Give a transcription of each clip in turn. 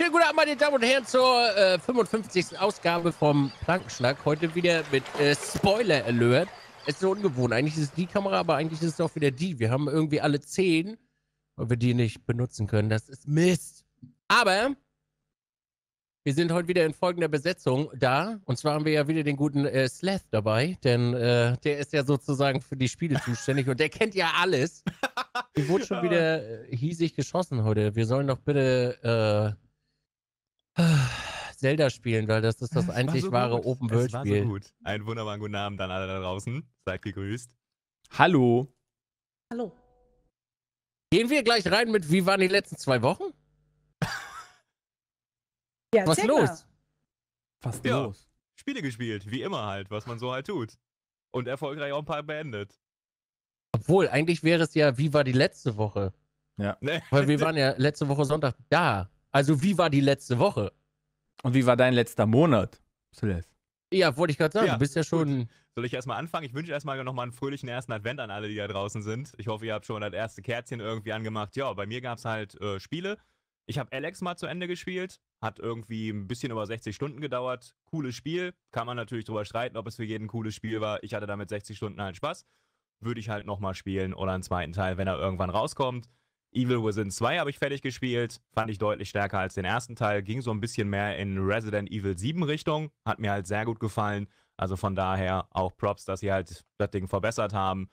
Schönen guten Abend, meine Damen und Herren, zur äh, 55. Ausgabe vom Plankenschnack. Heute wieder mit äh, Spoiler Alert. Es ist so ungewohnt. Eigentlich ist es die Kamera, aber eigentlich ist es auch wieder die. Wir haben irgendwie alle zehn, weil wir die nicht benutzen können. Das ist Mist. Aber wir sind heute wieder in folgender Besetzung da. Und zwar haben wir ja wieder den guten äh, Sleth dabei, denn äh, der ist ja sozusagen für die Spiele zuständig und der kennt ja alles. Hier wurde schon wieder äh, hiesig geschossen heute. Wir sollen doch bitte äh, Zelda spielen, weil das ist das einzig so wahre Open-World-Spiel. So gut. Einen wunderbaren guten Abend an alle da draußen. Seid gegrüßt. Hallo. Hallo. Gehen wir gleich rein mit, wie waren die letzten zwei Wochen? ja, Was ist los? Was ja, los? Spiele gespielt, wie immer halt, was man so halt tut. Und erfolgreich auch ein paar beendet. Obwohl, eigentlich wäre es ja, wie war die letzte Woche? Ja. Nee. Weil wir waren ja letzte Woche Sonntag da. Also, wie war die letzte Woche? Und wie war dein letzter Monat, Celeste? Ja, wollte ich gerade sagen, ja, du bist ja schon. Gut. Soll ich erstmal anfangen? Ich wünsche erstmal nochmal einen fröhlichen ersten Advent an alle, die da draußen sind. Ich hoffe, ihr habt schon das erste Kerzchen irgendwie angemacht. Ja, bei mir gab es halt äh, Spiele. Ich habe Alex mal zu Ende gespielt. Hat irgendwie ein bisschen über 60 Stunden gedauert. Cooles Spiel. Kann man natürlich drüber streiten, ob es für jeden ein cooles Spiel war. Ich hatte damit 60 Stunden halt Spaß. Würde ich halt nochmal spielen oder einen zweiten Teil, wenn er irgendwann rauskommt. Evil Within 2 habe ich fertig gespielt, fand ich deutlich stärker als den ersten Teil, ging so ein bisschen mehr in Resident Evil 7 Richtung, hat mir halt sehr gut gefallen. Also von daher auch Props, dass sie halt das Ding verbessert haben.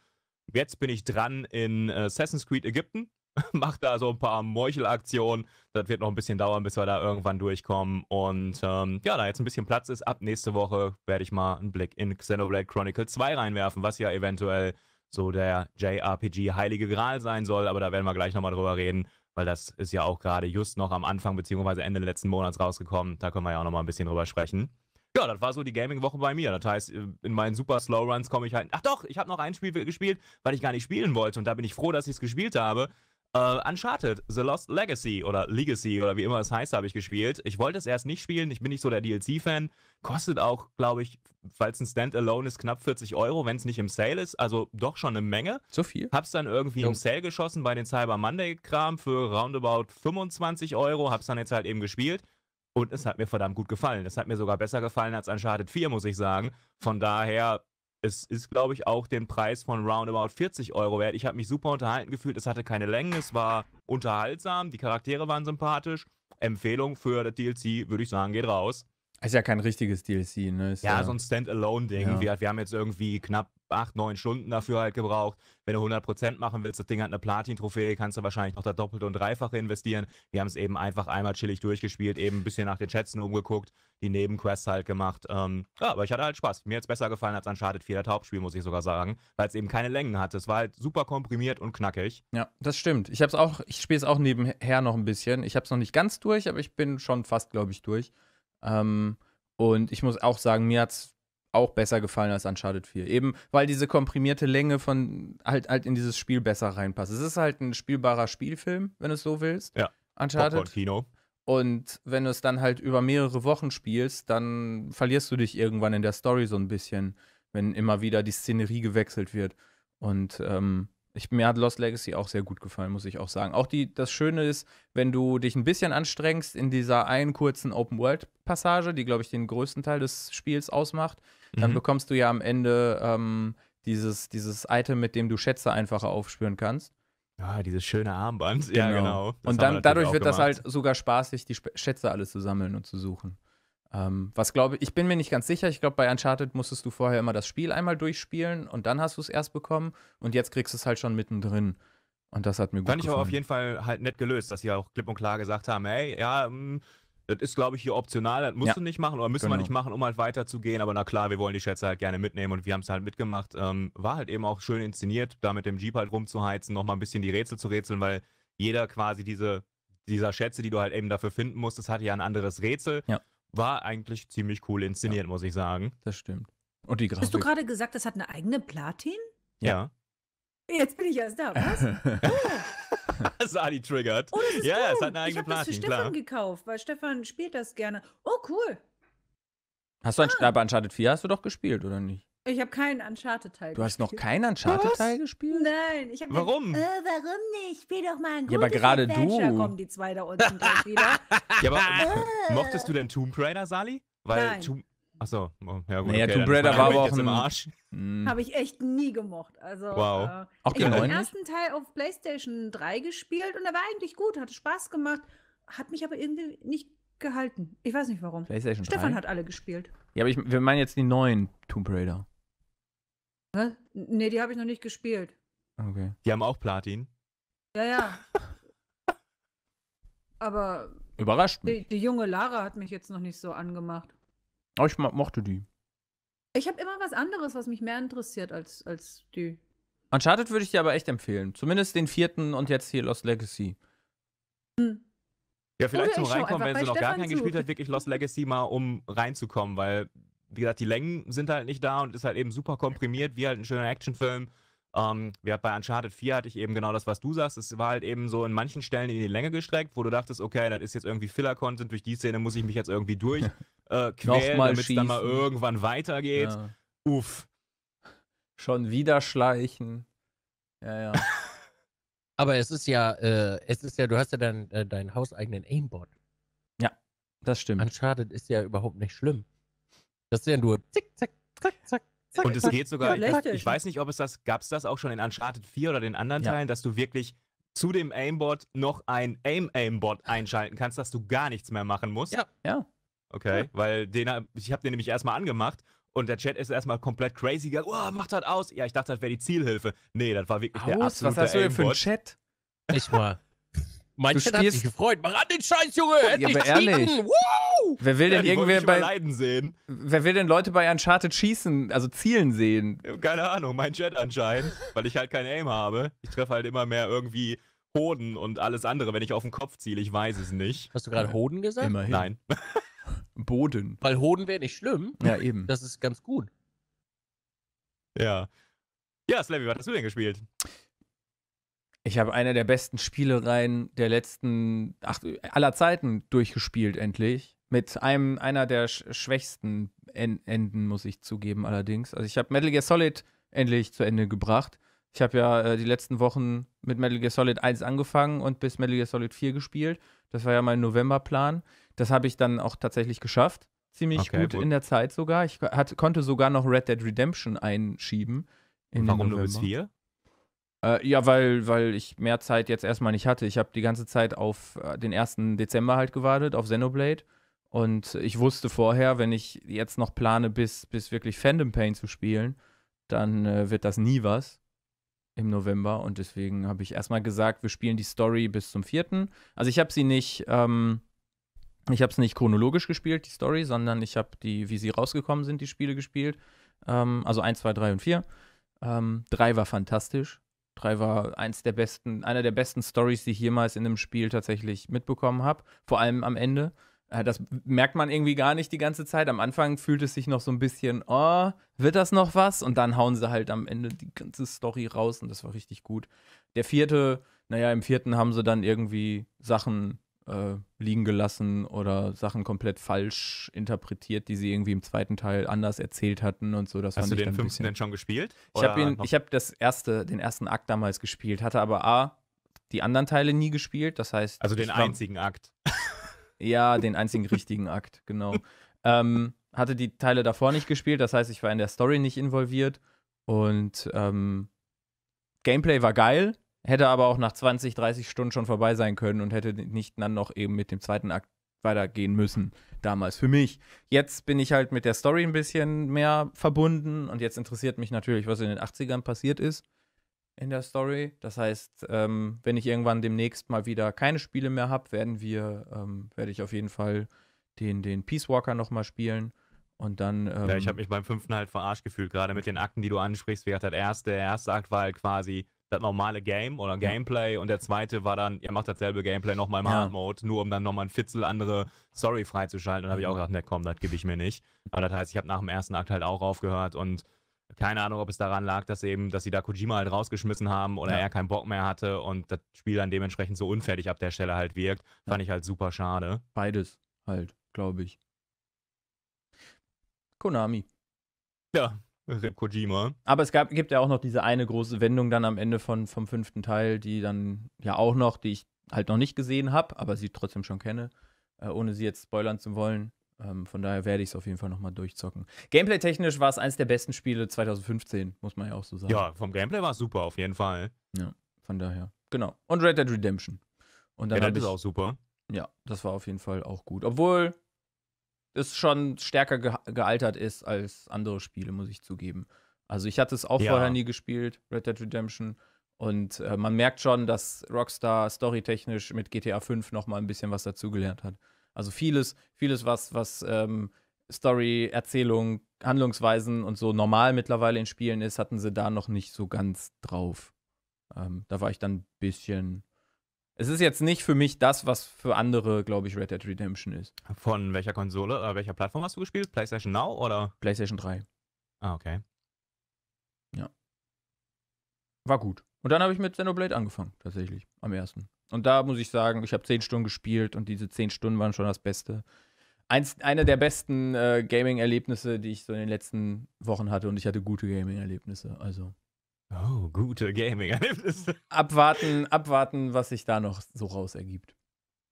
Jetzt bin ich dran in äh, Assassin's Creed Ägypten, mache da so ein paar Meuchelaktionen. Das wird noch ein bisschen dauern, bis wir da irgendwann durchkommen. Und ähm, ja, da jetzt ein bisschen Platz ist, ab nächste Woche werde ich mal einen Blick in Xenoblade Chronicle 2 reinwerfen, was ja eventuell so der JRPG heilige Gral sein soll, aber da werden wir gleich nochmal drüber reden, weil das ist ja auch gerade just noch am Anfang beziehungsweise Ende letzten Monats rausgekommen. Da können wir ja auch nochmal ein bisschen drüber sprechen. Ja, das war so die Gaming-Woche bei mir. Das heißt, äh, in meinen super Slow Runs komme ich halt. Ach doch, ich habe noch ein Spiel gespielt, weil ich gar nicht spielen wollte. Und da bin ich froh, dass ich es gespielt habe, Uh, Uncharted, The Lost Legacy oder Legacy oder wie immer es heißt, habe ich gespielt. Ich wollte es erst nicht spielen, ich bin nicht so der DLC-Fan. Kostet auch, glaube ich, falls es ein Standalone ist, knapp 40 Euro, wenn es nicht im Sale ist. Also doch schon eine Menge. So viel. Hab's dann irgendwie jo. im Sale geschossen bei den Cyber Monday-Kram für roundabout 25 Euro. Hab's dann jetzt halt eben gespielt. Und es hat mir verdammt gut gefallen. Es hat mir sogar besser gefallen als Uncharted 4, muss ich sagen. Von daher es ist, glaube ich, auch den Preis von roundabout 40 Euro wert. Ich habe mich super unterhalten gefühlt. Es hatte keine Längen, es war unterhaltsam, die Charaktere waren sympathisch. Empfehlung für das DLC, würde ich sagen, geht raus. Ist ja kein richtiges DLC, ne? Ist ja, ja, so ein Standalone-Ding. Ja. Wir, wir, haben jetzt irgendwie knapp acht, neun Stunden dafür halt gebraucht. Wenn du 100% machen willst, das Ding hat eine Platin-Trophäe, kannst du wahrscheinlich noch das Doppelte und Dreifache investieren. Wir haben es eben einfach einmal chillig durchgespielt, eben ein bisschen nach den Schätzen umgeguckt, die Nebenquests halt gemacht. Ähm, ja, aber ich hatte halt Spaß. Mir hat es besser gefallen als Uncharted 4, das Hauptspiel, muss ich sogar sagen, weil es eben keine Längen hatte. Es war halt super komprimiert und knackig. Ja, das stimmt. Ich habe es auch, ich spiele es auch nebenher noch ein bisschen. Ich habe es noch nicht ganz durch, aber ich bin schon fast, glaube ich, durch. Ähm, und ich muss auch sagen, mir hat es auch besser gefallen als Uncharted 4. Eben weil diese komprimierte Länge von halt, halt in dieses Spiel besser reinpasst. Es ist halt ein spielbarer Spielfilm, wenn du es so willst. Ja. Uncharted. Kino. Und wenn du es dann halt über mehrere Wochen spielst, dann verlierst du dich irgendwann in der Story so ein bisschen, wenn immer wieder die Szenerie gewechselt wird. Und ähm, ich, mir hat Lost Legacy auch sehr gut gefallen, muss ich auch sagen. Auch die, das Schöne ist, wenn du dich ein bisschen anstrengst in dieser einen kurzen Open-World-Passage, die, glaube ich, den größten Teil des Spiels ausmacht, dann mhm. bekommst du ja am Ende ähm, dieses, dieses Item, mit dem du Schätze einfacher aufspüren kannst. Ja, ah, dieses schöne Armband. Genau. Ja, genau. Das und dann, dadurch wird gemacht. das halt sogar spaßig, die Schätze alle zu sammeln und zu suchen. Ähm, was glaube ich, ich bin mir nicht ganz sicher. Ich glaube, bei Uncharted musstest du vorher immer das Spiel einmal durchspielen und dann hast du es erst bekommen und jetzt kriegst du es halt schon mittendrin. Und das hat mir gut Fand gefallen. Fand ich aber auf jeden Fall halt nett gelöst, dass sie auch klipp und klar gesagt haben, hey, ja, mh, mm, das ist, glaube ich, hier optional, das musst ja. du nicht machen oder müssen genau. wir nicht machen, um halt weiterzugehen. Aber na klar, wir wollen die Schätze halt gerne mitnehmen und wir haben es halt mitgemacht. Ähm, war halt eben auch schön inszeniert, da mit dem Jeep halt rumzuheizen, nochmal ein bisschen die Rätsel zu rätseln, weil jeder quasi diese, dieser Schätze, die du halt eben dafür finden musst, das hatte ja ein anderes Rätsel. Ja. War eigentlich ziemlich cool inszeniert, ja. muss ich sagen. Das stimmt. Und die Grafik. Hast du gerade gesagt, das hat eine eigene Platin? Ja. Jetzt bin ich erst da, was? Oh. Sali triggert. Oh, ja, cool. es hat eine eigene ich Platin, das für Stefan klar. gekauft, weil Stefan spielt das gerne. Oh, cool. Hast du ein, ah. aber Uncharted 4 hast du doch gespielt, oder nicht? Ich habe keinen Uncharted-Teil gespielt. Du hast noch keinen Uncharted-Teil gespielt? Nein. Ich warum? Gedacht, äh, warum nicht? Spiel doch mal ein Ja, aber gerade du. kommen die zwei da unten wieder. Ja, aber äh. mochtest du denn Tomb Raider, Sali? Weil Nein. Tomb Achso, oh, ja gut. Naja, okay, Tomb Raider war aber auch im Arsch. Hm. Habe ich echt nie gemocht. Also, wow. Äh, auch ich habe den ersten Teil auf PlayStation 3 gespielt und er war eigentlich gut, hat Spaß gemacht, hat mich aber irgendwie nicht gehalten. Ich weiß nicht warum. PlayStation Stefan 3? hat alle gespielt. Ja, aber ich, wir meinen jetzt die neuen Tomb Raider. Was? Nee, die habe ich noch nicht gespielt. Okay. Die haben auch Platin. Ja, ja. aber. Überrascht. Die, die junge Lara hat mich jetzt noch nicht so angemacht. Aber ah, ich mochte die. Ich habe immer was anderes, was mich mehr interessiert als, als die. Uncharted würde ich dir aber echt empfehlen. Zumindest den vierten und jetzt hier Lost Legacy. Hm. Ja, vielleicht zum Reinkommen, wenn sie noch Stefan gar keinen gespielt hat, wirklich Lost Legacy mal, um reinzukommen, weil, wie gesagt, die Längen sind halt nicht da und ist halt eben super komprimiert, wie halt ein schöner Actionfilm. Ähm, ja, bei Uncharted 4 hatte ich eben genau das, was du sagst. Es war halt eben so in manchen Stellen in die Länge gestreckt, wo du dachtest, okay, das ist jetzt irgendwie Filler-Content, durch die Szene muss ich mich jetzt irgendwie durch. äh, quälen, damit es dann mal irgendwann weitergeht. Ja. Uff. Schon wieder schleichen. Ja, ja. Aber es ist ja, äh, es ist ja, du hast ja äh, deinen äh, dein hauseigenen Aimbot. Ja, das stimmt. Uncharted ist ja überhaupt nicht schlimm. Das ist ja nur zick, zack, zack, zack. zack Und es geht sogar, ich, ich, weiß nicht, ob es das, gab es das auch schon in Uncharted 4 oder den anderen ja. Teilen, dass du wirklich zu dem Aimbot noch ein Aim-Aimbot einschalten kannst, dass du gar nichts mehr machen musst. Ja, ja. Okay, cool. weil den, ich habe den nämlich erstmal angemacht und der Chat ist erstmal komplett crazy gegangen. Oh, macht das aus. Ja, ich dachte, das wäre die Zielhilfe. Nee, das war wirklich aus? der absolute Was hast du denn für einen Chat? Ich mal. Mein du Chat spielst... hat sich gefreut. Mach an den Scheiß, Junge! ja, aber ehrlich. Wer will ja, denn irgendwer bei. Leiden sehen. Wer will denn Leute bei Uncharted schießen, also zielen sehen? Keine Ahnung, mein Chat anscheinend. weil ich halt kein Aim habe. Ich treffe halt immer mehr irgendwie Hoden und alles andere, wenn ich auf den Kopf ziele. Ich weiß es nicht. Hast du gerade Hoden gesagt? Immerhin. Nein. Boden. Weil Hoden wäre nicht schlimm. Ja, eben. Das ist ganz gut. Ja. Ja, Slavy, was hast du denn gespielt? Ich habe eine der besten Spielereien der letzten, ach, aller Zeiten durchgespielt, endlich. Mit einem, einer der sch schwächsten en Enden, muss ich zugeben, allerdings. Also, ich habe Metal Gear Solid endlich zu Ende gebracht. Ich habe ja äh, die letzten Wochen mit Metal Gear Solid 1 angefangen und bis Metal Gear Solid 4 gespielt. Das war ja mein Novemberplan. Das habe ich dann auch tatsächlich geschafft. Ziemlich okay, gut, gut, in der Zeit sogar. Ich hat, konnte sogar noch Red Dead Redemption einschieben. Warum nur bis vier? Äh, ja, weil, weil ich mehr Zeit jetzt erstmal nicht hatte. Ich habe die ganze Zeit auf äh, den 1. Dezember halt gewartet, auf Xenoblade. Und ich wusste vorher, wenn ich jetzt noch plane, bis, bis wirklich Fandom Pain zu spielen, dann äh, wird das nie was im November. Und deswegen habe ich erstmal gesagt, wir spielen die Story bis zum 4. Also ich habe sie nicht ähm, ich habe es nicht chronologisch gespielt, die Story, sondern ich habe die, wie sie rausgekommen sind, die Spiele gespielt. Ähm, also 1, 2, 3 und 4. Ähm, 3 war fantastisch. 3 war eins der besten, einer der besten Stories, die ich jemals in einem Spiel tatsächlich mitbekommen habe. Vor allem am Ende. Äh, das merkt man irgendwie gar nicht die ganze Zeit. Am Anfang fühlt es sich noch so ein bisschen, oh, wird das noch was? Und dann hauen sie halt am Ende die ganze Story raus und das war richtig gut. Der vierte, naja, im vierten haben sie dann irgendwie Sachen äh, liegen gelassen oder Sachen komplett falsch interpretiert, die sie irgendwie im zweiten Teil anders erzählt hatten und so. Das Hast du den fünften denn schon gespielt? Ich habe ihn, das erste, den ersten Akt damals gespielt, hatte aber A, die anderen Teile nie gespielt, das heißt. Also den einzigen Akt. Ja, den einzigen richtigen Akt, genau. ähm, hatte die Teile davor nicht gespielt, das heißt, ich war in der Story nicht involviert und ähm, Gameplay war geil, Hätte aber auch nach 20, 30 Stunden schon vorbei sein können und hätte nicht dann noch eben mit dem zweiten Akt weitergehen müssen, damals für mich. Jetzt bin ich halt mit der Story ein bisschen mehr verbunden und jetzt interessiert mich natürlich, was in den 80ern passiert ist in der Story. Das heißt, ähm, wenn ich irgendwann demnächst mal wieder keine Spiele mehr habe, werden wir, ähm, werde ich auf jeden Fall den, den Peace Walker nochmal spielen. Und dann. Ähm, ja, ich habe mich beim fünften halt verarscht gefühlt, gerade mit den Akten, die du ansprichst. Wie gesagt, der erste, der erste Akt war halt quasi das normale Game oder Gameplay und der zweite war dann, ihr macht dasselbe Gameplay nochmal im ja. Hard Mode, nur um dann nochmal ein Fitzel andere Story freizuschalten. Und da habe ich auch mhm. gedacht, ne komm, das gebe ich mir nicht. Aber das heißt, ich habe nach dem ersten Akt halt auch aufgehört und keine Ahnung, ob es daran lag, dass eben, dass sie da Kojima halt rausgeschmissen haben oder ja. er keinen Bock mehr hatte und das Spiel dann dementsprechend so unfertig ab der Stelle halt wirkt. Fand ich halt super schade. Beides halt, glaube ich. Konami. Ja, Kojima. Aber es gab, gibt ja auch noch diese eine große Wendung dann am Ende von, vom fünften Teil, die dann ja auch noch, die ich halt noch nicht gesehen habe, aber sie trotzdem schon kenne, äh, ohne sie jetzt spoilern zu wollen. Ähm, von daher werde ich es auf jeden Fall nochmal durchzocken. Gameplay-technisch war es eines der besten Spiele 2015, muss man ja auch so sagen. Ja, vom Gameplay war es super, auf jeden Fall. Ja, von daher. Genau. Und Red Dead Redemption. Und dann ja, das ich, ist auch super. Ja, das war auf jeden Fall auch gut. Obwohl, es schon stärker ge gealtert ist als andere Spiele, muss ich zugeben. Also ich hatte es auch ja. vorher nie gespielt, Red Dead Redemption. Und äh, man merkt schon, dass Rockstar storytechnisch mit GTA 5 noch mal ein bisschen was dazugelernt hat. Also vieles, vieles, was, was ähm, Story, Erzählung, Handlungsweisen und so normal mittlerweile in Spielen ist, hatten sie da noch nicht so ganz drauf. Ähm, da war ich dann ein bisschen es ist jetzt nicht für mich das, was für andere, glaube ich, Red Dead Redemption ist. Von welcher Konsole oder welcher Plattform hast du gespielt? PlayStation Now oder? PlayStation 3. Ah, okay. Ja. War gut. Und dann habe ich mit Xenoblade angefangen, tatsächlich, am ersten. Und da muss ich sagen, ich habe zehn Stunden gespielt und diese zehn Stunden waren schon das Beste. Eins, eine der besten äh, Gaming-Erlebnisse, die ich so in den letzten Wochen hatte und ich hatte gute Gaming-Erlebnisse. Also Oh, gute gaming Abwarten, abwarten, was sich da noch so raus ergibt.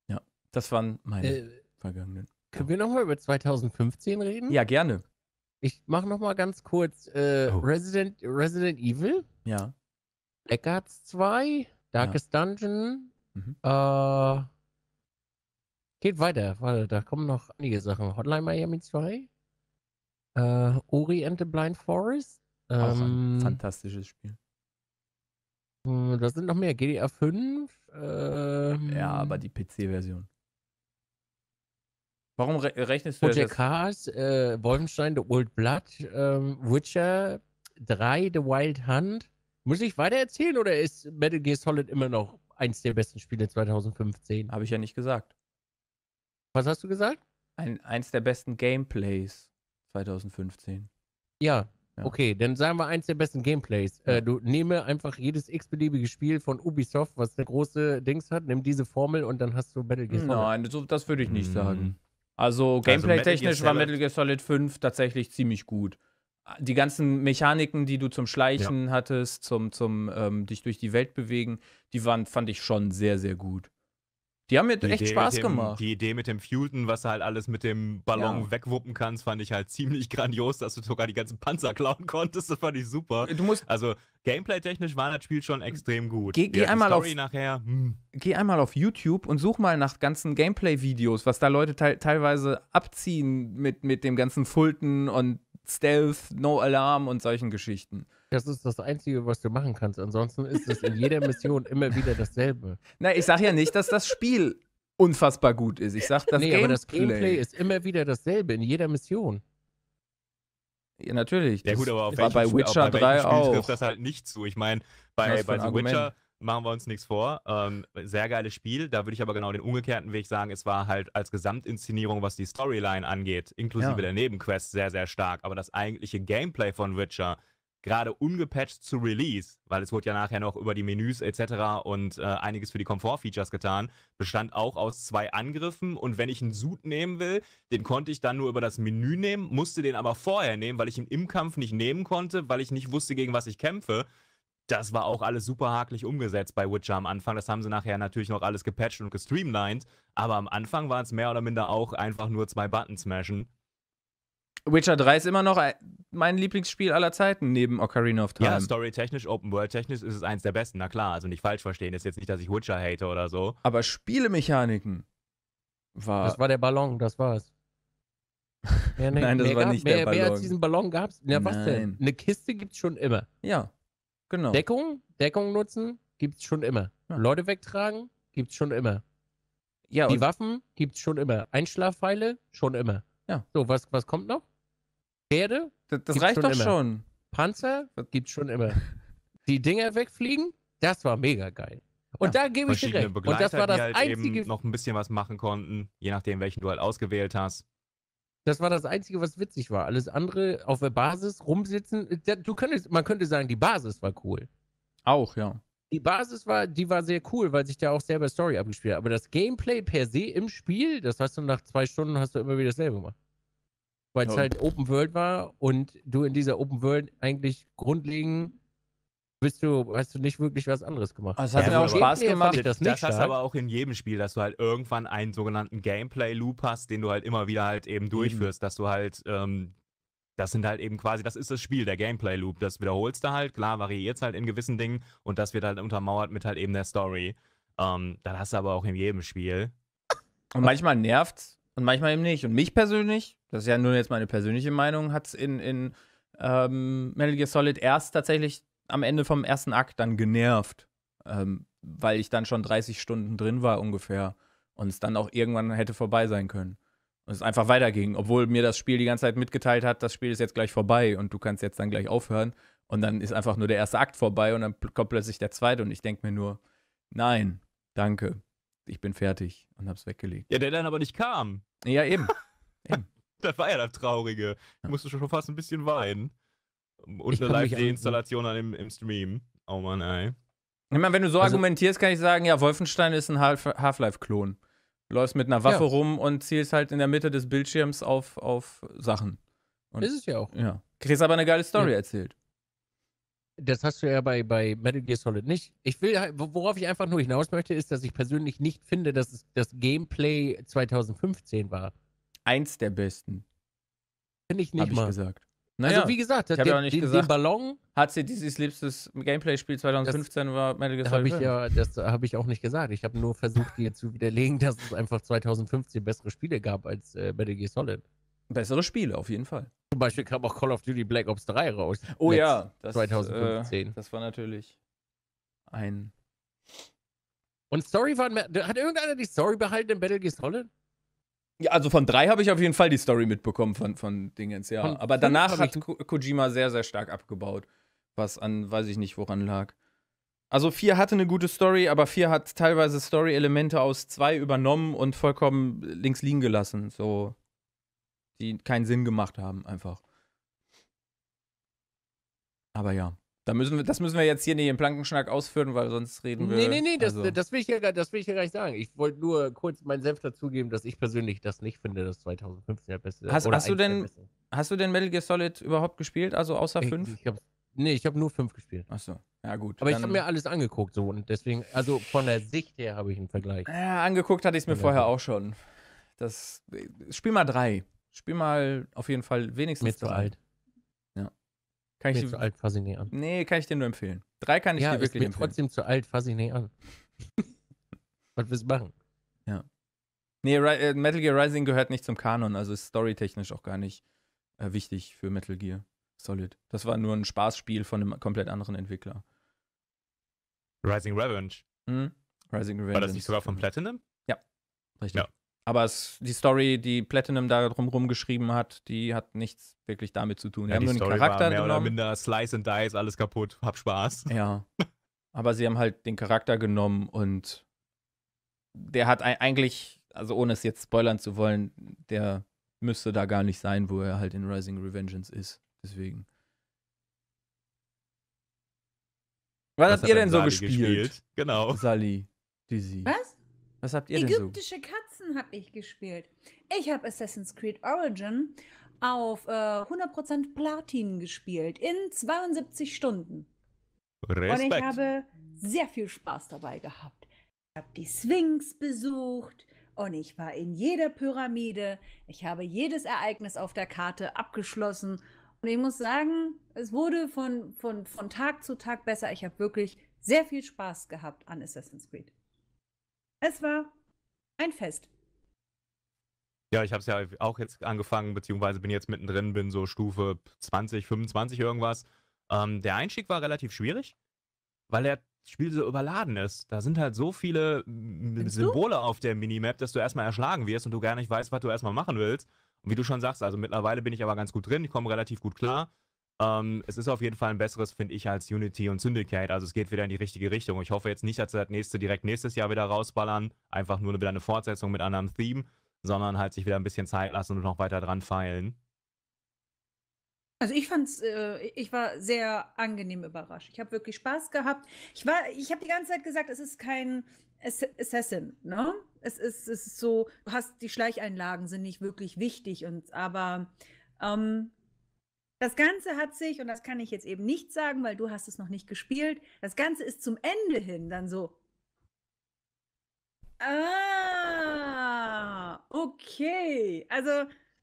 Ja, das waren meine äh, vergangenen. Können wir nochmal über 2015 reden? Ja, gerne. Ich mache nochmal ganz kurz äh, oh. Resident, Resident Evil. Ja. Blackguards 2, Darkest ja. Dungeon. Mhm. Äh, geht weiter, weil da kommen noch einige Sachen. Hotline Miami 2, äh, Ori and the Blind Forest, auch ein ähm. fantastisches Spiel. mh, hm, da sind noch mehr. GDR 5. Ähm, Ja, aber die PC-Version. Warum re rechnest du Project das? Cars, äh, Wolfenstein, The Old Blood, ähm, Witcher 3, The Wild Hunt. Muss ich weiter erzählen oder ist Metal Gear Solid immer noch eins der besten Spiele 2015? Habe ich ja nicht gesagt. Was hast du gesagt? Ein, eins der besten Gameplays 2015. Ja, Okay, dann sagen wir eins der besten Gameplays. Äh, du nehme einfach jedes x-beliebige Spiel von Ubisoft, was eine große Dings hat, nimm diese Formel und dann hast du Battle Gear Solid. Nein, so, das würde ich nicht hm. sagen. Also Gameplay-technisch also, war Metal Gear Solid 5 tatsächlich ziemlich gut. Die ganzen Mechaniken, die du zum Schleichen ja. hattest, zum, zum ähm, dich durch die Welt bewegen, die waren, fand ich schon sehr, sehr gut. Die haben mir die echt Idee Spaß dem, gemacht. Die Idee mit dem Futen, was du halt alles mit dem Ballon ja. wegwuppen kannst, fand ich halt ziemlich grandios, dass du sogar die ganzen Panzer klauen konntest. Das fand ich super. Du musst also Gameplay-technisch war das Spiel schon extrem gut. Geh, geh einmal auf, nachher, hm. geh einmal auf YouTube und such mal nach ganzen Gameplay-Videos, was da Leute te teilweise abziehen mit, mit dem ganzen Fulton und Stealth, No Alarm und solchen Geschichten. Das ist das Einzige, was du machen kannst. Ansonsten ist es in jeder Mission immer wieder dasselbe. Na, ich sage ja nicht, dass das Spiel unfassbar gut ist. Ich sage, das, nee, Gameplay. Aber das Gameplay ist immer wieder dasselbe in jeder Mission. Ja, natürlich. Ja, gut, aber auf war bei Witcher auch, bei 3 Spiel auch. trifft das halt nicht zu. Ich meine, bei, bei The Argument. Witcher machen wir uns nichts vor. Ähm, sehr geiles Spiel. Da würde ich aber genau den umgekehrten Weg sagen. Es war halt als Gesamtinszenierung, was die Storyline angeht, inklusive ja. der Nebenquests, sehr, sehr stark. Aber das eigentliche Gameplay von Witcher gerade ungepatcht zu Release, weil es wurde ja nachher noch über die Menüs etc. und äh, einiges für die Komfortfeatures getan, bestand auch aus zwei Angriffen. Und wenn ich einen Sud nehmen will, den konnte ich dann nur über das Menü nehmen, musste den aber vorher nehmen, weil ich ihn im Kampf nicht nehmen konnte, weil ich nicht wusste, gegen was ich kämpfe. Das war auch alles super hakelig umgesetzt bei Witcher am Anfang. Das haben sie nachher natürlich noch alles gepatcht und gestreamlined. Aber am Anfang waren es mehr oder minder auch einfach nur zwei Button smashen Witcher 3 ist immer noch äh, mein Lieblingsspiel aller Zeiten neben Ocarina of Time. Ja, storytechnisch, Open World technisch ist es eins der besten, na klar. Also nicht falsch verstehen, ist jetzt nicht, dass ich Witcher hate oder so. Aber Spielemechaniken war. Das war der Ballon, das war's. Mehr, ne, Nein, das war gab, nicht mehr, der Ballon. Mehr als diesen Ballon gab's. Ja, was denn? Eine Kiste gibt's schon immer. Ja, genau. Deckung, Deckung nutzen, gibt's schon immer. Ja. Leute wegtragen, gibt's schon immer. Ja, Die Waffen gibt's schon immer. Einschlafpfeile, schon immer. Ja. So, was, was kommt noch? Pferde? Das, das reicht schon doch immer. schon. Panzer? Das gibt's schon immer. Die Dinger wegfliegen? Das war mega geil. Und ja, da gebe ich dir recht. Begleiter, und das war das halt einzige. noch ein bisschen was machen konnten, je nachdem, welchen du halt ausgewählt hast. Das war das Einzige, was witzig war. Alles andere auf der Basis rumsitzen. Du könntest, man könnte sagen, die Basis war cool. Auch, ja. Die Basis war, die war sehr cool, weil sich da auch selber Story abgespielt hat. Aber das Gameplay per se im Spiel, das hast du nach zwei Stunden hast du immer wieder dasselbe gemacht weil es halt Open World war und du in dieser Open World eigentlich grundlegend bist du, hast du nicht wirklich was anderes gemacht. Also, das hat ja, mir auch Spaß gemacht. Das, das hast du aber auch in jedem Spiel, dass du halt irgendwann einen sogenannten Gameplay-Loop hast, den du halt immer wieder halt eben durchführst, mhm. dass du halt, ähm, das sind halt eben quasi, das ist das Spiel, der Gameplay-Loop. Das wiederholst du halt, klar, variiert halt in gewissen Dingen und das wird halt untermauert mit halt eben der Story. Ähm, das hast du aber auch in jedem Spiel. Und manchmal nervt's und manchmal eben nicht. Und mich persönlich das ist ja nur jetzt meine persönliche Meinung, hat es in, in ähm, Metal Gear Solid erst tatsächlich am Ende vom ersten Akt dann genervt, ähm, weil ich dann schon 30 Stunden drin war ungefähr und es dann auch irgendwann hätte vorbei sein können. Und es einfach weiterging, obwohl mir das Spiel die ganze Zeit mitgeteilt hat, das Spiel ist jetzt gleich vorbei und du kannst jetzt dann gleich aufhören. Und dann ist einfach nur der erste Akt vorbei und dann kommt plötzlich der zweite und ich denke mir nur, nein, danke, ich bin fertig und hab's weggelegt. Ja, der dann aber nicht kam. Ja, eben. eben. das war ja das Traurige. Ich musste schon fast ein bisschen weinen. Und ich eine Live-Deinstallation an im Stream. Oh Mann, ey. Ich meine, wenn du so also, argumentierst, kann ich sagen, ja, Wolfenstein ist ein Half-Life-Klon. Du läufst mit einer Waffe ja. rum und zielst halt in der Mitte des Bildschirms auf, auf Sachen. Und, ist es ja auch. Ja. Kriegst aber eine geile Story ja. erzählt. Das hast du ja bei, bei Metal Gear Solid nicht. Ich will, worauf ich einfach nur hinaus möchte, ist, dass ich persönlich nicht finde, dass das Gameplay 2015 war eins der besten. Finde ich nicht hab mal. Ich gesagt. Naja, also wie gesagt, ich den, nicht den, gesagt, den Ballon. HCDCs liebstes Gameplay-Spiel 2015 das, war Metal Gear Solid. Ja, das habe ich auch nicht gesagt. Ich habe nur versucht, dir zu widerlegen, dass es einfach 2015 bessere Spiele gab als äh, Metal Gear Solid. Bessere Spiele, auf jeden Fall. Zum Beispiel kam auch Call of Duty Black Ops 3 raus. Oh ja, das, 2015. Äh, das war natürlich ein. Und Story war. Hat irgendeiner die Story behalten in Battle Gear Solid? Ja, also von drei habe ich auf jeden Fall die Story mitbekommen von, von Dingens, ja. Von Aber danach hat Ko Kojima sehr, sehr stark abgebaut. Was an, weiß ich nicht, woran lag. Also vier hatte eine gute Story, aber vier hat teilweise Story-Elemente aus zwei übernommen und vollkommen links liegen gelassen, so die keinen Sinn gemacht haben, einfach. Aber ja. Da müssen wir, das müssen wir jetzt hier nicht im Plankenschnack ausführen, weil sonst reden wir. Nee, nee, nee, das, also. das, will, ich ja, das will ich ja gar nicht sagen. Ich wollte nur kurz meinen Senf dazugeben, dass ich persönlich das nicht finde, dass 2015 der beste hast, hast du denn Hast du denn Metal Gear Solid überhaupt gespielt, also außer 5? Ich, ich hab, nee, ich habe nur 5 gespielt. Achso, ja gut. Aber ich habe mir alles angeguckt so und deswegen, also von der Sicht her habe ich einen Vergleich. Ja, angeguckt hatte ich es mir ja. vorher auch schon. Das, spiel mal 3. Spiel mal auf jeden Fall wenigstens. Mir zu alt. Kann ich dir zu alt Fasine an. Nee, kann ich dir nur empfehlen. Drei kann ich ja, dir wirklich ist mir empfehlen. trotzdem zu alt Fasine an. Was willst du machen? Ja. Nee, Re äh, Metal Gear Rising gehört nicht zum Kanon, also ist storytechnisch auch gar nicht äh, wichtig für Metal Gear Solid. Das war nur ein Spaßspiel von einem komplett anderen Entwickler. Rising Revenge. Hm? Rising Revenge. War das nicht sogar von genau. Platinum? Ja. Richtig. Ja. Aber es, die Story, die Platinum da drumherum geschrieben hat, die hat nichts wirklich damit zu tun. Die ja, haben die nur Story den Charakter war mehr genommen. oder minder Slice and Dice, alles kaputt, hab Spaß. Ja. Aber sie haben halt den Charakter genommen und der hat eigentlich, also ohne es jetzt spoilern zu wollen, der müsste da gar nicht sein, wo er halt in Rising Revengeance ist. Deswegen. Was, Was habt ihr denn so gespielt? gespielt? Genau. Sally, Dizzy. Was? Was habt ihr Ägyptische denn so? Katzen habe ich gespielt. Ich habe Assassin's Creed Origin auf äh, 100% Platin gespielt in 72 Stunden. Respekt. Und ich habe sehr viel Spaß dabei gehabt. Ich habe die Sphinx besucht und ich war in jeder Pyramide. Ich habe jedes Ereignis auf der Karte abgeschlossen. Und ich muss sagen, es wurde von, von, von Tag zu Tag besser. Ich habe wirklich sehr viel Spaß gehabt an Assassin's Creed. Es war ein Fest. Ja, ich habe es ja auch jetzt angefangen, beziehungsweise bin jetzt mittendrin, bin so Stufe 20, 25 irgendwas. Ähm, der Einstieg war relativ schwierig, weil der Spiel so überladen ist. Da sind halt so viele Symbole auf der Minimap, dass du erstmal erschlagen wirst und du gar nicht weißt, was du erstmal machen willst. Und wie du schon sagst, also mittlerweile bin ich aber ganz gut drin, ich komme relativ gut klar. Ähm, es ist auf jeden Fall ein besseres, finde ich, als Unity und Syndicate. Also es geht wieder in die richtige Richtung. Ich hoffe jetzt nicht, dass sie das nächste direkt nächstes Jahr wieder rausballern. Einfach nur wieder eine Fortsetzung mit anderem Theme, sondern halt sich wieder ein bisschen Zeit lassen und noch weiter dran feilen. Also ich fand's, äh, ich war sehr angenehm überrascht. Ich habe wirklich Spaß gehabt. Ich war, ich habe die ganze Zeit gesagt, es ist kein Assassin, ne? Es ist, es ist so, du hast die Schleicheinlagen sind nicht wirklich wichtig und aber ähm, das Ganze hat sich, und das kann ich jetzt eben nicht sagen, weil du hast es noch nicht gespielt, das Ganze ist zum Ende hin dann so. Ah, okay. Also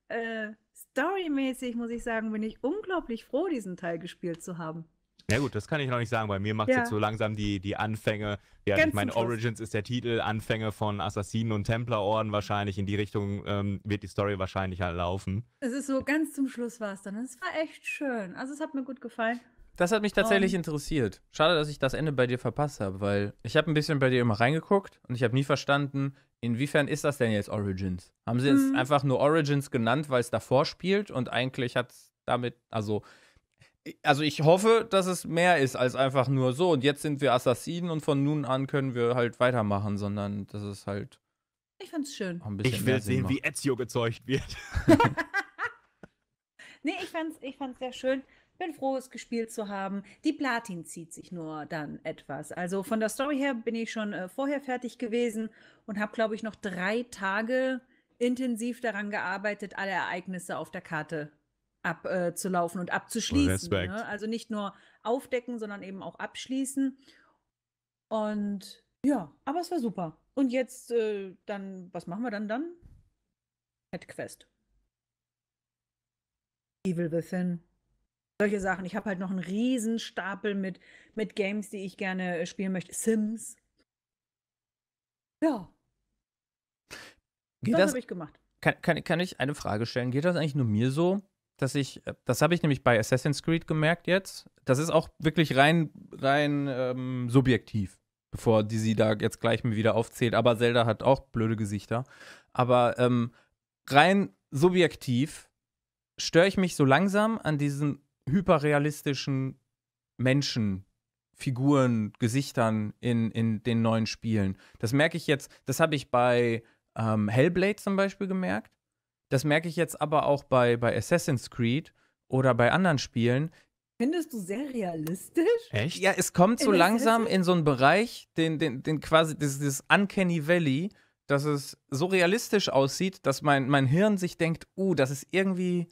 äh, storymäßig muss ich sagen, bin ich unglaublich froh, diesen Teil gespielt zu haben. Ja gut, das kann ich noch nicht sagen. Bei mir macht ja. jetzt so langsam die, die Anfänge. Ja, ich meine, Origins ist der Titel, Anfänge von Assassinen und Templerorden wahrscheinlich. In die Richtung ähm, wird die Story wahrscheinlich halt laufen. Es ist so, ganz zum Schluss war es dann. Es war echt schön. Also es hat mir gut gefallen. Das hat mich tatsächlich um. interessiert. Schade, dass ich das Ende bei dir verpasst habe, weil ich habe ein bisschen bei dir immer reingeguckt und ich habe nie verstanden, inwiefern ist das denn jetzt Origins? Haben sie mhm. jetzt einfach nur Origins genannt, weil es davor spielt und eigentlich hat es damit, also also ich hoffe, dass es mehr ist als einfach nur so und jetzt sind wir Assassinen und von nun an können wir halt weitermachen, sondern das ist halt. Ich fand's schön. ich will sehen, wie Ezio gezeugt wird. nee, ich fand's, ich fand's sehr schön. Bin froh, es gespielt zu haben. Die Platin zieht sich nur dann etwas. Also von der Story her bin ich schon äh, vorher fertig gewesen und habe, glaube ich, noch drei Tage intensiv daran gearbeitet, alle Ereignisse auf der Karte abzulaufen äh, und oh, abzuschließen. Ne? Also nicht nur aufdecken, sondern eben auch abschließen. Und ja, aber es war super. Und jetzt äh, dann, was machen wir dann dann? Headquest. Evil Within. Solche Sachen. Ich habe halt noch einen riesen Stapel mit, mit Games, die ich gerne äh, spielen möchte. Sims. Ja. Geht das, das habe ich gemacht. Kann, kann, kann ich eine Frage stellen? Geht das eigentlich nur mir so, dass ich, äh, das habe ich nämlich bei Assassin's Creed gemerkt jetzt. Das ist auch wirklich rein, rein ähm, subjektiv, bevor die sie da jetzt gleich mir wieder aufzählt. Aber Zelda hat auch blöde Gesichter. Aber ähm, rein subjektiv störe ich mich so langsam an diesen hyperrealistischen Menschen, Figuren, Gesichtern in, in den neuen Spielen. Das merke ich jetzt, das habe ich bei ähm, Hellblade zum Beispiel gemerkt. Das merke ich jetzt aber auch bei, bei Assassin's Creed oder bei anderen Spielen. Findest du sehr realistisch? Echt? Ja, es kommt so in langsam in so einen Bereich, den, den, den quasi, dieses Uncanny Valley, dass es so realistisch aussieht, dass mein, mein Hirn sich denkt, uh, das ist irgendwie.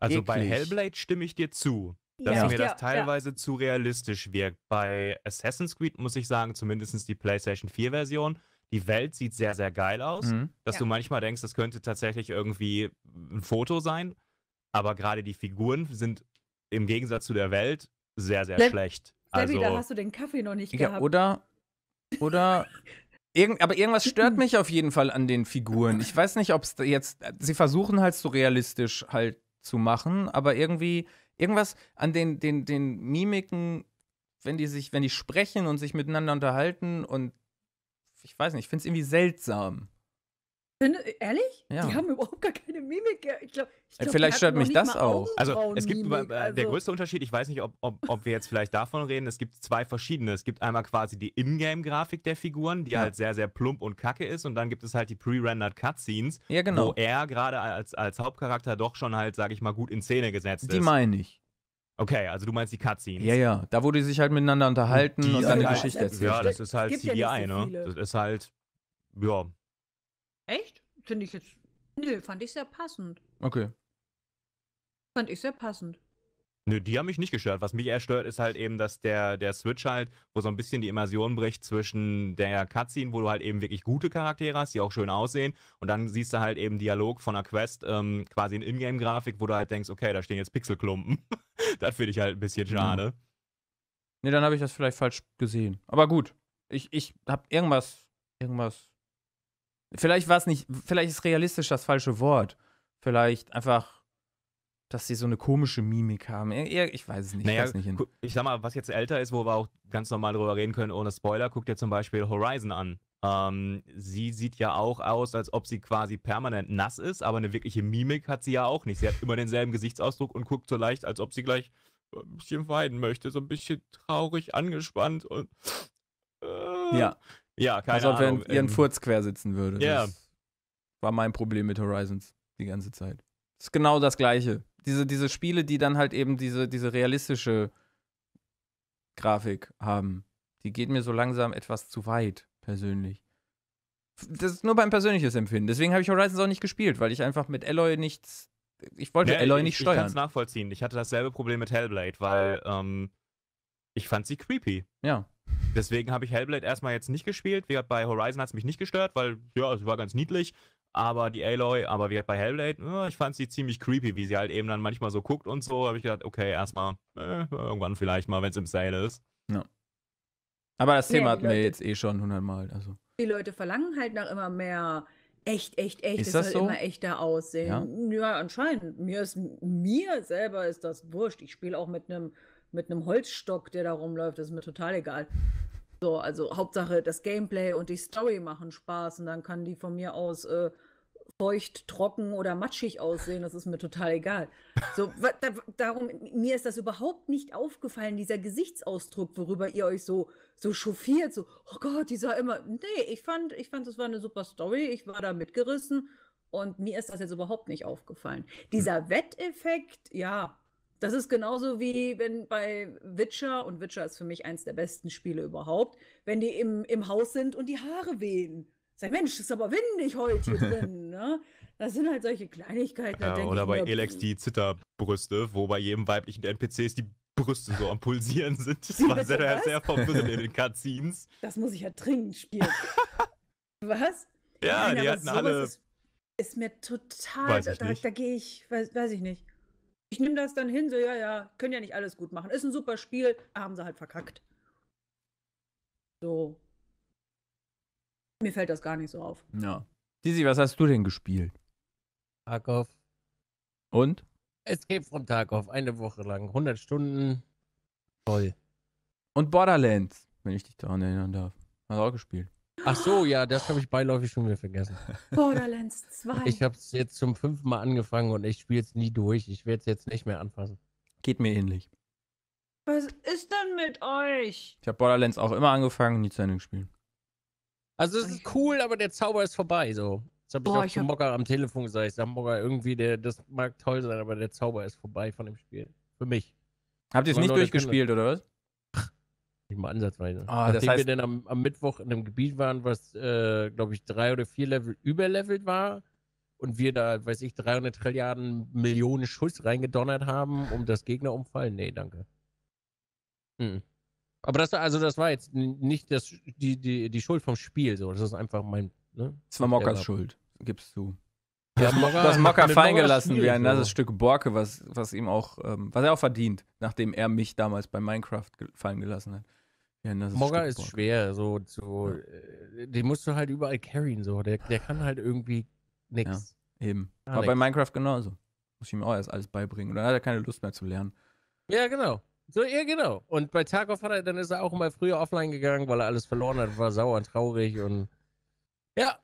Also eklig. bei Hellblade stimme ich dir zu, dass ja. mir das teilweise ja. zu realistisch wirkt. Bei Assassin's Creed muss ich sagen, zumindest die PlayStation 4-Version, die Welt sieht sehr, sehr geil aus, mhm. dass ja. du manchmal denkst, das könnte tatsächlich irgendwie ein Foto sein, aber gerade die Figuren sind im Gegensatz zu der Welt sehr, sehr Le schlecht. Debbie, also, da hast du den Kaffee noch nicht gehabt. Ja, oder, oder Irgend, aber irgendwas stört mich auf jeden Fall an den Figuren. Ich weiß nicht, ob es jetzt. Sie versuchen halt so realistisch halt zu machen, aber irgendwie, irgendwas an den, den, den Mimiken, wenn die sich, wenn die sprechen und sich miteinander unterhalten und ich weiß nicht, ich finde es irgendwie seltsam. Äh, ehrlich? Ja. Die haben überhaupt gar keine Mimik. Ich glaub, ich äh, glaub, vielleicht stört mich das auch. Also es gibt Mimik, äh, also. der größte Unterschied, ich weiß nicht, ob, ob, ob, wir jetzt vielleicht davon reden, es gibt zwei verschiedene. Es gibt einmal quasi die Ingame-Grafik der Figuren, die ja. halt sehr, sehr plump und kacke ist. Und dann gibt es halt die pre-rendered Cutscenes, ja, genau. wo er gerade als, als Hauptcharakter doch schon halt, sage ich mal, gut in Szene gesetzt die ist. Die meine ich. Okay, also du meinst die Cutscenes. Ja, ja. Da, wo die sich halt miteinander unterhalten die und dann die ja, Geschichte erzählen. Ja, das ist halt CGI, ja so ne? Das ist halt, ja. Echt? Finde ich jetzt, nö, fand ich sehr passend. Okay. Fand ich sehr passend. Nö, die haben mich nicht gestört. Was mich eher stört, ist halt eben, dass der, der Switch halt, wo so ein bisschen die Immersion bricht zwischen der Cutscene, wo du halt eben wirklich gute Charaktere hast, die auch schön aussehen, und dann siehst du halt eben Dialog von einer Quest, ähm, quasi in Ingame-Grafik, wo du halt denkst, okay, da stehen jetzt Pixelklumpen. das finde ich halt ein bisschen mhm. schade. Ne, dann habe ich das vielleicht falsch gesehen. Aber gut, ich, ich habe irgendwas, irgendwas. Vielleicht war es nicht, vielleicht ist realistisch das falsche Wort. Vielleicht einfach dass sie so eine komische Mimik haben. Eher, ich weiß es nicht. Naja, ich, nicht ich, sag mal, was jetzt älter ist, wo wir auch ganz normal drüber reden können, ohne Spoiler, guckt ihr zum Beispiel Horizon an. Ähm, sie sieht ja auch aus, als ob sie quasi permanent nass ist, aber eine wirkliche Mimik hat sie ja auch nicht. Sie hat immer denselben Gesichtsausdruck und guckt so leicht, als ob sie gleich ein bisschen weinen möchte, so ein bisschen traurig, angespannt und. Äh, ja. Ja, keine also, Ahnung. Als ob er ihren ähm, Furz quer sitzen würde. Ja. Yeah. war mein Problem mit Horizons die ganze Zeit. Das ist genau das Gleiche diese, diese Spiele, die dann halt eben diese, diese realistische Grafik haben, die geht mir so langsam etwas zu weit, persönlich. Das ist nur mein persönliches Empfinden. Deswegen habe ich Horizons auch nicht gespielt, weil ich einfach mit Alloy nichts. Ich wollte nee, Alloy nicht steuern. Ich kann es nachvollziehen. Ich hatte dasselbe Problem mit Hellblade, weil ähm, ich fand sie creepy. Ja. Deswegen habe ich Hellblade erstmal jetzt nicht gespielt. Wie bei Horizon hat es mich nicht gestört, weil, ja, es war ganz niedlich aber die Aloy, aber wie halt bei Hellblade, ich fand sie ziemlich creepy, wie sie halt eben dann manchmal so guckt und so. Habe ich gedacht, okay, erstmal, äh, irgendwann vielleicht mal, wenn es im Sale ist. Ja. Aber das Thema nee, hatten wir jetzt eh schon hundertmal. Also. Die Leute verlangen halt nach immer mehr echt, echt, echt. Ist es das soll so? immer echter aussehen. Ja? ja, anscheinend. Mir, ist, mir selber ist das wurscht. Ich spiele auch mit einem mit einem Holzstock, der da rumläuft. Das ist mir total egal. So, also Hauptsache das Gameplay und die Story machen Spaß und dann kann die von mir aus äh, feucht, trocken oder matschig aussehen, das ist mir total egal. So, da, darum, mir ist das überhaupt nicht aufgefallen, dieser Gesichtsausdruck, worüber ihr euch so, so chauffiert, so, oh Gott, dieser immer. Nee, ich fand, ich fand, das war eine super Story, ich war da mitgerissen und mir ist das jetzt überhaupt nicht aufgefallen. Dieser hm. Wetteffekt, ja, das ist genauso wie wenn bei Witcher, und Witcher ist für mich eins der besten Spiele überhaupt, wenn die im, im Haus sind und die Haare wehen. Sag, Mensch, ist aber windig heute hier drin. ne? Das sind halt solche Kleinigkeiten. Ja, oder bei mir, Elex die Zitterbrüste, wo bei jedem weiblichen NPCs die Brüste so am Pulsieren sind. Das war sehr, was? sehr verwirrend in den Cutscenes. Das muss ich ja dringend spielen. was? Ja, Nein, die hatten alle. Ist, ist, mir total. Weiß da, da gehe ich, weiß, weiß ich nicht ich nehme das dann hin, so, ja, ja, können ja nicht alles gut machen. Ist ein super Spiel, haben sie halt verkackt. So. Mir fällt das gar nicht so auf. Ja. Dizzy, was hast du denn gespielt? Tarkov. Und? Escape from Tarkov, eine Woche lang, 100 Stunden. Toll. Und Borderlands, wenn ich dich daran erinnern darf. Hast du auch gespielt? Ach so, ja, das habe ich beiläufig schon wieder vergessen. Borderlands 2. Ich habe es jetzt zum fünften Mal angefangen und ich spiele es nie durch. Ich werde es jetzt nicht mehr anfassen. Geht mir ähnlich. Was ist denn mit euch? Ich habe Borderlands auch immer angefangen und nie zu Ende gespielt. Also es ist cool, aber der Zauber ist vorbei. So. Jetzt habe ich auch ich zum hab... Mocker am Telefon gesagt. Ich sage, Mocker, irgendwie, der, das mag toll sein, aber der Zauber ist vorbei von dem Spiel. Für mich. Habt ihr es nicht durchgespielt, oder was? Nicht mal ansatzweise. Ah, Nachdem das heißt, wir dann am, am, Mittwoch in einem Gebiet waren, was, äh, glaube ich, drei oder vier Level überlevelt war und wir da, weiß ich, 300 Trilliarden Millionen Schuss reingedonnert haben, um das Gegner umfallen. Nee, danke. Mhm. Aber das, also das war jetzt nicht das, die, die, die Schuld vom Spiel. So. Das ist einfach mein. Ne? Das war Mockers Schuld, gibst du. Ja, das, das Mocker fein gelassen wie ein nasses so. Stück Borke, was, was ihm auch, ähm, was er auch verdient, nachdem er mich damals bei Minecraft fallen gelassen hat. Ja, Mogger ist schwer, so, so ja. Äh, den musst du halt überall carryen, so. Der, der kann halt irgendwie nix. Ja, eben. War nix. bei Minecraft genauso. Muss ich ihm auch erst alles beibringen. dann hat er keine Lust mehr zu lernen. Ja, genau. So, ja, genau. Und bei Tarkov hat er, dann ist er auch mal früher offline gegangen, weil er alles verloren hat, war sauer und traurig und ja,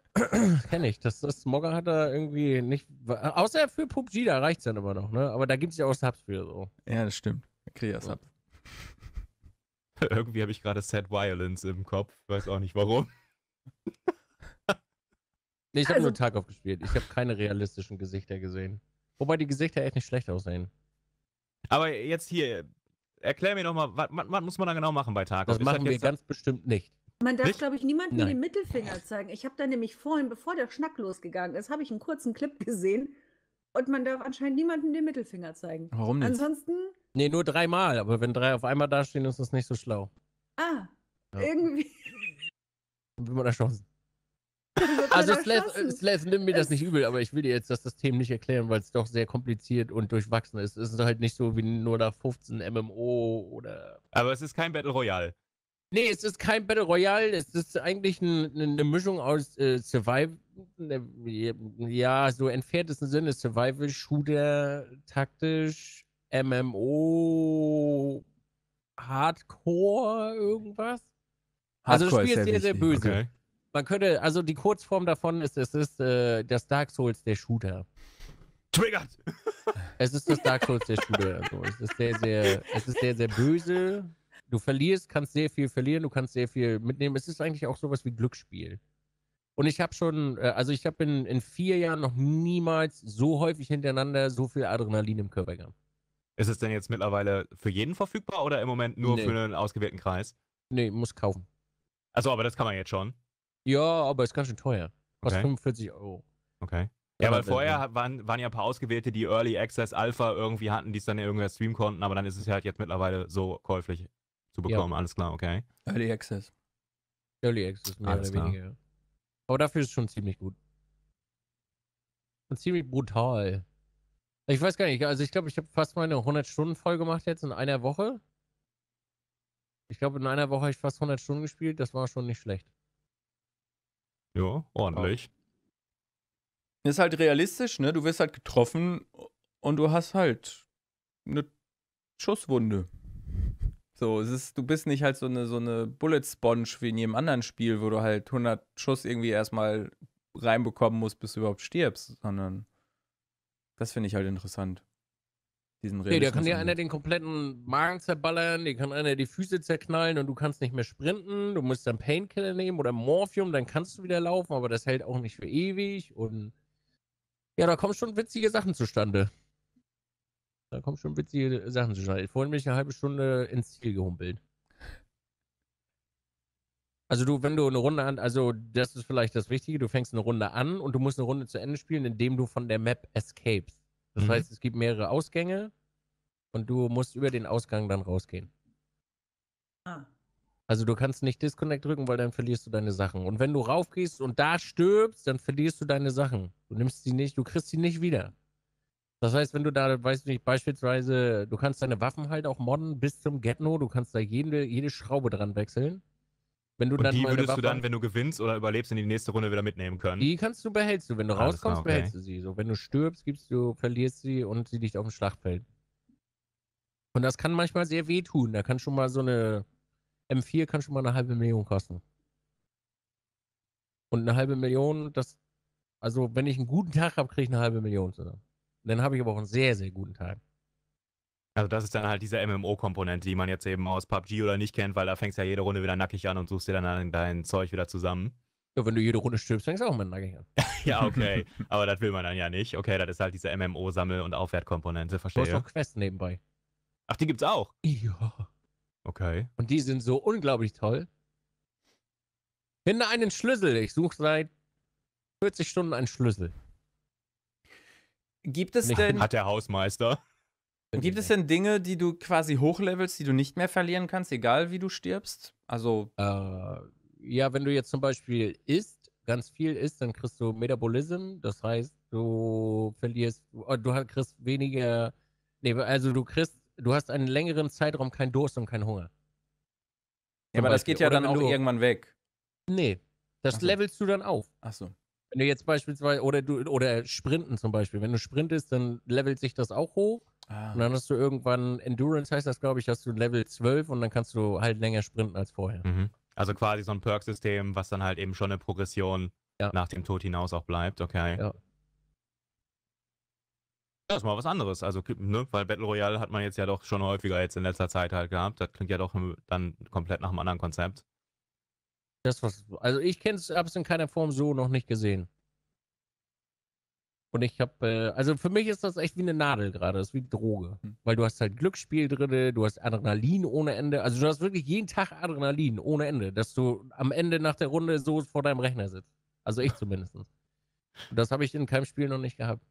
kenne ich. Das, das Mogger hat er irgendwie nicht. Außer für PUBG, da reicht es dann immer noch, ne? Aber da gibt es ja auch Subs für so. Ja, das stimmt. Da kriege ich ja Subs. Irgendwie habe ich gerade Sad Violence im Kopf. Ich weiß auch nicht warum. nee, ich habe also, nur Tag aufgespielt. Ich habe keine realistischen Gesichter gesehen. Wobei die Gesichter echt nicht schlecht aussehen. Aber jetzt hier, erklär mir nochmal, was, was muss man da genau machen bei Tarkov? Das also machen wir ganz bestimmt nicht. Man darf, glaube ich, niemandem den Mittelfinger zeigen. Ich habe da nämlich vorhin, bevor der Schnack losgegangen ist, habe ich einen kurzen Clip gesehen, und man darf anscheinend niemandem den Mittelfinger zeigen. Warum nicht? Ansonsten. Nee, nur dreimal. Aber wenn drei auf einmal dastehen, ist das nicht so schlau. Ah, ja. irgendwie. Dann wird man erschossen. Also Slash, nimm mir das nicht übel, aber ich will dir jetzt das System nicht erklären, weil es doch sehr kompliziert und durchwachsen ist. Es ist halt nicht so wie nur da 15 MMO oder. Aber es ist kein Battle Royale. Nee, es ist kein Battle Royale, es ist eigentlich ein, eine Mischung aus äh, Survival, ne, ja, so entferntesten Sinne, Survival, Shooter, taktisch, MMO, Hardcore, irgendwas. Hardcore also das Spiel ist sehr, sehr, sehr böse. Okay. Man könnte, also die Kurzform davon ist, es ist äh, das Dark Souls der Shooter. Triggert! Es ist das Dark Souls der Shooter. Also, es ist sehr, sehr, es ist sehr, sehr böse Du verlierst, kannst sehr viel verlieren, du kannst sehr viel mitnehmen. Es ist eigentlich auch sowas wie Glücksspiel. Und ich habe schon, äh, also ich habe in, in vier Jahren noch niemals so häufig hintereinander so viel Adrenalin im Körper gehabt. Ist es denn jetzt mittlerweile für jeden verfügbar oder im Moment nur nee. für einen ausgewählten Kreis? Nee, muss kaufen. Achso, aber das kann man jetzt schon. Ja, aber ist ganz schön teuer. Kostet okay. 45 Euro. Okay. Ja, weil vorher waren, waren ja ein paar ausgewählte, die Early Access Alpha irgendwie hatten, die es dann irgendwer streamen konnten, aber dann ist es halt jetzt mittlerweile so käuflich zu bekommen. Ja. Alles klar, okay. Early Access. Early Access, mehr Alles oder klar. weniger. Aber dafür ist es schon ziemlich gut. Und ziemlich brutal. Ich weiß gar nicht, also ich glaube, ich habe fast meine 100 Stunden voll gemacht jetzt in einer Woche. Ich glaube, in einer Woche habe ich fast 100 Stunden gespielt, das war schon nicht schlecht. Ja, ordentlich. Ist halt realistisch, ne? Du wirst halt getroffen und du hast halt eine Schusswunde. So, es ist, du bist nicht halt so eine, so eine Bullet Sponge wie in jedem anderen Spiel, wo du halt 100 Schuss irgendwie erstmal reinbekommen musst, bis du überhaupt stirbst, sondern das finde ich halt interessant. Diesen nee, da kann dir einer den kompletten Magen zerballern, dir kann einer die Füße zerknallen und du kannst nicht mehr sprinten, du musst dann Painkiller nehmen oder Morphium, dann kannst du wieder laufen, aber das hält auch nicht für ewig und ja, da kommen schon witzige Sachen zustande. Da kommen schon witzige Sachen zu zustande. Vorhin bin ich eine halbe Stunde ins Ziel gehumpelt. Also du, wenn du eine Runde an, also das ist vielleicht das Wichtige, du fängst eine Runde an und du musst eine Runde zu Ende spielen, indem du von der Map escapes. Das mhm. heißt, es gibt mehrere Ausgänge und du musst über den Ausgang dann rausgehen. Ah. Also du kannst nicht Disconnect drücken, weil dann verlierst du deine Sachen. Und wenn du raufgehst und da stirbst, dann verlierst du deine Sachen. Du nimmst sie nicht, du kriegst sie nicht wieder. Das heißt, wenn du da, weißt du nicht, beispielsweise, du kannst deine Waffen halt auch modden bis zum Getno, du kannst da jede, jede Schraube dran wechseln. Wenn du und dann die würdest Waffe du dann, wenn du gewinnst oder überlebst, in die nächste Runde wieder mitnehmen können? Die kannst du, behältst du. Wenn du ah, rauskommst, okay. behältst du sie. So, wenn du stirbst, gibst du, verlierst sie und sie liegt auf dem Schlachtfeld. Und das kann manchmal sehr wehtun. Da kann schon mal so eine M4 kann schon mal eine halbe Million kosten. Und eine halbe Million, das, also wenn ich einen guten Tag habe, kriege ich eine halbe Million zusammen dann habe ich aber auch einen sehr, sehr guten Tag. Also das ist dann halt diese MMO-Komponente, die man jetzt eben aus PUBG oder nicht kennt, weil da fängst du ja jede Runde wieder nackig an und suchst dir dann dein Zeug wieder zusammen. Ja, wenn du jede Runde stirbst, fängst du auch mit nackig an. ja, okay. Aber das will man dann ja nicht. Okay, das ist halt diese MMO-Sammel- und Aufwertkomponente, verstehe. Du hast noch Quests nebenbei. Ach, die gibt's auch? Ja. Okay. Und die sind so unglaublich toll. Finde einen Schlüssel. Ich suche seit 40 Stunden einen Schlüssel. Gibt es denn. Hat der Hausmeister. Gibt es denn Dinge, die du quasi hochlevelst, die du nicht mehr verlieren kannst, egal wie du stirbst? Also. Äh, ja, wenn du jetzt zum Beispiel isst, ganz viel isst, dann kriegst du Metabolism. Das heißt, du verlierst. Äh, du kriegst weniger. Nee, also du kriegst. Du hast einen längeren Zeitraum keinen Durst und keinen Hunger. Ja, aber Beispiel. das geht ja Oder dann auch du, irgendwann weg. Nee, das so. levelst du dann auf. Ach so. Wenn du jetzt beispielsweise, oder du, oder Sprinten zum Beispiel, wenn du sprintest, dann levelt sich das auch hoch. Ah. Und dann hast du irgendwann, Endurance heißt das, glaube ich, hast du Level 12 und dann kannst du halt länger sprinten als vorher. Mhm. Also quasi so ein Perk-System, was dann halt eben schon eine Progression ja. nach dem Tod hinaus auch bleibt, okay. Ja. Das ist mal was anderes. Also, ne, weil Battle Royale hat man jetzt ja doch schon häufiger jetzt in letzter Zeit halt gehabt. Das klingt ja doch ähm, dann komplett nach einem anderen Konzept. Das was, also ich kenne es, habe es in keiner Form so noch nicht gesehen. Und ich habe, äh, also für mich ist das echt wie eine Nadel gerade, das ist wie Droge. Hm. Weil du hast halt Glücksspiel drin, du hast Adrenalin ohne Ende. Also du hast wirklich jeden Tag Adrenalin ohne Ende, dass du am Ende nach der Runde so vor deinem Rechner sitzt. Also ich zumindest. Und das habe ich in keinem Spiel noch nicht gehabt.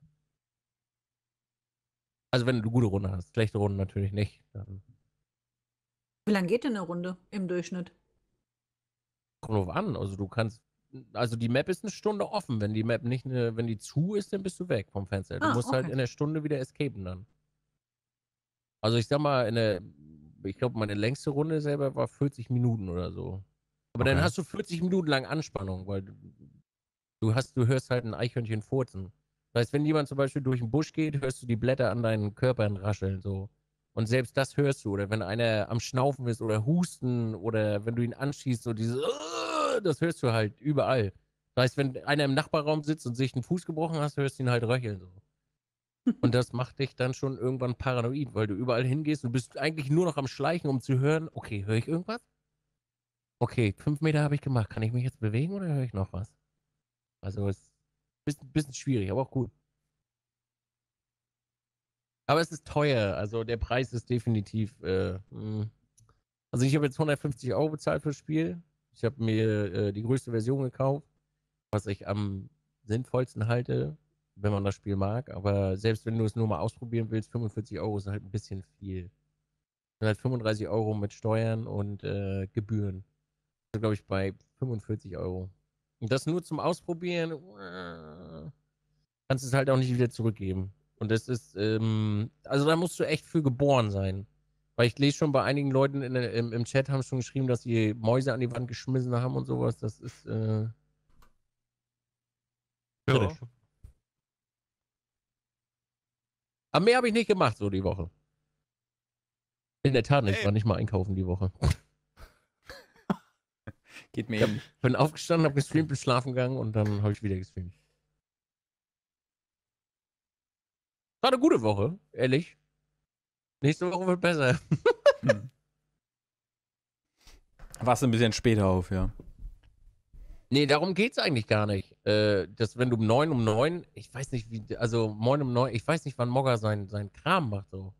Also wenn du gute Runde hast, schlechte Runden natürlich nicht. Wie lange geht denn eine Runde im Durchschnitt? kommt drauf an. Also du kannst, also die Map ist eine Stunde offen. Wenn die Map nicht eine, wenn die zu ist, dann bist du weg vom Fenster. Du ah, musst halt okay. halt in der Stunde wieder escapen dann. Also ich sag mal, in der, ich glaube, meine längste Runde selber war 40 Minuten oder so. Aber okay. dann hast du 40 Minuten lang Anspannung, weil du hast, du hörst halt ein Eichhörnchen furzen. Das heißt, wenn jemand zum Beispiel durch den Busch geht, hörst du die Blätter an deinen Körpern rascheln so. Und selbst das hörst du. Oder wenn einer am Schnaufen ist oder husten oder wenn du ihn anschießt, so dieses das hörst du halt überall. Das heißt, wenn einer im Nachbarraum sitzt und sich einen Fuß gebrochen hast, hörst du ihn halt röcheln. So. Und das macht dich dann schon irgendwann paranoid, weil du überall hingehst und bist eigentlich nur noch am Schleichen, um zu hören, okay, höre ich irgendwas? Okay, fünf Meter habe ich gemacht. Kann ich mich jetzt bewegen oder höre ich noch was? Also es ist ein bisschen, schwierig, aber auch gut. Aber es ist teuer, also der Preis ist definitiv. Äh, hm. also ich habe jetzt 150 Euro bezahlt fürs Spiel. Ich habe mir äh, die größte Version gekauft, was ich am sinnvollsten halte, wenn man das Spiel mag. Aber selbst wenn du es nur mal ausprobieren willst, 45 Euro ist halt ein bisschen viel. Sind halt 35 Euro mit Steuern und äh, Gebühren. Also, glaube ich, bei 45 Euro. Und das nur zum Ausprobieren. Äh, kannst es halt auch nicht wieder zurückgeben. Und das ist, ähm, also da musst du echt für geboren sein. Weil ich lese schon bei einigen Leuten in, im, im, Chat haben schon geschrieben, dass sie Mäuse an die Wand geschmissen haben und sowas. Das ist. Äh, ja. Aber mehr habe ich nicht gemacht, so die Woche. In der Tat nicht. Ich war nicht mal einkaufen die Woche. Geht mir ich bin aufgestanden, habe gestreamt, bin schlafen gegangen und dann habe ich wieder gestreamt. War eine gute Woche, ehrlich. Nächste Woche wird besser. Hm. Warst ein bisschen später auf, ja. Nee, darum geht's eigentlich gar nicht. Äh, dass wenn du um neun um neun, ich weiß nicht, wie, also neun um neun, ich weiß nicht, wann Mogger sein, sein Kram macht so.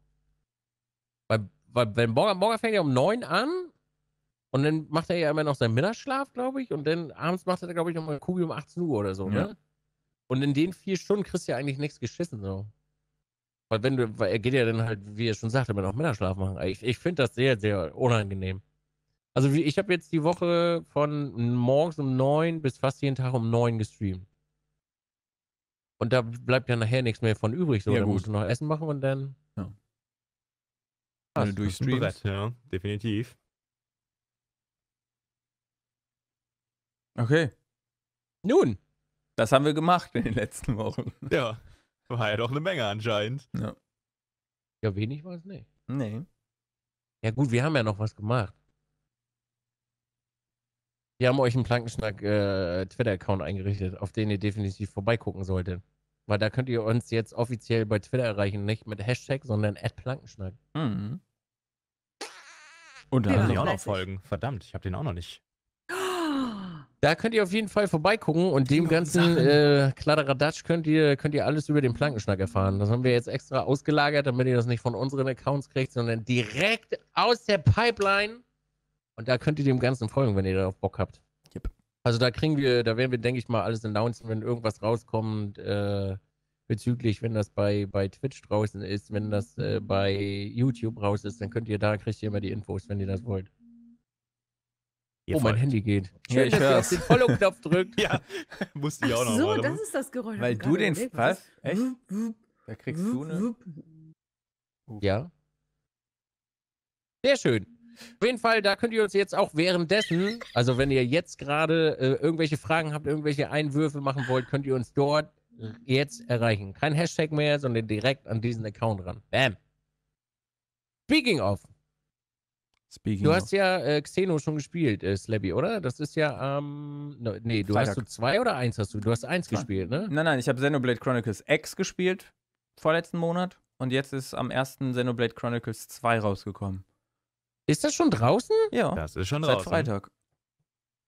Weil, weil wenn Mogger, Mogger fängt ja um neun an und dann macht er ja immer noch seinen Mittagsschlaf, glaube ich, und dann abends macht er, glaube ich, nochmal Kugel um 18 Uhr oder so, ja. ne? Und in den vier Stunden kriegst du ja eigentlich nichts geschissen, so. Weil wenn du, weil er geht ja dann halt, wie er schon sagte, wenn auch Männer schlafen machen. Ich, ich finde das sehr, sehr unangenehm. Also wie, ich habe jetzt die Woche von morgens um neun bis fast jeden Tag um neun gestreamt. Und da bleibt ja nachher nichts mehr von übrig. So, ja, dann gut. musst du noch Essen machen und dann. Ja. Wenn durchstreamst. Ja, definitiv. Okay. Nun. Das haben wir gemacht in den letzten Wochen. Ja. War ja doch eine Menge anscheinend. Ja. Ja, wenig war es nicht. Nee. Ja, gut, wir haben ja noch was gemacht. Wir haben euch einen Plankenschnack äh, Twitter-Account eingerichtet, auf den ihr definitiv vorbeigucken solltet. Weil da könnt ihr uns jetzt offiziell bei Twitter erreichen. Nicht mit Hashtag, sondern Plankenschnack. Mhm. Und da ja, muss ich auch noch folgen. Verdammt, ich habe den auch noch nicht. Da könnt ihr auf jeden Fall vorbeigucken und dem ganzen äh, Kladderadatsch könnt ihr, könnt ihr alles über den Plankenschnack erfahren. Das haben wir jetzt extra ausgelagert, damit ihr das nicht von unseren Accounts kriegt, sondern direkt aus der Pipeline. Und da könnt ihr dem Ganzen folgen, wenn ihr darauf Bock habt. Yep. Also da kriegen wir, da werden wir, denke ich mal, alles announcen, wenn irgendwas rauskommt, äh, bezüglich, wenn das bei, bei Twitch draußen ist, wenn das äh, bei YouTube raus ist, dann könnt ihr da, kriegt ihr immer die Infos, wenn ihr das wollt. Ihr oh, mein Handy geht. Schön, ja, ich dass ihr auf den Follow-Knopf drückt. ja, musste ich auch noch. So, mal. das ist das Geräusch. Weil du den Fass. Echt? Da kriegst du eine. Ja. Sehr schön. Auf jeden Fall, da könnt ihr uns jetzt auch währenddessen, also wenn ihr jetzt gerade äh, irgendwelche Fragen habt, irgendwelche Einwürfe machen wollt, könnt ihr uns dort jetzt erreichen. Kein Hashtag mehr, sondern direkt an diesen Account ran. Bam. Speaking of, Speaking du hast ja äh, Xeno schon gespielt, äh, Slabby, oder? Das ist ja am. Ähm, ne, nee, du Freitag. hast du zwei oder eins hast du? Du hast eins nein. gespielt, ne? Nein, nein, ich habe Xenoblade Chronicles X gespielt, vorletzten Monat. Und jetzt ist am 1. Xenoblade Chronicles 2 rausgekommen. Ist das schon draußen? Ja. Das ist schon Seit draußen. Freitag.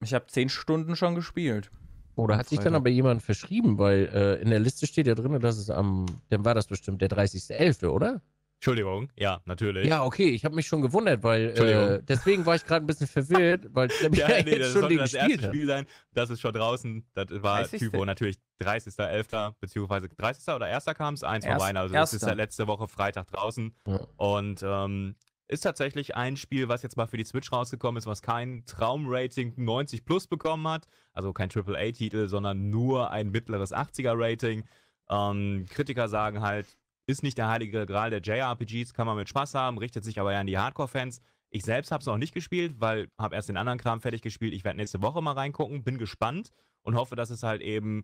Ich habe zehn Stunden schon gespielt. Oder oh, hat sich dann aber jemand verschrieben, weil äh, in der Liste steht ja drin, dass es am, dann war das bestimmt der 30.11., oder? Entschuldigung, ja, natürlich. Ja, okay, ich habe mich schon gewundert, weil äh, deswegen war ich gerade ein bisschen verwirrt, weil ich ja, ja nee, das schon sollte das erste hat. Spiel sein. Das ist schon draußen. Das war Typo natürlich 30.11. beziehungsweise 30. oder 1. kam es, eins von beiden. Also das ist ja letzte Woche Freitag draußen. Ja. Und ähm, ist tatsächlich ein Spiel, was jetzt mal für die Switch rausgekommen ist, was kein Traumrating 90 plus bekommen hat. Also kein Triple A titel sondern nur ein mittleres 80er-Rating. Ähm, Kritiker sagen halt, ist nicht der heilige Gral der JRPGs, kann man mit Spaß haben, richtet sich aber ja an die Hardcore-Fans. Ich selbst habe es noch nicht gespielt, weil habe erst den anderen Kram fertig gespielt. Ich werde nächste Woche mal reingucken, bin gespannt und hoffe, dass es halt eben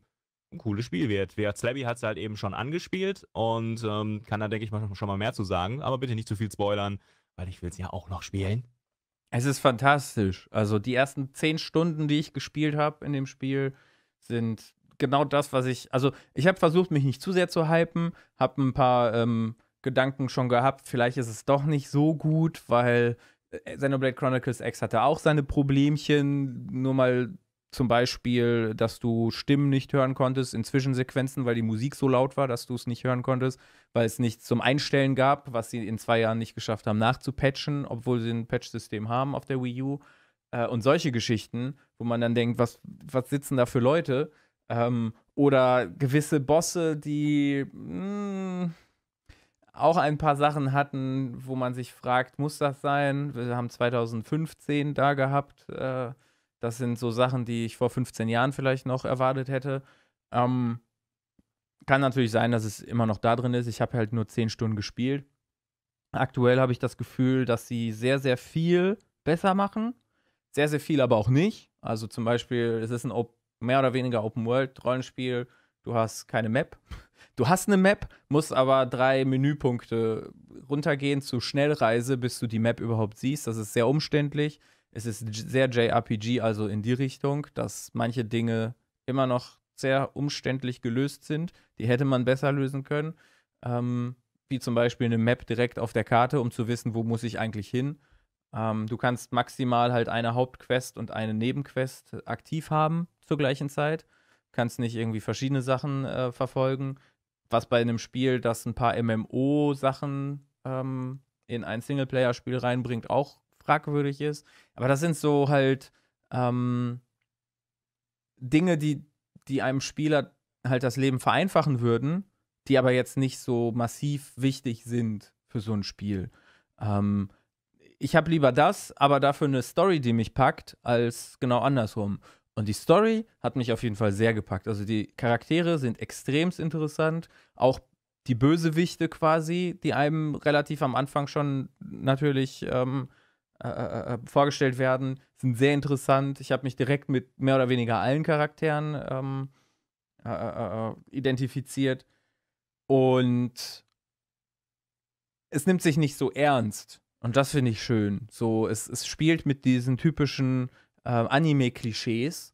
ein cooles Spiel wird. Wer Slabby hat es halt eben schon angespielt und ähm, kann da, denke ich mal, schon mal mehr zu sagen. Aber bitte nicht zu viel spoilern, weil ich will es ja auch noch spielen. Es ist fantastisch. Also die ersten zehn Stunden, die ich gespielt habe in dem Spiel, sind genau das, was ich. Also, ich habe versucht, mich nicht zu sehr zu hypen, habe ein paar ähm, Gedanken schon gehabt, vielleicht ist es doch nicht so gut, weil äh, Xenoblade Chronicles X hatte auch seine Problemchen. Nur mal zum Beispiel, dass du Stimmen nicht hören konntest in Zwischensequenzen, weil die Musik so laut war, dass du es nicht hören konntest, weil es nichts zum Einstellen gab, was sie in zwei Jahren nicht geschafft haben nachzupatchen, obwohl sie ein Patch-System haben auf der Wii U. Äh, und solche Geschichten, wo man dann denkt, was, was sitzen da für Leute? Ähm, oder gewisse Bosse, die mh, mm, auch ein paar Sachen hatten, wo man sich fragt, muss das sein? Wir haben 2015 da gehabt. Äh, das sind so Sachen, die ich vor 15 Jahren vielleicht noch erwartet hätte. Ähm, kann natürlich sein, dass es immer noch da drin ist. Ich habe halt nur 10 Stunden gespielt. Aktuell habe ich das Gefühl, dass sie sehr, sehr viel besser machen. Sehr, sehr viel aber auch nicht. Also zum Beispiel, es ist ein Open mehr oder weniger Open-World-Rollenspiel. Du hast keine Map. Du hast eine Map, musst aber drei Menüpunkte runtergehen zu Schnellreise, bis du die Map überhaupt siehst. Das ist sehr umständlich. Es ist sehr JRPG, also in die Richtung, dass manche Dinge immer noch sehr umständlich gelöst sind. Die hätte man besser lösen können. Ähm, wie zum Beispiel eine Map direkt auf der Karte, um zu wissen, wo muss ich eigentlich hin. Ähm, du kannst maximal halt eine Hauptquest und eine Nebenquest aktiv haben zur gleichen Zeit. Kannst nicht irgendwie verschiedene Sachen äh, verfolgen. Was bei einem Spiel, das ein paar MMO-Sachen ähm, in ein Singleplayer-Spiel reinbringt, auch fragwürdig ist. Aber das sind so halt ähm, Dinge, die, die einem Spieler halt das Leben vereinfachen würden, die aber jetzt nicht so massiv wichtig sind für so ein Spiel. Ähm, ich habe lieber das, aber dafür eine Story, die mich packt, als genau andersrum. Und die Story hat mich auf jeden Fall sehr gepackt. Also die Charaktere sind extremst interessant, auch die Bösewichte quasi, die einem relativ am Anfang schon natürlich ähm, äh, äh, äh vorgestellt werden, sind sehr interessant. Ich habe mich direkt mit mehr oder weniger allen Charakteren ähm, äh, äh identifiziert. Und es nimmt sich nicht so ernst. Und das finde ich schön. So, es, es spielt mit diesen typischen äh, Anime-Klischees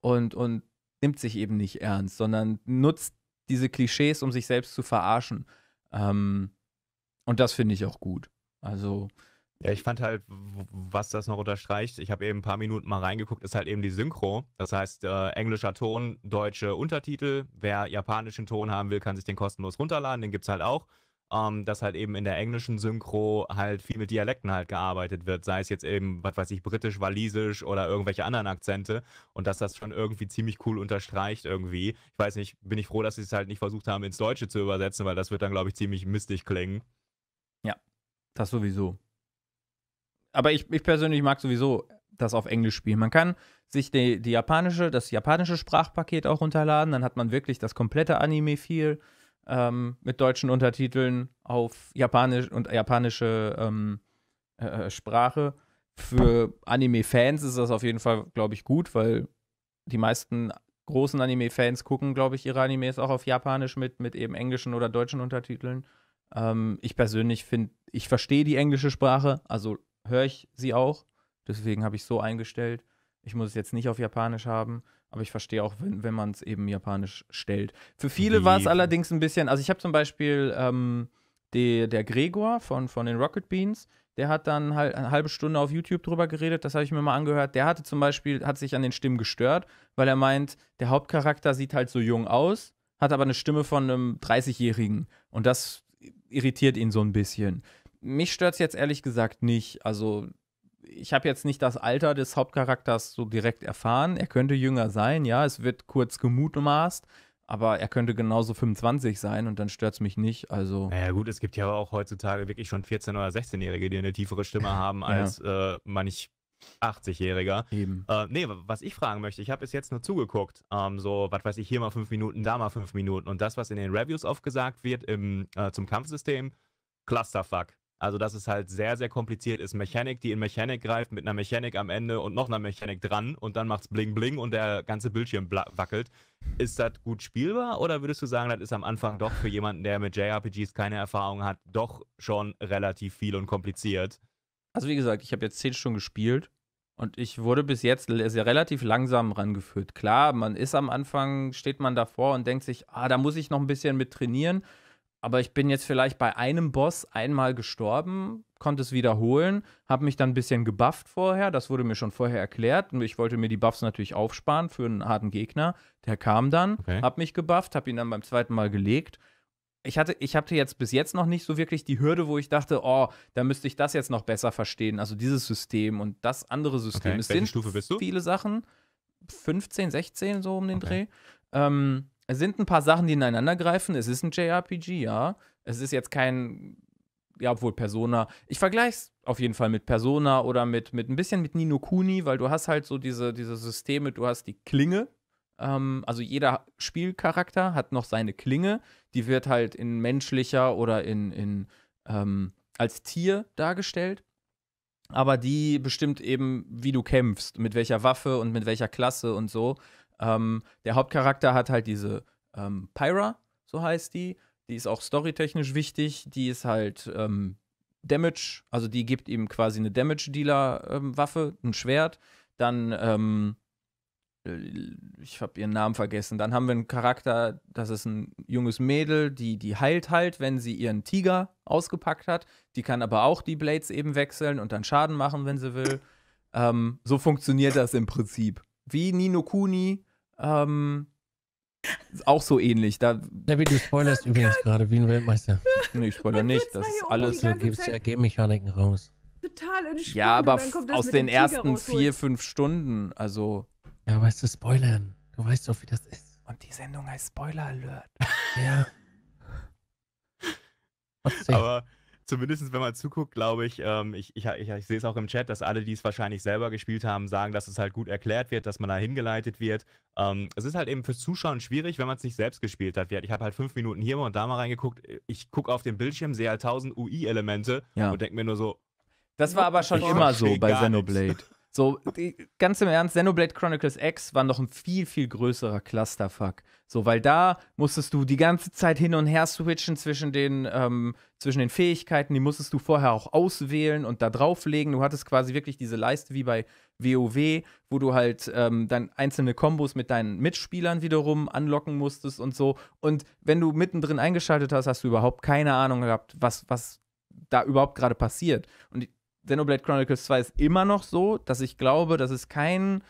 und, und nimmt sich eben nicht ernst, sondern nutzt diese Klischees, um sich selbst zu verarschen. Ähm, und das finde ich auch gut. Also. Ja, ich fand halt, was das noch unterstreicht, ich habe eben ein paar Minuten mal reingeguckt, ist halt eben die Synchro. Das heißt, äh, englischer Ton, deutsche Untertitel. Wer japanischen Ton haben will, kann sich den kostenlos runterladen, den gibt es halt auch ähm, dass halt eben in der englischen Synchro halt viel mit Dialekten halt gearbeitet wird, sei es jetzt eben, was weiß ich, britisch, walisisch oder irgendwelche anderen Akzente und dass das schon irgendwie ziemlich cool unterstreicht irgendwie. Ich weiß nicht, bin ich froh, dass sie es halt nicht versucht haben, ins Deutsche zu übersetzen, weil das wird dann, glaube ich, ziemlich mistig klingen. Ja, das sowieso. Aber ich, ich persönlich mag sowieso das auf Englisch spielen. Man kann sich die, die japanische, das japanische Sprachpaket auch runterladen, dann hat man wirklich das komplette Anime feel ähm, mit deutschen Untertiteln auf Japanisch und japanische ähm, äh, äh Sprache. Für Anime-Fans ist das auf jeden Fall, glaube ich, gut, weil die meisten großen Anime-Fans gucken, glaube ich, ihre Animes auch auf Japanisch mit, mit eben englischen oder deutschen Untertiteln. Ähm, ich persönlich finde, ich verstehe die englische Sprache, also höre ich sie auch. Deswegen habe ich so eingestellt. Ich muss es jetzt nicht auf Japanisch haben. Aber ich verstehe auch, wenn, wenn man es eben japanisch stellt. Für viele war es allerdings ein bisschen, also ich habe zum Beispiel ähm, die, der Gregor von, von den Rocket Beans, der hat dann halt eine halbe Stunde auf YouTube drüber geredet, das habe ich mir mal angehört. Der hatte zum Beispiel, hat sich an den Stimmen gestört, weil er meint, der Hauptcharakter sieht halt so jung aus, hat aber eine Stimme von einem 30-Jährigen. Und das irritiert ihn so ein bisschen. Mich stört es jetzt ehrlich gesagt nicht. Also ich habe jetzt nicht das Alter des Hauptcharakters so direkt erfahren. Er könnte jünger sein, ja, es wird kurz gemutmaßt, aber er könnte genauso 25 sein und dann stört es mich nicht. Also. Naja, gut, es gibt ja auch heutzutage wirklich schon 14- oder 16-Jährige, die eine tiefere Stimme haben als ja. äh, manch 80-Jähriger. Eben. Äh, nee, was ich fragen möchte, ich habe bis jetzt nur zugeguckt. Ähm, so, was weiß ich, hier mal fünf Minuten, da mal fünf Minuten. Und das, was in den Reviews oft gesagt wird im, äh, zum Kampfsystem, Clusterfuck. Also, dass es halt sehr, sehr kompliziert ist. Mechanik, die in Mechanik greift, mit einer Mechanik am Ende und noch einer Mechanik dran und dann macht's bling bling und der ganze Bildschirm wackelt. Ist das gut spielbar oder würdest du sagen, das ist am Anfang doch für jemanden, der mit JRPGs keine Erfahrung hat, doch schon relativ viel und kompliziert? Also, wie gesagt, ich habe jetzt zehn Stunden gespielt und ich wurde bis jetzt sehr relativ langsam rangeführt. Klar, man ist am Anfang, steht man davor und denkt sich, ah, da muss ich noch ein bisschen mit trainieren aber ich bin jetzt vielleicht bei einem Boss einmal gestorben, konnte es wiederholen, habe mich dann ein bisschen gebufft vorher, das wurde mir schon vorher erklärt. und Ich wollte mir die Buffs natürlich aufsparen für einen harten Gegner. Der kam dann, okay. habe mich gebufft, habe ihn dann beim zweiten Mal gelegt. Ich hatte, ich hatte jetzt bis jetzt noch nicht so wirklich die Hürde, wo ich dachte, oh, da müsste ich das jetzt noch besser verstehen. Also dieses System und das andere System. Okay. Es Welche sind Stufe bist du? viele Sachen. 15, 16 so um den okay. Dreh. Ähm, es sind ein paar Sachen, die ineinander greifen. Es ist ein JRPG, ja. Es ist jetzt kein, ja, obwohl Persona. Ich vergleiche es auf jeden Fall mit Persona oder mit, mit ein bisschen mit Nino Kuni, weil du hast halt so diese, diese Systeme, du hast die Klinge. Ähm, also jeder Spielcharakter hat noch seine Klinge. Die wird halt in menschlicher oder in, in ähm, als Tier dargestellt. Aber die bestimmt eben, wie du kämpfst, mit welcher Waffe und mit welcher Klasse und so. Ähm, der Hauptcharakter hat halt diese ähm, Pyra, so heißt die. Die ist auch storytechnisch wichtig. Die ist halt ähm, Damage, also die gibt ihm quasi eine Damage-Dealer-Waffe, ähm, ein Schwert. Dann, ähm, ich habe ihren Namen vergessen. Dann haben wir einen Charakter, das ist ein junges Mädel, die, die heilt halt, wenn sie ihren Tiger ausgepackt hat. Die kann aber auch die Blades eben wechseln und dann Schaden machen, wenn sie will. Ähm, so funktioniert das im Prinzip wie Nino Kuni, ähm, auch so ähnlich. Da Debbie, du spoilerst übrigens gerade wie ein Weltmeister. Nee, ich spoiler nicht. Das ist alles. Du gibst ja Game-Mechaniken raus. Total entspannt. Ja, aber aus den ersten vier, fünf Stunden. Also. Ja, weißt du, spoilern. Du weißt doch, wie das ist. Und die Sendung heißt Spoiler Alert. Ja. Aber zumindest wenn man zuguckt, glaube ich, ähm, ich, ich, ich, ich sehe es auch im Chat, dass alle, die es wahrscheinlich selber gespielt haben, sagen, dass es halt gut erklärt wird, dass man da hingeleitet wird. Ähm, es ist halt eben fürs Zuschauen schwierig, wenn man es nicht selbst gespielt hat. Ich habe halt fünf Minuten hier mal und da mal reingeguckt. Ich gucke auf den Bildschirm, sehe halt tausend UI-Elemente ja. und denke mir nur so. Das war aber schon immer so bei Xenoblade. So, die, ganz im Ernst, Xenoblade Chronicles X war noch ein viel, viel größerer Clusterfuck. So, weil da musstest du die ganze Zeit hin und her switchen zwischen den, ähm, zwischen den Fähigkeiten, die musstest du vorher auch auswählen und da drauflegen. Du hattest quasi wirklich diese Leiste wie bei WoW, wo du halt ähm, dann einzelne Kombos mit deinen Mitspielern wiederum anlocken musstest und so. Und wenn du mittendrin eingeschaltet hast, hast du überhaupt keine Ahnung gehabt, was, was da überhaupt gerade passiert. Und Xenoblade Chronicles 2 ist immer noch so, dass ich glaube, dass es keinen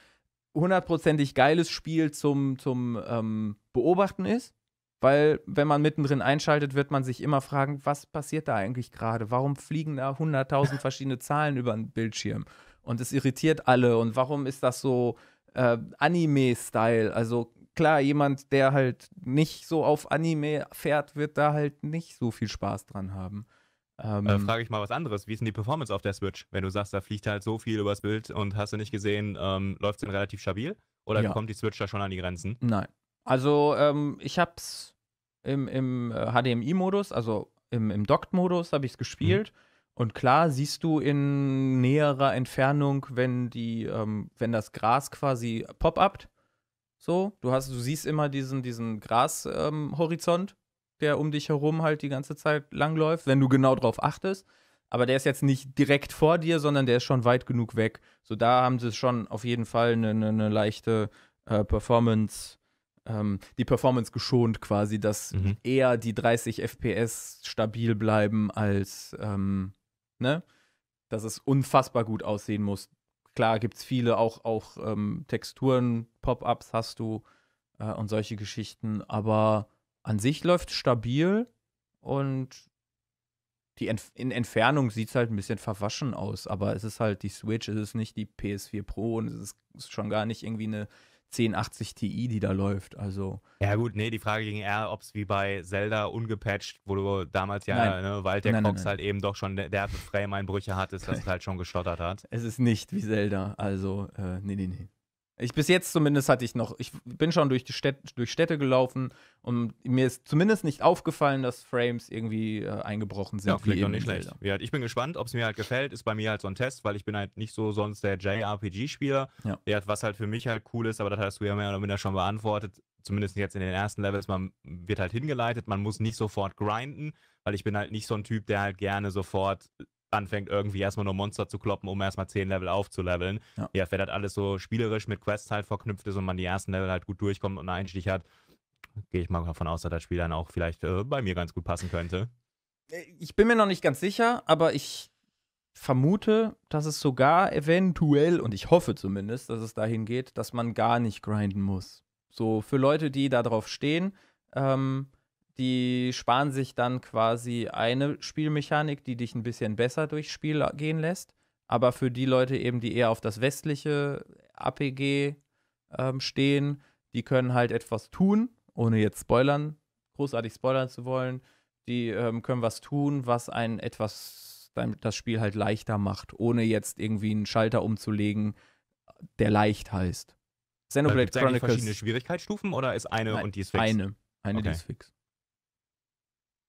hundertprozentig geiles Spiel zum, zum ähm, Beobachten ist. Weil, wenn man mittendrin einschaltet, wird man sich immer fragen, was passiert da eigentlich gerade? Warum fliegen da hunderttausend verschiedene Zahlen über den Bildschirm? Und es irritiert alle. Und warum ist das so äh, Anime-Style? Also, klar, jemand, der halt nicht so auf Anime fährt, wird da halt nicht so viel Spaß dran haben. Ähm, äh, Frage ich mal was anderes. Wie ist denn die Performance auf der Switch? Wenn du sagst, da fliegt halt so viel übers Bild und hast du nicht gesehen, ähm, läuft es denn relativ stabil? Oder ja. kommt die Switch da schon an die Grenzen? Nein. Also ähm, ich hab's im, im HDMI-Modus, äh, also im, im Docked-Modus habe ich es gespielt. Mhm. Und klar siehst du in näherer Entfernung, wenn die, ähm, wenn das Gras quasi pop-upt. So, du hast, du siehst immer diesen, diesen Grashorizont. Ähm, der um dich herum halt die ganze Zeit langläuft, wenn du genau drauf achtest. Aber der ist jetzt nicht direkt vor dir, sondern der ist schon weit genug weg. So, da haben sie schon auf jeden Fall eine, eine, eine leichte äh, Performance, ähm, die Performance geschont quasi, dass mhm. eher die 30 FPS stabil bleiben als, ähm, ne? Dass es unfassbar gut aussehen muss. Klar gibt es viele, auch, auch ähm, Texturen, Pop-ups hast du äh, und solche Geschichten, aber an sich läuft stabil und die Entf in Entfernung sieht es halt ein bisschen verwaschen aus, aber es ist halt die Switch, es ist nicht die PS4 Pro und es ist schon gar nicht irgendwie eine 1080 Ti, die da läuft. Also. Ja, gut, nee, die Frage ging eher, ob es wie bei Zelda ungepatcht, wo du damals ja, ne, weil der Cox halt eben doch schon der Frame-Einbrüche hattest, dass es halt schon gestottert hat. Es ist nicht wie Zelda, also, äh, nee, nee, nee. Ich bis jetzt zumindest hatte ich noch, ich bin schon durch die Städte, durch Städte gelaufen und mir ist zumindest nicht aufgefallen, dass Frames irgendwie äh, eingebrochen sind. Ja, vielleicht auch nicht schlecht. Ja, halt, ich bin gespannt, ob es mir halt gefällt. Ist bei mir halt so ein Test, weil ich bin halt nicht so sonst der JRPG-Spieler. Ja. Der was halt für mich halt cool ist, aber das hast du ja mehr oder weniger schon beantwortet. Zumindest jetzt in den ersten Levels, man wird halt hingeleitet, man muss nicht sofort grinden, weil ich bin halt nicht so ein Typ, der halt gerne sofort anfängt, irgendwie erstmal nur Monster zu kloppen, um erstmal 10 Level aufzuleveln. Ja, ja wenn das alles so spielerisch mit Quests halt verknüpft ist und man die ersten Level halt gut durchkommt und einen Einstich hat, gehe ich mal davon aus, dass das Spiel dann auch vielleicht äh, bei mir ganz gut passen könnte. Äh, ich bin mir noch nicht ganz sicher, aber ich vermute, dass es sogar eventuell, und ich hoffe zumindest, dass es dahin geht, dass man gar nicht grinden muss. So für Leute, die da drauf stehen, ähm, die sparen sich dann quasi eine Spielmechanik, die dich ein bisschen besser durchs Spiel gehen lässt. Aber für die Leute eben, die eher auf das westliche APG ähm, stehen, die können halt etwas tun, ohne jetzt spoilern, großartig spoilern zu wollen. Die ähm, können was tun, was ein etwas das Spiel halt leichter macht, ohne jetzt irgendwie einen Schalter umzulegen, der leicht heißt. Äh, Xenoblade Chronicles. verschiedene Schwierigkeitsstufen oder ist eine Nein, und die ist fix? Eine. Eine, okay. die ist fix.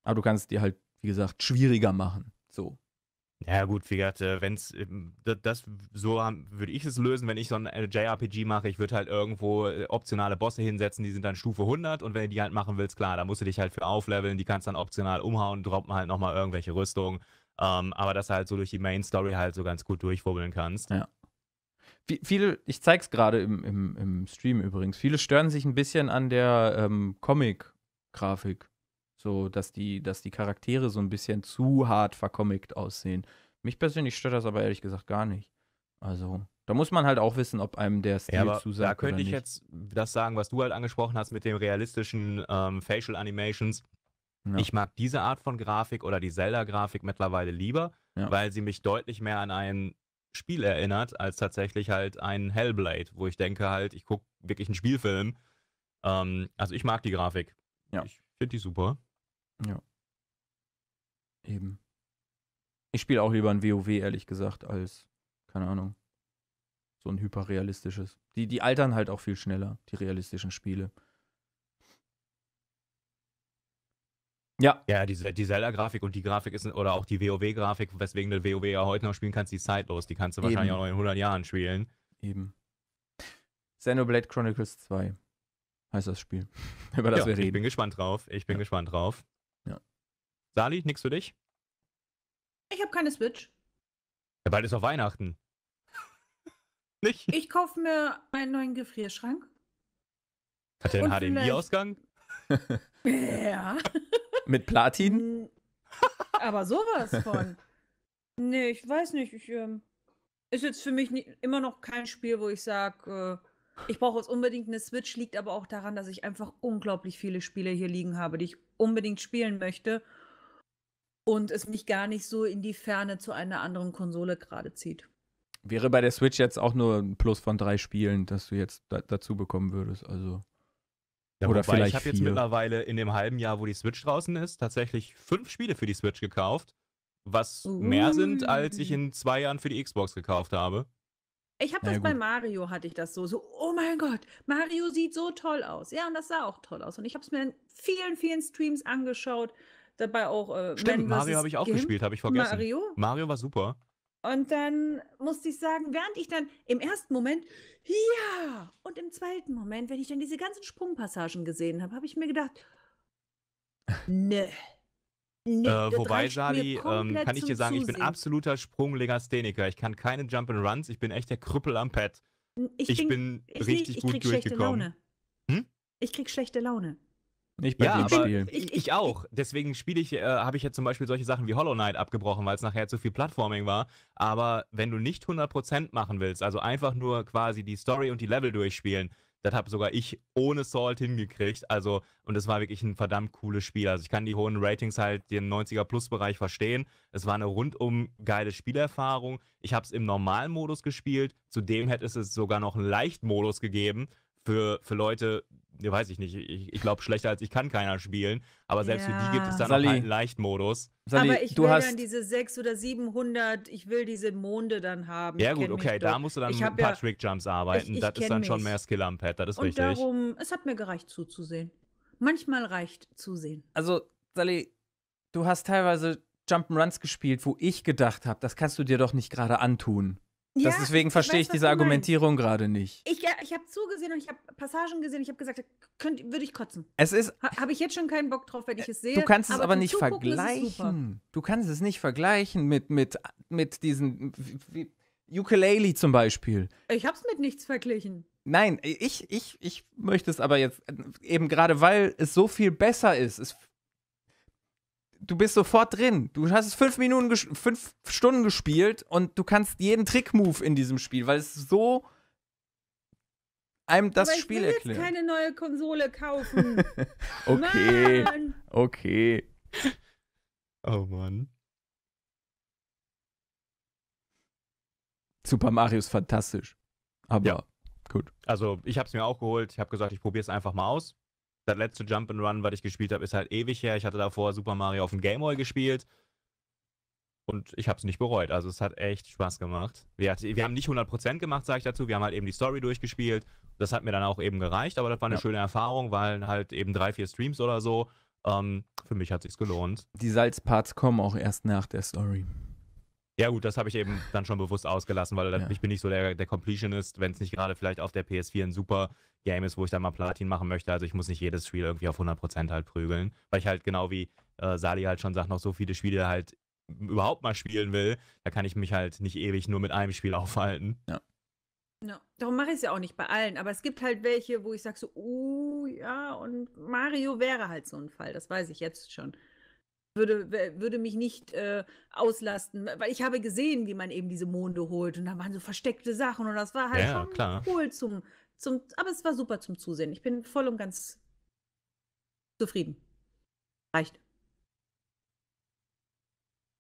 Aber du kannst dir halt, wie gesagt, schwieriger machen. So. Ja, gut, wie gesagt, äh, wenn es ähm, das so würde ich es lösen, wenn ich so ein äh, JRPG mache, ich würde halt irgendwo äh, optionale Bosse hinsetzen, die sind dann Stufe 100 und wenn du die halt machen willst, klar, da musst du dich halt für aufleveln, die kannst dann optional umhauen, droppen halt nochmal irgendwelche Rüstungen, ähm, aber dass du halt so durch die Main Story halt so ganz gut durchwubbeln kannst. Ja. Wie, viele, ich zeig's gerade im, im, im Stream übrigens, viele stören sich ein bisschen an der ähm, Comic-Grafik. So, dass die, dass die Charaktere so ein bisschen zu hart verkomickt aussehen. Mich persönlich stört das aber ehrlich gesagt gar nicht. Also, da muss man halt auch wissen, ob einem der Stil ja, zusagt. Da könnte ich nicht. jetzt das sagen, was du halt angesprochen hast mit den realistischen ähm, Facial Animations. Ja. Ich mag diese Art von Grafik oder die Zelda-Grafik mittlerweile lieber, ja. weil sie mich deutlich mehr an ein Spiel erinnert, als tatsächlich halt ein Hellblade, wo ich denke halt, ich gucke wirklich einen Spielfilm. Ähm, also ich mag die Grafik. Ja. Ich finde die super. Ja. Eben. Ich spiele auch lieber ein WoW, ehrlich gesagt, als, keine Ahnung, so ein hyperrealistisches. Die, die altern halt auch viel schneller, die realistischen Spiele. Ja. Ja, diese, die Zelda-Grafik und die Grafik ist, oder auch die WoW-Grafik, weswegen du WoW ja heute noch spielen kannst, die ist zeitlos. Die kannst du Eben. wahrscheinlich auch noch in 100 Jahren spielen. Eben. Xenoblade Chronicles 2 heißt das Spiel, über das ja, wir reden. Ich bin gespannt drauf. Ich bin ja. gespannt drauf. Sali, nix für dich? Ich habe keine Switch. Ja, bald ist auch Weihnachten. Nicht? Ich kaufe mir einen neuen Gefrierschrank. Hat der einen HDMI-Ausgang? ja. Mit Platin? Aber sowas von. Nee, ich weiß nicht. Ich, ähm, ist jetzt für mich nie, immer noch kein Spiel, wo ich sage, äh, ich brauche jetzt unbedingt eine Switch. Liegt aber auch daran, dass ich einfach unglaublich viele Spiele hier liegen habe, die ich unbedingt spielen möchte und es mich gar nicht so in die Ferne zu einer anderen Konsole gerade zieht. Wäre bei der Switch jetzt auch nur ein Plus von drei Spielen, dass du jetzt da dazu bekommen würdest, also. Ja, Oder vielleicht ich habe jetzt mittlerweile in dem halben Jahr, wo die Switch draußen ist, tatsächlich fünf Spiele für die Switch gekauft, was uh. mehr sind, als ich in zwei Jahren für die Xbox gekauft habe. Ich habe das gut. bei Mario hatte ich das so, so oh mein Gott, Mario sieht so toll aus. Ja, und das sah auch toll aus und ich habe es mir in vielen vielen Streams angeschaut Dabei auch. Äh, Stimmt, Mario habe ich auch Game? gespielt, habe ich vergessen. Mario? Mario war super. Und dann musste ich sagen, während ich dann im ersten Moment, ja! Und im zweiten Moment, wenn ich dann diese ganzen Sprungpassagen gesehen habe, habe ich mir gedacht, nö. Nee, äh, wobei, Sali, ähm, kann ich dir sagen, Zusehen. ich bin absoluter Sprunglegastheniker. Ich kann keine Jump'n'Runs, ich bin echt der Krüppel am Pad. Ich, ich bin, bin ich, richtig ich, gut durchgekommen. Hm? Ich krieg schlechte Laune. Nicht bei ja, dem Spiel. Ich, ich, auch. Deswegen spiele ich, äh, habe ich ja zum Beispiel solche Sachen wie Hollow Knight abgebrochen, weil es nachher zu viel Plattforming war. Aber wenn du nicht 100% machen willst, also einfach nur quasi die Story und die Level durchspielen, das habe sogar ich ohne Salt hingekriegt. Also, und es war wirklich ein verdammt cooles Spiel. Also, ich kann die hohen Ratings halt den 90er-Plus-Bereich verstehen. Es war eine rundum geile Spielerfahrung. Ich habe es im normalen Modus gespielt. Zudem hätte es sogar noch einen Leichtmodus gegeben für, für Leute, weiß ich nicht, ich, ich glaube, schlechter als ich kann keiner spielen, aber selbst ja. für die gibt es dann Sally. noch einen Leichtmodus. Sally, aber ich will hast... dann diese 6 oder 700, ich will diese Monde dann haben. Ja gut, okay, da musst du dann mit ein paar ja, Trickjumps arbeiten, ich, ich das ist dann mich. schon mehr Skill am Pad, das ist Und richtig. Und darum, es hat mir gereicht zuzusehen. Manchmal reicht zusehen. Also, Sally, du hast teilweise Jump'n'Runs gespielt, wo ich gedacht habe, das kannst du dir doch nicht gerade antun. Das deswegen verstehe ich, weiß, diese Argumentierung gerade nicht. Ich, ich habe zugesehen und ich habe Passagen gesehen. Ich habe gesagt, könnt, würde ich kotzen. Es ist. Ha, habe ich jetzt schon keinen Bock drauf, wenn ich es sehe. Du kannst es aber, aber nicht Zugucken vergleichen. Du kannst es nicht vergleichen mit, mit, mit diesen wie, Ukulele zum Beispiel. Ich habe es mit nichts verglichen. Nein, ich, ich, ich möchte es aber jetzt äh, eben gerade, weil es so viel besser ist. Es du bist sofort drin. Du hast es fünf Minuten, fünf Stunden gespielt und du kannst jeden Trick-Move in diesem Spiel, weil es so einem das Aber ich Spiel will jetzt keine neue Konsole kaufen. okay. Mann. Okay. Oh Mann. Super Mario ist fantastisch. Aber ja. gut. Also, ich habe es mir auch geholt. Ich habe gesagt, ich probiere es einfach mal aus das letzte Jump and Run, was ich gespielt habe, ist halt ewig her. Ich hatte davor Super Mario auf dem Game Boy gespielt und ich habe es nicht bereut. Also es hat echt Spaß gemacht. Wir, hat, wir haben nicht 100% gemacht, sage ich dazu. Wir haben halt eben die Story durchgespielt. Das hat mir dann auch eben gereicht, aber das war eine ja. schöne Erfahrung, weil halt eben drei, vier Streams oder so. Ähm, für mich hat sich's gelohnt. Die Salzparts kommen auch erst nach der Story. Ja gut, das habe ich eben dann schon bewusst ausgelassen, weil ja. ich bin nicht so der, der Completionist, wenn es nicht gerade vielleicht auf der PS4 ein super Game ist, wo ich dann mal Platin machen möchte. Also ich muss nicht jedes Spiel irgendwie auf 100% halt prügeln, weil ich halt genau wie äh, Sali halt schon sagt, noch so viele Spiele halt überhaupt mal spielen will. Da kann ich mich halt nicht ewig nur mit einem Spiel aufhalten. Ja. No. Darum mache ich es ja auch nicht bei allen, aber es gibt halt welche, wo ich sage so, oh ja, und Mario wäre halt so ein Fall, das weiß ich jetzt schon würde, würde mich nicht äh, auslasten, weil ich habe gesehen, wie man eben diese Monde holt und da waren so versteckte Sachen und das war halt ja, schon klar. cool zum, zum, aber es war super zum Zusehen. Ich bin voll und ganz zufrieden. Reicht.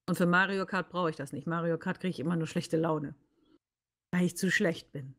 Und für Mario Kart brauche ich das nicht. Mario Kart kriege ich immer nur schlechte Laune, weil ich zu schlecht bin.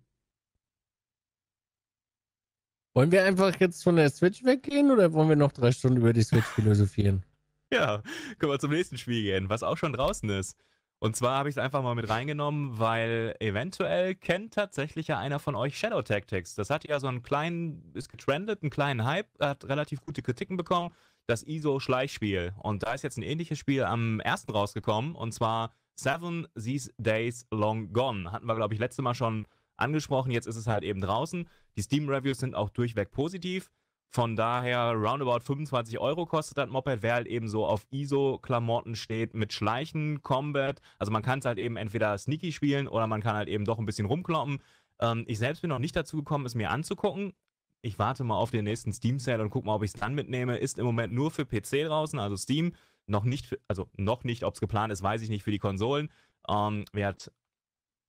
Wollen wir einfach jetzt von der Switch weggehen oder wollen wir noch drei Stunden über die Switch philosophieren? ja, können wir zum nächsten Spiel gehen, was auch schon draußen ist. Und zwar habe ich es einfach mal mit reingenommen, weil eventuell kennt tatsächlich ja einer von euch Shadow Tactics. Das hat ja so einen kleinen, ist getrendet, einen kleinen Hype, hat relativ gute Kritiken bekommen. Das ISO-Schleichspiel. Und da ist jetzt ein ähnliches Spiel am ersten rausgekommen. Und zwar Seven These Days Long Gone. Hatten wir, glaube ich, letzte Mal schon angesprochen. Jetzt ist es halt eben draußen. Die Steam-Reviews sind auch durchweg positiv. Von daher, roundabout 25 Euro kostet das Moped, wer halt eben so auf ISO-Klamotten steht mit Schleichen, Combat. Also man kann es halt eben entweder sneaky spielen oder man kann halt eben doch ein bisschen rumkloppen. Ähm, ich selbst bin noch nicht dazu gekommen, es mir anzugucken. Ich warte mal auf den nächsten Steam-Sale und gucke mal, ob ich es dann mitnehme. Ist im Moment nur für PC draußen, also Steam. Noch nicht, also noch nicht, ob es geplant ist, weiß ich nicht, für die Konsolen. Ähm, wer hat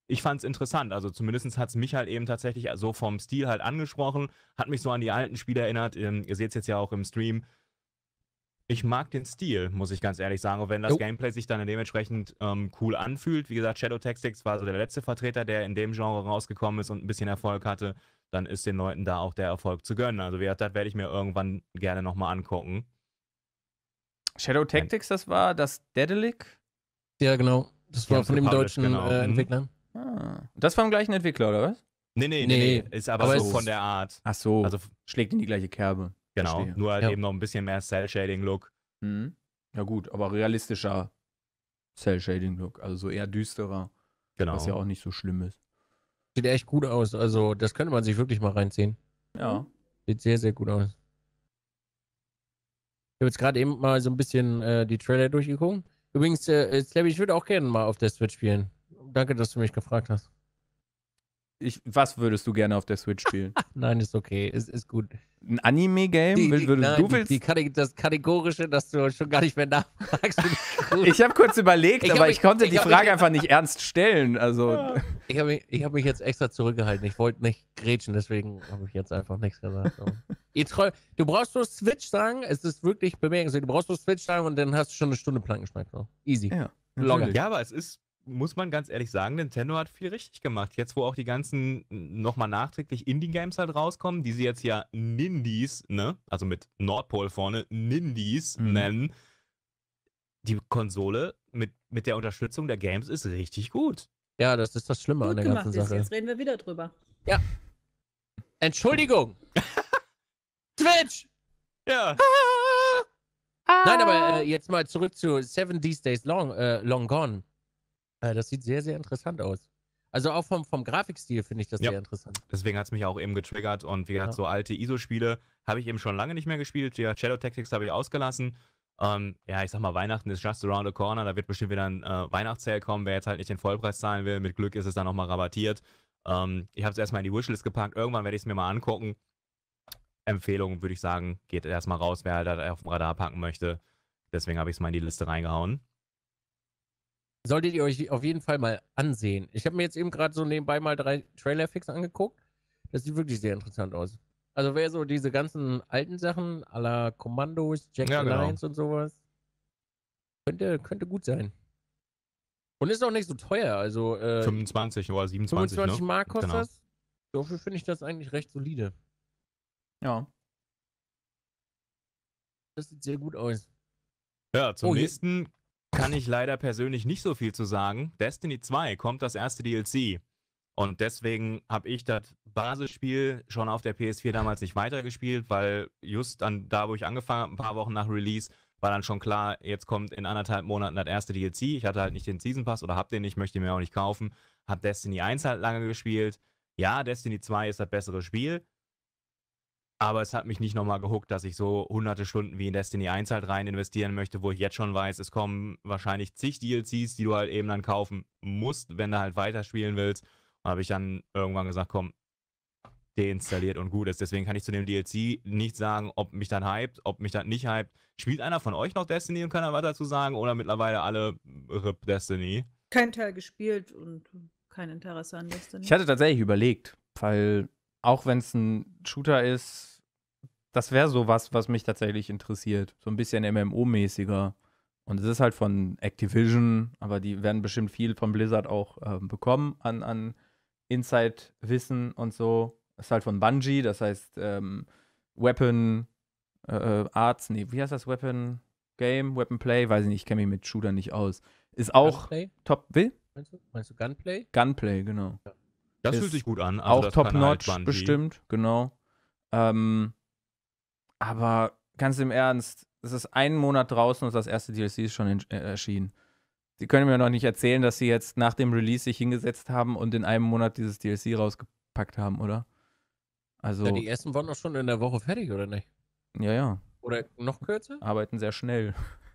ich fand es interessant. Also zumindest hat es mich halt eben tatsächlich so vom Stil halt angesprochen, hat mich so an die alten Spiele erinnert. Ähm, ihr seht es jetzt ja auch im Stream. Ich mag den Stil, muss ich ganz ehrlich sagen, Und wenn das oh. Gameplay sich dann dementsprechend ähm, cool anfühlt. Wie gesagt, Shadow Tactics war so der letzte Vertreter, der in dem Genre rausgekommen ist und ein bisschen Erfolg hatte. Dann ist den Leuten da auch der Erfolg zu gönnen. Also, wie gesagt, das werde ich mir irgendwann gerne nochmal angucken. Shadow Tactics, das war das Dedelic? Ja, genau. Das war von dem deutschen genau. äh, mhm. Entwickler. Ah. Das vom gleichen Entwickler, oder was? Nee, nee, nee. nee. Ist aber, aber so von der Art. Ach so. Also schlägt in die gleiche Kerbe. Genau. Verstehe. Nur halt ja. eben noch ein bisschen mehr Cell-Shading-Look. Mhm. Ja, gut, aber realistischer Cell-Shading-Look. Also so eher düsterer. Genau. Was ja auch nicht so schlimm ist. Sieht echt gut aus. Also, das könnte man sich wirklich mal reinziehen. Ja. Sieht sehr, sehr gut aus. Ich habe jetzt gerade eben mal so ein bisschen äh, die Trailer durchgeguckt. Übrigens, äh, Slappy, ich würde auch gerne mal auf der Switch spielen. Danke, dass du mich gefragt hast. Ich, was würdest du gerne auf der Switch spielen? nein, ist okay, ist, ist gut. Ein Anime-Game? Würdest du willst? Die, die, das kategorische, dass du schon gar nicht mehr nachfragst. ich habe kurz überlegt, ich aber mich, ich konnte ich die Frage einfach nicht ernst stellen. Also. Ich habe mich, hab mich jetzt extra zurückgehalten. Ich wollte nicht grätschen, deswegen habe ich jetzt einfach nichts gesagt. du brauchst nur Switch sagen, es ist wirklich bemerkenswert. Du brauchst nur Switch sagen und dann hast du schon eine Stunde Plan geschmeckt. So. Easy. Ja. Ja, aber es ist muss man ganz ehrlich sagen, Nintendo hat viel richtig gemacht. Jetzt, wo auch die ganzen nochmal nachträglich Indie-Games halt rauskommen, die sie jetzt ja Nindies, ne, also mit Nordpol vorne, Nindies mhm. nennen, die Konsole mit, mit der Unterstützung der Games ist richtig gut. Ja, das ist das Schlimme gut an der gemacht ganzen ist. Sache. Jetzt reden wir wieder drüber. Ja. Entschuldigung! Twitch! Ja. Ah. Nein, aber äh, jetzt mal zurück zu Seven These Days Long, äh, Long Gone. Äh, das sieht sehr, sehr interessant aus. Also auch vom, vom Grafikstil finde ich das ja. sehr interessant. Deswegen hat es mich auch eben getriggert und wie gesagt, ja. so alte ISO-Spiele habe ich eben schon lange nicht mehr gespielt. Ja, Shadow Tactics habe ich ausgelassen. Ähm, ja, ich sag mal, Weihnachten ist just around the corner, da wird bestimmt wieder ein äh, Weihnachtssale kommen. Wer jetzt halt nicht den Vollpreis zahlen will, mit Glück ist es dann nochmal rabattiert. Ähm, ich habe es erstmal in die Wishlist gepackt, irgendwann werde ich es mir mal angucken. Empfehlung würde ich sagen, geht erstmal raus, wer halt auf dem Radar packen möchte. Deswegen habe ich es mal in die Liste reingehauen solltet ihr euch auf jeden Fall mal ansehen. Ich habe mir jetzt eben gerade so nebenbei mal drei Trailer-Fix angeguckt. Das sieht wirklich sehr interessant aus. Also wer so diese ganzen alten Sachen aller Kommandos, Jack ja, genau. Alliance genau. und sowas, könnte, könnte gut sein. Und ist auch nicht so teuer. Also äh, 25 oder 27. 25 ne? Mark kostet genau. das. Dafür finde ich das eigentlich recht solide. Ja. Das sieht sehr gut aus. Ja, zum oh, nächsten kann ich leider persönlich nicht so viel zu sagen. Destiny 2 kommt das erste DLC. Und deswegen habe ich das Basisspiel schon auf der PS4 damals nicht weitergespielt, weil just an da, wo ich angefangen habe, ein paar Wochen nach Release, war dann schon klar, jetzt kommt in anderthalb Monaten das erste DLC. Ich hatte halt nicht den Season Pass oder hab den nicht, möchte ihn mir auch nicht kaufen. Hab Destiny 1 halt lange gespielt. Ja, Destiny 2 ist das bessere Spiel, aber es hat mich nicht nochmal gehuckt, dass ich so hunderte Stunden wie in Destiny 1 halt rein investieren möchte, wo ich jetzt schon weiß, es kommen wahrscheinlich zig DLCs, die du halt eben dann kaufen musst, wenn du halt weiterspielen willst. Und habe ich dann irgendwann gesagt, komm, deinstalliert und gut ist. Deswegen kann ich zu dem DLC nicht sagen, ob mich dann hypt, ob mich dann nicht hypt. Spielt einer von euch noch Destiny und kann da was dazu sagen oder mittlerweile alle RIP Destiny? Kein Teil gespielt und kein Interesse an Destiny. Ich hatte tatsächlich überlegt, weil auch wenn es ein Shooter ist, das wäre so was, was mich tatsächlich interessiert. So ein bisschen MMO-mäßiger. Und es ist halt von Activision, aber die werden bestimmt viel von Blizzard auch äh, bekommen an, an Inside-Wissen und so. Ist halt von Bungie, das heißt ähm, Weapon äh, Arts, nee, wie heißt das? Weapon Game, Weapon Play, weiß ich nicht, ich kenne mich mit Shooter nicht aus. Ist auch Gunplay? top, will? Meinst du, meinst du Gunplay? Gunplay, genau. Ja. Das ist fühlt sich gut an. Also auch top-notch halt bestimmt, genau. Ähm, aber ganz im Ernst, es ist einen Monat draußen und das erste DLC ist schon in, äh, erschienen. Sie können mir noch nicht erzählen, dass sie jetzt nach dem Release sich hingesetzt haben und in einem Monat dieses DLC rausgepackt haben, oder? Also. Ja, die ersten waren doch schon in der Woche fertig, oder nicht? Ja, ja. Oder noch kürzer? Arbeiten sehr schnell.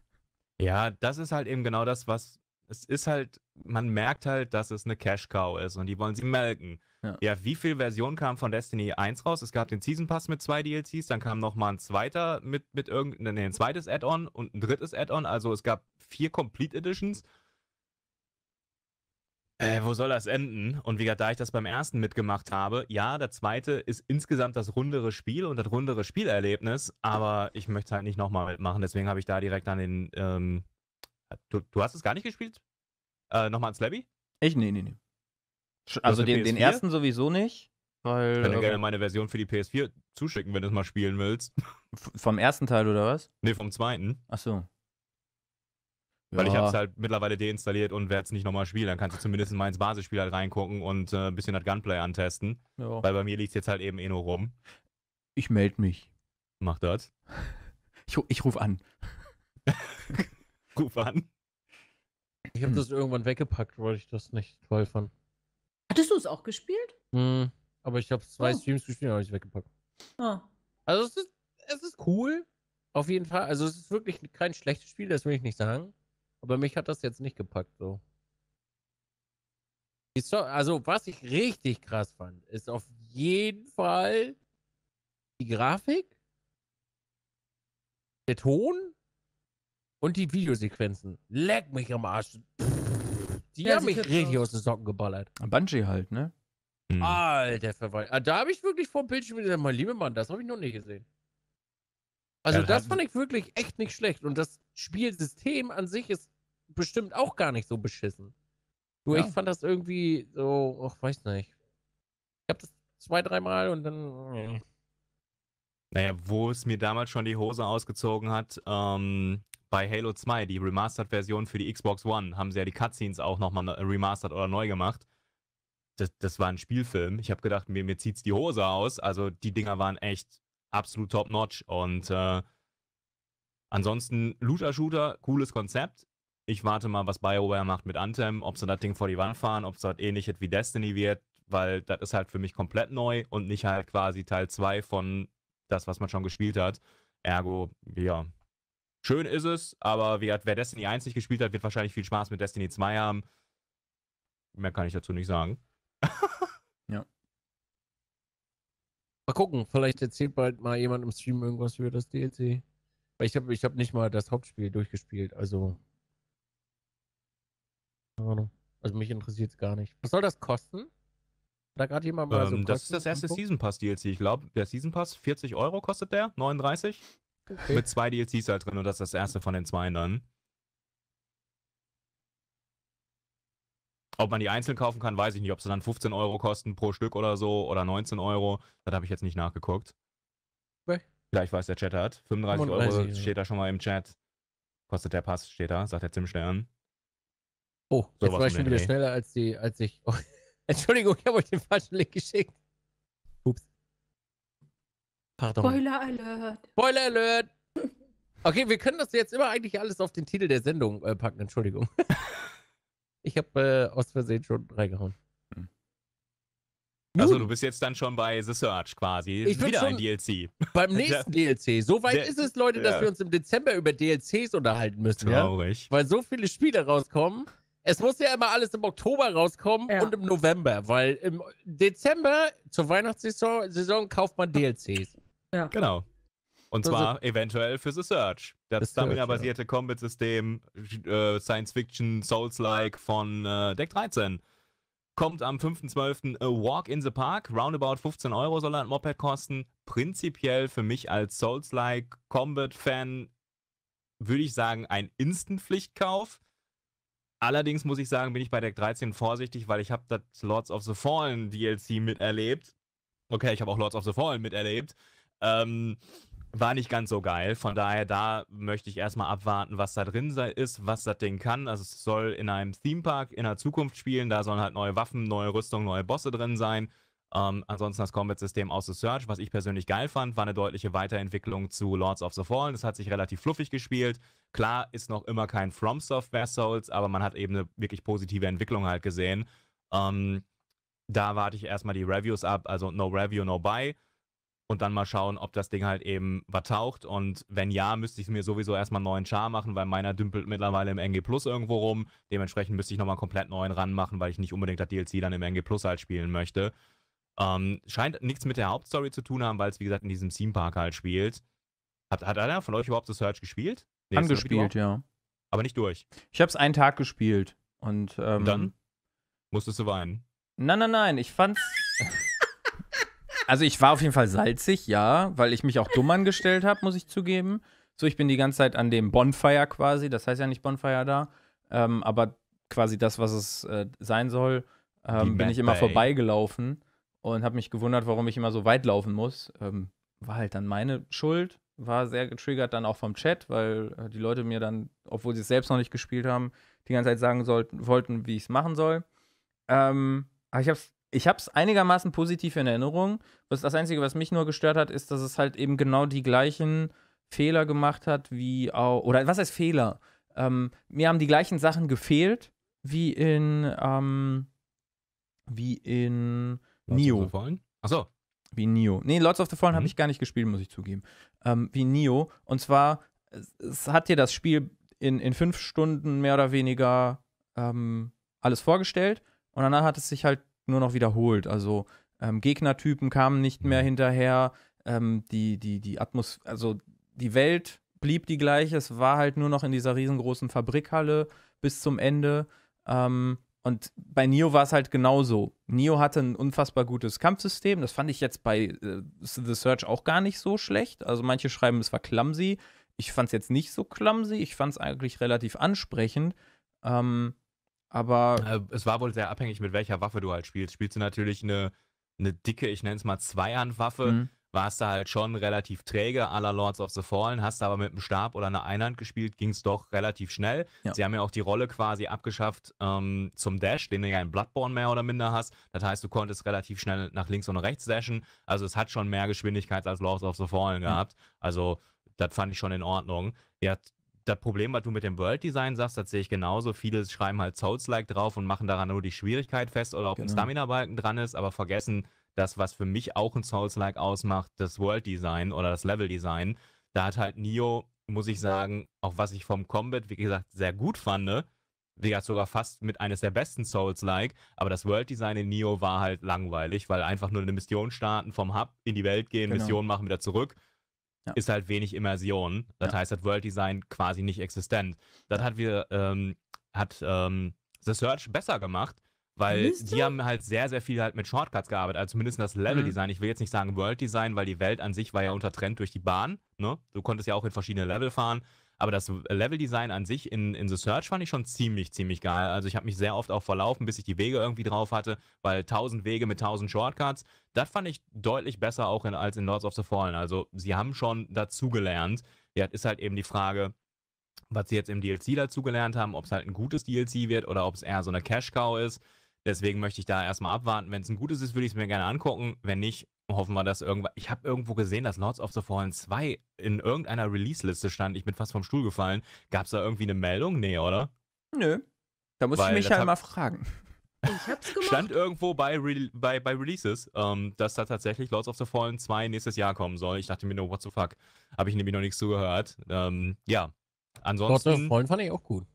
Ja, das ist halt eben genau das, was. Es ist halt, man merkt halt, dass es eine Cash-Cow ist und die wollen sie melken. Ja. ja, wie viele Versionen kamen von Destiny 1 raus? Es gab den Season Pass mit zwei DLCs, dann kam nochmal ein zweiter mit, mit irgendeinem, nee, ein zweites Add-on und ein drittes Add-on. Also es gab vier Complete Editions. Äh, wo soll das enden? Und wie gesagt, da ich das beim ersten mitgemacht habe, ja, der zweite ist insgesamt das rundere Spiel und das rundere Spielerlebnis, aber ich möchte es halt nicht nochmal mitmachen, deswegen habe ich da direkt an den, ähm, du, du, hast es gar nicht gespielt? Äh, nochmal ans Slabby? Ich? Nee, nee, nee. Also den, den, ersten sowieso nicht. Weil, ich kann dir ähm, gerne meine Version für die PS4 zuschicken, wenn du es mal spielen willst. Vom ersten Teil oder was? Nee, vom zweiten. Ach so. Weil ja. ich habe es halt mittlerweile deinstalliert und werde es nicht nochmal spielen. Dann kannst du zumindest in ins Basisspiel halt reingucken und äh, ein bisschen das Gunplay antesten. Ja. Weil bei mir liegt es jetzt halt eben eh nur rum. Ich melde mich. Mach das. Ich, ich ruf an. ruf an. Ich habe hm. das irgendwann weggepackt, weil ich das nicht toll fand. Hattest du es auch gespielt? Hm, aber ich habe zwei oh. Streams gespielt, habe ich weggepackt. Oh. Also es ist, es ist cool, auf jeden Fall. Also es ist wirklich kein schlechtes Spiel, das will ich nicht sagen. Aber mich hat das jetzt nicht gepackt, so. Also was ich richtig krass fand, ist auf jeden Fall die Grafik, der Ton und die Videosequenzen. Leck mich am Arsch. Pff. Die haben mich richtig aus den Socken geballert. Bungee halt, ne? Mhm. Alter Verwalter. Ah, da habe ich wirklich vor dem Bildschirm gesagt, mein lieber Mann, das habe ich noch nie gesehen. Also ja, das fand ich wirklich echt nicht schlecht. Und das Spielsystem an sich ist bestimmt auch gar nicht so beschissen. Nur ja. ich fand das irgendwie so, ach, weiß nicht. Ich habe das zwei, dreimal und dann... Äh. Naja, wo es mir damals schon die Hose ausgezogen hat, ähm, bei Halo 2, die Remastered-Version für die Xbox One, haben sie ja die Cutscenes auch nochmal remastered oder neu gemacht. Das, das war ein Spielfilm. Ich habe gedacht, mir, mir es die Hose aus. Also die Dinger waren echt absolut top-notch. Und äh, ansonsten Looter-Shooter, cooles Konzept. Ich warte mal, was BioWare macht mit Anthem, ob sie das Ding vor die Wand fahren, ob es dort ähnlich wie Destiny wird, weil das ist halt für mich komplett neu und nicht halt quasi Teil 2 von das, was man schon gespielt hat. Ergo, ja, Schön ist es, aber wer, wer Destiny 1 nicht gespielt hat, wird wahrscheinlich viel Spaß mit Destiny 2 haben. Mehr kann ich dazu nicht sagen. ja. Mal gucken, vielleicht erzählt bald mal jemand im Stream irgendwas über das DLC. Weil ich habe ich hab nicht mal das Hauptspiel durchgespielt, also. Also mich interessiert es gar nicht. Was soll das kosten? Da gerade jemand mal ähm, so Das ist das erste Season Pass DLC. Ich glaube, der Season Pass 40 Euro kostet der, 39. Okay. Mit zwei DLCs halt drin und das ist das erste von den zwei dann. Ob man die einzeln kaufen kann, weiß ich nicht. Ob sie dann 15 Euro kosten pro Stück oder so oder 19 Euro, das habe ich jetzt nicht nachgeguckt. Okay. Vielleicht weiß der Chat hat. 35 Euro steht da schon mal im Chat. Kostet der Pass, steht da, sagt der Zimstern. Oh, so jetzt war ich schon wieder schneller als die, als ich. Oh. Entschuldigung, ich habe euch den falschen Link geschickt. Pardon. Spoiler Alert. Spoiler Alert. Okay, wir können das jetzt immer eigentlich alles auf den Titel der Sendung äh, packen, Entschuldigung. ich habe äh, aus Versehen schon reingehauen. Hm. Also du bist jetzt dann schon bei The Search quasi. Ich Wieder ein DLC. Beim nächsten DLC. So weit der, ist es, Leute, dass ja. wir uns im Dezember über DLCs unterhalten müssen. Traurig. Ja? Weil so viele Spiele rauskommen. Es muss ja immer alles im Oktober rauskommen ja. und im November, weil im Dezember zur Weihnachtssaison kauft man DLCs. Ja. Genau. Und also, zwar eventuell für The Search. Das Stamina-basierte ja. Combat-System äh, Science-Fiction Souls-like von äh, Deck 13. Kommt am 5.12. A Walk in the Park. Roundabout 15 Euro soll ein Moped kosten. Prinzipiell für mich als Souls-like Combat-Fan würde ich sagen, ein Instant-Pflichtkauf. Allerdings muss ich sagen, bin ich bei Deck 13 vorsichtig, weil ich habe das Lords of the Fallen DLC miterlebt. Okay, ich habe auch Lords of the Fallen miterlebt. Ähm, war nicht ganz so geil. Von daher, da möchte ich erstmal abwarten, was da drin sei, ist, was das Ding kann. Also es soll in einem Theme Park in der Zukunft spielen. Da sollen halt neue Waffen, neue Rüstung, neue Bosse drin sein. Ähm, ansonsten das Combat-System aus The Search, was ich persönlich geil fand, war eine deutliche Weiterentwicklung zu Lords of the Fallen. Das hat sich relativ fluffig gespielt. Klar ist noch immer kein From Software Souls, aber man hat eben eine wirklich positive Entwicklung halt gesehen. Ähm, da warte ich erstmal die Reviews ab, also no review, no buy und dann mal schauen, ob das Ding halt eben vertaucht. Und wenn ja, müsste ich mir sowieso erstmal einen neuen Char machen, weil meiner dümpelt mittlerweile im NG Plus irgendwo rum. Dementsprechend müsste ich nochmal komplett neuen ranmachen, weil ich nicht unbedingt das DLC dann im NG Plus halt spielen möchte. Ähm, scheint nichts mit der Hauptstory zu tun haben, weil es wie gesagt in diesem Theme Park halt spielt. Hat, hat einer von euch überhaupt The Search gespielt? Nee, Angespielt, ja. Aber nicht durch. Ich habe es einen Tag gespielt und ähm, und dann musstest du weinen. Nein, nein, nein. Ich fand's. also ich war auf jeden Fall salzig, ja, weil ich mich auch dumm angestellt habe, muss ich zugeben. So, ich bin die ganze Zeit an dem Bonfire quasi, das heißt ja nicht Bonfire da, ähm, aber quasi das, was es äh, sein soll, ähm, bin ich immer Bay. vorbeigelaufen und habe mich gewundert, warum ich immer so weit laufen muss. Ähm, war halt dann meine Schuld, war sehr getriggert dann auch vom Chat, weil äh, die Leute mir dann, obwohl sie es selbst noch nicht gespielt haben, die ganze Zeit sagen sollten, wollten, wie ich es machen soll. Ähm, aber ich habe es ich habe es einigermaßen positiv in Erinnerung. Das, das Einzige, was mich nur gestört hat, ist, dass es halt eben genau die gleichen Fehler gemacht hat wie auch. Oder was heißt Fehler? Ähm, mir haben die gleichen Sachen gefehlt wie in. Ähm, wie in. Lords Neo. Of the Fallen? Achso. Wie in Neo. Nee, Lords of the Fallen mhm. habe ich gar nicht gespielt, muss ich zugeben. Ähm, wie in Neo. Und zwar, es hat dir das Spiel in, in fünf Stunden mehr oder weniger ähm, alles vorgestellt. Und danach hat es sich halt nur noch wiederholt. Also ähm, Gegnertypen kamen nicht mehr mhm. hinterher, ähm, die, die, die Atmosphäre, also die Welt blieb die gleiche, es war halt nur noch in dieser riesengroßen Fabrikhalle bis zum Ende. Ähm, und bei Nio war es halt genauso. Nio hatte ein unfassbar gutes Kampfsystem. Das fand ich jetzt bei äh, The Search auch gar nicht so schlecht. Also manche schreiben, es war clumsy. Ich fand es jetzt nicht so clumsy. Ich fand es eigentlich relativ ansprechend. Ähm, aber. Äh, es war wohl sehr abhängig, mit welcher Waffe du halt spielst. Spielst du natürlich eine, eine dicke, ich nenne es mal Zweihandwaffe, mhm. warst du halt schon relativ träge, aller Lords of the Fallen, hast du aber mit einem Stab oder einer Einhand gespielt, ging es doch relativ schnell. Ja. Sie haben ja auch die Rolle quasi abgeschafft ähm, zum Dash, den du ja in Bloodborne mehr oder minder hast. Das heißt, du konntest relativ schnell nach links und rechts dashen. Also es hat schon mehr Geschwindigkeit als Lords of the Fallen mhm. gehabt. Also das fand ich schon in Ordnung. Ja, das Problem, was du mit dem World Design sagst, das sehe ich genauso. Viele schreiben halt Souls-like drauf und machen daran nur die Schwierigkeit fest oder ob genau. ein Stamina-Balken dran ist, aber vergessen das, was für mich auch ein Souls-like ausmacht, das World Design oder das Level Design. Da hat halt Nio, muss ich sagen, auch was ich vom Combat, wie gesagt, sehr gut fand, wie gesagt, sogar fast mit eines der besten Souls-like, aber das World Design in Nio war halt langweilig, weil einfach nur eine Mission starten, vom Hub in die Welt gehen, genau. Mission machen, wieder zurück ja. ist halt wenig Immersion. Das ja. heißt, das World Design quasi nicht existent. Das hat wir, ähm, hat ähm, The Search besser gemacht, weil die haben halt sehr, sehr viel halt mit Shortcuts gearbeitet, also zumindest das Level-Design. Mhm. Ich will jetzt nicht sagen World-Design, weil die Welt an sich war ja untertrennt durch die Bahn. Ne? Du konntest ja auch in verschiedene Level fahren. Aber das Leveldesign an sich in, in The Search fand ich schon ziemlich, ziemlich geil. Also ich habe mich sehr oft auch verlaufen, bis ich die Wege irgendwie drauf hatte, weil 1000 Wege mit 1000 Shortcuts, das fand ich deutlich besser auch in, als in Lords of the Fallen. Also sie haben schon dazugelernt. Ja, ist halt eben die Frage, was sie jetzt im DLC dazugelernt haben, ob es halt ein gutes DLC wird oder ob es eher so eine Cash-Cow ist. Deswegen möchte ich da erstmal abwarten. Wenn es ein gutes ist, würde ich es mir gerne angucken. Wenn nicht, Hoffen wir, dass irgendwann. Ich habe irgendwo gesehen, dass Lords of the Fallen 2 in irgendeiner Release-Liste stand. Ich bin fast vom Stuhl gefallen. Gab es da irgendwie eine Meldung? Nee, oder? Nö. Da muss Weil ich mich ja immer halt fragen. Ich hab's gemacht. Stand irgendwo bei, Re bei, bei Releases, ähm, dass da tatsächlich Lords of the Fallen 2 nächstes Jahr kommen soll. Ich dachte mir nur, what the fuck? Habe ich nämlich noch nichts zugehört. Ähm, ja. Ansonsten. Lords of the Fallen fand ich auch gut.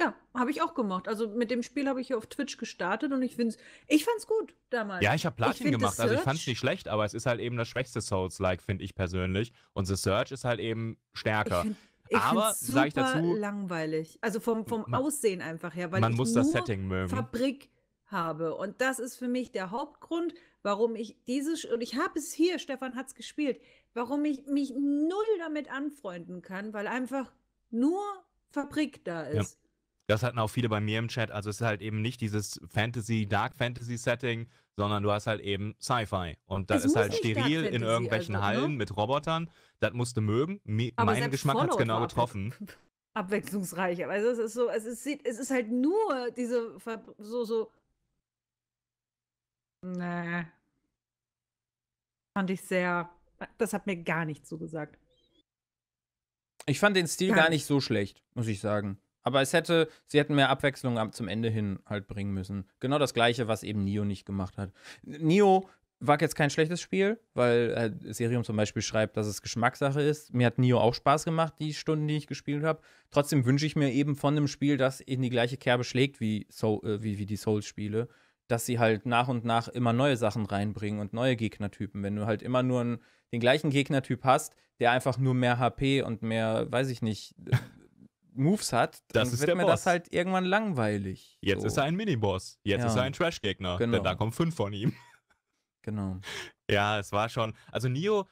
Ja, habe ich auch gemacht. Also mit dem Spiel habe ich hier auf Twitch gestartet und ich finde ich fand's gut damals. Ja, ich habe Platin ich gemacht, also ich fand's nicht schlecht, aber es ist halt eben das schwächste Souls-like, finde ich persönlich. Und The Search ist halt eben stärker. Ich ich aber sage ich dazu langweilig. Also vom, vom man, Aussehen einfach her, weil man ich muss nur das Setting mögen. Fabrik habe und das ist für mich der Hauptgrund, warum ich dieses und ich habe es hier, Stefan hat es gespielt, warum ich mich null damit anfreunden kann, weil einfach nur Fabrik da ist. Ja. Das hatten auch viele bei mir im Chat. Also es ist halt eben nicht dieses Fantasy, Dark Fantasy Setting, sondern du hast halt eben Sci-Fi. Und das es ist halt steril in irgendwelchen also, ne? Hallen ne? mit Robotern. Das musst du mögen. Me aber mein Geschmack hat es genau getroffen. Abwechslungsreich. Aber also es ist so, es ist, es ist halt nur diese so, so. Nee. Fand ich sehr. Das hat mir gar nicht gesagt. Ich fand den Stil gar nicht so schlecht, muss ich sagen. Aber es hätte, sie hätten mehr Abwechslung ab zum Ende hin halt bringen müssen. Genau das gleiche, was eben Nio nicht gemacht hat. Nio war jetzt kein schlechtes Spiel, weil äh, Serium zum Beispiel schreibt, dass es Geschmackssache ist. Mir hat Nio auch Spaß gemacht, die Stunden, die ich gespielt habe. Trotzdem wünsche ich mir eben von einem Spiel, das in die gleiche Kerbe schlägt wie, Soul, äh, wie, wie die Souls-Spiele, dass sie halt nach und nach immer neue Sachen reinbringen und neue Gegnertypen. Wenn du halt immer nur einen, den gleichen Gegnertyp hast, der einfach nur mehr HP und mehr, weiß ich nicht, Moves hat, dann das ist wird mir Boss. das halt irgendwann langweilig. Jetzt so. ist er ein Miniboss. Jetzt ja. ist er ein Trash-Gegner. Genau. Denn da kommen fünf von ihm. Genau. Ja, es war schon. Also Nio,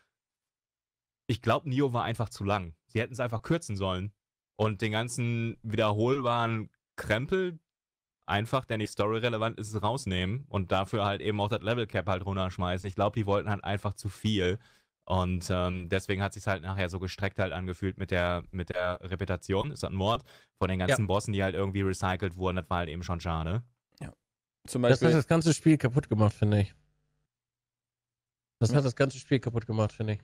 ich glaube, Nio war einfach zu lang. Sie hätten es einfach kürzen sollen. Und den ganzen wiederholbaren Krempel, einfach, der nicht storyrelevant ist, rausnehmen und dafür halt eben auch das Level Cap halt runterschmeißen. Ich glaube, die wollten halt einfach zu viel. Und ähm, deswegen hat sich halt nachher so gestreckt halt angefühlt mit der, mit der Reputation, ist ein halt Mord, von den ganzen ja. Bossen, die halt irgendwie recycelt wurden, das war halt eben schon schade. Ja. Zum Beispiel, das hat das ganze Spiel kaputt gemacht, finde ich. Das hat das ganze Spiel kaputt gemacht, finde ich.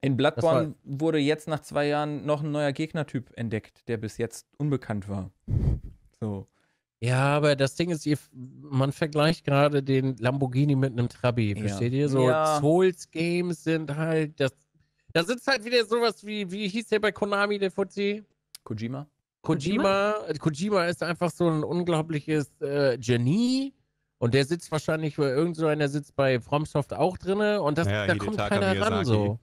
In Bloodborne wurde jetzt nach zwei Jahren noch ein neuer Gegnertyp entdeckt, der bis jetzt unbekannt war. So. Ja, aber das Ding ist, ihr, man vergleicht gerade den Lamborghini mit einem Trabi, ja. versteht ihr? So ja. Souls Games sind halt, das, da sitzt halt wieder sowas wie, wie hieß der bei Konami, der Fuzzi? Kojima. Kojima. Kojima, ist einfach so ein unglaubliches äh, Genie und der sitzt wahrscheinlich, irgend so einer sitzt bei FromSoft auch drin. und das, ja, da kommt keiner ran so.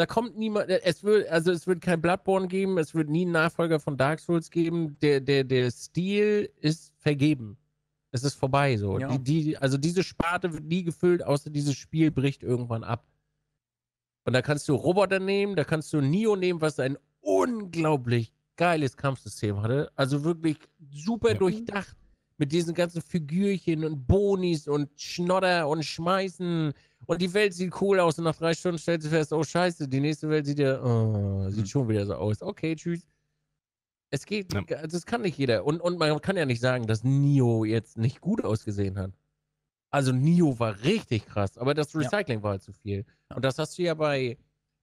Da kommt niemand, äh, es wird, also es wird kein Bloodborne geben, es wird nie einen Nachfolger von Dark Souls geben. Der, der, der Stil ist vergeben. Es ist vorbei so. Ja. Die, die, also diese Sparte wird nie gefüllt, außer dieses Spiel bricht irgendwann ab. Und da kannst du Roboter nehmen, da kannst du Nio nehmen, was ein unglaublich geiles Kampfsystem hatte. Also wirklich super ja. durchdacht mit diesen ganzen Figürchen und Bonis und Schnodder und Schmeißen. Und die Welt sieht cool aus und nach drei Stunden stellt sie fest, oh scheiße, die nächste Welt sieht ja, oh, sieht hm. schon wieder so aus. Okay, tschüss. Es geht, ja. das kann nicht jeder. Und, und man kann ja nicht sagen, dass Nio jetzt nicht gut ausgesehen hat. Also Nio war richtig krass, aber das Recycling ja. war halt zu viel. Ja. Und das hast du ja bei,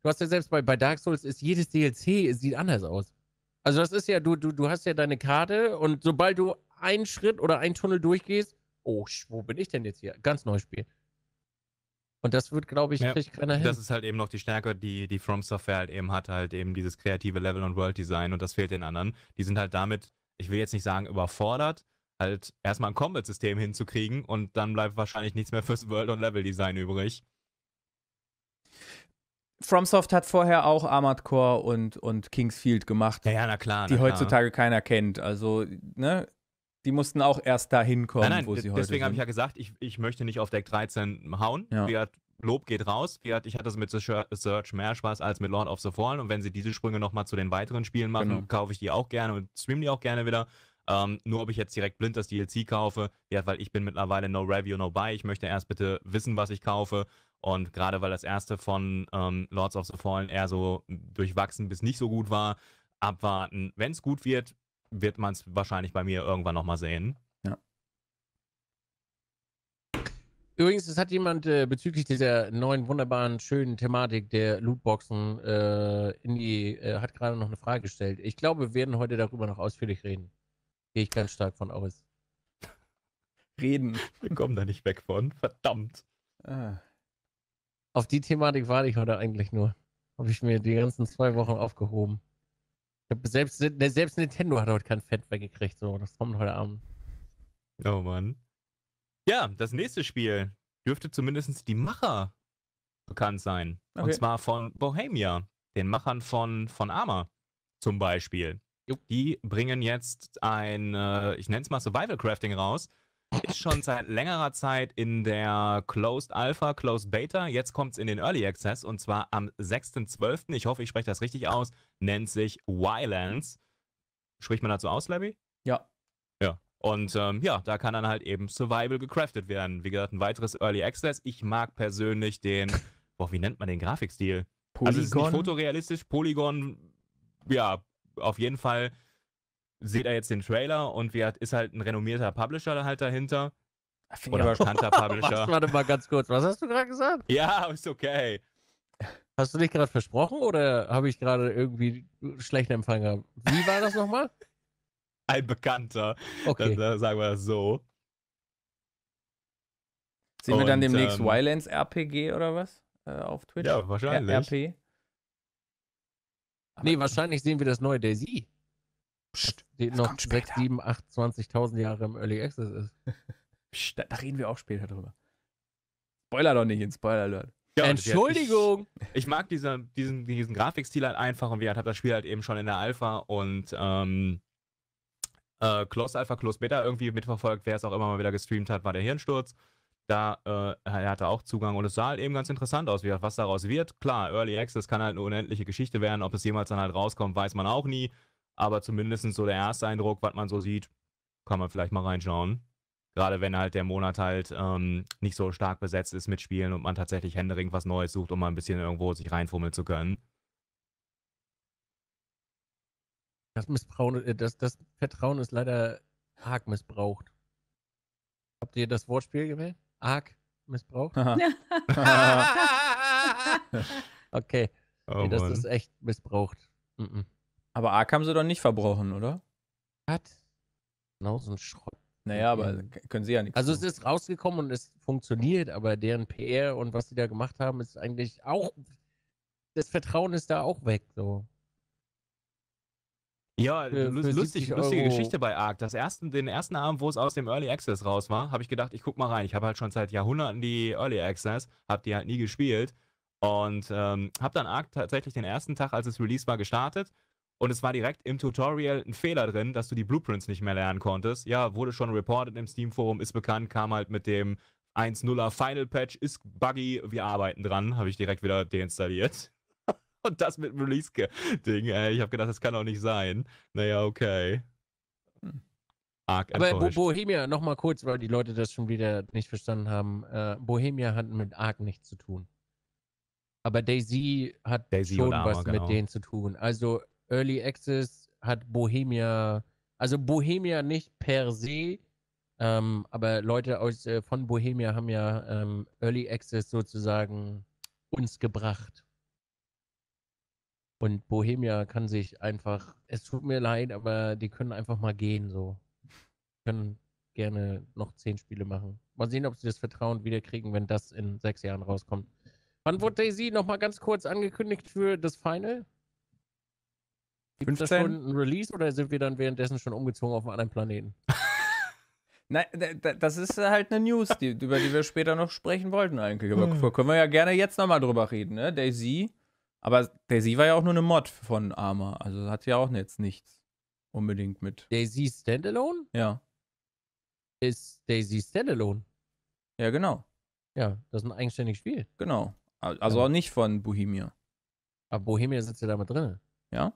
du hast ja selbst bei, bei Dark Souls ist jedes DLC sieht anders aus. Also das ist ja, du, du, du hast ja deine Karte und sobald du einen Schritt oder einen Tunnel durchgehst, oh, wo bin ich denn jetzt hier? Ganz neues Spiel. Und das wird, glaube ich, ja, kriegt keiner hin. Das ist halt eben noch die Stärke, die die From Software halt eben hat, halt eben dieses kreative Level und World Design und das fehlt den anderen. Die sind halt damit, ich will jetzt nicht sagen überfordert, halt erstmal ein Combat-System hinzukriegen und dann bleibt wahrscheinlich nichts mehr fürs World- und Level-Design übrig. FromSoft hat vorher auch Armored Core und, und Kingsfield gemacht. Ja, ja na klar. Die na heutzutage klar. keiner kennt. Also, ne, die mussten auch erst dahin kommen, nein, nein, wo sie heute sind. Deswegen habe ich ja gesagt, ich, ich möchte nicht auf Deck 13 hauen. Ja. Fiat, Lob geht raus. Fiat, ich hatte es mit The Search mehr Spaß als mit Lord of the Fallen. Und wenn sie diese Sprünge nochmal zu den weiteren Spielen machen, genau. kaufe ich die auch gerne und stream die auch gerne wieder. Ähm, nur ob ich jetzt direkt blind das DLC kaufe, ja, weil ich bin mittlerweile no review, no buy. Ich möchte erst bitte wissen, was ich kaufe. Und gerade weil das erste von ähm, Lords of the Fallen eher so durchwachsen bis nicht so gut war, abwarten. Wenn es gut wird, wird man es wahrscheinlich bei mir irgendwann nochmal sehen. Ja. Übrigens, es hat jemand äh, bezüglich dieser neuen, wunderbaren, schönen Thematik der Lootboxen äh, in die, äh, hat gerade noch eine Frage gestellt. Ich glaube, wir werden heute darüber noch ausführlich reden. Gehe ich ganz stark von aus. Reden. Wir kommen da nicht weg von. Verdammt. Ah. Auf die Thematik warte ich heute eigentlich nur. Habe ich mir die ganzen zwei Wochen aufgehoben. Selbst, ne, selbst Nintendo hat heute kein Feedback gekriegt, so. Das kommt heute Abend. Oh Mann. Ja, das nächste Spiel dürfte zumindest die Macher bekannt sein. Okay. Und zwar von Bohemia, den Machern von, von Arma zum Beispiel. Die bringen jetzt ein, äh, ich nenne es mal Survival Crafting raus, ist schon seit längerer Zeit in der Closed Alpha, Closed Beta. Jetzt kommt es in den Early Access und zwar am 6.12. Ich hoffe, ich spreche das richtig aus. Nennt sich Wildlands. Spricht man dazu aus, Labby? Ja. Ja. Und ähm, ja, da kann dann halt eben Survival gecraftet werden. Wie gesagt, ein weiteres Early Access. Ich mag persönlich den, boah, wie nennt man den Grafikstil? Polygon. Also es ist nicht fotorealistisch, Polygon, ja, auf jeden Fall seht er jetzt den Trailer und wie ist halt ein renommierter Publisher halt dahinter. Oder bekannter Publisher. Warte mal ganz kurz, was hast du gerade gesagt? Ja, ist okay. Hast du dich gerade versprochen oder habe ich gerade irgendwie schlechten Empfang gehabt? Wie war das nochmal? Ein Bekannter. Okay. dann sagen wir das so. Sehen und, wir dann demnächst ähm, Wildlands RPG oder was? Äh, auf Twitch? Ja, wahrscheinlich. RP. Nee, wahrscheinlich sehen wir das neue Daisy. Psst, steht noch 6, 7, 8, 20.000 Jahre im Early Access ist. Psst, da, da, reden wir auch später drüber. Spoiler doch nicht in Spoiler Alert. Ja, Entschuldigung! Ich, ich mag diese, diesen, diesen Grafikstil halt einfach und wir haben das Spiel halt eben schon in der Alpha und ähm, äh, Close Alpha, Close Beta irgendwie mitverfolgt. Wer es auch immer mal wieder gestreamt hat, war der Hirnsturz. Da äh, er hatte auch Zugang und es sah halt eben ganz interessant aus, wie, was daraus wird. Klar, Early Access kann halt eine unendliche Geschichte werden. Ob es jemals dann halt rauskommt, weiß man auch nie. Aber zumindest so der erste Eindruck, was man so sieht, kann man vielleicht mal reinschauen. Gerade wenn halt der Monat halt ähm, nicht so stark besetzt ist mit Spielen und man tatsächlich händeringend was Neues sucht, um mal ein bisschen irgendwo sich reinfummeln zu können. Das, Missbrauen, äh, das, das Vertrauen ist leider arg missbraucht. Habt ihr das Wortspiel gewählt? Arg missbraucht? okay. Oh, nee, das ist echt missbraucht. Mm -mm. Aber Ark haben sie doch nicht verbrochen, oder? Hat. Genau so ein Schrott. Naja, aber können sie ja nichts. Also, es ist rausgekommen und es funktioniert, aber deren PR und was sie da gemacht haben, ist eigentlich auch. Das Vertrauen ist da auch weg, so. Ja, für, für lustige Euro. Geschichte bei Ark. Das ersten, den ersten Abend, wo es aus dem Early Access raus war, habe ich gedacht, ich guck mal rein. Ich habe halt schon seit Jahrhunderten die Early Access, habe die halt nie gespielt und ähm, habe dann Ark tatsächlich den ersten Tag, als es Release war, gestartet und es war direkt im Tutorial ein Fehler drin, dass du die Blueprints nicht mehr lernen konntest. Ja, wurde schon reported im Steam-Forum, ist bekannt, kam halt mit dem 1.0er Final Patch, ist buggy, wir arbeiten dran, habe ich direkt wieder deinstalliert. und das mit dem Release-Ding, ey. Ich habe gedacht, das kann doch nicht sein. Naja, okay. Hm. Arg Aber enttäuscht. Bohemia, nochmal kurz, weil die Leute das schon wieder nicht verstanden haben. Äh, Bohemia hat mit Ark nichts zu tun. Aber Daisy hat Daisy schon was genau. mit denen zu tun. Also Early Access hat Bohemia, also Bohemia nicht per se, ähm, aber Leute aus, äh, von Bohemia haben ja ähm, Early Access sozusagen uns gebracht. Und Bohemia kann sich einfach, es tut mir leid, aber die können einfach mal gehen so. Können gerne noch zehn Spiele machen. Mal sehen, ob sie das Vertrauen wiederkriegen, wenn das in sechs Jahren rauskommt. Wann wurde Daisy nochmal ganz kurz angekündigt für das Final? Gibt es schon ein Release oder sind wir dann währenddessen schon umgezogen auf einen anderen Planeten? Nein, das ist halt eine News, die, über die wir später noch sprechen wollten eigentlich. Aber hm. können wir ja gerne jetzt nochmal drüber reden, ne? Daisy. Aber Daisy war ja auch nur eine Mod von Arma. Also hat ja auch jetzt nichts unbedingt mit. Daisy Standalone? Ja. Ist Daisy Standalone? Ja, genau. Ja, das ist ein eigenständiges Spiel. Genau. Also ja. auch nicht von Bohemia. Aber Bohemia sitzt ja damit drin. Ja?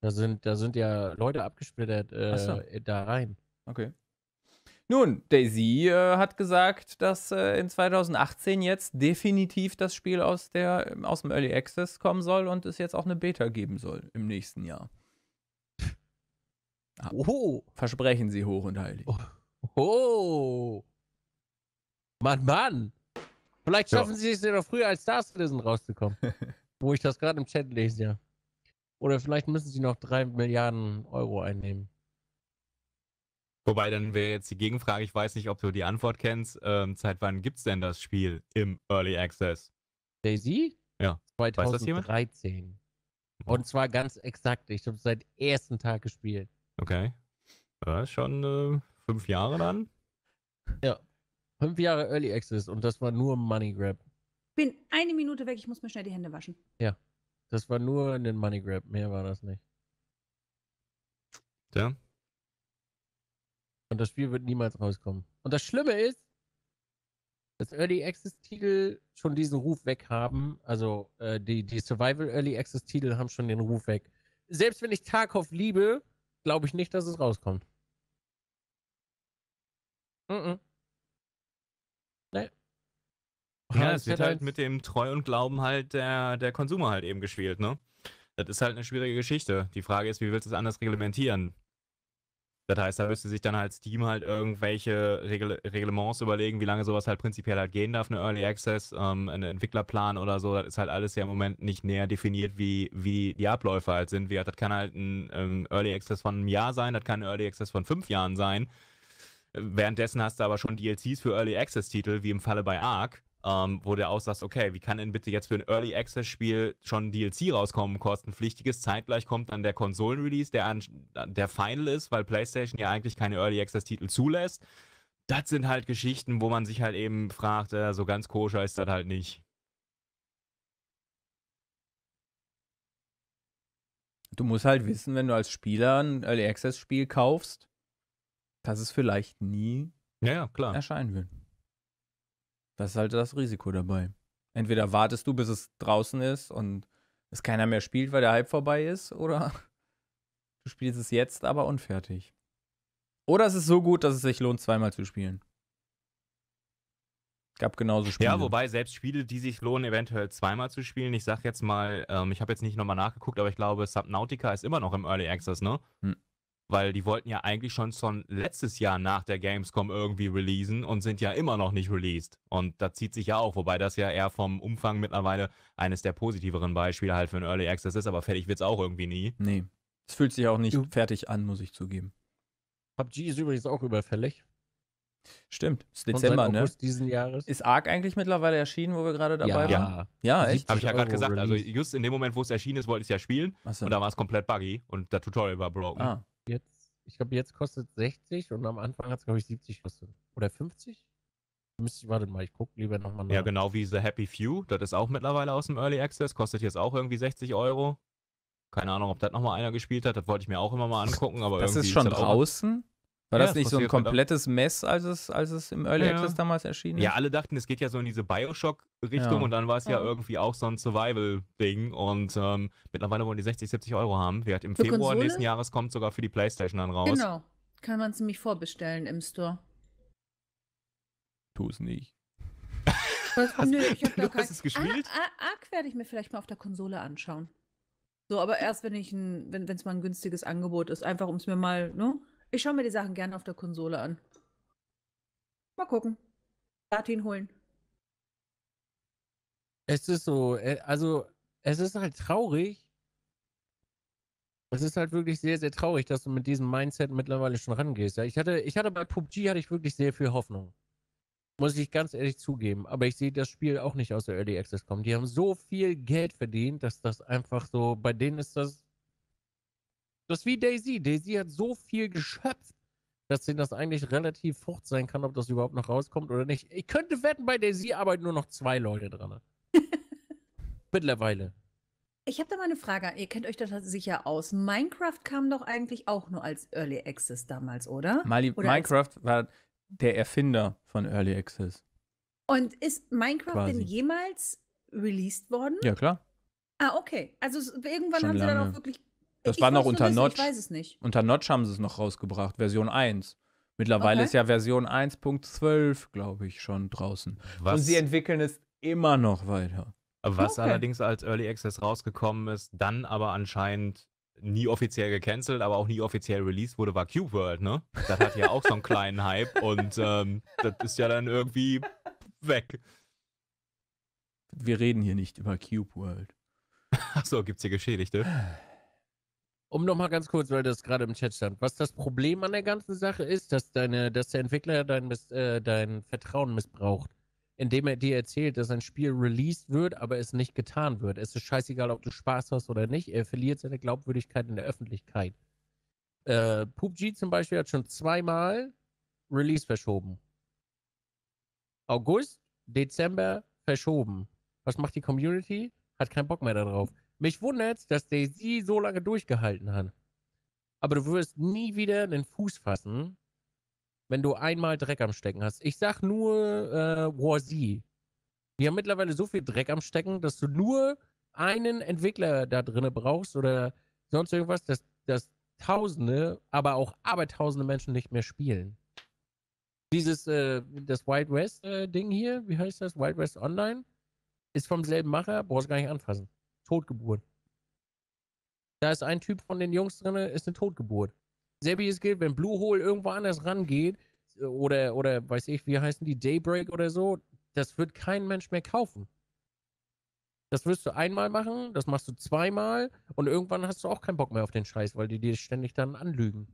Da sind, da sind ja Leute abgesplittert äh, so. da rein. Okay. Nun, Daisy äh, hat gesagt, dass äh, in 2018 jetzt definitiv das Spiel aus, der, ähm, aus dem Early Access kommen soll und es jetzt auch eine Beta geben soll im nächsten Jahr. Ah, Versprechen sie hoch und heilig. Oh. oh. Mann, Mann. Vielleicht schaffen ja. sie es ja noch früher als Star Citizen rauszukommen. Wo ich das gerade im Chat lese, ja. Oder vielleicht müssen sie noch 3 Milliarden Euro einnehmen. Wobei, dann wäre jetzt die Gegenfrage, ich weiß nicht, ob du die Antwort kennst. Ähm, seit wann gibt es denn das Spiel im Early Access? Daisy? Ja. 2013. Und zwar ganz exakt. Ich habe es seit ersten Tag gespielt. Okay. Ja, schon äh, fünf Jahre dann? Ja. Fünf Jahre Early Access und das war nur Money Grab. Bin eine Minute weg, ich muss mir schnell die Hände waschen. Ja. Das war nur in den Money Grab, mehr war das nicht. Ja. Und das Spiel wird niemals rauskommen. Und das Schlimme ist, dass Early Access Titel schon diesen Ruf weg haben. Also äh, die, die Survival Early Access Titel haben schon den Ruf weg. Selbst wenn ich Tarkov liebe, glaube ich nicht, dass es rauskommt. Mm, -mm. Ja, es wird halt, halt mit dem Treu und Glauben halt der, der Konsumer halt eben gespielt, ne? Das ist halt eine schwierige Geschichte. Die Frage ist, wie willst du es anders reglementieren? Das heißt, da müsste sich dann halt Steam halt irgendwelche Regel Reglements überlegen, wie lange sowas halt prinzipiell halt gehen darf, eine Early Access, ähm, ein Entwicklerplan oder so. Das ist halt alles ja im Moment nicht näher definiert, wie, wie die Abläufe halt sind. Wie, das kann halt ein ähm, Early Access von einem Jahr sein, das kann ein Early Access von fünf Jahren sein. Währenddessen hast du aber schon DLCs für Early Access Titel, wie im Falle bei Ark ähm, wo du auch sagst, okay, wie kann denn bitte jetzt für ein Early Access Spiel schon ein DLC rauskommen, kostenpflichtiges, zeitgleich kommt dann der Konsolen-Release, der, an, der Final ist, weil PlayStation ja eigentlich keine Early Access Titel zulässt. Das sind halt Geschichten, wo man sich halt eben fragt, äh, so ganz koscher ist das halt nicht. Du musst halt wissen, wenn du als Spieler ein Early Access Spiel kaufst, dass es vielleicht nie ja, ja, erscheinen wird. Das ist halt das Risiko dabei. Entweder wartest du, bis es draußen ist und es keiner mehr spielt, weil der Hype vorbei ist, oder du spielst es jetzt, aber unfertig. Oder es ist so gut, dass es sich lohnt, zweimal zu spielen. Gab genauso Spiele. Ja, wobei selbst Spiele, die sich lohnen, eventuell zweimal zu spielen. Ich sag jetzt mal, ähm, ich habe jetzt nicht nochmal nachgeguckt, aber ich glaube, Subnautica ist immer noch im Early Access, ne? Hm weil die wollten ja eigentlich schon schon letztes Jahr nach der Gamescom irgendwie releasen und sind ja immer noch nicht released. Und da zieht sich ja auch, wobei das ja eher vom Umfang mittlerweile eines der positiveren Beispiele halt für einen Early Access ist, aber fertig wird es auch irgendwie nie. Nee. Es fühlt sich auch nicht ja. fertig an, muss ich zugeben. PUBG ist übrigens auch überfällig. Stimmt, ist Dezember, ne? Diesen Jahres. Ist ARK eigentlich mittlerweile erschienen, wo wir gerade dabei ja. waren? Ja, ja echt? Habe ich ja gerade gesagt. Also Release. Also, just in dem Moment, wo es erschienen ist, wollte ich es ja spielen. So. Und da war es komplett buggy und der Tutorial war broken. Ah jetzt, ich glaube, jetzt kostet 60 und am Anfang hat es, glaube ich, 70 gekostet. Oder 50? Müsste ich, warte mal, ich gucke lieber nochmal nach. Ja, genau wie The Happy Few. Das ist auch mittlerweile aus dem Early Access. Kostet jetzt auch irgendwie 60 Euro. Keine Ahnung, ob das nochmal einer gespielt hat. Das wollte ich mir auch immer mal angucken. Aber das ist schon das draußen? War ja, das nicht so ein halt komplettes auch. Mess, als es, als es im Early ja. Access damals erschienen ist? Ja, alle dachten, es geht ja so in diese Bioshock-Richtung ja. und dann war es ja irgendwie auch so ein Survival-Ding und ähm, mittlerweile wollen die 60, 70 Euro haben. Wie halt im für Februar Konsole? nächsten Jahres kommt sogar für die Playstation dann raus. Genau. Kann man es nämlich vorbestellen im Store. Tu es nicht. Was, hast, nö, ich hab du kein... hast es gespielt? Arc, ah, ah, Arc werde ich mir vielleicht mal auf der Konsole anschauen. So, aber erst wenn ich ein, wenn es mal ein günstiges Angebot ist, einfach um es mir mal, ne? Ich schaue mir die Sachen gerne auf der Konsole an. Mal gucken. Platin holen. Es ist so, äh, also es ist halt traurig. Es ist halt wirklich sehr, sehr traurig, dass du mit diesem Mindset mittlerweile schon rangehst. ich hatte, ich hatte bei PUBG hatte ich wirklich sehr viel Hoffnung. Muss ich ganz ehrlich zugeben. Aber ich sehe das Spiel auch nicht aus der Early Access kommen. Die haben so viel Geld verdient, dass das einfach so, bei denen ist das das ist wie Daisy. Daisy hat so viel geschöpft, dass denen das eigentlich relativ frucht sein kann, ob das überhaupt noch rauskommt oder nicht. Ich könnte wetten, bei Daisy arbeiten nur noch zwei Leute dran. Mittlerweile. Ich habe da mal eine Frage. Ihr kennt euch das sicher aus. Minecraft kam doch eigentlich auch nur als Early Access damals, oder? Mali oder Minecraft war der Erfinder von Early Access. Und ist Minecraft Quasi. denn jemals released worden? Ja, klar. Ah, okay. Also irgendwann Schon haben sie dann auch wirklich das ich war noch unter wissen, Notch. Ich weiß es nicht. Unter Notch haben sie es noch rausgebracht, Version 1. Mittlerweile okay. ist ja Version 1.12, glaube ich, schon draußen. Was? Und sie entwickeln es immer noch weiter. Was okay. allerdings als Early Access rausgekommen ist, dann aber anscheinend nie offiziell gecancelt, aber auch nie offiziell released wurde, war Cube World, ne? Das hat ja auch so einen kleinen Hype und ähm, das ist ja dann irgendwie weg. Wir reden hier nicht über Cube World. Achso, gibt's hier Geschädigte? um nochmal ganz kurz, weil das gerade im Chat stand, was das Problem an der ganzen Sache ist, dass, deine, dass der Entwickler dein, äh, dein Vertrauen missbraucht, indem er dir erzählt, dass ein Spiel released wird, aber es nicht getan wird. Es ist scheißegal, ob du Spaß hast oder nicht. Er verliert seine Glaubwürdigkeit in der Öffentlichkeit. Äh, PUBG zum Beispiel hat schon zweimal Release verschoben. August, Dezember verschoben. Was macht die Community? Hat keinen Bock mehr darauf. Mich wundert, dass Daisy so lange durchgehalten hat. Aber du wirst nie wieder den Fuß fassen, wenn du einmal Dreck am Stecken hast. Ich sag nur äh, War Z. Die haben mittlerweile so viel Dreck am Stecken, dass du nur einen Entwickler da drinne brauchst oder sonst irgendwas, dass, dass Tausende, aber auch Abertausende Menschen nicht mehr spielen. Dieses, äh, das Wild West äh, Ding hier, wie heißt das? Wild West Online, ist vom selben Macher, brauchst gar nicht anfassen. Totgeburt. Da ist ein Typ von den Jungs drin, ist eine Totgeburt. Selbiges gilt, wenn Blue Hole irgendwo anders rangeht, äh, oder, oder weiß ich, wie heißen die, Daybreak oder so, das wird kein Mensch mehr kaufen. Das wirst du einmal machen, das machst du zweimal und irgendwann hast du auch keinen Bock mehr auf den Scheiß, weil die dir ständig dann anlügen.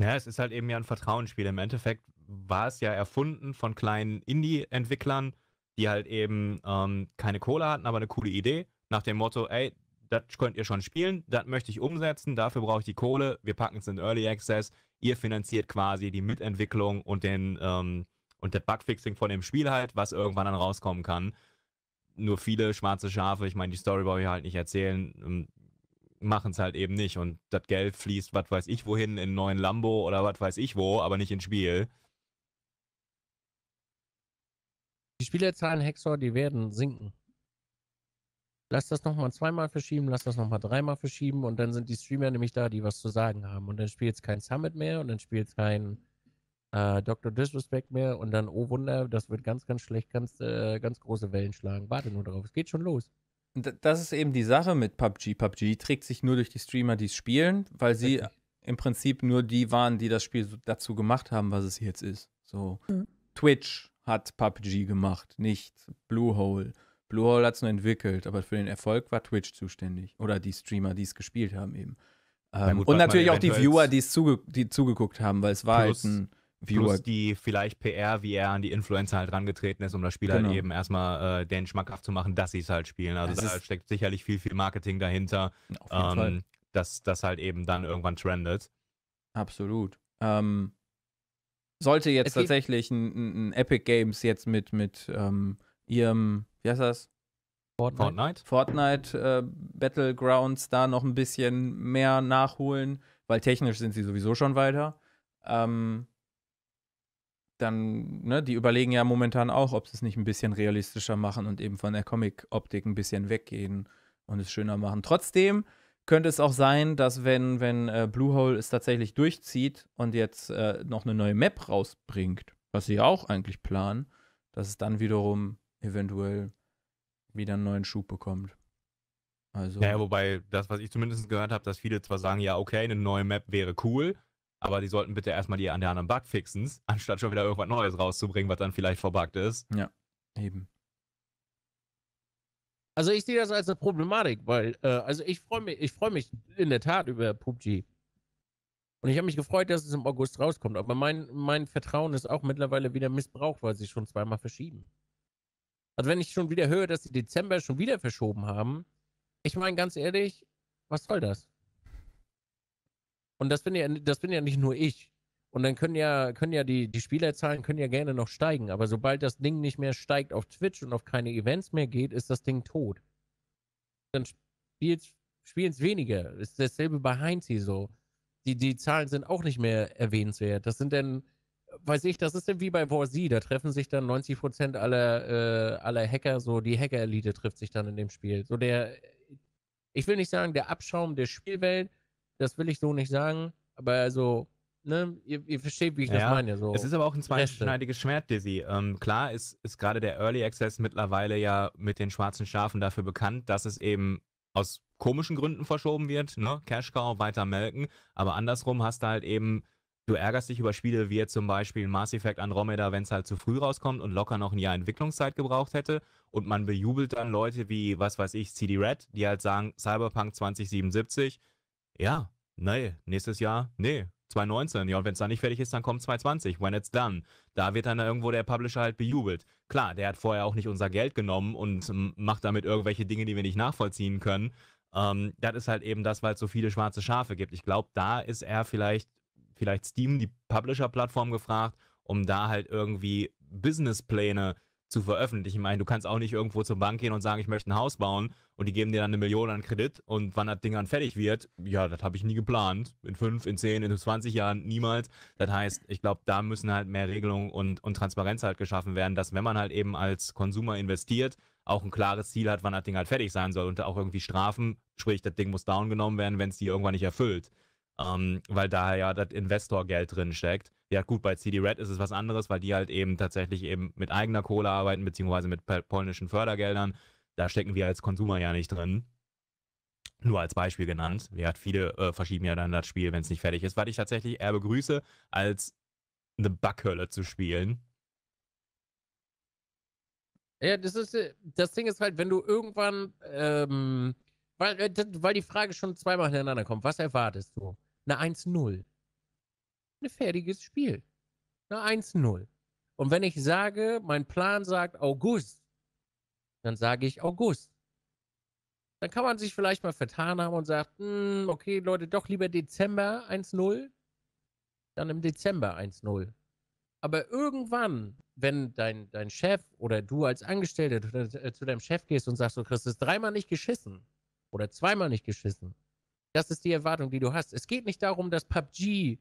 Ja, es ist halt eben ja ein Vertrauensspiel. Im Endeffekt war es ja erfunden von kleinen Indie-Entwicklern, die halt eben ähm, keine Kohle hatten, aber eine coole Idee nach dem Motto, ey, das könnt ihr schon spielen, das möchte ich umsetzen, dafür brauche ich die Kohle, wir packen es in Early Access, ihr finanziert quasi die Mitentwicklung und den ähm, und das Bugfixing von dem Spiel halt, was irgendwann dann rauskommen kann. Nur viele schwarze Schafe, ich meine, die Story brauche ich halt nicht erzählen, ähm, machen es halt eben nicht und das Geld fließt, was weiß ich wohin, in neuen Lambo oder was weiß ich wo, aber nicht ins Spiel. Die Spielerzahlen, Hexor, die werden sinken lass das nochmal zweimal verschieben, lass das nochmal dreimal verschieben und dann sind die Streamer nämlich da, die was zu sagen haben. Und dann spielt es kein Summit mehr und dann spielt es kein äh, Dr. Disrespect mehr und dann, oh Wunder, das wird ganz, ganz schlecht, ganz, äh, ganz große Wellen schlagen. Warte nur drauf, es geht schon los. Das ist eben die Sache mit PUBG. PUBG trägt sich nur durch die Streamer, die es spielen, weil sie okay. im Prinzip nur die waren, die das Spiel dazu gemacht haben, was es jetzt ist. So, mhm. Twitch hat PUBG gemacht, nicht Bluehole. Bluehole hat es nur entwickelt, aber für den Erfolg war Twitch zuständig. Oder die Streamer, die es gespielt haben eben. Ähm, gut, und natürlich auch die Viewer, die es zuge die zugeguckt haben, weil es war halt plus, halt ein Viewer. Plus die vielleicht PR, wie er an die Influencer halt rangetreten ist, um das Spiel halt genau. halt eben erstmal äh, den schmackhaft zu machen, dass sie es halt spielen. Also das da steckt sicherlich viel, viel Marketing dahinter, ähm, dass das halt eben dann irgendwann trendet. Absolut. Ähm, sollte jetzt tatsächlich ein, ein, Epic Games jetzt mit, mit ähm, ihrem, wie heißt das? Fortnite. Fortnite äh, Battlegrounds da noch ein bisschen mehr nachholen, weil technisch sind sie sowieso schon weiter. Ähm, dann, ne, die überlegen ja momentan auch, ob sie es nicht ein bisschen realistischer machen und eben von der Comic-Optik ein bisschen weggehen und es schöner machen. Trotzdem könnte es auch sein, dass wenn, wenn äh, Bluehole es tatsächlich durchzieht und jetzt äh, noch eine neue Map rausbringt, was sie ja auch eigentlich planen, dass es dann wiederum eventuell wieder einen neuen Schub bekommt. Also. Naja, wobei das, was ich zumindest gehört habe, dass viele zwar sagen, ja, okay, eine neue Map wäre cool, aber die sollten bitte erstmal die an der anderen Bug fixen, anstatt schon wieder irgendwas Neues rauszubringen, was dann vielleicht verbuggt ist. Ja, eben. Also ich sehe das als eine Problematik, weil, äh, also ich freue mich, ich freue mich in der Tat über PUBG. Und ich habe mich gefreut, dass es im August rauskommt. Aber mein, mein Vertrauen ist auch mittlerweile wieder missbraucht, weil sie schon zweimal verschieben. Also wenn ich schon wieder höre, dass sie Dezember schon wieder verschoben haben, ich meine ganz ehrlich, was soll das? Und das bin ja, das bin ja nicht nur ich. Und dann können ja, können ja die, die Spielerzahlen können ja gerne noch steigen. Aber sobald das Ding nicht mehr steigt auf Twitch und auf keine Events mehr geht, ist das Ding tot. Dann spielen es weniger. Ist dasselbe bei Heinzi so. Die, die Zahlen sind auch nicht mehr erwähnenswert. Das sind dann weiß ich, das ist wie bei War Z, da treffen sich dann 90 Prozent aller, äh, aller Hacker, so die Hacker-Elite trifft sich dann in dem Spiel. So der, ich will nicht sagen, der Abschaum der Spielwelt, das will ich so nicht sagen, aber also, ne, ihr, ihr versteht, wie ich ja, das meine. So. Es ist aber auch ein zweischneidiges Schwert, Dizzy. Ähm, klar ist, ist gerade der Early Access mittlerweile ja mit den schwarzen Schafen dafür bekannt, dass es eben aus komischen Gründen verschoben wird, ne? Cash Cow weiter melken, aber andersrum hast du halt eben Du ärgerst dich über Spiele wie jetzt zum Beispiel Mass Effect Andromeda, wenn es halt zu früh rauskommt und locker noch ein Jahr Entwicklungszeit gebraucht hätte. Und man bejubelt dann Leute wie, was weiß ich, CD Red, die halt sagen, Cyberpunk 2077, ja, nee, nächstes Jahr, nee, 2019. Ja, und wenn es dann nicht fertig ist, dann kommt 2020, when it's done. Da wird dann irgendwo der Publisher halt bejubelt. Klar, der hat vorher auch nicht unser Geld genommen und macht damit irgendwelche Dinge, die wir nicht nachvollziehen können. Ähm, das ist halt eben das, weil es so viele schwarze Schafe gibt. Ich glaube, da ist er vielleicht vielleicht Steam, die Publisher-Plattform, gefragt, um da halt irgendwie Businesspläne zu veröffentlichen. Ich meine, du kannst auch nicht irgendwo zur Bank gehen und sagen, ich möchte ein Haus bauen und die geben dir dann eine Million an Kredit und wann das Ding dann fertig wird, ja, das habe ich nie geplant. In fünf, in zehn, in 20 Jahren niemals. Das heißt, ich glaube, da müssen halt mehr Regelungen und, und Transparenz halt geschaffen werden, dass wenn man halt eben als Konsumer investiert, auch ein klares Ziel hat, wann das Ding halt fertig sein soll und auch irgendwie Strafen, sprich, das Ding muss down genommen werden, wenn es die irgendwann nicht erfüllt ähm, weil da ja das Investorgeld drin steckt. Ja gut, bei CD Red ist es was anderes, weil die halt eben tatsächlich eben mit eigener Kohle arbeiten, beziehungsweise mit polnischen Fördergeldern. Da stecken wir als Konsumer ja nicht drin. Nur als Beispiel genannt. Wir hat viele äh, verschieben ja dann das Spiel, wenn es nicht fertig ist, weil ich tatsächlich eher begrüße, als eine Backhölle zu spielen. Ja, das ist äh, das Ding ist halt, wenn du irgendwann, ähm, weil, äh, weil die Frage schon zweimal hintereinander kommt, was erwartest du? eine 1-0. Ein fertiges Spiel. Eine 1-0. Und wenn ich sage, mein Plan sagt August, dann sage ich August. Dann kann man sich vielleicht mal vertan haben und sagt, hm, okay, Leute, doch lieber Dezember 1-0, dann im Dezember 1-0. Aber irgendwann, wenn dein, dein Chef oder du als Angestellter äh, zu deinem Chef gehst und sagst, du kriegst es dreimal nicht geschissen oder zweimal nicht geschissen, das ist die Erwartung, die du hast. Es geht nicht darum, dass PUBG,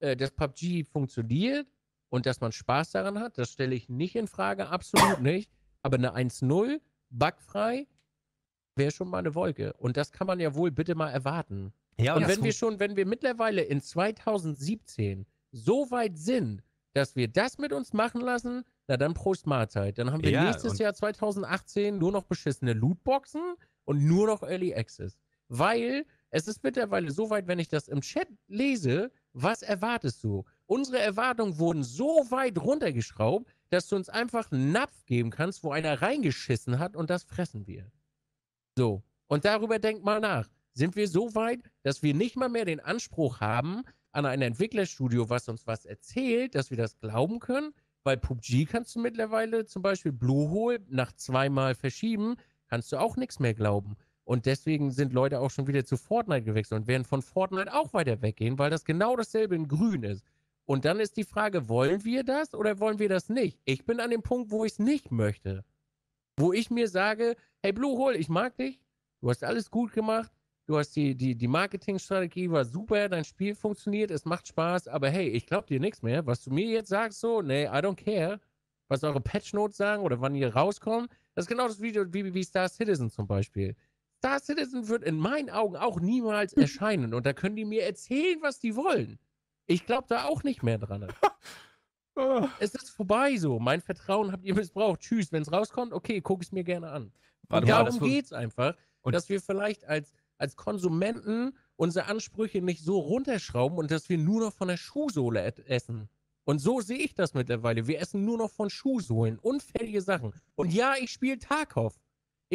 äh, dass PUBG funktioniert und dass man Spaß daran hat. Das stelle ich nicht in Frage, absolut nicht. Aber eine 1-0, bugfrei, wäre schon mal eine Wolke. Und das kann man ja wohl bitte mal erwarten. Ja, und, wenn wir schon, wenn wir mittlerweile in 2017 so weit sind, dass wir das mit uns machen lassen, na dann Prost Mahlzeit. Dann haben wir ja, nächstes Jahr 2018 nur noch beschissene Lootboxen und nur noch Early Access. Weil es ist mittlerweile so weit, wenn ich das im Chat lese, was erwartest du? Unsere Erwartungen wurden so weit runtergeschraubt, dass du uns einfach einen Napf geben kannst, wo einer reingeschissen hat und das fressen wir. So. Und darüber denk mal nach. Sind wir so weit, dass wir nicht mal mehr den Anspruch haben an ein Entwicklerstudio, was uns was erzählt, dass wir das glauben können? Weil PUBG kannst du mittlerweile zum Beispiel Bluehole nach zweimal verschieben, kannst du auch nichts mehr glauben. Und deswegen sind Leute auch schon wieder zu Fortnite gewechselt und werden von Fortnite auch weiter weggehen, weil das genau dasselbe in Grün ist. Und dann ist die Frage, wollen wir das oder wollen wir das nicht? Ich bin an dem Punkt, wo ich es nicht möchte. Wo ich mir sage, hey Blue Hole, ich mag dich, du hast alles gut gemacht, du hast die, die, die Marketingstrategie war super, dein Spiel funktioniert, es macht Spaß, aber hey, ich glaub dir nichts mehr. Was du mir jetzt sagst, so, nee, I don't care, was eure Patchnotes sagen oder wann ihr rauskommt, das ist genau das Video wie, wie Star Citizen zum Beispiel. Star Citizen wird in meinen Augen auch niemals hm. erscheinen. Und da können die mir erzählen, was die wollen. Ich glaube da auch nicht mehr dran. Ah. es ist vorbei so. Mein Vertrauen habt ihr missbraucht. Tschüss. Wenn es rauskommt, okay, guck es mir gerne an. Warte darum mal, das geht's wird... einfach, und dass wir vielleicht als, als Konsumenten unsere Ansprüche nicht so runterschrauben und dass wir nur noch von der Schuhsohle essen. Und so sehe ich das mittlerweile. Wir essen nur noch von Schuhsohlen, unfällige Sachen. Und ja, ich spiele Tarkov.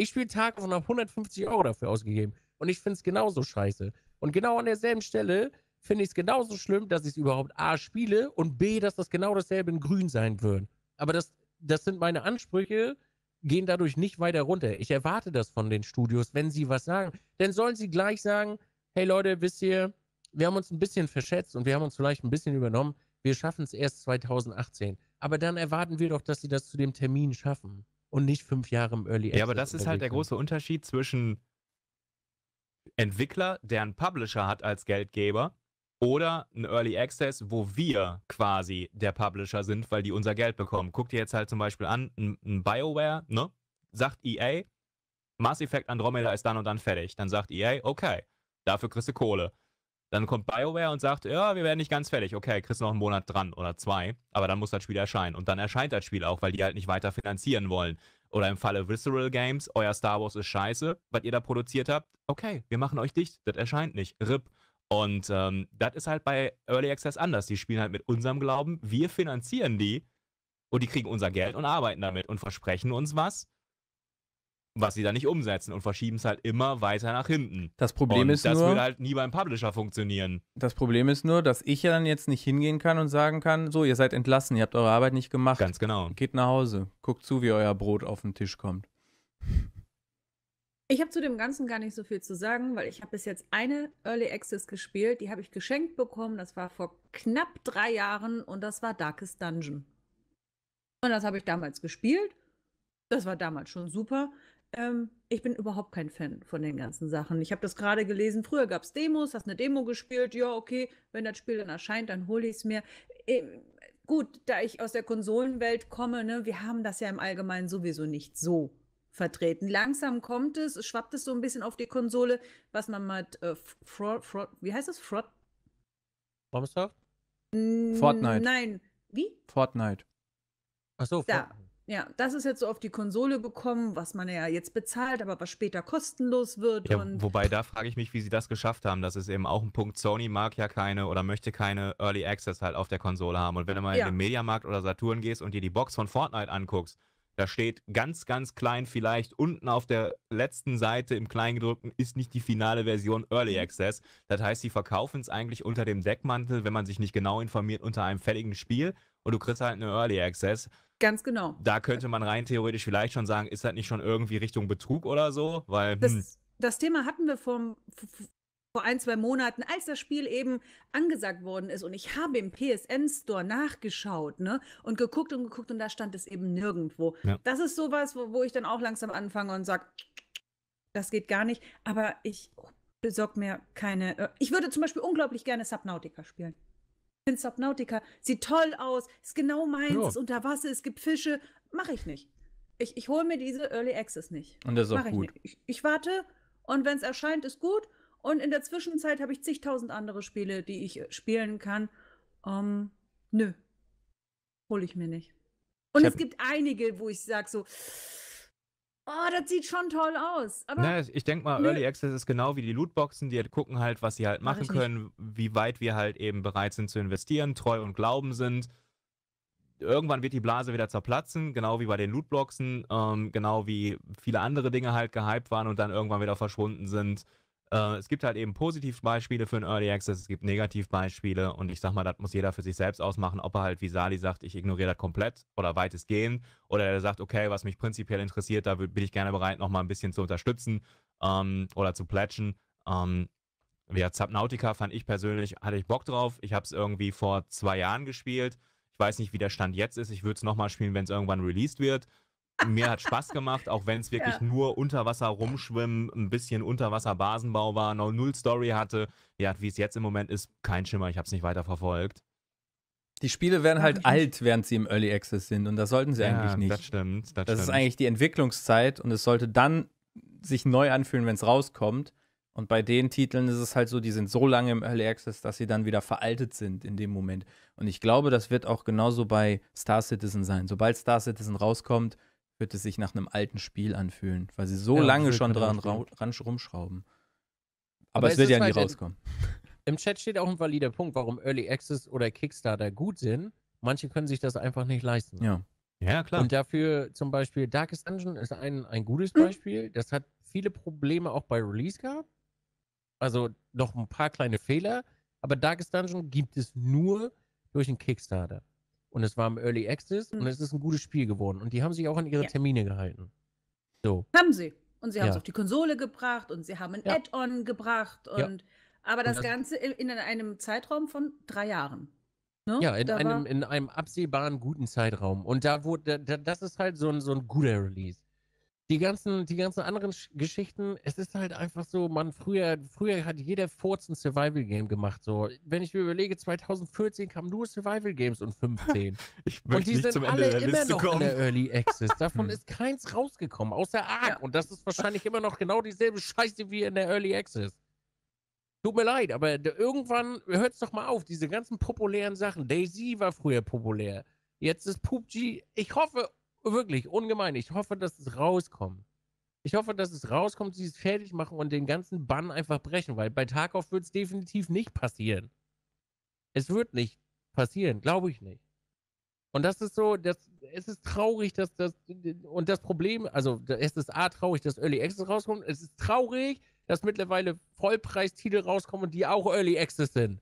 Ich spiele Tag und habe 150 Euro dafür ausgegeben. Und ich finde es genauso scheiße. Und genau an derselben Stelle finde ich es genauso schlimm, dass ich es überhaupt A spiele und B, dass das genau dasselbe in Grün sein wird. Aber das, das sind meine Ansprüche, gehen dadurch nicht weiter runter. Ich erwarte das von den Studios, wenn sie was sagen. Denn sollen sie gleich sagen, hey Leute, wisst ihr, wir haben uns ein bisschen verschätzt und wir haben uns vielleicht ein bisschen übernommen. Wir schaffen es erst 2018. Aber dann erwarten wir doch, dass sie das zu dem Termin schaffen und nicht fünf Jahre im Early Access. Ja, aber das ist halt der große Unterschied zwischen Entwickler, der einen Publisher hat als Geldgeber, oder ein Early Access, wo wir quasi der Publisher sind, weil die unser Geld bekommen. Guck dir jetzt halt zum Beispiel an, ein, BioWare, ne? Sagt EA, Mass Effect Andromeda ist dann und dann fertig. Dann sagt EA, okay, dafür kriegst du Kohle. Dann kommt BioWare und sagt, ja, wir werden nicht ganz fertig. Okay, kriegst noch einen Monat dran oder zwei. Aber dann muss das Spiel erscheinen. Und dann erscheint das Spiel auch, weil die halt nicht weiter finanzieren wollen. Oder im Falle Visceral Games, euer Star Wars ist scheiße, was ihr da produziert habt. Okay, wir machen euch dicht. Das erscheint nicht. RIP. Und ähm, das ist halt bei Early Access anders. Die spielen halt mit unserem Glauben. Wir finanzieren die und die kriegen unser Geld und arbeiten damit und versprechen uns was was sie da nicht umsetzen und verschieben es halt immer weiter nach hinten. Das Problem und ist das nur, das würde halt nie beim Publisher funktionieren. Das Problem ist nur, dass ich ja dann jetzt nicht hingehen kann und sagen kann, so, ihr seid entlassen, ihr habt eure Arbeit nicht gemacht. Ganz genau. Geht nach Hause, guckt zu, wie euer Brot auf den Tisch kommt. Ich habe zu dem Ganzen gar nicht so viel zu sagen, weil ich habe bis jetzt eine Early Access gespielt, die habe ich geschenkt bekommen, das war vor knapp drei Jahren und das war Darkest Dungeon. Und das habe ich damals gespielt. Das war damals schon super. Ähm, ich bin überhaupt kein Fan von den ganzen Sachen. Ich habe das gerade gelesen. Früher gab es Demos, hast eine Demo gespielt. Ja, okay, wenn das Spiel dann erscheint, dann hole ich es mir. Ähm, gut, da ich aus der Konsolenwelt komme, ne, wir haben das ja im Allgemeinen sowieso nicht so vertreten. Langsam kommt es, schwappt es so ein bisschen auf die Konsole, was man mit äh, wie heißt das? Fraud? Bombstar? Fortnite. Nein, wie? Fortnite. Achso, Fortnite. Ja, das ist jetzt so auf die Konsole gekommen, was man ja jetzt bezahlt, aber was später kostenlos wird. Ja, wobei da frage ich mich, wie sie das geschafft haben. Das ist eben auch ein Punkt. Sony mag ja keine oder möchte keine Early Access halt auf der Konsole haben. Und wenn du mal ja. in den Mediamarkt oder Saturn gehst und dir die Box von Fortnite anguckst, da steht ganz, ganz klein vielleicht unten auf der letzten Seite im Kleingedruckten ist nicht die finale Version Early mhm. Access. Das heißt, sie verkaufen es eigentlich unter dem Deckmantel, wenn man sich nicht genau informiert, unter einem fälligen Spiel und du kriegst halt eine Early Access. Ganz genau. Da könnte man rein theoretisch vielleicht schon sagen, ist das nicht schon irgendwie Richtung Betrug oder so? Weil, das, hm. das Thema hatten wir vom, vor ein, zwei Monaten, als das Spiel eben angesagt worden ist und ich habe im PSN-Store nachgeschaut ne, und geguckt und geguckt und da stand es eben nirgendwo. Ja. Das ist sowas, wo, wo ich dann auch langsam anfange und sage, das geht gar nicht, aber ich besorge mir keine. Äh, ich würde zum Beispiel unglaublich gerne Subnautica spielen finde Subnautica, sieht toll aus, ist genau meins, jo. ist unter Wasser, es gibt Fische. Mache ich nicht. Ich, ich hole mir diese Early Access nicht. Und das ist Mach gut. Ich, ich, ich warte und wenn es erscheint, ist gut. Und in der Zwischenzeit habe ich zigtausend andere Spiele, die ich äh, spielen kann. Um, ähm, nö, hole ich mir nicht. Und es gibt einige, wo ich sage so, Oh, das sieht schon toll aus. Naja, ich denke mal, nö. Early Access ist genau wie die Lootboxen. Die halt gucken halt, was sie halt machen können, wie weit wir halt eben bereit sind zu investieren, treu und glauben sind. Irgendwann wird die Blase wieder zerplatzen, genau wie bei den Lootboxen, ähm, genau wie viele andere Dinge halt gehypt waren und dann irgendwann wieder verschwunden sind. Äh, es gibt halt eben Positivbeispiele für einen Early Access, es gibt Negativbeispiele und ich sag mal, das muss jeder für sich selbst ausmachen, ob er halt wie Sali sagt, ich ignoriere das komplett oder weitestgehend oder er sagt, okay, was mich prinzipiell interessiert, da bin ich gerne bereit, nochmal ein bisschen zu unterstützen ähm, oder zu plätschen. Ähm, ja, Subnautica fand ich persönlich, hatte ich Bock drauf. Ich habe es irgendwie vor zwei Jahren gespielt. Ich weiß nicht, wie der Stand jetzt ist. Ich würde es nochmal spielen, wenn es irgendwann released wird. Mir hat Spaß gemacht, auch wenn es wirklich ja. nur unter Wasser rumschwimmen, ein bisschen Unterwasser-Basenbau war, noch null Story hatte. Ja, wie es jetzt im Moment ist, kein Schimmer, ich habe es nicht weiter verfolgt. Die Spiele werden halt alt, während sie im Early Access sind und das sollten sie ja, eigentlich nicht. Das stimmt. Das, das ist eigentlich die Entwicklungszeit und es sollte dann sich neu anfühlen, wenn es rauskommt. Und bei den Titeln ist es halt so, die sind so lange im Early Access, dass sie dann wieder veraltet sind in dem Moment. Und ich glaube, das wird auch genauso bei Star Citizen sein. Sobald Star Citizen rauskommt, wird es sich nach einem alten Spiel anfühlen, weil sie so ja, lange schon dran ran rumschrauben. Aber, Aber es wird ja nie halt rauskommen. Im Chat steht auch ein valider Punkt, warum Early Access oder Kickstarter gut sind. Manche können sich das einfach nicht leisten. Ja. Ja, klar. Und dafür zum Beispiel Darkest Dungeon ist ein, ein gutes Beispiel. Das hat viele Probleme auch bei Release gehabt. Also noch ein paar kleine Fehler. Aber Darkest Dungeon gibt es nur durch einen Kickstarter und es war im Early Access mhm. und es ist ein gutes Spiel geworden. Und die haben sich auch an ihre ja. Termine gehalten. So. Haben sie. Und sie haben ja. es auf die Konsole gebracht und sie haben ein ja. Add-on gebracht und aber das, und das, Ganze in, in einem Zeitraum von drei Jahren. Ne? Ja, in einem, in einem absehbaren guten Zeitraum. Und da wurde, da, das ist halt so ein, so ein guter Release die ganzen, die ganzen anderen Sch Geschichten, es ist halt einfach so, man, früher, früher hat jeder Furz ein Survival Game gemacht, so. Wenn ich mir überlege, 2014 kamen nur Survival Games und 15. ich und die sind alle immer noch kommen. in der Early Access. Davon hm. ist keins rausgekommen, außer Ark. Ja. Und das ist wahrscheinlich immer noch genau dieselbe Scheiße wie in der Early Access. Tut mir leid, aber irgendwann hört's doch mal auf, diese ganzen populären Sachen. Daisy war früher populär. Jetzt ist PUBG, ich hoffe Wirklich, ungemein. Ich hoffe, dass es rauskommt. Ich hoffe, dass es rauskommt, sie es fertig machen und den ganzen Bann einfach brechen, weil bei Tarkov wird es definitiv nicht passieren. Es wird nicht passieren, glaube ich nicht. Und das ist so, das, es ist traurig, dass das, und das Problem, also es ist A, traurig, dass Early Access rauskommt, es ist traurig, dass mittlerweile Vollpreistitel rauskommen, die auch Early Access sind.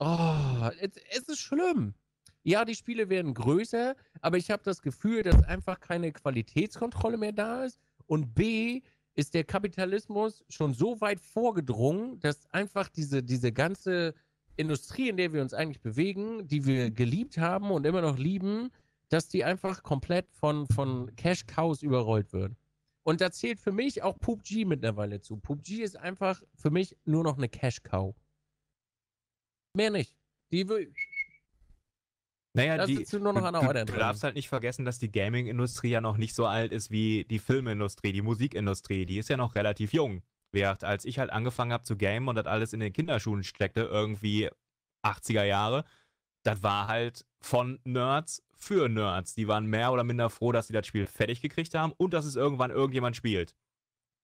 Oh, es, es ist schlimm ja, die Spiele werden größer, aber ich habe das Gefühl, dass einfach keine Qualitätskontrolle mehr da ist. Und B, ist der Kapitalismus schon so weit vorgedrungen, dass einfach diese, diese ganze Industrie, in der wir uns eigentlich bewegen, die wir geliebt haben und immer noch lieben, dass die einfach komplett von, von Cash-Cows überrollt wird. Und da zählt für mich auch PUBG mittlerweile zu. PUBG ist einfach für mich nur noch eine Cash-Cow. Mehr nicht. Die will naja, da die, du nur noch an Du darfst halt nicht vergessen, dass die Gaming-Industrie ja noch nicht so alt ist wie die Filmindustrie, die Musikindustrie. Die ist ja noch relativ jung. Während als ich halt angefangen habe zu gamen und das alles in den Kinderschuhen steckte, irgendwie 80er Jahre, das war halt von Nerds für Nerds. Die waren mehr oder minder froh, dass sie das Spiel fertig gekriegt haben und dass es irgendwann irgendjemand spielt.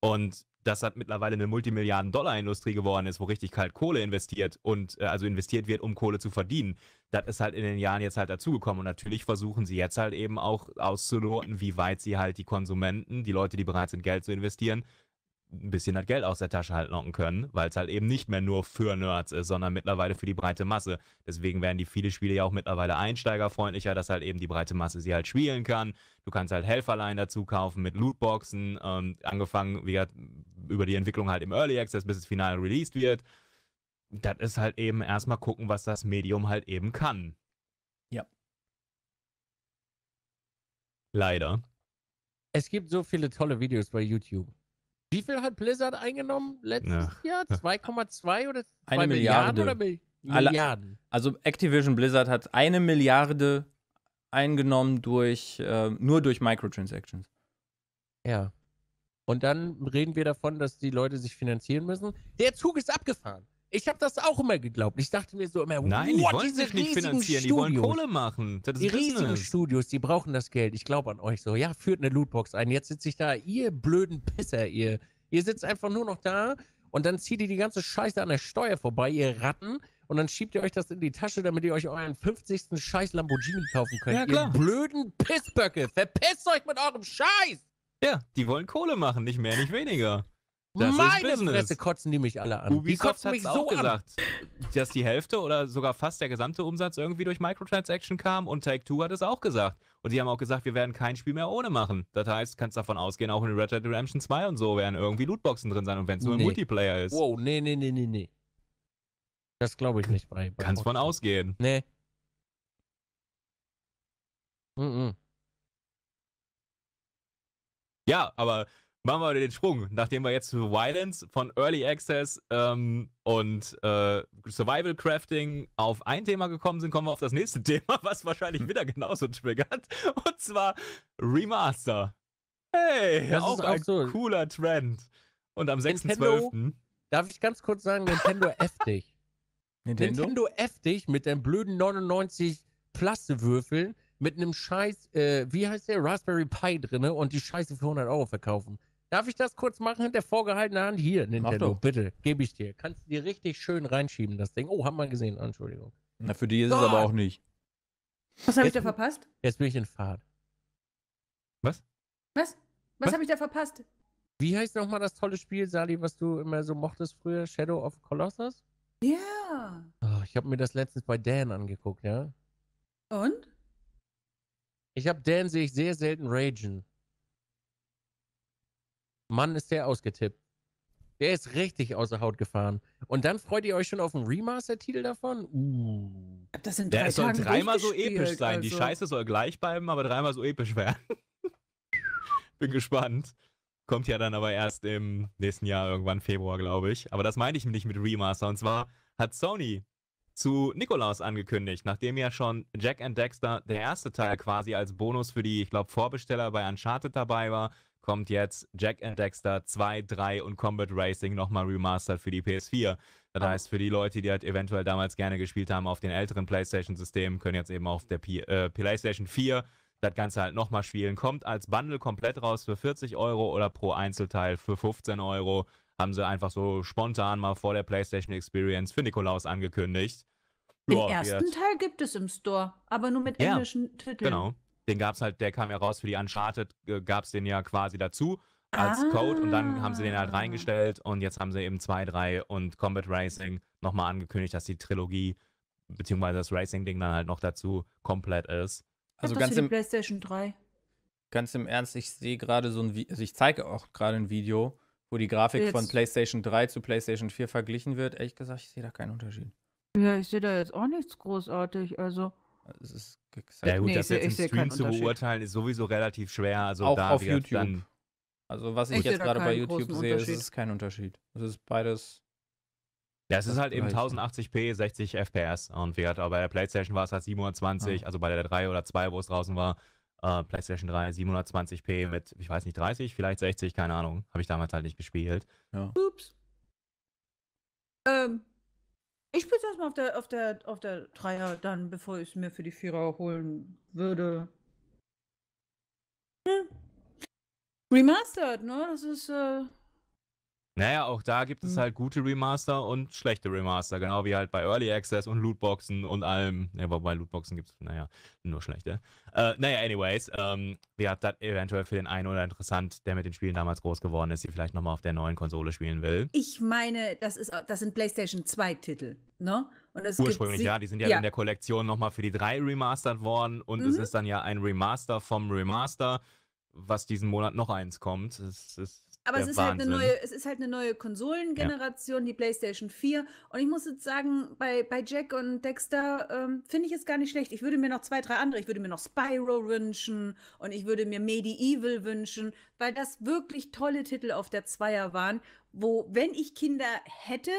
Und dass das mittlerweile eine Multimilliarden-Dollar-Industrie geworden ist, wo richtig kalt Kohle investiert und äh, also investiert wird, um Kohle zu verdienen. Das ist halt in den Jahren jetzt halt dazugekommen. Und natürlich versuchen sie jetzt halt eben auch auszuloten, wie weit sie halt die Konsumenten, die Leute, die bereit sind, Geld zu investieren, ein bisschen das Geld aus der Tasche halt locken können, weil es halt eben nicht mehr nur für Nerds ist, sondern mittlerweile für die breite Masse. Deswegen werden die viele Spiele ja auch mittlerweile einsteigerfreundlicher, dass halt eben die breite Masse sie halt spielen kann. Du kannst halt Helferlein dazu kaufen mit Lootboxen, ähm, angefangen wie gesagt, über die Entwicklung halt im Early Access, bis es final released wird. Das ist halt eben erstmal gucken, was das Medium halt eben kann. Ja. Leider. Es gibt so viele tolle Videos bei YouTube. Wie viel hat Blizzard eingenommen letztes ja. Jahr? 2,2 oder 2 Milliarden Milliarde. oder Mil Milliarden? also Activision Blizzard hat eine Milliarde eingenommen durch äh, nur durch Microtransactions. Ja. Und dann reden wir davon, dass die Leute sich finanzieren müssen. Der Zug ist abgefahren. Ich habe das auch immer geglaubt. Ich dachte mir so immer, nein, wow, die wollen sich nicht finanzieren, Studios, die wollen Kohle machen. die riesigen Business. Studios, die brauchen das Geld. Ich glaube an euch so. Ja, führt eine Lootbox ein. Jetzt sitze ich da, ihr blöden Pisser, ihr. Ihr sitzt einfach nur noch da und dann zieht ihr die ganze Scheiße an der Steuer vorbei, ihr Ratten. Und dann schiebt ihr euch das in die Tasche, damit ihr euch euren 50. Scheiß Lamborghini kaufen könnt. Ja, klar. Ihr blöden Pissböcke, verpisst euch mit eurem Scheiß! Ja, die wollen Kohle machen, nicht mehr, nicht weniger. Das Meine ist Business. Fresse kotzen die mich alle an. Ubisoft hat mich auch so gesagt, an. dass die Hälfte oder sogar fast der gesamte Umsatz irgendwie durch Microtransaction kam und Take-Two hat es auch gesagt. Und die haben auch gesagt, wir werden kein Spiel mehr ohne machen. Das heißt, kannst davon ausgehen, auch in Red Dead Redemption 2 und so werden irgendwie Lootboxen drin sein und wenn es nur nee. ein Multiplayer ist. Wow, nee, nee, nee, nee, nee. Das glaube ich nicht bei. bei kannst davon ausgehen. Nee. Mm -mm. Ja, aber machen wir den Sprung, nachdem wir jetzt zu Violence von Early Access ähm, und äh, Survival Crafting auf ein Thema gekommen sind, kommen wir auf das nächste Thema, was wahrscheinlich wieder genauso triggert. Und zwar Remaster. Hey, das auch, ist auch ein so. cooler Trend. Und am 6.12. Darf ich ganz kurz sagen, Nintendo F dich. Nintendo? Nintendo F dich mit deinem blöden 99 Plastewürfeln mit einem scheiß, äh, wie heißt der, Raspberry Pi drinne und die Scheiße für 100 Euro verkaufen. Darf ich das kurz machen hinter vorgehaltener Hand? Hier, Nintendo, bitte, gebe ich dir. Kannst du dir richtig schön reinschieben, das Ding. Oh, haben wir gesehen, Entschuldigung. Na, für die ist so. es aber auch nicht. Was habe ich da verpasst? Jetzt bin ich in Fahrt. Was? Was? Was, was? habe ich da verpasst? Wie heißt nochmal das tolle Spiel, Sali, was du immer so mochtest früher? Shadow of Colossus? Ja. Yeah. Oh, ich habe mir das letztens bei Dan angeguckt, ja. Und? Ich habe Dan, sehe ich sehr selten ragen. Mann, ist der ausgetippt. Der ist richtig außer Haut gefahren. Und dann freut ihr euch schon auf einen Remaster-Titel davon? Uh. Das sind drei ja, es soll dreimal so episch sein. Also. Die Scheiße soll gleich bleiben, aber dreimal so episch werden. Bin gespannt. Kommt ja dann aber erst im nächsten Jahr, irgendwann Februar, glaube ich. Aber das meine ich nicht mit Remaster. Und zwar hat Sony zu Nikolaus angekündigt, nachdem ja schon Jack and Dexter, der erste Teil, quasi als Bonus für die, ich glaube, Vorbesteller bei Uncharted dabei war kommt jetzt Jack and Dexter 2, 3 und Combat Racing nochmal remastered für die PS4. Das ah. heißt, für die Leute, die halt eventuell damals gerne gespielt haben auf den älteren PlayStation-Systemen, können jetzt eben auf der P äh, PlayStation 4 das Ganze halt nochmal spielen. Kommt als Bundle komplett raus für 40 Euro oder pro Einzelteil für 15 Euro. Haben sie einfach so spontan mal vor der PlayStation Experience für Nikolaus angekündigt. Den Boah, ersten Teil gibt es im Store, aber nur mit ja, englischen Titeln. Genau den gab es halt, der kam ja raus für die Uncharted, äh, gab es den ja quasi dazu als ah. Code und dann haben sie den halt ah. reingestellt und jetzt haben sie eben 2, 3 und Combat Racing nochmal angekündigt, dass die Trilogie beziehungsweise das Racing-Ding dann halt noch dazu komplett ist. Also ganz im, PlayStation 3. Ganz im Ernst, ich sehe gerade so ein, Video, also ich zeige auch gerade ein Video, wo die Grafik jetzt. von PlayStation 3 zu PlayStation 4 verglichen wird. Ehrlich gesagt, ich sehe da keinen Unterschied. Ja, ich sehe da jetzt auch nichts großartig. Also es ist gesagt. ja halt gut, nee, das jetzt im Stream zu beurteilen, ist sowieso relativ schwer. Also auch da auf YouTube. Dann, also was ich, ich jetzt gerade bei YouTube sehe, ist, ist kein Unterschied. Es ist beides. Ja, es ist halt eben 1080p, 60 FPS. Und wie gesagt, aber bei der PlayStation war es halt 720, ah. also bei der 3 oder 2, wo es draußen war, äh, PlayStation 3 720p mit, ich weiß nicht, 30, vielleicht 60, keine Ahnung. Habe ich damals halt nicht gespielt. Ja. Ups. Ähm, ich spiele es erstmal auf der, auf, der, auf der Dreier, dann bevor ich es mir für die Vierer holen würde. Hm. Remastered, ne? Das ist äh, naja, auch da gibt es hm. halt gute Remaster und schlechte Remaster, genau wie halt bei Early Access und Lootboxen und allem. Ja, wobei Lootboxen gibt es, naja, nur schlechte. Äh, naja, anyways, ähm, wäre das eventuell für den einen oder interessant, der mit den Spielen damals groß geworden ist, die vielleicht nochmal auf der neuen Konsole spielen will. Ich meine, das, ist, das sind PlayStation 2 Titel, ne? Ursprünglich, ja, die sind ja, ja. in der Kollektion nochmal für die drei remastert worden und mhm. es ist dann ja ein Remaster vom Remaster, was diesen Monat noch eins kommt. Es ist aber es ist, halt eine neue, es ist halt eine neue Konsolengeneration, ja. die PlayStation 4. Und ich muss jetzt sagen, bei, bei Jack und Dexter ähm, finde ich es gar nicht schlecht. Ich würde mir noch zwei, drei andere, ich würde mir noch Spyro wünschen und ich würde mir Medieval wünschen, weil das wirklich tolle Titel auf der Zweier waren, wo, wenn ich Kinder hätte,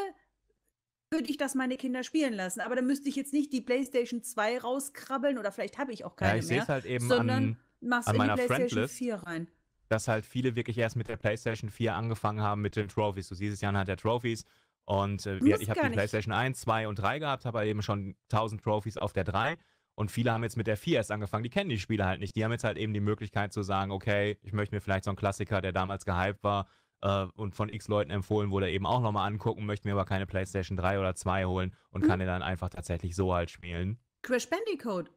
würde ich das meine Kinder spielen lassen. Aber dann müsste ich jetzt nicht die PlayStation 2 rauskrabbeln oder vielleicht habe ich auch keine ja, ich mehr, halt eben sondern an, machst an in die PlayStation Friendlist. 4 rein dass halt viele wirklich erst mit der PlayStation 4 angefangen haben mit den Trophies. Du siehst es ja anhand der Trophies. Und äh, ich habe die nicht. PlayStation 1, 2 und 3 gehabt, habe eben schon 1000 Trophies auf der 3. Und viele haben jetzt mit der 4 erst angefangen. Die kennen die Spiele halt nicht. Die haben jetzt halt eben die Möglichkeit zu sagen, okay, ich möchte mir vielleicht so einen Klassiker, der damals gehypt war äh, und von x Leuten empfohlen wurde, eben auch nochmal angucken, möchte mir aber keine PlayStation 3 oder 2 holen und mhm. kann den dann einfach tatsächlich so halt spielen. Crash Bandicoot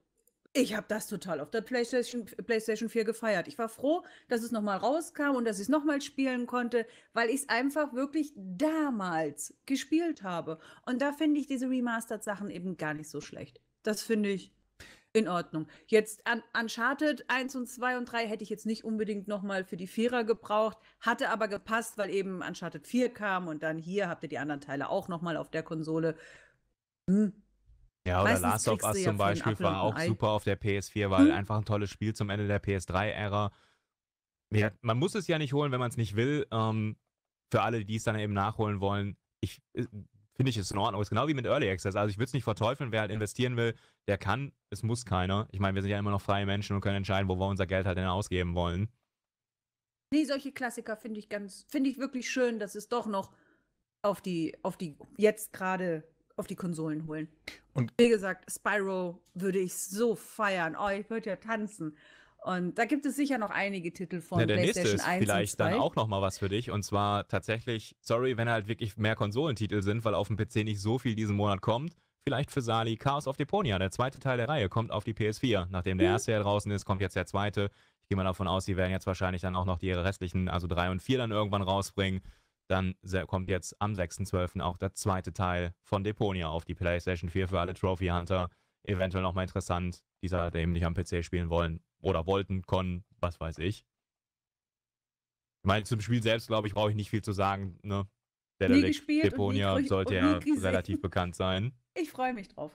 ich habe das total auf der PlayStation, PlayStation 4 gefeiert. Ich war froh, dass es nochmal rauskam und dass ich es nochmal spielen konnte, weil ich es einfach wirklich damals gespielt habe. Und da finde ich diese Remastered-Sachen eben gar nicht so schlecht. Das finde ich in Ordnung. Jetzt an Uncharted 1 und 2 und 3 hätte ich jetzt nicht unbedingt nochmal für die Vierer gebraucht, hatte aber gepasst, weil eben Uncharted 4 kam und dann hier habt ihr die anderen Teile auch nochmal auf der Konsole. Hm, ja, oder Meistens Last of Us zum ja Beispiel war auch super auf der PS4, weil hm. einfach ein tolles Spiel zum Ende der PS3-Ära. Ja, man muss es ja nicht holen, wenn man es nicht will. Ähm, für alle, die es dann eben nachholen wollen, ich, äh, finde ich es in Ordnung. Ist genau wie mit Early Access. Also ich würde es nicht verteufeln, wer halt investieren will, der kann. Es muss keiner. Ich meine, wir sind ja immer noch freie Menschen und können entscheiden, wo wir unser Geld halt denn ausgeben wollen. Nee, solche Klassiker finde ich ganz, finde ich wirklich schön, dass es doch noch auf die, auf die jetzt gerade auf die Konsolen holen. Und wie gesagt, Spyro würde ich so feiern. Oh, ich würde ja tanzen. Und da gibt es sicher noch einige Titel von ja, der PlayStation nächste ist 1 vielleicht dann auch noch mal was für dich und zwar tatsächlich, sorry, wenn halt wirklich mehr Konsolentitel sind, weil auf dem PC nicht so viel diesen Monat kommt. Vielleicht für Sali Chaos of Deponia, der zweite Teil der Reihe kommt auf die PS4. Nachdem der mhm. erste ja draußen ist, kommt jetzt der zweite. Ich gehe mal davon aus, sie werden jetzt wahrscheinlich dann auch noch die restlichen, also drei und vier dann irgendwann rausbringen. Dann kommt jetzt am 6.12. auch der zweite Teil von Deponia auf die PlayStation 4 für alle Trophy Hunter. Eventuell nochmal interessant, die es eben nicht am PC spielen wollen oder wollten, konnten, was weiß ich. Ich meine, zum Spiel selbst, glaube ich, brauche ich nicht viel zu sagen. Ne? Der nie gespielt Deponia und nie, sollte und ja gesehen. relativ bekannt sein. Ich freue mich drauf.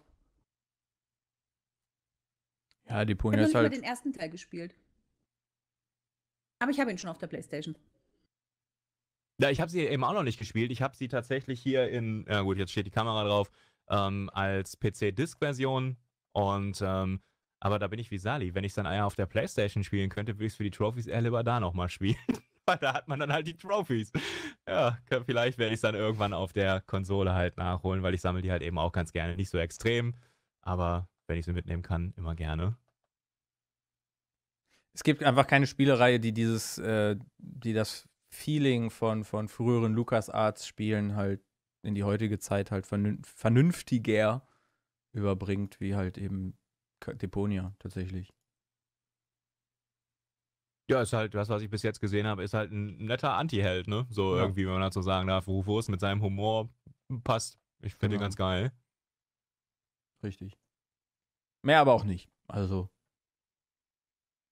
Ja, Deponia ich ist halt. Ich habe den ersten Teil gespielt. Aber ich habe ihn schon auf der Playstation. Ja, ich habe sie eben auch noch nicht gespielt. Ich habe sie tatsächlich hier in, ja gut, jetzt steht die Kamera drauf, ähm, als PC-Disc-Version. Und ähm, aber da bin ich wie Sally. Wenn ich dann eher auf der Playstation spielen könnte, würde ich es für die Trophies eher lieber da nochmal spielen. Weil da hat man dann halt die Trophies. Ja, vielleicht werde ich es dann irgendwann auf der Konsole halt nachholen, weil ich sammle die halt eben auch ganz gerne. Nicht so extrem, aber wenn ich sie mitnehmen kann, immer gerne. Es gibt einfach keine Spielereihe, die dieses, äh, die das Feeling von, von früheren LucasArts-Spielen halt in die heutige Zeit halt vernünftiger überbringt, wie halt eben Deponia tatsächlich. Ja, ist halt, das, was ich bis jetzt gesehen habe, ist halt ein netter Anti-Held, ne? So ja. irgendwie, wenn man dazu halt sagen darf. Rufus mit seinem Humor passt. Ich finde genau. ihn ganz geil. Richtig. Mehr aber auch nicht. Also.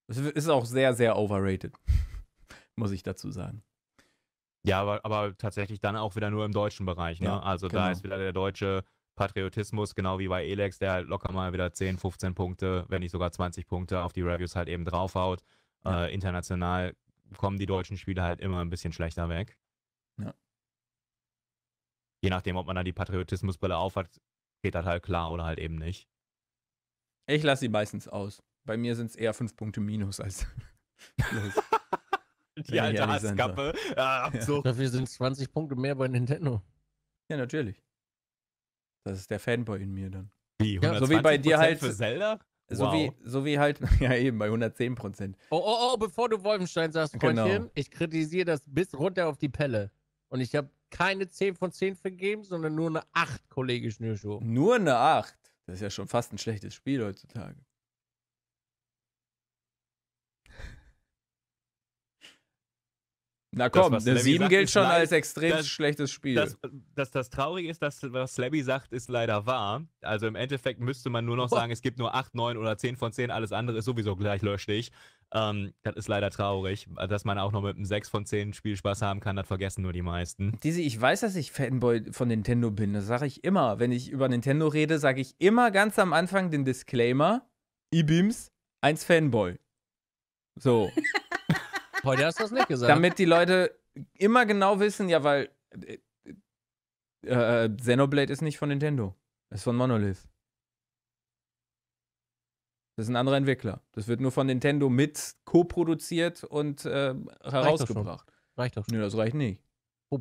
Es ist auch sehr, sehr overrated. muss ich dazu sagen. Ja, aber, aber tatsächlich dann auch wieder nur im deutschen Bereich. Ne? Ja, also genau. da ist wieder der deutsche Patriotismus, genau wie bei Elex, der halt locker mal wieder 10, 15 Punkte, wenn nicht sogar 20 Punkte auf die Reviews halt eben draufhaut. Ja. Äh, international kommen die deutschen Spiele halt immer ein bisschen schlechter weg. Ja. Je nachdem, ob man da die Patriotismusbrille aufhat, geht das halt klar oder halt eben nicht. Ich lasse sie meistens aus. Bei mir sind es eher 5 Punkte minus als Die alte Hasskappe. Ah, ja. Dafür sind 20 Punkte mehr bei Nintendo. Ja, natürlich. Das ist der Fanboy in mir dann. Wie, ja, so wie bei dir halt. Für Zelda? So, wow. wie, so wie halt, ja eben, bei 110 Prozent. Oh, oh, oh, bevor du Wolfenstein sagst, genau. Freundchen, genau. ich kritisiere das bis runter auf die Pelle. Und ich habe keine 10 von 10 vergeben, sondern nur eine 8, Kollege Schnürschuh. Nur eine 8? Das ist ja schon fast ein schlechtes Spiel heutzutage. Na komm, das, eine 7 gilt schon als extrem das, schlechtes Spiel. Dass das, das, Traurige ist, dass was Slabby sagt, ist leider wahr. Also im Endeffekt müsste man nur noch oh. sagen, es gibt nur 8, 9 oder 10 von 10, alles andere ist sowieso gleich löschlich. Ähm, das ist leider traurig. Dass man auch noch mit einem 6 von 10 Spiel Spaß haben kann, das vergessen nur die meisten. Diese, ich weiß, dass ich Fanboy von Nintendo bin. Das sage ich immer. Wenn ich über Nintendo rede, sage ich immer ganz am Anfang den Disclaimer: E-Beams, 1 Fanboy. So. Heute hast du das nicht gesagt. Damit die Leute immer genau wissen, ja, weil äh, äh, Xenoblade ist nicht von Nintendo. Ist von Monolith. Das ist ein anderer Entwickler. Das wird nur von Nintendo mit co-produziert und äh, herausgebracht. Reicht doch schon. Nee, das reicht nicht.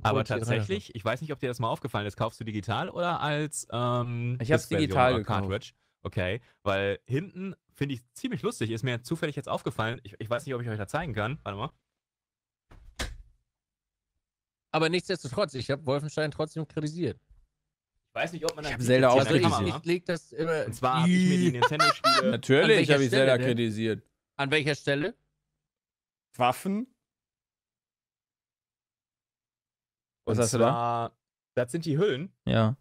Aber tatsächlich, ich weiß nicht, ob dir das mal aufgefallen ist, kaufst du digital oder als ähm, Ich hab's digital gekauft. Okay, weil hinten Finde ich ziemlich lustig. Ist mir zufällig jetzt aufgefallen. Ich, ich weiß nicht, ob ich euch da zeigen kann. Warte mal. Aber nichtsdestotrotz, ich habe Wolfenstein trotzdem kritisiert. Ich weiß nicht, ob man das. Ich habe Zelda auch also kritisiert. Also ich, ich leg das immer. Und zwar habe ich mir die Nintendo-Spiele. Natürlich habe ich Zelda denn? Ne? kritisiert. An welcher Stelle? Waffen. Was und hast du da? Das sind die Hüllen. Ja.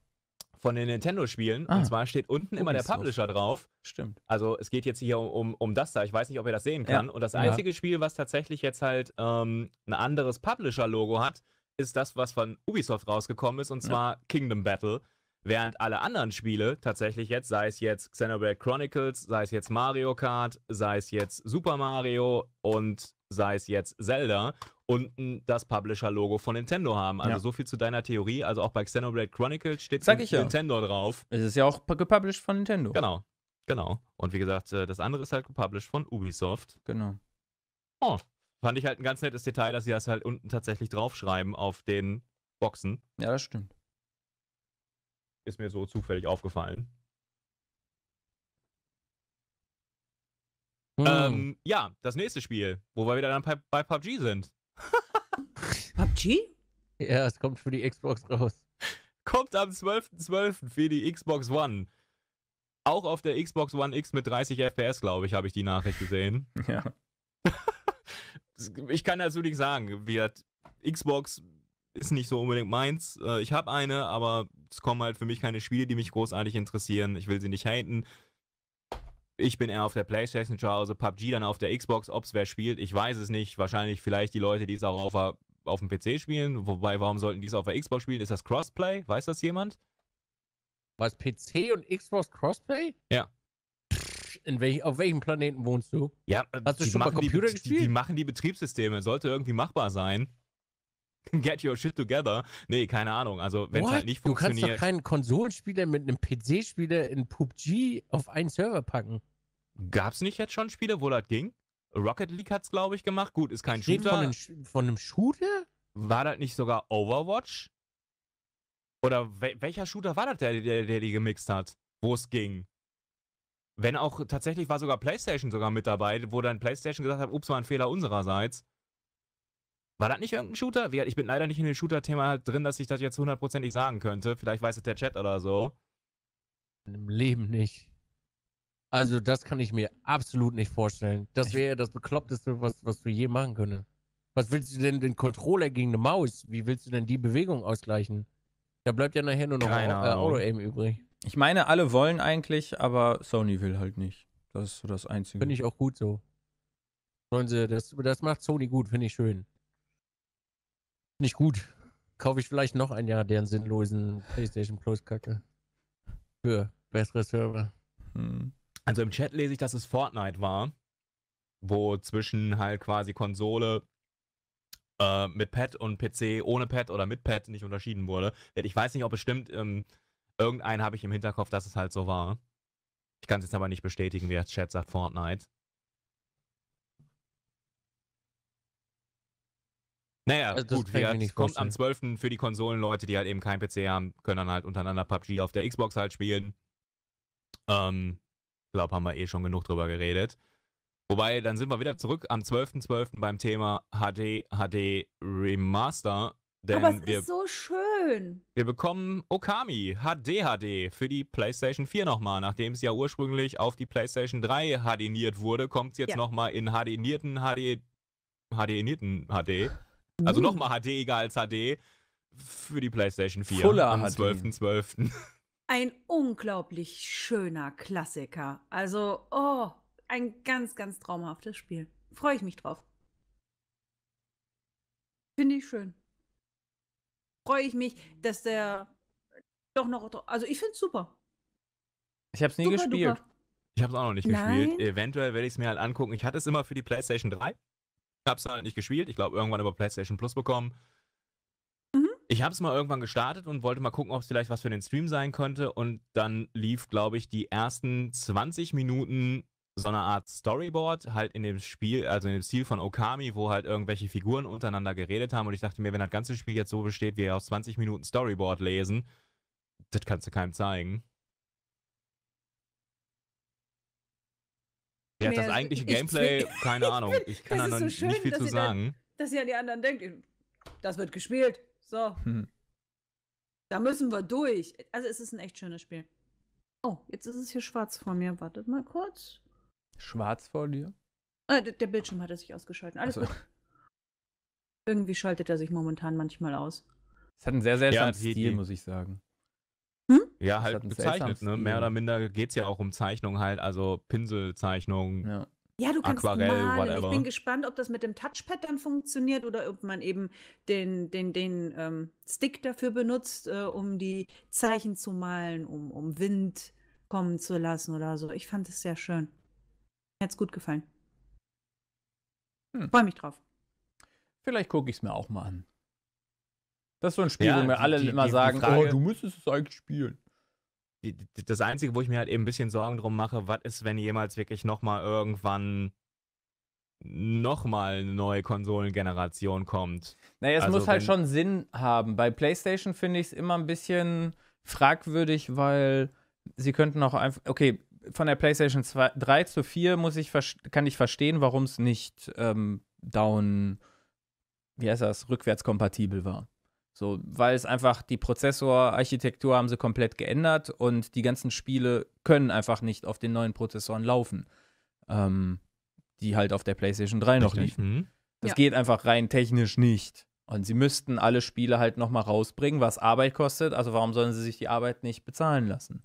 Von den Nintendo-Spielen. Ah. Und zwar steht unten oh, immer der Publisher drauf. Stimmt. Also es geht jetzt hier um, um, um das da. Ich weiß nicht, ob ihr das sehen kann. Ja. Und das einzige ja. Spiel, was tatsächlich jetzt halt ähm, ein anderes Publisher-Logo hat, ist das, was von Ubisoft rausgekommen ist, und zwar ja. Kingdom Battle. Während alle anderen Spiele tatsächlich jetzt, sei es jetzt Xenoblade Chronicles, sei es jetzt Mario Kart, sei es jetzt Super Mario und sei es jetzt Zelda, unten das Publisher-Logo von Nintendo haben. Also ja. so viel zu deiner Theorie. Also auch bei Xenoblade Chronicles steht Nintendo ja. drauf. Es ist ja auch gepublished von Nintendo. Genau. Genau. Und wie gesagt, äh, das andere ist halt gepublished von Ubisoft. Genau. Oh, fand ich halt ein ganz nettes Detail, dass sie das halt unten tatsächlich draufschreiben auf den Boxen. Ja, das stimmt. Ist mir so zufällig aufgefallen. Hm. Ähm, ja, das nächste Spiel, wo wir wieder dann bei, bei PUBG sind. PUBG? Ja, es kommt für die Xbox raus. Kommt am 12.12. .12. für die Xbox One. Auch auf der Xbox One X mit 30 FPS, glaube ich, habe ich die Nachricht gesehen. Ja. ich kann dazu nichts sagen. Wir, Xbox ist nicht so unbedingt meins. Äh, ich habe eine, aber es kommen halt für mich keine Spiele, die mich großartig interessieren. Ich will sie nicht haten. Ich bin eher auf der Playstation zu Hause, PUBG dann auf der Xbox, ob es wer spielt, ich weiß es nicht. Wahrscheinlich vielleicht die Leute, die es auch auf, auf dem PC spielen. Wobei, warum sollten die es auf der Xbox spielen? Ist das Crossplay? Weiß das jemand? Was, PC und Xbox Crossplay? Ja. In welch, auf welchem Planeten wohnst du? Ja, hast du schon mal Computer die, gespielt? Die, die machen die Betriebssysteme, sollte irgendwie machbar sein. Get your shit together. Nee, keine Ahnung. Also, wenn es halt nicht funktioniert. Du kannst doch keinen Konsolenspieler mit einem PC-Spieler in PUBG auf einen Server packen. Gab's nicht jetzt schon Spiele, wo das ging? Rocket League hat's, glaube ich, gemacht. Gut, ist kein ich Shooter. Von einem, von einem Shooter? War das nicht sogar Overwatch? Oder wel welcher Shooter war das, der, der, der die gemixt hat, wo es ging? Wenn auch tatsächlich war sogar PlayStation sogar mit dabei, wo dann PlayStation gesagt hat, ups, war ein Fehler unsererseits. War das nicht irgendein Shooter? Ich bin leider nicht in dem Shooter-Thema drin, dass ich das jetzt hundertprozentig sagen könnte. Vielleicht weiß es der Chat oder so. Im Leben nicht. Also das kann ich mir absolut nicht vorstellen. Das wäre das Bekloppteste, was, was du je machen könntest. Was willst du denn, den Controller gegen eine Maus? Wie willst du denn die Bewegung ausgleichen? Da bleibt ja nachher nur noch äh, Auto-Aim übrig. Ich meine, alle wollen eigentlich, aber Sony will halt nicht. Das ist so das Einzige. Finde ich auch gut so. Sollen sie, das, das macht Sony gut, finde ich schön. Finde ich gut. Kaufe ich vielleicht noch ein Jahr deren sinnlosen PlayStation Plus-Kacke. Für bessere Server. Hm. Also im Chat lese ich, dass es Fortnite war, wo zwischen halt quasi Konsole äh, mit Pad und PC ohne Pad oder mit Pad nicht unterschieden wurde. Ich weiß nicht, ob es stimmt. Ähm, irgendeinen habe ich im Hinterkopf, dass es halt so war. Ich kann es jetzt aber nicht bestätigen, wie der Chat sagt, Fortnite. Naja, also gut, es kommt am 12. für die Konsolen. Leute, die halt eben kein PC haben, können dann halt untereinander PUBG auf der Xbox halt spielen. Ähm, glaube, haben wir eh schon genug drüber geredet. Wobei, dann sind wir wieder zurück am 12.12. .12. beim Thema HD, HD Remaster. Denn Aber es wir, ist so schön. Wir bekommen Okami HD HD für die PlayStation 4 nochmal. Nachdem es ja ursprünglich auf die PlayStation 3 HDniert wurde, kommt es jetzt ja. nochmal in HDnierten HD. HDnierten HD. Also nochmal HD egal als HD für die PlayStation 4 Fuller am 12.12. .12. Ein unglaublich schöner Klassiker. Also, oh, ein ganz, ganz traumhaftes Spiel. Freue ich mich drauf. Finde ich schön. Freue ich mich, dass der doch noch. Also, ich finde es super. Ich habe es nie super, gespielt. Duper. Ich habe es auch noch nicht Nein. gespielt. Eventuell werde ich es mir halt angucken. Ich hatte es immer für die PlayStation 3. Ich Habe es halt nicht gespielt. Ich glaube, irgendwann über PlayStation Plus bekommen. Mhm. Ich habe es mal irgendwann gestartet und wollte mal gucken, ob es vielleicht was für den Stream sein könnte. Und dann lief, glaube ich, die ersten 20 Minuten so eine Art Storyboard, halt in dem Spiel, also in dem Stil von Okami, wo halt irgendwelche Figuren untereinander geredet haben. Und ich dachte mir, wenn das ganze Spiel jetzt so besteht, wie aus 20 Minuten Storyboard lesen, das kannst du keinem zeigen. Ja, das also eigentliche Gameplay, ich, keine Ahnung. Ich kann da noch so schön, nicht viel zu sagen. Dann, dass ihr an die anderen denkt, das wird gespielt. So. Hm. Da müssen wir durch. Also es ist ein echt schönes Spiel. Oh, jetzt ist es hier schwarz vor mir. Wartet mal kurz. Schwarz vor dir? Ah, der Bildschirm hat er sich ausgeschaltet. Alles also. Irgendwie schaltet er sich momentan manchmal aus. Es hat einen sehr sehr ja, Stil, Stil, muss ich sagen. Hm? Ja, halt gezeichnet, ne? Mehr oder minder geht es ja auch um Zeichnung halt, also Pinselzeichnung. Ja. ja du kannst Aquarell, malen. Whatever. Ich bin gespannt, ob das mit dem Touchpad dann funktioniert oder ob man eben den, den, den ähm, Stick dafür benutzt, äh, um die Zeichen zu malen, um, um Wind kommen zu lassen oder so. Ich fand es sehr schön hat's gut gefallen. Hm. Freue mich drauf. Vielleicht gucke ich es mir auch mal an. Das ist so ein Spiel, ja, wo mir alle die, immer die, sagen, die Frage, oh, du müsstest es eigentlich spielen. das Einzige, wo ich mir halt eben ein bisschen Sorgen drum mache, was ist, wenn jemals wirklich nochmal irgendwann nochmal eine neue Konsolengeneration kommt. Naja, es also muss halt schon Sinn haben. Bei PlayStation finde ich es immer ein bisschen fragwürdig, weil sie könnten auch einfach. Okay, von der PlayStation 2, 3 zu 4 muss ich, kann ich verstehen, warum es nicht ähm, down, wie heißt das, rückwärtskompatibel war. So, weil es einfach die Prozessorarchitektur haben sie komplett geändert und die ganzen Spiele können einfach nicht auf den neuen Prozessoren laufen, ähm, die halt auf der PlayStation 3 noch liefen. Mhm. Das ja. geht einfach rein technisch nicht. Und sie müssten alle Spiele halt nochmal rausbringen, was Arbeit kostet. Also warum sollen sie sich die Arbeit nicht bezahlen lassen?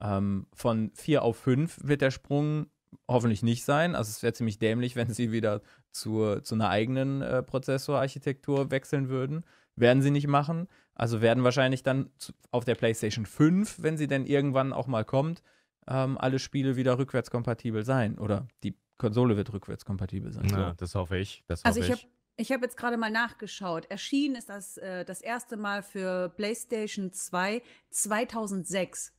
Ähm, von 4 auf 5 wird der Sprung hoffentlich nicht sein. Also es wäre ziemlich dämlich, wenn sie wieder zur, zu einer eigenen äh, Prozessorarchitektur wechseln würden. Werden sie nicht machen. Also werden wahrscheinlich dann zu, auf der PlayStation 5, wenn sie denn irgendwann auch mal kommt, ähm, alle Spiele wieder rückwärtskompatibel sein. Oder die Konsole wird rückwärtskompatibel sein. Ja, so. das hoffe ich. Das also hoffe also ich, habe ich hab jetzt gerade mal nachgeschaut. Erschienen ist das äh, das erste Mal für PlayStation 2 2006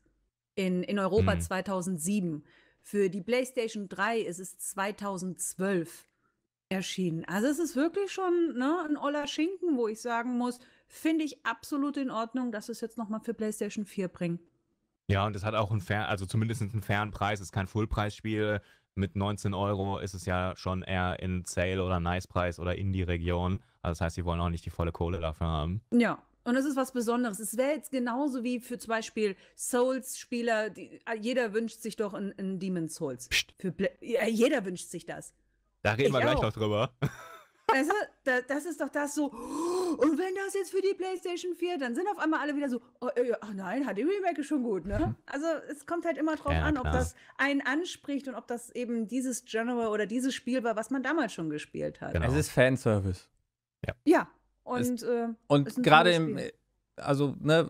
in, in Europa mhm. 2007. Für die PlayStation 3 ist es 2012 erschienen. Also es ist wirklich schon ne, ein Oller Schinken, wo ich sagen muss, finde ich absolut in Ordnung, dass es jetzt nochmal für PlayStation 4 bringen. Ja, und es hat auch einen fairen, also zumindest einen fairen Preis, es ist kein Fullpreisspiel. Mit 19 Euro ist es ja schon eher in Sale oder Nice Preis oder Indie-Region. Also das heißt, sie wollen auch nicht die volle Kohle dafür haben. Ja, und das ist was Besonderes. Es wäre jetzt genauso wie für zum Beispiel Souls-Spieler, ah, jeder wünscht sich doch ein, Demon's Souls. Ja, jeder wünscht sich das. Da reden ich wir gleich auch. noch drüber. Also, da, das ist doch das so, oh, und wenn das jetzt für die PlayStation 4, dann sind auf einmal alle wieder so, oh, oh nein, HD Remake ist schon gut, ne? Hm. Also, es kommt halt immer drauf ja, an, ob das einen anspricht und ob das eben dieses Genre oder dieses Spiel war, was man damals schon gespielt hat. Genau. Es ist Fanservice. Ja. ja. Und, äh, und gerade im, äh, also, ne,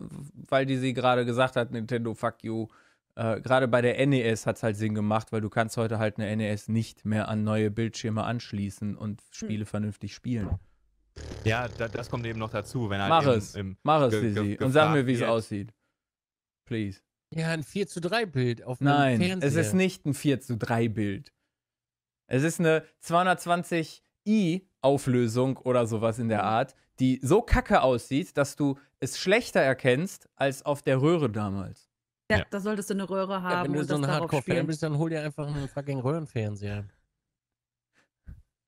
weil die sie gerade gesagt hat, Nintendo, fuck you. Äh, gerade bei der NES hat es halt Sinn gemacht, weil du kannst heute halt eine NES nicht mehr an neue Bildschirme anschließen und hm. Spiele hm. vernünftig spielen. Ja, da, das kommt eben noch dazu, wenn halt Mach im, es, im mach es, Lizzie, und sag mir, wie es aussieht. Please. Ja, ein 4 zu 3 Bild auf Nein, Fernseher. Nein, es ist nicht ein 4 zu 3 Bild. Es ist eine 220i Auflösung oder sowas in der mhm. Art, die so kacke aussieht, dass du es schlechter erkennst als auf der Röhre damals. Ja, ja. da solltest du eine Röhre haben. Ja, wenn du so ein Hardcore-Fan bist, dann hol dir einfach einen fucking Röhrenfernseher.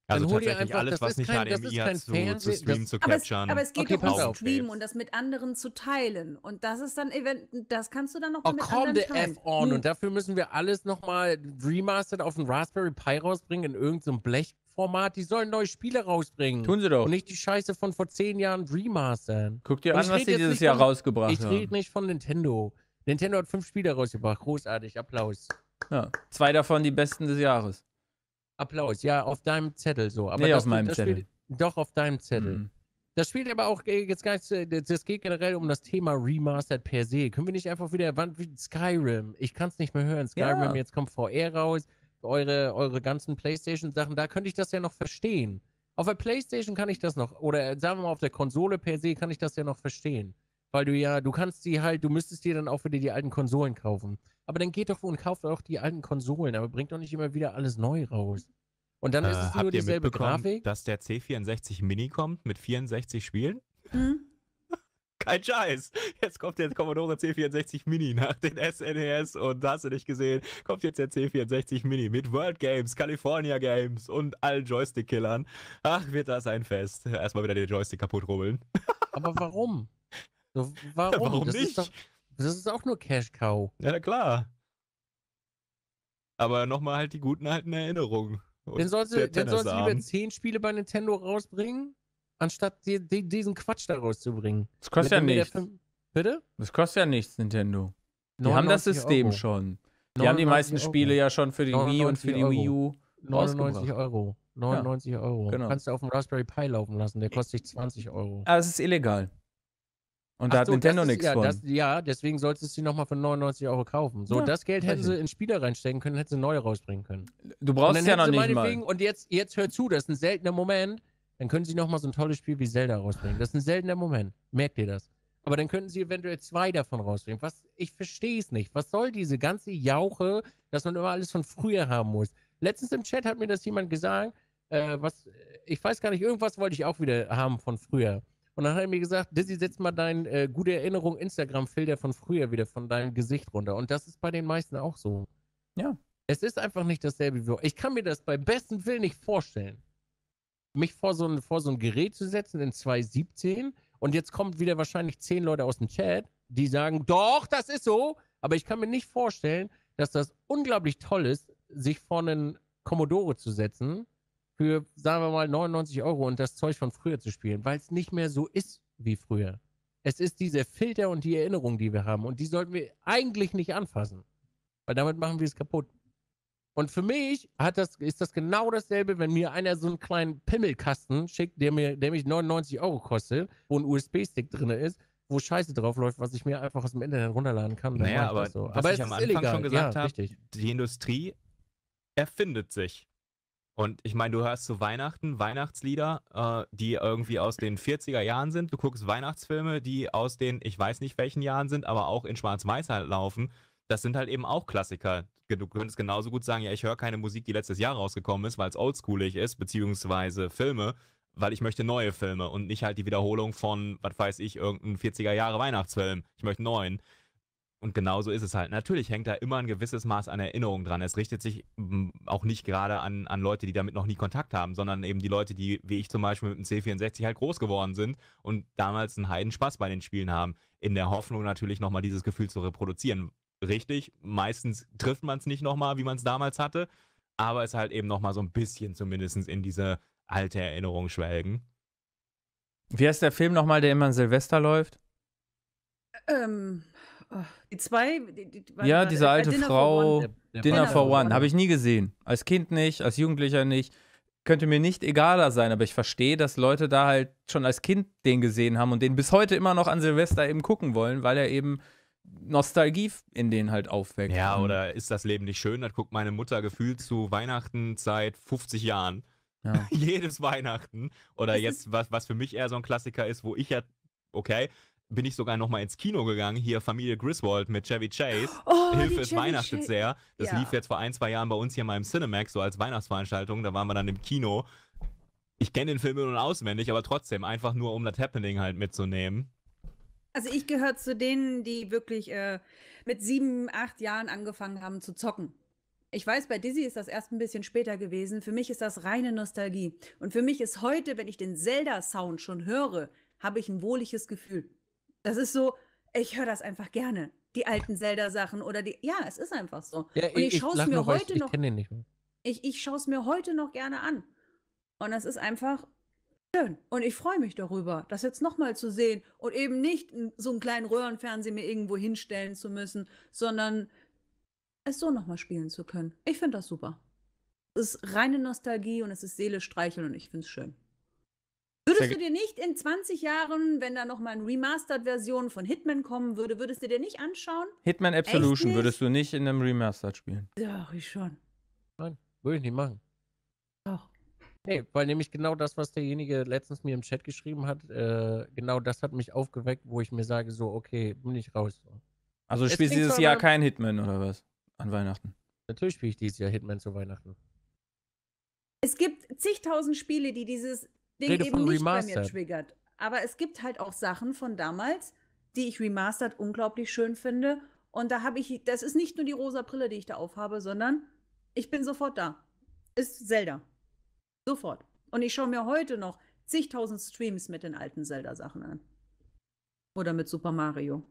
Also tatsächlich einfach, alles, was nicht kein, HDMI hat, zu, zu streamen, zu capturen. Aber es, geht okay, doch um Streamen und das mit anderen zu teilen. Und das ist dann, event das kannst du dann noch oh, mit komm, anderen teilen. F on. Hm. Und dafür müssen wir alles nochmal remastered auf den Raspberry Pi rausbringen in irgendeinem so Blech Format, die sollen neue Spiele rausbringen. Tun sie doch. Und nicht die Scheiße von vor zehn Jahren remastern. Guck dir an, was sie dieses Jahr von, rausgebracht ich haben. Ich rede nicht von Nintendo. Nintendo hat fünf Spiele rausgebracht. Großartig. Applaus. Ja, zwei davon die besten des Jahres. Applaus. Ja, auf deinem Zettel so. Aber nee, auf meinem spielt, Zettel. Spielt, doch, auf deinem Zettel. Mhm. Das spielt aber auch jetzt gar nicht, das geht generell um das Thema Remastered per se. Können wir nicht einfach wieder, Skyrim, ich kann es nicht mehr hören, Skyrim, ja. jetzt kommt VR raus, eure, eure ganzen PlayStation-Sachen, da könnte ich das ja noch verstehen. Auf der PlayStation kann ich das noch, oder äh, sagen wir mal auf der Konsole per se kann ich das ja noch verstehen. Weil du ja, du kannst die halt, du müsstest dir dann auch wieder die alten Konsolen kaufen. Aber dann geht doch und kauft auch die alten Konsolen, aber bringt doch nicht immer wieder alles neu raus. Und dann äh, ist es nur dieselbe Grafik. Dass der C64 Mini kommt mit 64 Spielen? Mhm. Kein Scheiß. Jetzt kommt der Commodore C64 Mini nach den SNES e und hast du nicht gesehen, kommt jetzt der C64 Mini mit World Games, California Games und allen Joystick-Killern. Ach, wird das ein Fest. Erstmal wieder den Joystick kaputt rubbeln. Aber warum? warum? Ja, warum das nicht? Ist doch, das ist auch nur Cash-Cow. Ja, na klar. Aber nochmal halt die guten alten Erinnerungen. dann sollst du lieber 10 Spiele bei Nintendo rausbringen anstatt die, die, diesen Quatsch da rauszubringen. Das kostet ja nichts. Bitte? Das kostet ja nichts, Nintendo. Die haben das System Euro. schon. Die haben die meisten Euro. Spiele ja schon für die Wii und für die Euro. Wii U. 99 Euro. 99 ja. Euro. Genau. Kannst du auf dem Raspberry Pi laufen lassen, der kostet dich 20 Euro. Aber ah, es ist illegal. Und Ach da hat so, Nintendo nichts ja, von. Das, ja, deswegen solltest du sie nochmal für 99 Euro kaufen. So, ja, das Geld hätten sie in Spiele reinstecken können, hätten sie neu rausbringen können. Du brauchst ja noch nicht mal. Und jetzt, jetzt hör zu, das ist ein seltener Moment dann können sie nochmal so ein tolles Spiel wie Zelda rausbringen. Das ist ein seltener Moment. Merkt ihr das? Aber dann könnten sie eventuell zwei davon rausbringen. Was, ich verstehe es nicht. Was soll diese ganze Jauche, dass man immer alles von früher haben muss? Letztens im Chat hat mir das jemand gesagt, äh, was, ich weiß gar nicht, irgendwas wollte ich auch wieder haben von früher. Und dann hat er mir gesagt, Dizzy, setz mal dein äh, gute Erinnerung Instagram-Filter von früher wieder von deinem Gesicht runter. Und das ist bei den meisten auch so. Ja. Es ist einfach nicht dasselbe. wie Ich kann mir das bei besten Willen nicht vorstellen mich vor so, ein, vor so ein Gerät zu setzen in 2017 und jetzt kommt wieder wahrscheinlich zehn Leute aus dem Chat, die sagen, doch, das ist so, aber ich kann mir nicht vorstellen, dass das unglaublich toll ist, sich vor einen Commodore zu setzen für, sagen wir mal, 99 Euro und das Zeug von früher zu spielen, weil es nicht mehr so ist wie früher. Es ist dieser Filter und die Erinnerung, die wir haben und die sollten wir eigentlich nicht anfassen, weil damit machen wir es kaputt. Und für mich hat das, ist das genau dasselbe, wenn mir einer so einen kleinen Pimmelkasten schickt, der, mir, der mich 99 Euro kostet, wo ein USB-Stick drin ist, wo Scheiße drauf läuft, was ich mir einfach aus dem Internet runterladen kann. Naja, aber so. was aber ich am Anfang illegal. schon gesagt ja, habe, richtig. die Industrie erfindet sich. Und ich meine, du hörst zu Weihnachten Weihnachtslieder, äh, die irgendwie aus den 40er Jahren sind. Du guckst Weihnachtsfilme, die aus den, ich weiß nicht welchen Jahren sind, aber auch in Schwarz-Weiß halt laufen das sind halt eben auch Klassiker. Du könntest genauso gut sagen, ja, ich höre keine Musik, die letztes Jahr rausgekommen ist, weil es oldschoolig ist, beziehungsweise Filme, weil ich möchte neue Filme und nicht halt die Wiederholung von, was weiß ich, irgendeinem 40er Jahre Weihnachtsfilm. Ich möchte neuen. Und genauso ist es halt. Natürlich hängt da immer ein gewisses Maß an Erinnerung dran. Es richtet sich mm, auch nicht gerade an, an Leute, die damit noch nie Kontakt haben, sondern eben die Leute, die, wie ich zum Beispiel mit dem C64 halt groß geworden sind und damals einen Heidenspaß bei den Spielen haben, in der Hoffnung natürlich nochmal dieses Gefühl zu reproduzieren, richtig, meistens trifft man es nicht nochmal, wie man es damals hatte, aber es halt eben nochmal so ein bisschen zumindest in diese alte Erinnerung schwelgen. Wie heißt der Film nochmal, der immer an Silvester läuft? Ähm, oh, die zwei. Die, die, die ja, diese alte Dinner Frau. For Dinner, Dinner for One. One. Habe ich nie gesehen. Als Kind nicht, als Jugendlicher nicht. Könnte mir nicht egaler sein, aber ich verstehe, dass Leute da halt schon als Kind den gesehen haben und den bis heute immer noch an Silvester eben gucken wollen, weil er eben Nostalgie in denen halt aufweckt. Ja, mhm. oder ist das Leben nicht schön? Das guckt meine Mutter gefühlt zu Weihnachten seit 50 Jahren. Ja. Jedes Weihnachten. Oder jetzt, was, was für mich eher so ein Klassiker ist, wo ich ja, okay, bin ich sogar nochmal ins Kino gegangen. Hier Familie Griswold mit Chevy Chase. Oh, Hilfe, ist Weihnachten sehr. Das ja. lief jetzt vor ein, zwei Jahren bei uns hier mal im Cinemax, so als Weihnachtsveranstaltung. Da waren wir dann im Kino. Ich kenne den Film nur auswendig, aber trotzdem, einfach nur um das Happening halt mitzunehmen. Also ich gehöre zu denen, die wirklich äh, mit sieben, acht Jahren angefangen haben zu zocken. Ich weiß, bei Dizzy ist das erst ein bisschen später gewesen. Für mich ist das reine Nostalgie. Und für mich ist heute, wenn ich den Zelda-Sound schon höre, habe ich ein wohliges Gefühl. Das ist so, ich höre das einfach gerne. Die alten Zelda-Sachen oder die. Ja, es ist einfach so. Ja, und ich, ich schaue es mir noch, heute ich, noch. Ich, ich schaue es mir heute noch gerne an. Und das ist einfach Schön. Und ich freue mich darüber, das jetzt nochmal zu sehen und eben nicht so einen kleinen Röhrenfernseher mir irgendwo hinstellen zu müssen, sondern es so nochmal spielen zu können. Ich finde das super. Es ist reine Nostalgie und es ist Seele streicheln und ich finde es schön. Würdest du dir nicht in 20 Jahren, wenn da nochmal eine Remastered-Version von Hitman kommen würde, würdest du dir nicht anschauen? Hitman Absolution würdest du nicht in einem Remastered spielen. Doch, ich schon. Nein, würde ich nicht machen. Doch. Nee, weil nämlich genau das, was derjenige letztens mir im Chat geschrieben hat, äh, genau das hat mich aufgeweckt, wo ich mir sage, so, okay, bin ich raus. So. Also du spielst dieses Jahr kein Hitman oder was? An Weihnachten. Natürlich spiele ich dieses Jahr Hitman zu Weihnachten. Es gibt zigtausend Spiele, die dieses Ding Rede eben nicht Remastered. bei mir triggert. Aber es gibt halt auch Sachen von damals, die ich remastered unglaublich schön finde. Und da habe ich, das ist nicht nur die rosa Brille, die ich da aufhabe, sondern ich bin sofort da. Ist Zelda. Sofort. Und ich schaue mir heute noch zigtausend Streams mit den alten Zelda-Sachen an. Oder mit Super Mario.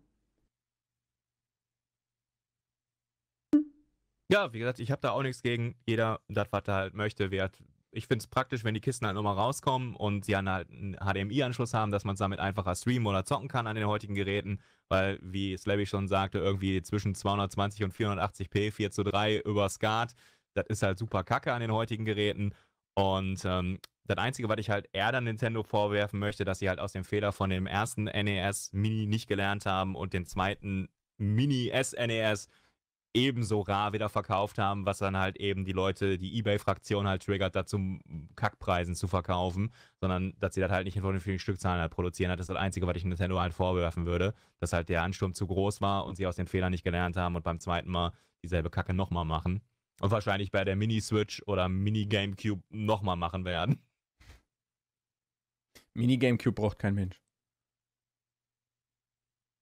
Ja, wie gesagt, ich habe da auch nichts gegen. Jeder, das, was er halt möchte, wert. Ich finde es praktisch, wenn die Kisten halt nochmal rauskommen und sie halt einen HDMI-Anschluss haben, dass man es damit einfacher streamen oder zocken kann an den heutigen Geräten, weil, wie Slabby schon sagte, irgendwie zwischen 220 und 480p, 4 zu 3 über SCART, das ist halt super kacke an den heutigen Geräten. Und ähm, das Einzige, was ich halt eher dann Nintendo vorwerfen möchte, dass sie halt aus dem Fehler von dem ersten NES Mini nicht gelernt haben und den zweiten Mini SNES e ebenso rar wieder verkauft haben, was dann halt eben die Leute, die Ebay-Fraktion halt triggert, dazu Kackpreisen zu verkaufen, sondern dass sie das halt nicht in vielen Stückzahlen halt produzieren. Das ist das Einzige, was ich Nintendo halt vorwerfen würde, dass halt der Ansturm zu groß war und sie aus den Fehlern nicht gelernt haben und beim zweiten Mal dieselbe Kacke nochmal machen. Und wahrscheinlich bei der Mini-Switch oder Mini-Gamecube nochmal machen werden. Mini-Gamecube braucht kein Mensch.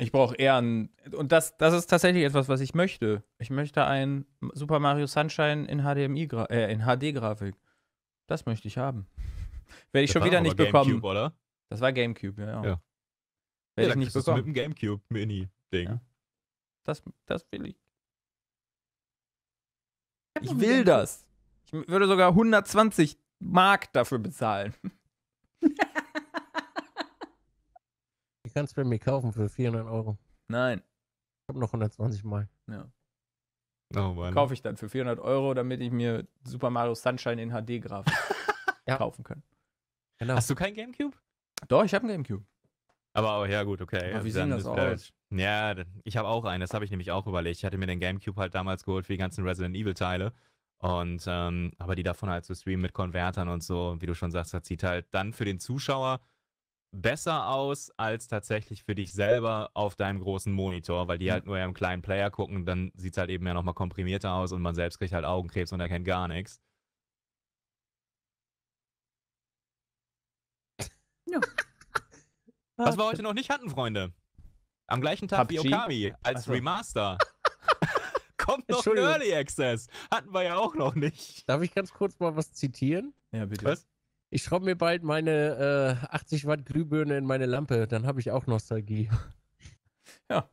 Ich brauche eher ein. Und das, das ist tatsächlich etwas, was ich möchte. Ich möchte ein Super Mario Sunshine in, HDMI äh, in HD-Grafik. Das möchte ich haben. Werde ich das schon wieder nicht Gamecube, bekommen. Oder? Das war Gamecube, ja. ja. ja. Werde ja, ich nicht bekommen. Mit dem Gamecube Mini-Ding. Ja. Das, das will ich. Ich will das. Ich würde sogar 120 Mark dafür bezahlen. Die kannst du bei mir kaufen für 400 Euro. Nein. Ich habe noch 120 Mark. Ja. Oh Kaufe ich dann für 400 Euro, damit ich mir Super Mario Sunshine in HD-Grafik ja. kaufen kann. Genau. Hast du kein Gamecube? Doch, ich habe ein Gamecube. Aber ja, gut, okay. Aber wie sehen das aus? Ja, ich habe auch einen, das habe ich nämlich auch überlegt. Ich hatte mir den Gamecube halt damals geholt für die ganzen Resident Evil-Teile. Und ähm, aber die davon halt zu so streamen mit Konvertern und so, wie du schon sagst, das sieht halt dann für den Zuschauer besser aus als tatsächlich für dich selber auf deinem großen Monitor, weil die hm. halt nur ja im kleinen Player gucken, dann sieht es halt eben ja nochmal komprimierter aus und man selbst kriegt halt Augenkrebs und erkennt gar nichts. Ja. Was wir heute noch nicht hatten, Freunde. Am gleichen Tag PUBG? wie Okami als so. Remaster. Kommt noch in Early Access. Hatten wir ja auch noch nicht. Darf ich ganz kurz mal was zitieren? Ja, bitte. Was? Ich schraube mir bald meine äh, 80 Watt Glühbirne in meine Lampe, dann habe ich auch Nostalgie. Ja.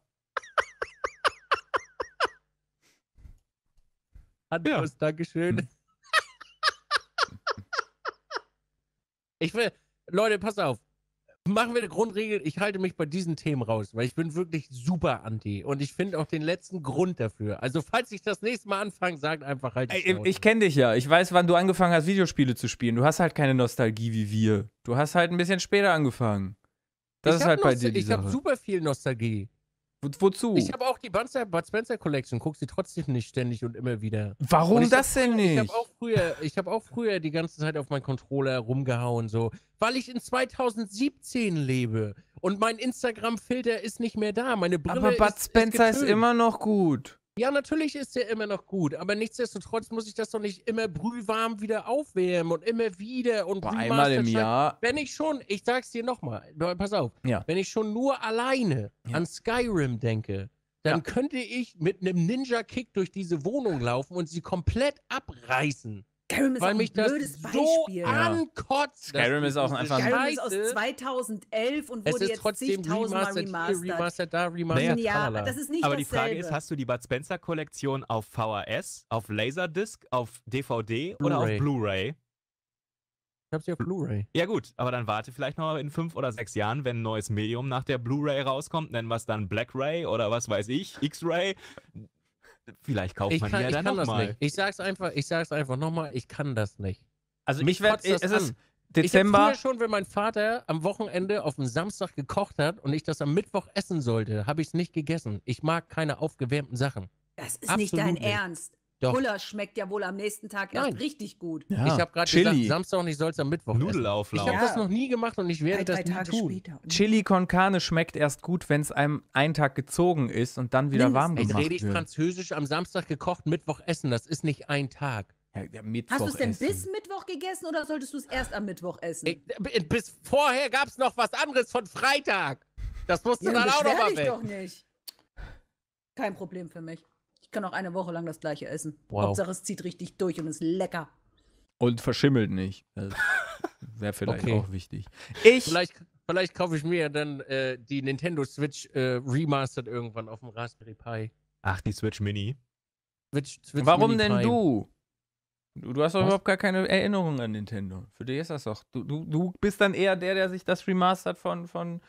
Handkuss, ja. Dankeschön. Hm. Ich will, Leute, pass auf machen wir eine Grundregel, ich halte mich bei diesen Themen raus, weil ich bin wirklich super anti und ich finde auch den letzten Grund dafür. Also falls ich das nächste Mal anfange, sag einfach halt. Ey, ich kenne dich ja, ich weiß, wann du angefangen hast, Videospiele zu spielen. Du hast halt keine Nostalgie wie wir. Du hast halt ein bisschen später angefangen. Das ich ist halt bei dir die Ich habe super viel Nostalgie. Wo, wozu? Ich habe auch die Bud Spencer Collection, guck sie trotzdem nicht ständig und immer wieder. Warum das hab, denn nicht? Ich habe auch, früher, ich hab auch früher die ganze Zeit auf meinen Controller rumgehauen, so. Weil ich in 2017 lebe und mein Instagram-Filter ist nicht mehr da. Meine Brille Aber Bud Spencer ist, ist immer noch gut. Ja, natürlich ist der immer noch gut, aber nichtsdestotrotz muss ich das doch nicht immer brühwarm wieder aufwärmen und immer wieder und Boah, einmal im Jahr. Wenn ich schon, ich sag's dir nochmal, pass auf, ja. wenn ich schon nur alleine ja. an Skyrim denke, dann ja. könnte ich mit einem Ninja-Kick durch diese Wohnung laufen und sie komplett abreißen. Skyrim ist auch ein blödes Beispiel. So ankotzt. Skyrim ist auch einfach ein Skyrim ein ist aus 2011 und wurde jetzt trotzdem remastered, remastered. Hier, remastered da, remastered ja, da. das ist nicht Aber dasselbe. die Frage ist, hast du die Bud Spencer Kollektion auf VHS, auf Laserdisc, auf DVD oder auf Blu-ray? Ich hab sie auf Blu-ray. Ja gut, aber dann warte vielleicht noch in fünf oder sechs Jahren, wenn ein neues Medium nach der Blu-ray rauskommt, nennen wir es dann Black-ray oder was weiß ich, X-ray. Vielleicht kauft ich man kann, ja dann nochmal. Ich sag's einfach, ich sag's einfach nochmal, ich kann das nicht. Also mich wird es an. ist Dezember. Ich früher schon, wenn mein Vater am Wochenende auf dem Samstag gekocht hat und ich das am Mittwoch essen sollte, habe ich es nicht gegessen. Ich mag keine aufgewärmten Sachen. Das ist Absolut nicht dein nicht. Ernst. Doch. schmeckt ja wohl am nächsten Tag Nein. erst richtig gut. Ja. Ich habe gerade gesagt, Samstag und ich soll es am Mittwoch Nudelauflauf. Ich habe ja. das noch nie gemacht und ich werde drei, das drei Tage tun. Später. Chili con carne schmeckt erst gut, wenn es einem einen Tag gezogen ist und dann wieder Mindest. warm gemacht wird. rede ich wird. Französisch am Samstag gekocht, Mittwoch essen. Das ist nicht ein Tag. Ja, Hast du es denn essen. bis Mittwoch gegessen oder solltest du es erst am Mittwoch essen? Ich, äh, bis vorher gab es noch was anderes von Freitag. Das musst du ja, dann auch noch mal weg. doch nicht. Kein Problem für mich. Ich kann auch eine Woche lang das gleiche essen. Wow. Hauptsache es zieht richtig durch und ist lecker. Und verschimmelt nicht. Wäre vielleicht okay. auch wichtig. Ich. Vielleicht, vielleicht kaufe ich mir dann äh, die Nintendo Switch äh, Remastered irgendwann auf dem Raspberry Pi. Ach, die Switch Mini. Switch, Switch Warum Mini denn Pi. du? Du, du hast doch Was? überhaupt gar keine Erinnerung an Nintendo. Für dich ist das doch. Du, du, du bist dann eher der, der sich das Remastered von, von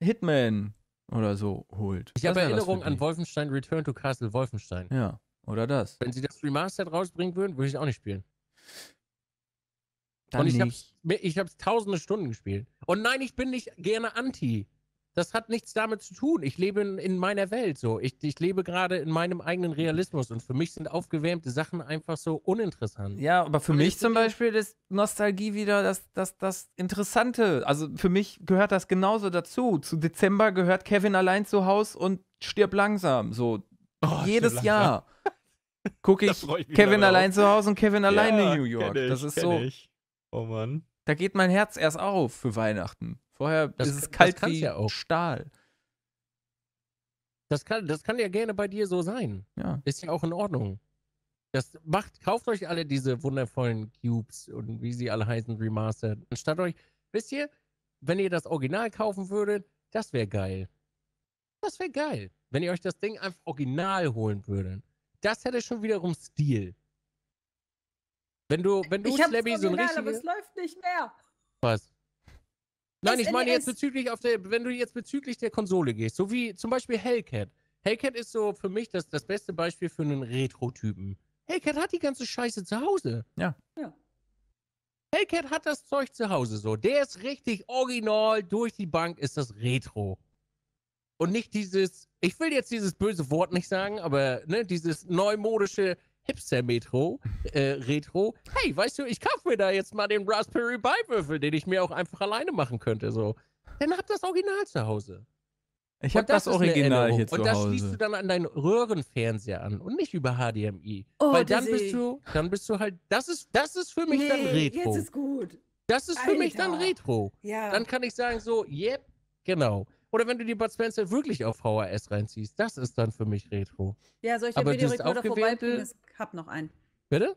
Hitman oder so holt. Ich habe Erinnerung an Wolfenstein Return to Castle Wolfenstein. Ja, oder das. Wenn sie das Remastered rausbringen würden, würde ich auch nicht spielen. Dann Und ich habe es tausende Stunden gespielt. Und nein, ich bin nicht gerne anti das hat nichts damit zu tun. Ich lebe in, in meiner Welt so. Ich, ich lebe gerade in meinem eigenen Realismus und für mich sind aufgewärmte Sachen einfach so uninteressant. Ja, aber für und mich zum Beispiel ist Nostalgie wieder das, das, das Interessante. Also für mich gehört das genauso dazu. Zu Dezember gehört Kevin allein zu Haus und stirb langsam. So oh, jedes langsam. Jahr gucke ich, ich Kevin allein zu Hause und Kevin allein in New York. Ich, das ist so. Ich. Oh Mann. Da geht mein Herz erst auf für Weihnachten. Vorher das, ist es kalt wie ja auch. Stahl. Das kann, das kann ja gerne bei dir so sein. Ja. Ist ja auch in Ordnung. Das macht, kauft euch alle diese wundervollen Cubes und wie sie alle heißen, Remastered. Anstatt euch, wisst ihr, wenn ihr das Original kaufen würdet, das wäre geil. Das wäre geil. Wenn ihr euch das Ding einfach original holen würdet. Das hätte schon wiederum Stil. Wenn du, wenn du ich hab's Slabby original, so ein richtiges... aber es läuft nicht mehr. Was? Nein, ich meine jetzt bezüglich auf der, wenn du jetzt bezüglich der Konsole gehst, so wie zum Beispiel Hellcat. Hellcat ist so für mich das, das beste Beispiel für einen Retro-Typen. Hellcat hat die ganze Scheiße zu Hause. Ja. ja. Hellcat hat das Zeug zu Hause so. Der ist richtig original, durch die Bank ist das Retro. Und nicht dieses, ich will jetzt dieses böse Wort nicht sagen, aber ne, dieses neumodische, Hipster-Metro, äh, Retro, hey, weißt du, ich kaufe mir da jetzt mal den Raspberry Pi-Würfel, den ich mir auch einfach alleine machen könnte. So. Dann hab das Original zu Hause. Ich hab das, das Original hier zu Hause. Und das schließt du dann an deinen Röhrenfernseher an und nicht über HDMI. Oh, Weil dann bist du, dann bist du halt, das ist, das ist für mich nee, dann Retro. Jetzt ist gut. Das ist für Alter. mich dann Retro. Ja. Dann kann ich sagen so, yep, genau. Oder wenn du die Bud Spencer wirklich auf VHS reinziehst, das ist dann für mich Retro. Ja, soll ich den Videorekorder vorbeibringen? Ich hab noch einen. Bitte?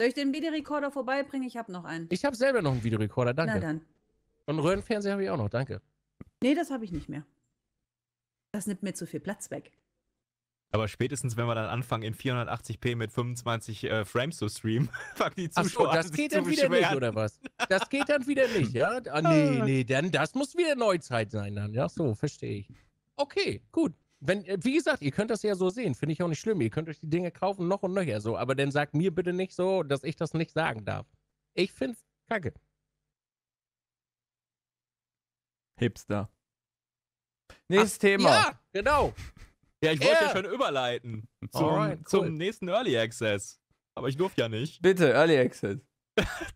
Soll ich den Videorekorder vorbeibringen? Ich hab noch einen. Ich habe selber noch einen Videorekorder, danke. Na dann. Und Röhrenfernseher habe ich auch noch, danke. Nee, das habe ich nicht mehr. Das nimmt mir zu viel Platz weg. Aber spätestens, wenn wir dann anfangen, in 480p mit 25 äh, Frames zu streamen, fangen die Zuschauer Ach so, das geht dann wieder nicht, oder was? Das geht dann wieder nicht, ja? Ah, nee, nee, dann, das muss wieder Neuzeit sein dann. Ja, so, verstehe ich. Okay, gut. Wenn, äh, wie gesagt, ihr könnt das ja so sehen, finde ich auch nicht schlimm. Ihr könnt euch die Dinge kaufen, noch und nöcher so, aber dann sagt mir bitte nicht so, dass ich das nicht sagen darf. Ich finde es kacke. Hipster. Nächstes Ach, Thema. Ja, genau. Ja, ich wollte ja schon überleiten zum, Alright, cool. zum nächsten Early Access. Aber ich durfte ja nicht. Bitte, Early Access.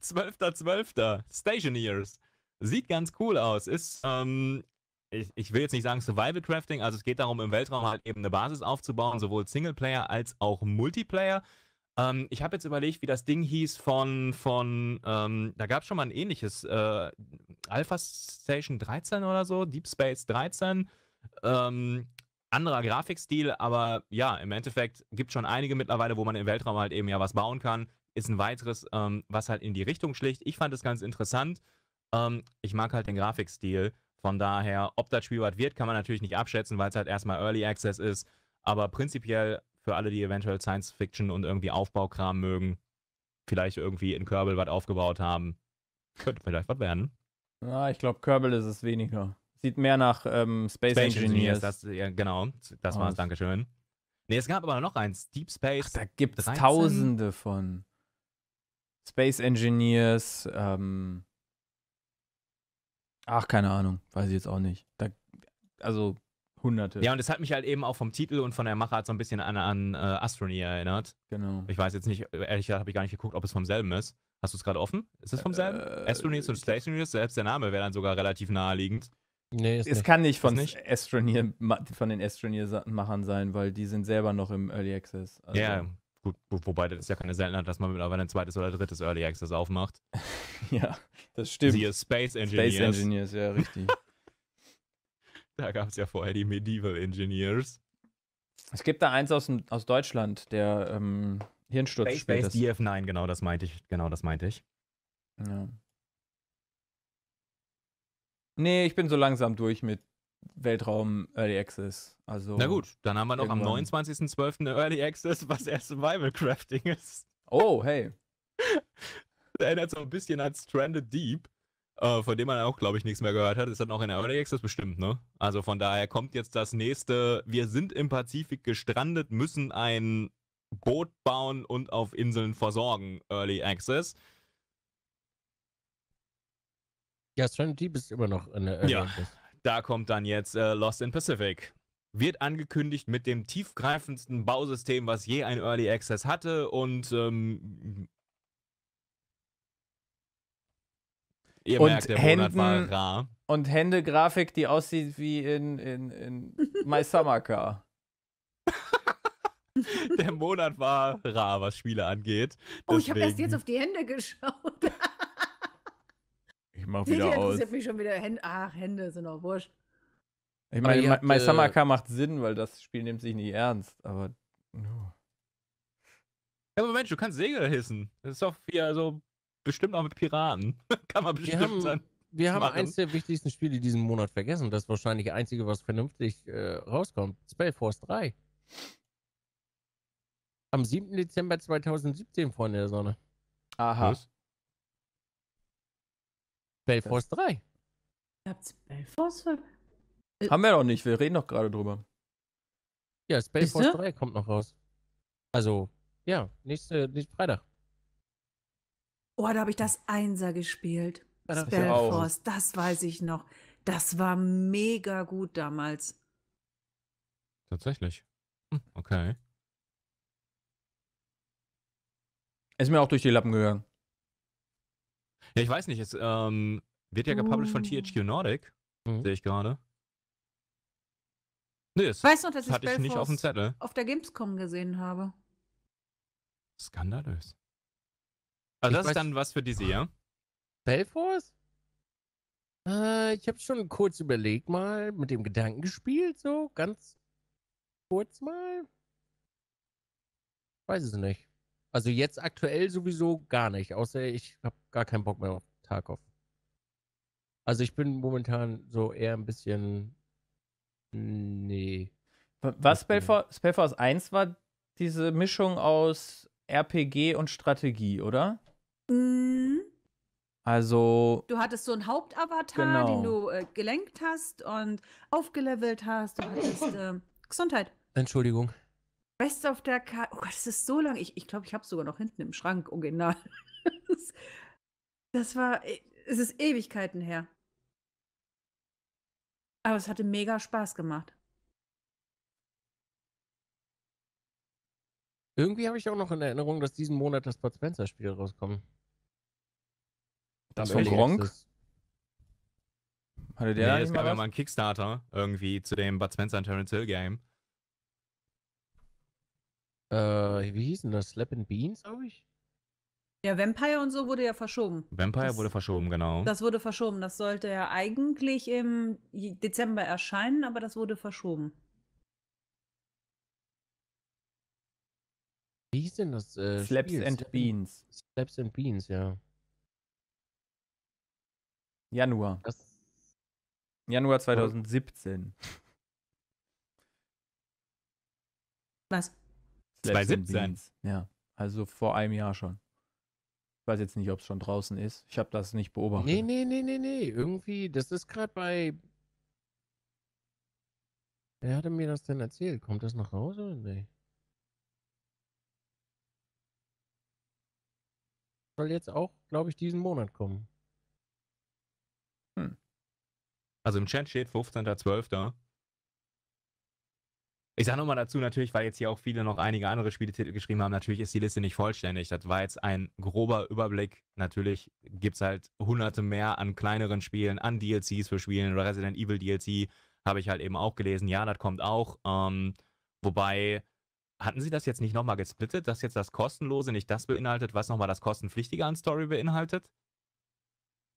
12.12. .12. Stationeers. Sieht ganz cool aus. Ist, ähm, ich, ich, will jetzt nicht sagen Survival Crafting, also es geht darum, im Weltraum halt eben eine Basis aufzubauen, sowohl Singleplayer als auch Multiplayer. Ähm, ich habe jetzt überlegt, wie das Ding hieß von, von ähm, da gab es schon mal ein ähnliches, äh, Alpha Station 13 oder so, Deep Space 13. Ähm, anderer Grafikstil, aber ja, im Endeffekt gibt schon einige mittlerweile, wo man im Weltraum halt eben ja was bauen kann. Ist ein weiteres, ähm, was halt in die Richtung schlicht. Ich fand es ganz interessant. Ähm, ich mag halt den Grafikstil. Von daher, ob das Spiel was wird, kann man natürlich nicht abschätzen, weil es halt erstmal Early Access ist. Aber prinzipiell für alle, die eventuell Science Fiction und irgendwie Aufbaukram mögen, vielleicht irgendwie in Körbel was aufgebaut haben, könnte vielleicht was werden. Ja, ich glaube, Körbel ist es weniger. Sieht mehr nach ähm, Space, Space, Engineers. Engineers das, ja, genau, das war's, oh. Dankeschön. Nee, es gab aber noch eins, Deep Space. Ach, da gibt es tausende von. Space Engineers, ähm, ach, keine Ahnung, weiß ich jetzt auch nicht. Da, also hunderte. Ja, und es hat mich halt eben auch vom Titel und von der Machart so ein bisschen an, an äh, Astronie erinnert. Genau. Ich weiß jetzt nicht, ehrlich gesagt habe ich gar nicht geguckt, ob es vom selben ist. Hast du es gerade offen? Ist es vom selben? Äh, Astroneers und Space Engineers, selbst der Name wäre dann sogar relativ naheliegend. Nee, es nicht. kann nicht von, nicht? Astronier, von den Astronier-Machern sein, weil die sind selber noch im Early Access. Also ja, gut, wobei das ist ja keine Seltenheit, dass man mittlerweile ein zweites oder drittes Early Access aufmacht. ja, das stimmt. Siehe Space Engineers. Space Engineers, ja, richtig. da gab es ja vorher die Medieval Engineers. Es gibt da eins aus, aus Deutschland, der ähm, Hirnsturz Space, Space DF9, genau das meinte ich. Genau das meinte ich. Ja. Nee, ich bin so langsam durch mit Weltraum Early Access. Also Na gut, dann haben wir noch am 29.12. eine Early Access, was erst Survival Crafting ist. Oh, hey. das Erinnert so ein bisschen an Stranded Deep, äh, von dem man auch, glaube ich, nichts mehr gehört hat. Ist dann auch in der Early Access bestimmt, ne? Also von daher kommt jetzt das nächste. Wir sind im Pazifik gestrandet, müssen ein Boot bauen und auf Inseln versorgen. Early Access. Ja, Stranded Deep ist immer noch in der Early Ja, da kommt dann jetzt äh, Lost in Pacific. Wird angekündigt mit dem tiefgreifendsten Bausystem, was je ein Early Access hatte und ähm, Ihr und merkt, der Händen, Monat war rar. Und Händegrafik, die aussieht wie in, in, in My Summer Car. der Monat war rar, was Spiele angeht. Deswegen. Oh, ich habe erst jetzt auf die Hände geschaut mach wieder aus. interessiert mich schon wieder. Hände. Ach, Hände sind auch wurscht. Ich meine, My, My Samaka äh, macht Sinn, weil das Spiel nimmt sich nicht ernst, aber. No. Ja, aber Mensch, du kannst Segel hissen. Das ist doch hier, also bestimmt auch mit Piraten. Kann man bestimmt wir haben, sein. Wir haben machen. eins der wichtigsten Spiele diesen Monat vergessen. Das ist wahrscheinlich einzige, was vernünftig äh, rauskommt. Spellforce 3. Am 7. Dezember 2017, Freunde der Sonne. Aha. Was? Belforce 3. Gab's Belforce 5? Äh, Haben wir doch nicht, wir reden doch gerade drüber. Ja, Spellforce 3 kommt noch raus. Also, ja, nächste, nächsten Freitag. Oh, da habe ich das Einser gespielt. Ja, Spellforce, das weiß ich noch. Das war mega gut damals. Tatsächlich. Hm, okay. Ist mir auch durch die Lappen gegangen. Ja, ich weiß nicht, es ähm, wird ja gepublished von THQ hm. Nordic, mhm. sehe ich gerade. Nee, es weißt du, dass ich hatte Spellforce ich nicht auf dem Zettel. Auf der Gamescom gesehen habe. Skandalös. Also ich das ist dann was für diese, ja? Spellforce? Äh, ich habe schon kurz überlegt mal, mit dem Gedanken gespielt, so ganz kurz mal. Weiß es nicht. Also jetzt aktuell sowieso gar nicht, außer ich habe gar keinen Bock mehr auf Tarkov. Also ich bin momentan so eher ein bisschen. Nee. Was Spellfor Spellforce 1 war diese Mischung aus RPG und Strategie, oder? Mhm. Also. Du hattest so einen Hauptavatar, genau. den du äh, gelenkt hast und aufgelevelt hast. Du hattest äh, Gesundheit. Entschuldigung. Best of der Karte. Oh Gott, das ist so lang. Ich glaube, ich, glaub, ich habe es sogar noch hinten im Schrank, original. das, das war, äh, es ist Ewigkeiten her. Aber es hatte mega Spaß gemacht. Irgendwie habe ich auch noch in Erinnerung, dass diesen Monat das Bud Spencer-Spiel rauskommt. Das, das von Gronk? Hatte der nee, es gab ja mal einen Kickstarter irgendwie zu dem Bud Spencer und Terence Hill Game. Äh, wie hieß denn das? Slap and Beans, glaube ich? Ja, Vampire und so wurde ja verschoben. Vampire das, wurde verschoben, genau. Das wurde verschoben. Das sollte ja eigentlich im Dezember erscheinen, aber das wurde verschoben. Wie hieß denn das? Äh, Slaps Spiel? and Beans. Slaps and Beans, ja. Januar. Das Januar 2017. Was? 2017. Ja, also vor einem Jahr schon. Ich weiß jetzt nicht, ob es schon draußen ist. Ich habe das nicht beobachtet. Nee, nee, nee, nee, nee. Irgendwie, das ist gerade bei. Wer hatte mir das denn erzählt? Kommt das nach Hause oder nee? Soll jetzt auch, glaube ich, diesen Monat kommen. Hm. Also im Chat steht 15.12. Ich sage nochmal dazu natürlich, weil jetzt hier auch viele noch einige andere Spieletitel geschrieben haben, natürlich ist die Liste nicht vollständig. Das war jetzt ein grober Überblick. Natürlich gibt es halt hunderte mehr an kleineren Spielen, an DLCs für Spielen. Resident Evil DLC habe ich halt eben auch gelesen. Ja, das kommt auch. Ähm, wobei, hatten sie das jetzt nicht nochmal gesplittet, dass jetzt das Kostenlose nicht das beinhaltet, was nochmal das Kostenpflichtige an Story beinhaltet?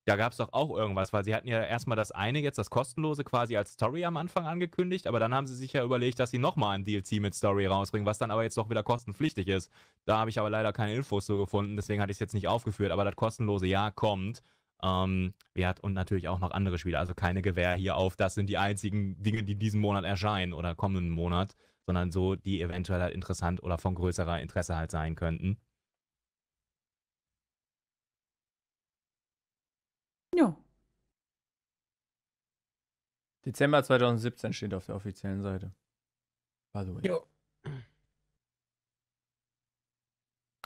Da gab es doch auch irgendwas, weil sie hatten ja erstmal das eine jetzt, das kostenlose quasi als Story am Anfang angekündigt, aber dann haben sie sich ja überlegt, dass sie nochmal ein DLC mit Story rausbringen, was dann aber jetzt doch wieder kostenpflichtig ist. Da habe ich aber leider keine Infos so gefunden, deswegen hatte ich es jetzt nicht aufgeführt, aber das kostenlose Jahr kommt. Ähm, ja, und natürlich auch noch andere Spiele, also keine Gewähr hier auf, das sind die einzigen Dinge, die diesen Monat erscheinen oder kommenden Monat, sondern so, die eventuell halt interessant oder von größerer Interesse halt sein könnten. Ja. Dezember 2017 steht auf der offiziellen Seite. By the way. Jo.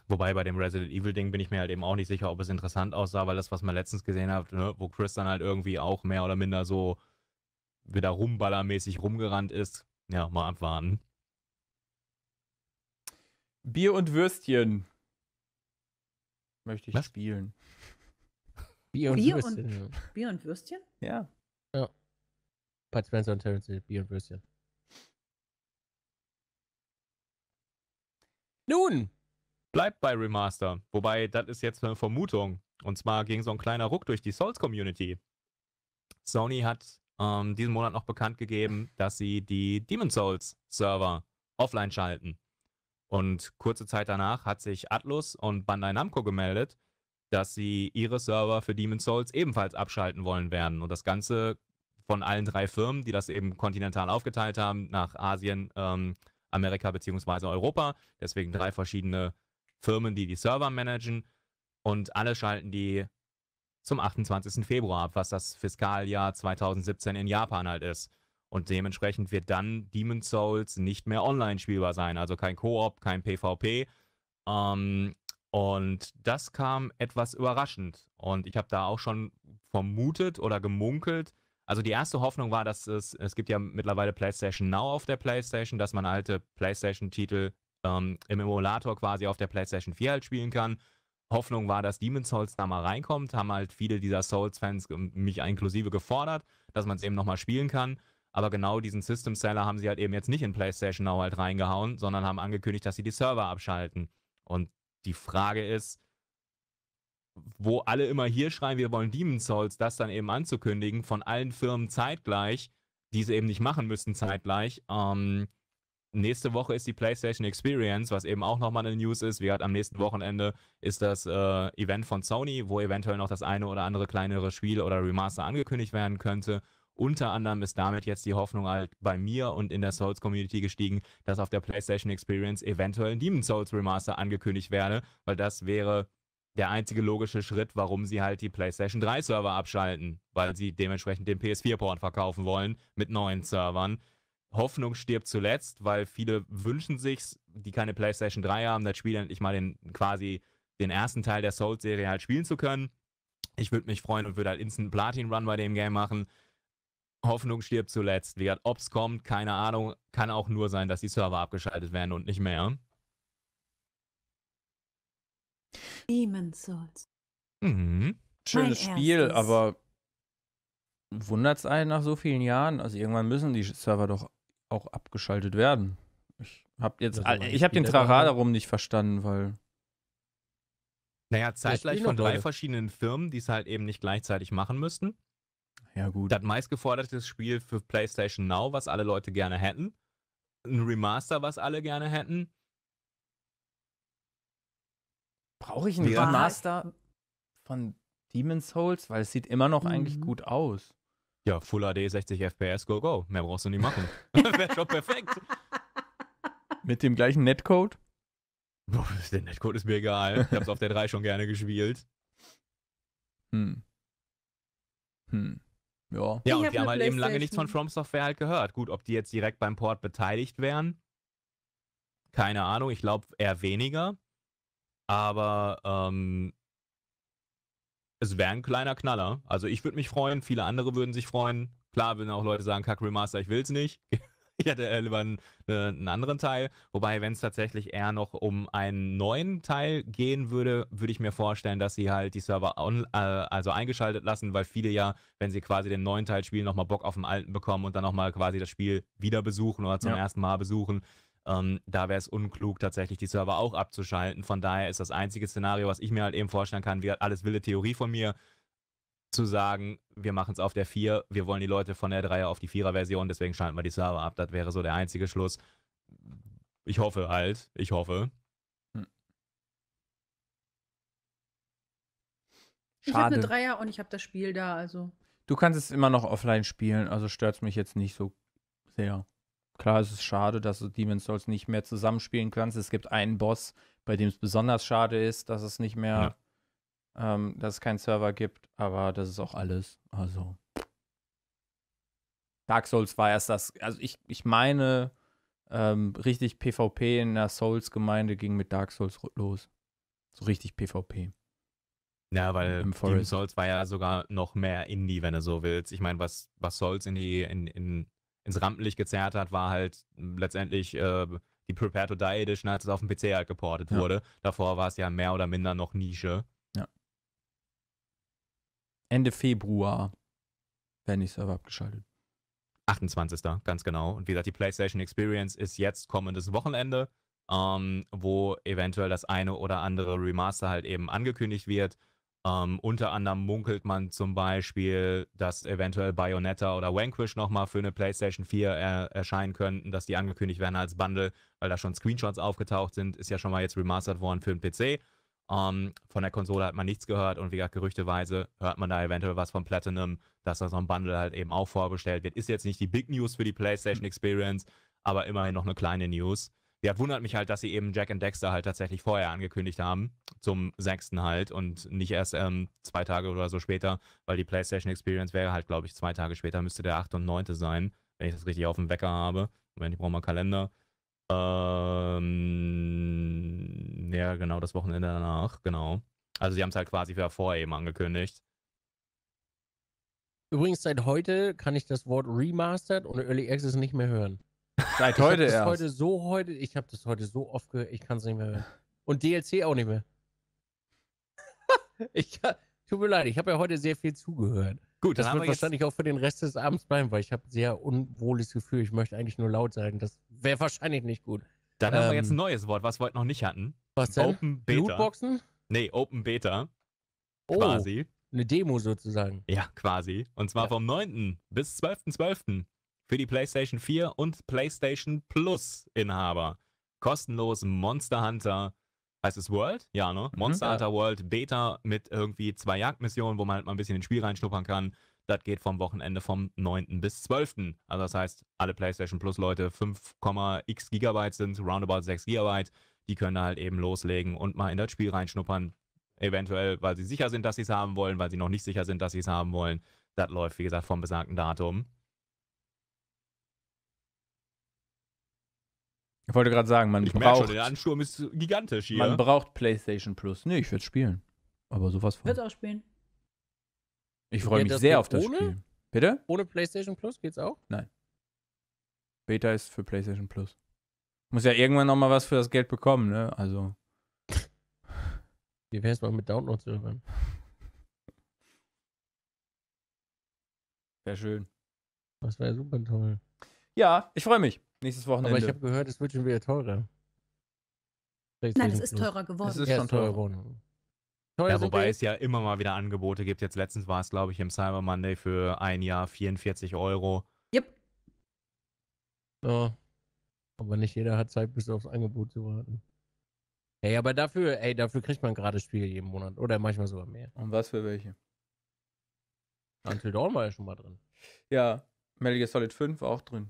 Wobei bei dem Resident Evil Ding bin ich mir halt eben auch nicht sicher, ob es interessant aussah, weil das, was man letztens gesehen hat, ne, wo Chris dann halt irgendwie auch mehr oder minder so wieder rumballermäßig rumgerannt ist. Ja, mal abwarten. Bier und Würstchen. Möchte ich was? spielen. Bier und Bier Würstchen. Und, ja. Bier und Würstchen? Ja. Ja. Pat Spencer und Terrence Bier und Würstchen. Nun, bleibt bei Remaster. Wobei, das ist jetzt eine Vermutung. Und zwar ging so ein kleiner Ruck durch die Souls-Community. Sony hat ähm, diesen Monat noch bekannt gegeben, dass sie die Demon Souls-Server offline schalten. Und kurze Zeit danach hat sich Atlus und Bandai Namco gemeldet dass sie ihre Server für Demon Souls ebenfalls abschalten wollen werden. Und das Ganze von allen drei Firmen, die das eben kontinental aufgeteilt haben, nach Asien, ähm, Amerika bzw. Europa. Deswegen drei verschiedene Firmen, die die Server managen. Und alle schalten die zum 28. Februar ab, was das Fiskaljahr 2017 in Japan halt ist. Und dementsprechend wird dann Demon Souls nicht mehr online spielbar sein. Also kein Koop, kein PvP. Ähm, und das kam etwas überraschend. Und ich habe da auch schon vermutet oder gemunkelt. Also die erste Hoffnung war, dass es, es gibt ja mittlerweile PlayStation Now auf der PlayStation, dass man alte PlayStation-Titel ähm, im Emulator quasi auf der PlayStation 4 halt spielen kann. Hoffnung war, dass Demon's Souls da mal reinkommt, haben halt viele dieser Souls-Fans, mich inklusive, gefordert, dass man es eben nochmal spielen kann. Aber genau diesen System-Seller haben sie halt eben jetzt nicht in PlayStation Now halt reingehauen, sondern haben angekündigt, dass sie die Server abschalten. Und die Frage ist, wo alle immer hier schreien, wir wollen Demon Souls, das dann eben anzukündigen, von allen Firmen zeitgleich, die sie eben nicht machen müssen zeitgleich. Ähm, nächste Woche ist die PlayStation Experience, was eben auch nochmal eine News ist. Wie gesagt, am nächsten Wochenende ist das äh, Event von Sony, wo eventuell noch das eine oder andere kleinere Spiel oder Remaster angekündigt werden könnte. Unter anderem ist damit jetzt die Hoffnung halt bei mir und in der Souls Community gestiegen, dass auf der PlayStation Experience eventuell ein Demon Souls Remaster angekündigt werde, weil das wäre der einzige logische Schritt, warum sie halt die PlayStation 3 Server abschalten, weil sie dementsprechend den ps 4 Porn verkaufen wollen mit neuen Servern. Hoffnung stirbt zuletzt, weil viele wünschen sich, die keine PlayStation 3 haben, das Spiel endlich mal den quasi den ersten Teil der Souls-Serie halt spielen zu können. Ich würde mich freuen und würde halt Instant Platin Run bei dem Game machen. Hoffnung stirbt zuletzt. Wie ob es kommt, keine Ahnung. Kann auch nur sein, dass die Server abgeschaltet werden und nicht mehr. Demon Souls. Mhm. Schönes Spiel, aber wundert es einen nach so vielen Jahren? Also irgendwann müssen die Server doch auch abgeschaltet werden. Ich habe jetzt, ich habe den Trara darum nicht verstanden, weil. Naja, zeitgleich von drei verschiedenen Firmen, die es halt eben nicht gleichzeitig machen müssten ja gut. Das meistgeforderte Spiel für PlayStation Now, was alle Leute gerne hätten. Ein Remaster, was alle gerne hätten. Brauche ich einen ja. Remaster von Demon's Souls? Weil es sieht immer noch mhm. eigentlich gut aus. Ja, Full HD, 60 FPS, go, go. Mehr brauchst du nicht machen. Wäre schon perfekt. Mit dem gleichen Netcode? Boah, der Netcode ist mir egal. Ich hab's auf der 3 schon gerne gespielt. Hm. Hm. Ja, ja und wir ne haben halt eben lange nichts von From Software halt gehört. Gut, ob die jetzt direkt beim Port beteiligt wären, keine Ahnung. Ich glaube eher weniger. Aber ähm, es wäre ein kleiner Knaller. Also ich würde mich freuen, viele andere würden sich freuen. Klar würden auch Leute sagen, Kack Remaster, ich will's nicht ich hatte lieber einen, einen anderen Teil. Wobei, wenn es tatsächlich eher noch um einen neuen Teil gehen würde, würde ich mir vorstellen, dass sie halt die Server on, äh, also eingeschaltet lassen, weil viele ja, wenn sie quasi den neuen Teil spielen, nochmal Bock auf den alten bekommen und dann nochmal quasi das Spiel wieder besuchen oder zum ja. ersten Mal besuchen. Ähm, da wäre es unklug, tatsächlich die Server auch abzuschalten. Von daher ist das einzige Szenario, was ich mir halt eben vorstellen kann, wie halt alles wilde Theorie von mir, zu sagen, wir machen es auf der 4, wir wollen die Leute von der 3er auf die 4er-Version, deswegen schalten wir die Server ab. Das wäre so der einzige Schluss. Ich hoffe halt, ich hoffe. Hm. Ich habe eine 3er und ich habe das Spiel da, also. Du kannst es immer noch offline spielen, also stört es mich jetzt nicht so sehr. Klar, es ist schade, dass du Demon's Souls nicht mehr zusammenspielen kannst. Es gibt einen Boss, bei dem es besonders schade ist, dass es nicht mehr ja ähm, dass es keinen Server gibt, aber das ist auch alles. Also. Dark Souls war erst das. Also ich, ich meine, ähm, richtig PvP in der Souls-Gemeinde ging mit Dark Souls los. So richtig PvP. Ja, weil Im Team Souls war ja sogar noch mehr Indie, wenn du so willst. Ich meine, was, was Souls in die, in, in, ins Rampenlicht gezerrt hat, war halt letztendlich äh, die Prepare to Die Edition, als es auf dem PC halt geportet ja. wurde. Davor war es ja mehr oder minder noch Nische. Ende Februar werden die Server abgeschaltet. 28. ganz genau. Und wie gesagt, die PlayStation Experience ist jetzt kommendes Wochenende, ähm, wo eventuell das eine oder andere Remaster halt eben angekündigt wird. Ähm, unter anderem munkelt man zum Beispiel, dass eventuell Bayonetta oder Vanquish nochmal für eine PlayStation 4 er äh, erscheinen könnten, dass die angekündigt werden als Bundle, weil da schon Screenshots aufgetaucht sind. Ist ja schon mal jetzt remastert worden für den PC. Ähm, von der Konsole hat man nichts gehört und wie gesagt, gerüchteweise hört man da eventuell was von Platinum, dass da so ein Bundle halt eben auch vorbestellt wird. Ist jetzt nicht die Big News für die PlayStation hm. Experience, aber immerhin noch eine kleine News. Ja, wundert mich halt, dass sie eben Jack and Dexter halt tatsächlich vorher angekündigt haben, zum 6. halt und nicht erst ähm, zwei Tage oder so später, weil die PlayStation Experience wäre halt, glaube ich, zwei Tage später, müsste der 8. und 9. sein, wenn ich das richtig auf dem Wecker habe, Moment, ich brauche mal Kalender. Ähm, ja, genau, das Wochenende danach, genau. Also sie haben es halt quasi davor eben angekündigt. Übrigens, seit heute kann ich das Wort Remastered und Early Access nicht mehr hören. Seit ich heute erst. heute so heute, ich habe das heute so oft gehört, ich kann es nicht mehr hören. Und DLC auch nicht mehr. ich, tut mir leid, ich habe ja heute sehr viel zugehört. Gut, das wird wahrscheinlich auch für den Rest des Abends bleiben, weil ich habe sehr unwohles Gefühl. Ich möchte eigentlich nur laut sagen, Das wäre wahrscheinlich nicht gut. Dann ähm, haben wir ähm, jetzt ein neues Wort, was wir heute noch nicht hatten. Was denn? Open Beta. Lootboxen? Nee, Open Beta. Oh, quasi. Eine Demo sozusagen. Ja, quasi. Und zwar ja. vom 9. bis 12.12. .12. für die PlayStation 4 und PlayStation Plus Inhaber. Kostenlos Monster Hunter heißt es World? Ja, ne? Mhm. Monster mhm, Hunter ja. World Beta mit irgendwie zwei Jagdmissionen, wo man halt mal ein bisschen ins Spiel reinschnuppern kann. Das geht vom Wochenende vom 9. bis 12. Also das heißt, alle PlayStation Plus Leute, 5,x Gigabyte sind, roundabout 6 Gigabyte, die können da halt eben loslegen und mal in das Spiel reinschnuppern. Eventuell, weil sie sicher sind, dass sie es haben wollen, weil sie noch nicht sicher sind, dass sie es haben wollen. Das läuft, wie gesagt, vom besagten Datum. Ich wollte gerade sagen, man ich braucht. Schon, der Ansturm ist gigantisch hier. Man braucht PlayStation Plus. Nee, ich würde spielen. Aber sowas von. Wird auch spielen. Ich freue mich sehr auf das ohne? Spiel. Bitte? Ohne PlayStation Plus geht's auch? Nein. Beta ist für PlayStation Plus. Muss ja irgendwann nochmal was für das Geld bekommen, ne? Also. Wie wär's mal mit Downloads irgendwann? Wäre schön. Das wäre super toll. Ja, ich freue mich. Nächstes Wochenende. Aber ich habe gehört, es wird schon wieder teurer. Nein, es ist teurer geworden. Es ist ja, schon teurer geworden. Teuer ja, wobei es ja immer mal wieder Angebote gibt. Jetzt letztens war es, glaube ich, im Cyber Monday für ein Jahr 44 Euro. Yep. Ja. Aber nicht jeder hat Zeit, bis aufs Angebot zu warten. Ey, aber dafür, ey, dafür kriegt man gerade Spiele jeden Monat. Oder manchmal sogar mehr. Und was für welche? Until Dawn war ja schon mal drin. Ja, Metal Gear Solid 5 auch drin.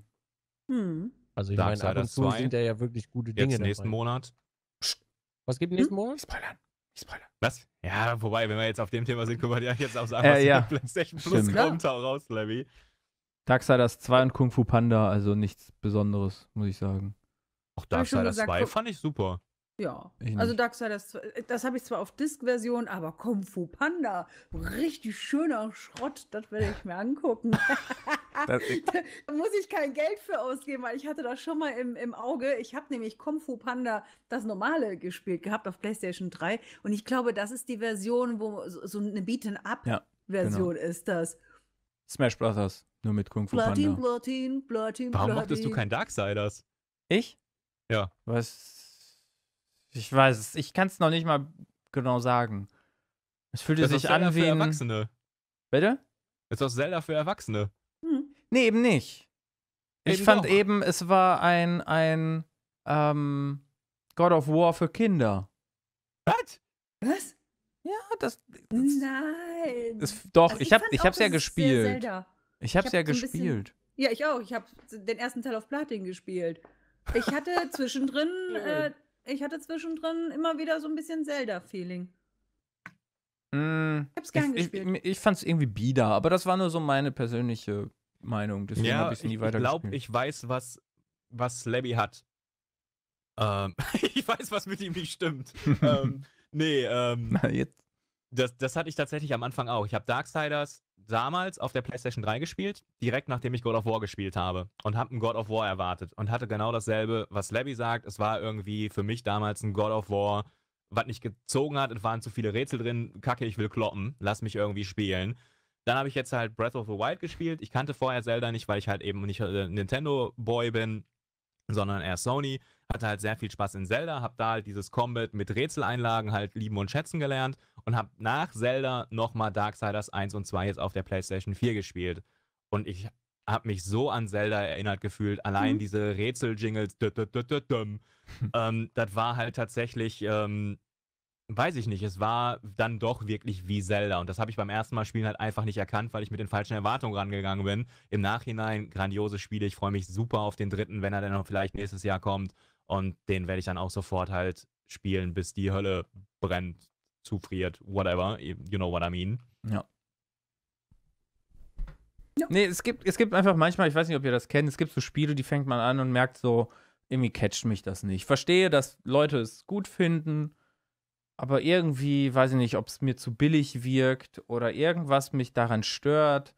Hm. Also ich meine, ab und zu sind da ja wirklich gute Dinge Jetzt nächsten dabei. Monat. Psst. Was gibt es hm? nächsten Monat? Spoilern. Spoiler. Was? Ja, wobei, wenn wir jetzt auf dem Thema sind, können wir ja jetzt auch sagen, was äh, ja. PlayStation Plus kommt auch raus, Levy. Darksiders 2 und Kung Fu Panda, also nichts Besonderes, muss ich sagen. Auch Darksiders 2 fand ich super. Ja, also Dark Siders, äh, das habe ich zwar auf Disk-Version, aber Kung Fu Panda, richtig schöner Schrott, das werde ich mir angucken. da muss ich kein Geld für ausgeben, weil ich hatte das schon mal im, im Auge. Ich habe nämlich Kung Fu Panda, das normale, gespielt gehabt auf PlayStation 3 und ich glaube, das ist die Version, wo so, so eine Beaten-Up-Version ja, genau. ist das. Smash Brothers, nur mit Kung Fu Platin, Panda. Platin, Platin, Platin, Warum mochtest du kein Dark Siders? Ich? Ja. Was ich weiß es. Ich kann es noch nicht mal genau sagen. Es fühlte das sich ist an wie für Erwachsene. Bitte? Ist doch Zelda für Erwachsene. Hm. Nee, eben nicht. Eben ich fand auch. eben, es war ein, ein ähm, God of War für Kinder. Was? Was? Ja, das. das Nein. Ist, doch, also ich, ich, hab, ich auch, hab's ja gespielt. Ich hab's ich hab ja gespielt. Bisschen, ja, ich auch. Ich hab den ersten Teil auf Platin gespielt. Ich hatte zwischendrin äh, ich hatte zwischendrin immer wieder so ein bisschen Zelda-Feeling. Mm, ich hab's gern ich, gespielt. Ich, ich fand's irgendwie bieder, aber das war nur so meine persönliche Meinung. Deswegen ja, habe ich nie ich, weiter Ich glaube, ich weiß, was, was Labby hat. Ähm, ich weiß, was mit ihm nicht stimmt. ähm, nee, ähm, Na, jetzt. Das, das hatte ich tatsächlich am Anfang auch. Ich habe Darksiders damals auf der PlayStation 3 gespielt, direkt nachdem ich God of War gespielt habe und habe ein God of War erwartet und hatte genau dasselbe, was Labby sagt. Es war irgendwie für mich damals ein God of War, was nicht gezogen hat. Es waren zu viele Rätsel drin. Kacke, ich will kloppen. Lass mich irgendwie spielen. Dann habe ich jetzt halt Breath of the Wild gespielt. Ich kannte vorher Zelda nicht, weil ich halt eben nicht äh, Nintendo-Boy bin, sondern eher Sony. Hatte halt sehr viel Spaß in Zelda, habe da halt dieses Combat mit Rätseleinlagen halt lieben und schätzen gelernt und habe nach Zelda nochmal Darksiders 1 und 2 jetzt auf der PlayStation 4 gespielt. Und ich habe mich so an Zelda erinnert gefühlt. Allein mhm. diese Rätsel-Jingles, ähm, das war halt tatsächlich, ähm, weiß ich nicht, es war dann doch wirklich wie Zelda. Und das habe ich beim ersten Mal spielen halt einfach nicht erkannt, weil ich mit den falschen Erwartungen rangegangen bin. Im Nachhinein grandiose Spiele. Ich freue mich super auf den dritten, wenn er dann noch vielleicht nächstes Jahr kommt. Und den werde ich dann auch sofort halt spielen, bis die Hölle brennt zufriert, whatever, you know what I mean. Ja. ja. Nee, es gibt, es gibt einfach manchmal, ich weiß nicht, ob ihr das kennt, es gibt so Spiele, die fängt man an und merkt so, irgendwie catcht mich das nicht. Ich verstehe, dass Leute es gut finden, aber irgendwie, weiß ich nicht, ob es mir zu billig wirkt oder irgendwas mich daran stört.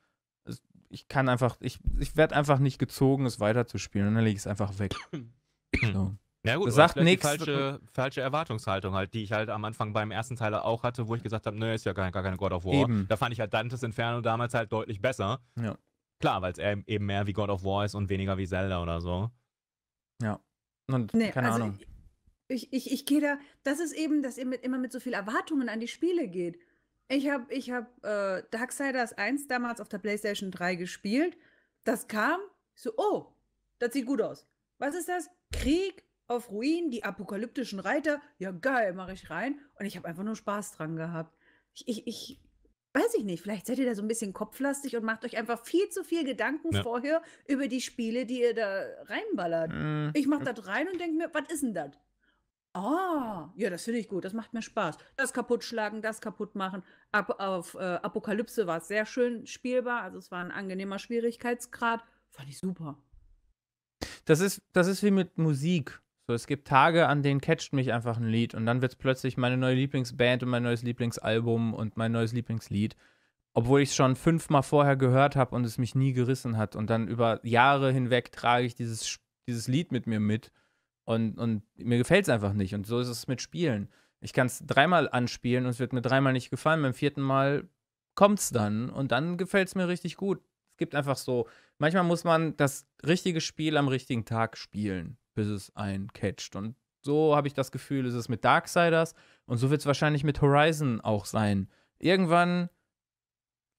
Ich kann einfach, ich, ich werde einfach nicht gezogen, es weiterzuspielen und dann lege ich es einfach weg. so. Ja gut, das sagt nichts. Falsche, falsche Erwartungshaltung halt, die ich halt am Anfang beim ersten Teil auch hatte, wo ich gesagt habe, ne, nö, ist ja gar, gar keine God of War. Eben. Da fand ich halt Dantes Inferno damals halt deutlich besser. Ja. Klar, weil es eben mehr wie God of War ist und weniger wie Zelda oder so. Ja. Und nee, keine also Ahnung. Ich, ich, ich gehe da, das ist eben, dass ihr mit, immer mit so viel Erwartungen an die Spiele geht. Ich habe ich hab, äh, Darksiders 1 damals auf der PlayStation 3 gespielt. Das kam, so, oh, das sieht gut aus. Was ist das? Krieg, auf Ruin, die apokalyptischen Reiter. Ja, geil, mache ich rein. Und ich habe einfach nur Spaß dran gehabt. Ich, ich, ich, weiß ich nicht, vielleicht seid ihr da so ein bisschen kopflastig und macht euch einfach viel zu viel Gedanken ja. vorher über die Spiele, die ihr da reinballert. Mhm. Ich mache das rein und denke mir, was ist denn das? Ah, ja, das finde ich gut. Das macht mir Spaß. Das kaputt schlagen, das kaputt machen. Ab, auf äh, Apokalypse war es sehr schön spielbar. Also es war ein angenehmer Schwierigkeitsgrad. Fand ich super. Das ist, das ist wie mit Musik. So, es gibt Tage, an denen catcht mich einfach ein Lied und dann wird es plötzlich meine neue Lieblingsband und mein neues Lieblingsalbum und mein neues Lieblingslied. Obwohl ich es schon fünfmal vorher gehört habe und es mich nie gerissen hat. Und dann über Jahre hinweg trage ich dieses, dieses Lied mit mir mit und, und mir gefällt es einfach nicht. Und so ist es mit Spielen. Ich kann es dreimal anspielen und es wird mir dreimal nicht gefallen. Beim vierten Mal kommt es dann und dann gefällt es mir richtig gut. Es gibt einfach so, manchmal muss man das richtige Spiel am richtigen Tag spielen bis es einen catcht. Und so habe ich das Gefühl, ist es mit Darksiders und so wird es wahrscheinlich mit Horizon auch sein. Irgendwann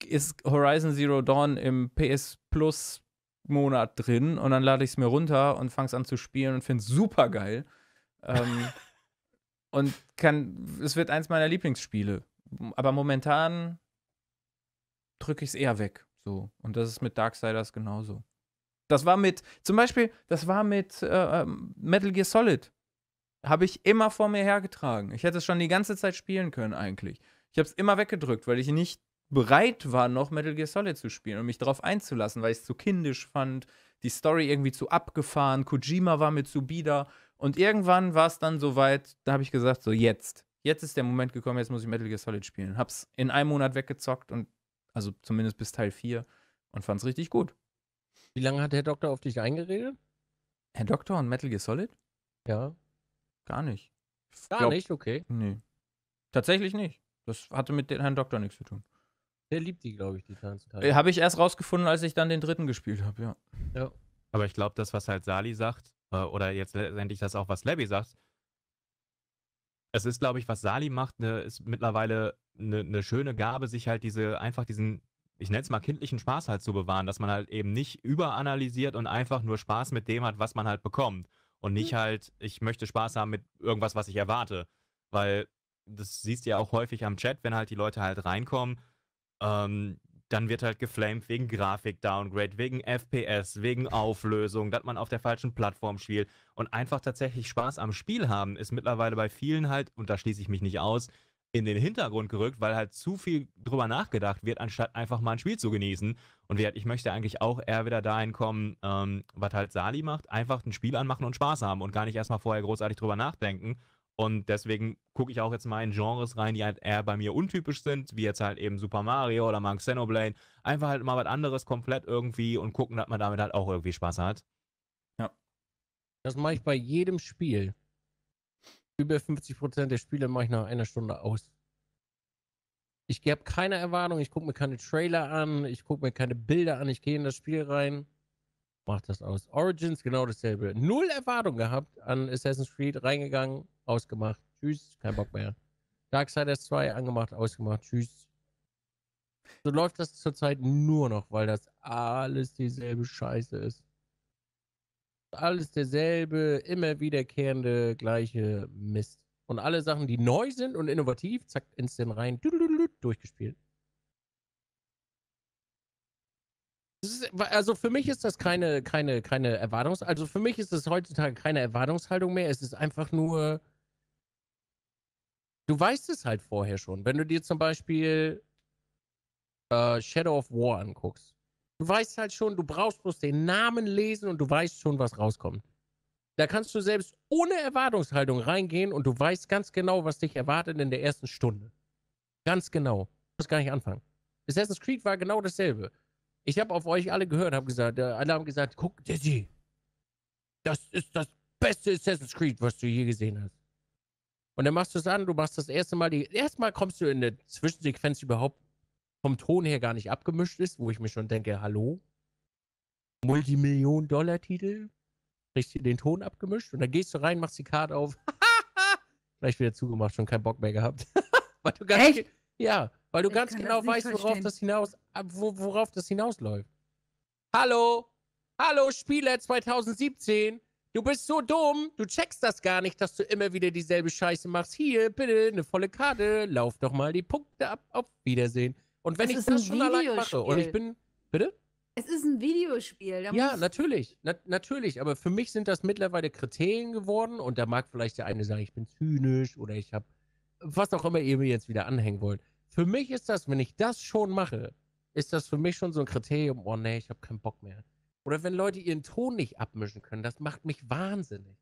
ist Horizon Zero Dawn im PS Plus Monat drin und dann lade ich es mir runter und fange es an zu spielen und finde es super geil. Ähm, und kann, es wird eins meiner Lieblingsspiele. Aber momentan drücke ich es eher weg. So. Und das ist mit Darksiders genauso. Das war mit, zum Beispiel, das war mit äh, ähm, Metal Gear Solid. Habe ich immer vor mir hergetragen. Ich hätte es schon die ganze Zeit spielen können, eigentlich. Ich habe es immer weggedrückt, weil ich nicht bereit war, noch Metal Gear Solid zu spielen und mich darauf einzulassen, weil ich es zu kindisch fand, die Story irgendwie zu abgefahren, Kojima war mir zu bieder. Und irgendwann war es dann soweit, da habe ich gesagt, so jetzt. Jetzt ist der Moment gekommen, jetzt muss ich Metal Gear Solid spielen. Hab's in einem Monat weggezockt und also zumindest bis Teil 4 und fand's richtig gut. Wie lange hat Herr Doktor auf dich eingeredet? Herr Doktor und Metal Gear Solid? Ja. Gar nicht. Gar glaub, nicht, okay. Nee. Tatsächlich nicht. Das hatte mit dem Herrn Doktor nichts zu tun. Der liebt die, glaube ich, die Tanzteile. Äh, habe ich erst rausgefunden, als ich dann den dritten gespielt habe, ja. ja. Aber ich glaube, das, was halt Sali sagt, äh, oder jetzt letztendlich das auch, was Labby sagt, es ist, glaube ich, was Sali macht, ne, ist mittlerweile eine ne schöne Gabe, sich halt diese, einfach diesen ich nenne es mal kindlichen Spaß halt zu bewahren, dass man halt eben nicht überanalysiert und einfach nur Spaß mit dem hat, was man halt bekommt. Und nicht mhm. halt, ich möchte Spaß haben mit irgendwas, was ich erwarte. Weil das siehst du ja auch häufig am Chat, wenn halt die Leute halt reinkommen, ähm, dann wird halt geflamed wegen Grafik-Downgrade, wegen FPS, wegen Auflösung, dass man auf der falschen Plattform spielt. Und einfach tatsächlich Spaß am Spiel haben ist mittlerweile bei vielen halt, und da schließe ich mich nicht aus, in den Hintergrund gerückt, weil halt zu viel drüber nachgedacht wird, anstatt einfach mal ein Spiel zu genießen. Und ich möchte eigentlich auch eher wieder dahin kommen, ähm, was halt Sali macht, einfach ein Spiel anmachen und Spaß haben und gar nicht erstmal vorher großartig drüber nachdenken. Und deswegen gucke ich auch jetzt mal in Genres rein, die halt eher bei mir untypisch sind, wie jetzt halt eben Super Mario oder mal Xenoblade. Einfach halt mal was anderes komplett irgendwie und gucken, dass man damit halt auch irgendwie Spaß hat. Ja. Das mache ich bei jedem Spiel. Über 50% Prozent der Spiele mache ich nach einer Stunde aus. Ich habe keine Erwartung, ich gucke mir keine Trailer an, ich gucke mir keine Bilder an, ich gehe in das Spiel rein, mache das aus. Origins genau dasselbe. Null Erwartung gehabt an Assassin's Creed, reingegangen, ausgemacht. Tschüss, kein Bock mehr. Darksiders 2 angemacht, ausgemacht, tschüss. So läuft das zurzeit nur noch, weil das alles dieselbe Scheiße ist alles derselbe, immer wiederkehrende, gleiche Mist. Und alle Sachen, die neu sind und innovativ, zack, instant rein, durchgespielt. Ist, also für mich ist das keine, keine, keine Erwartungs... Also für mich ist das heutzutage keine Erwartungshaltung mehr. Es ist einfach nur... Du weißt es halt vorher schon. Wenn du dir zum Beispiel äh, Shadow of War anguckst. Du weißt halt schon, du brauchst bloß den Namen lesen und du weißt schon, was rauskommt. Da kannst du selbst ohne Erwartungshaltung reingehen und du weißt ganz genau, was dich erwartet in der ersten Stunde. Ganz genau. Du musst gar nicht anfangen. Assassin's Creed war genau dasselbe. Ich habe auf euch alle gehört, habe gesagt, äh, alle haben gesagt, guck, Dizzy, das ist das beste Assassin's Creed, was du je gesehen hast. Und dann machst du es an, du machst das erste Mal die. Erstmal kommst du in der Zwischensequenz überhaupt vom Ton her gar nicht abgemischt ist, wo ich mir schon denke, hallo, Multimillion-Dollar-Titel, kriegst du den Ton abgemischt und dann gehst du rein, machst die Karte auf, vielleicht wieder zugemacht, schon keinen Bock mehr gehabt. weil du ganz Echt? Ja, weil du ich ganz genau weißt, worauf das, hinaus, worauf das hinausläuft. Hallo, hallo Spieler 2017, du bist so dumm, du checkst das gar nicht, dass du immer wieder dieselbe Scheiße machst. Hier, bitte, eine volle Karte, lauf doch mal die Punkte ab, auf Wiedersehen. Und wenn es ich das schon allein mache und ich bin. Bitte? Es ist ein Videospiel. ja, natürlich, na natürlich. Aber für mich sind das mittlerweile Kriterien geworden. Und da mag vielleicht der eine sagen, ich bin zynisch oder ich habe was auch immer ihr mir jetzt wieder anhängen wollt. Für mich ist das, wenn ich das schon mache, ist das für mich schon so ein Kriterium. Oh nee, ich habe keinen Bock mehr. Oder wenn Leute ihren Ton nicht abmischen können, das macht mich wahnsinnig.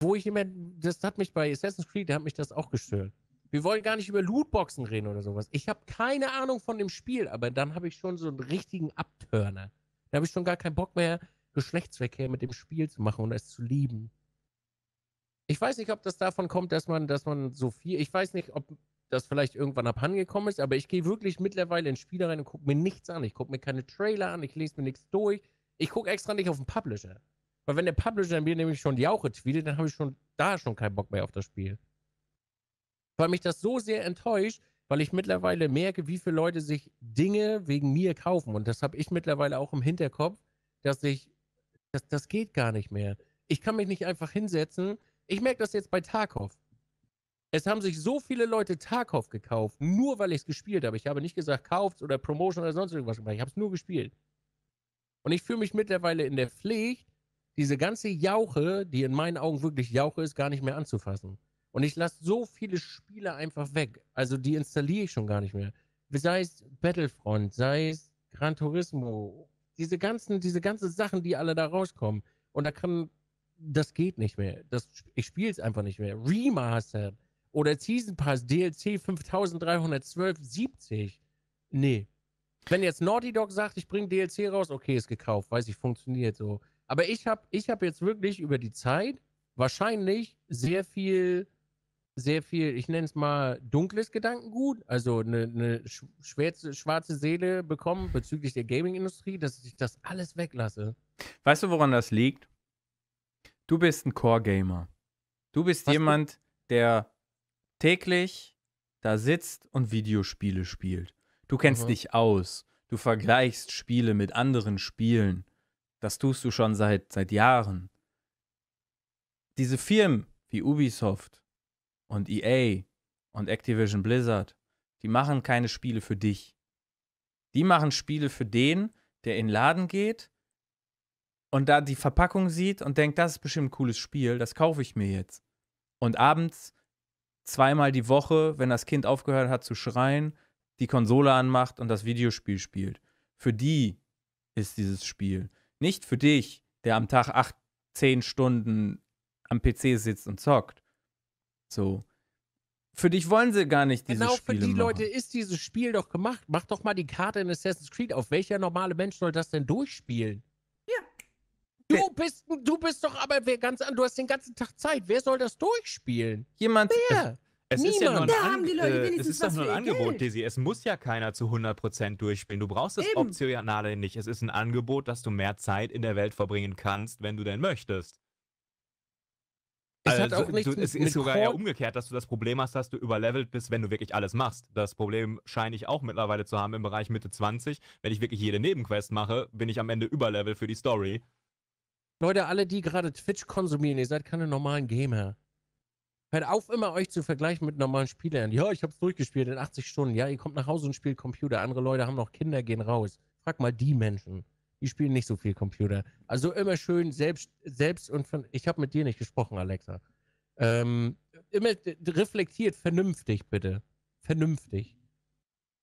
Wo ich immer, das hat mich bei Assassin's Creed, da hat mich das auch gestört. Wir wollen gar nicht über Lootboxen reden oder sowas. Ich habe keine Ahnung von dem Spiel, aber dann habe ich schon so einen richtigen Abtörner. Da habe ich schon gar keinen Bock mehr, Geschlechtsverkehr mit dem Spiel zu machen und es zu lieben. Ich weiß nicht, ob das davon kommt, dass man, dass man so viel. Ich weiß nicht, ob das vielleicht irgendwann abhandengekommen ist, aber ich gehe wirklich mittlerweile in Spiele rein und gucke mir nichts an. Ich gucke mir keine Trailer an, ich lese mir nichts durch. Ich gucke extra nicht auf den Publisher. Weil wenn der Publisher mir nämlich schon Jauche tweetet, dann habe ich schon da schon keinen Bock mehr auf das Spiel weil mich das so sehr enttäuscht, weil ich mittlerweile merke, wie viele Leute sich Dinge wegen mir kaufen. Und das habe ich mittlerweile auch im Hinterkopf, dass ich, das, das geht gar nicht mehr. Ich kann mich nicht einfach hinsetzen. Ich merke das jetzt bei Tarkov. Es haben sich so viele Leute Tarkov gekauft, nur weil ich es gespielt habe. Ich habe nicht gesagt, kauft oder Promotion oder sonst irgendwas gemacht. Ich habe es nur gespielt. Und ich fühle mich mittlerweile in der Pflicht, diese ganze Jauche, die in meinen Augen wirklich Jauche ist, gar nicht mehr anzufassen. Und ich lasse so viele Spiele einfach weg. Also die installiere ich schon gar nicht mehr. Sei es Battlefront, sei es Gran Turismo, diese ganzen, diese ganzen Sachen, die alle da rauskommen. Und da kann, das geht nicht mehr. Das, ich spiele es einfach nicht mehr. Remastered oder Season Pass DLC 5312 70. Nee. Wenn jetzt Naughty Dog sagt, ich bringe DLC raus, okay, ist gekauft, weiß ich, funktioniert so. Aber ich habe ich hab jetzt wirklich über die Zeit wahrscheinlich sehr viel sehr viel, ich nenne es mal dunkles Gedankengut, also eine, eine schwarze, schwarze Seele bekommen bezüglich der Gaming-Industrie, dass ich das alles weglasse. Weißt du, woran das liegt? Du bist ein Core-Gamer. Du bist Was jemand, der täglich da sitzt und Videospiele spielt. Du kennst mhm. dich aus. Du vergleichst Spiele mit anderen Spielen. Das tust du schon seit, seit Jahren. Diese Firmen wie Ubisoft, und EA und Activision Blizzard, die machen keine Spiele für dich. Die machen Spiele für den, der in den Laden geht und da die Verpackung sieht und denkt, das ist bestimmt ein cooles Spiel, das kaufe ich mir jetzt. Und abends zweimal die Woche, wenn das Kind aufgehört hat zu schreien, die Konsole anmacht und das Videospiel spielt. Für die ist dieses Spiel. Nicht für dich, der am Tag acht, zehn Stunden am PC sitzt und zockt. So. Für dich wollen sie gar nicht diese genau Spiele Genau, für die machen. Leute ist dieses Spiel doch gemacht. Mach doch mal die Karte in Assassin's Creed auf. Welcher normale Mensch soll das denn durchspielen? Ja. Du bist, du bist doch aber wer ganz an, du hast den ganzen Tag Zeit. Wer soll das durchspielen? Jemand. Wer? Es, es ist ja nur ein, An äh, es ist doch nur ein Angebot, Dizzy. Es muss ja keiner zu 100% durchspielen. Du brauchst das Eben. Optionale nicht. Es ist ein Angebot, dass du mehr Zeit in der Welt verbringen kannst, wenn du denn möchtest es hat auch nichts du, es mit ist sogar Core eher umgekehrt, dass du das Problem hast, dass du überlevelt bist, wenn du wirklich alles machst. Das Problem scheine ich auch mittlerweile zu haben im Bereich Mitte 20. Wenn ich wirklich jede Nebenquest mache, bin ich am Ende überlevelt für die Story. Leute, alle, die gerade Twitch konsumieren, ihr seid keine normalen Gamer. Hört auf, immer euch zu vergleichen mit normalen Spielern. Ja, ich hab's durchgespielt in 80 Stunden. Ja, ihr kommt nach Hause und spielt Computer. Andere Leute haben noch Kinder, gehen raus. Frag mal die Menschen die spielen nicht so viel Computer. Also immer schön selbst, selbst und von, ich habe mit dir nicht gesprochen, Alexa. Ähm, immer reflektiert, vernünftig bitte. Vernünftig.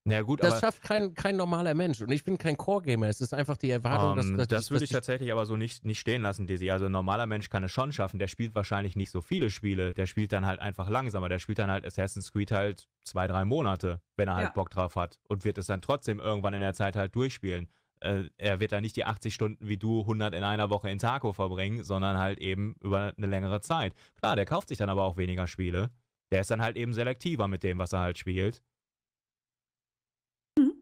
Na gut, das schafft kein, kein normaler Mensch. Und ich bin kein Core-Gamer. Es ist einfach die Erwartung, um, ähm, dass, dass das. Ich, würde ich tatsächlich aber so nicht, nicht stehen lassen, Dizzy. Also ein normaler Mensch kann es schon schaffen. Der spielt wahrscheinlich nicht so viele Spiele. Der spielt dann halt einfach langsamer. Der spielt dann halt Assassin's Creed halt zwei, drei Monate, wenn er halt ja. Bock drauf hat. Und wird es dann trotzdem irgendwann in der Zeit halt durchspielen äh, er wird da nicht die 80 Stunden wie du 100 in einer Woche in Taco verbringen, sondern halt eben über eine längere Zeit. Klar, der kauft sich dann aber auch weniger Spiele. Der ist dann halt eben selektiver mit dem, was er halt spielt. Mhm.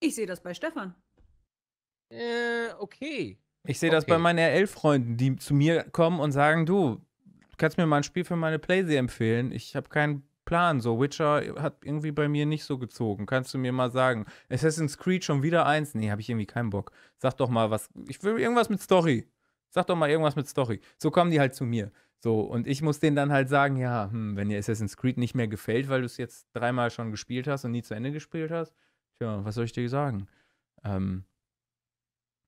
Ich sehe das bei Stefan. Äh, okay. Ich sehe das bei meinen RL-Freunden, die zu mir kommen und sagen, du, kannst mir mal ein Spiel für meine Playsee empfehlen. Ich habe keinen Plan. So, Witcher hat irgendwie bei mir nicht so gezogen. Kannst du mir mal sagen? Assassin's Creed schon wieder eins? Nee, habe ich irgendwie keinen Bock. Sag doch mal was. Ich will irgendwas mit Story. Sag doch mal irgendwas mit Story. So kommen die halt zu mir. So, und ich muss denen dann halt sagen, ja, hm, wenn dir Assassin's Creed nicht mehr gefällt, weil du es jetzt dreimal schon gespielt hast und nie zu Ende gespielt hast, tja, was soll ich dir sagen? Ähm,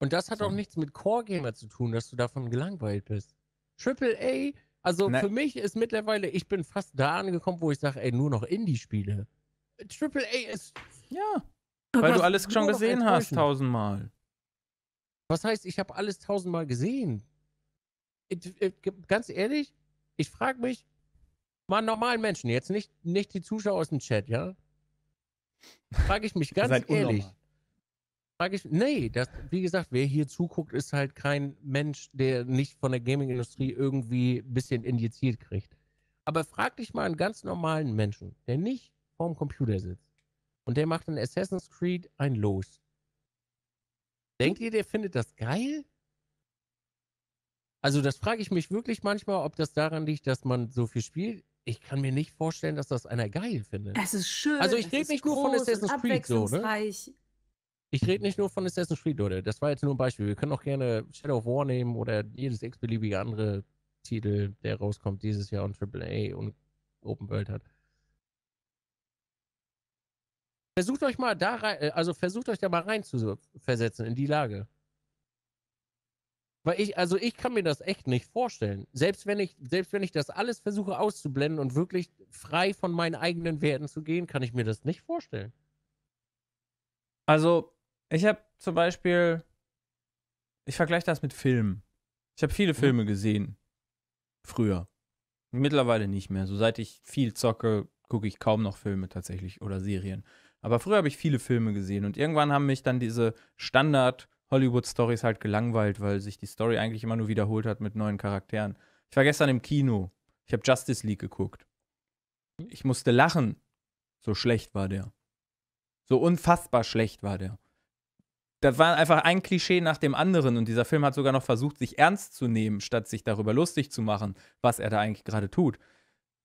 und das hat so. auch nichts mit Core-Gamer zu tun, dass du davon gelangweilt bist. Triple A also Na, ne. für mich ist mittlerweile, ich bin fast da angekommen, wo ich sage, ey, nur noch Indie-Spiele. Triple A ist. Ja. Weil du alles schon gesehen hast, tausendmal. Was heißt, ich habe alles tausendmal gesehen? Ich, ich, ganz ehrlich, ich frage mich, mal normalen Menschen, jetzt nicht, nicht die Zuschauer aus dem Chat, ja? Frage ich mich ganz ehrlich. Unnormal. Frage ich, nee, das, wie gesagt, wer hier zuguckt, ist halt kein Mensch, der nicht von der Gaming-Industrie irgendwie ein bisschen injiziert kriegt. Aber frag dich mal einen ganz normalen Menschen, der nicht vorm Computer sitzt und der macht in Assassin's Creed ein Los. Denkt ihr, der findet das geil? Also, das frage ich mich wirklich manchmal, ob das daran liegt, dass man so viel spielt. Ich kann mir nicht vorstellen, dass das einer geil findet. Es ist schön. Also, ich rede nicht nur von Assassin's Creed so, ne? Ich rede nicht nur von Assassin's Creed, Leute. Das war jetzt nur ein Beispiel. Wir können auch gerne Shadow of War nehmen oder jedes x-beliebige andere Titel, der rauskommt dieses Jahr und AAA und Open World hat. Versucht euch mal da rein, äh, also versucht euch da mal rein zu versetzen in die Lage. Weil ich, also ich kann mir das echt nicht vorstellen. Selbst wenn ich, selbst wenn ich das alles versuche auszublenden und wirklich frei von meinen eigenen Werten zu gehen, kann ich mir das nicht vorstellen. Also, ich habe zum Beispiel, ich vergleiche das mit Filmen. Ich habe viele mhm. Filme gesehen. Früher. Mittlerweile nicht mehr. So seit ich viel zocke, gucke ich kaum noch Filme tatsächlich oder Serien. Aber früher habe ich viele Filme gesehen und irgendwann haben mich dann diese Standard-Hollywood-Stories halt gelangweilt, weil sich die Story eigentlich immer nur wiederholt hat mit neuen Charakteren. Ich war gestern im Kino. Ich habe Justice League geguckt. Ich musste lachen. So schlecht war der. So unfassbar schlecht war der da war einfach ein Klischee nach dem anderen und dieser Film hat sogar noch versucht, sich ernst zu nehmen, statt sich darüber lustig zu machen, was er da eigentlich gerade tut.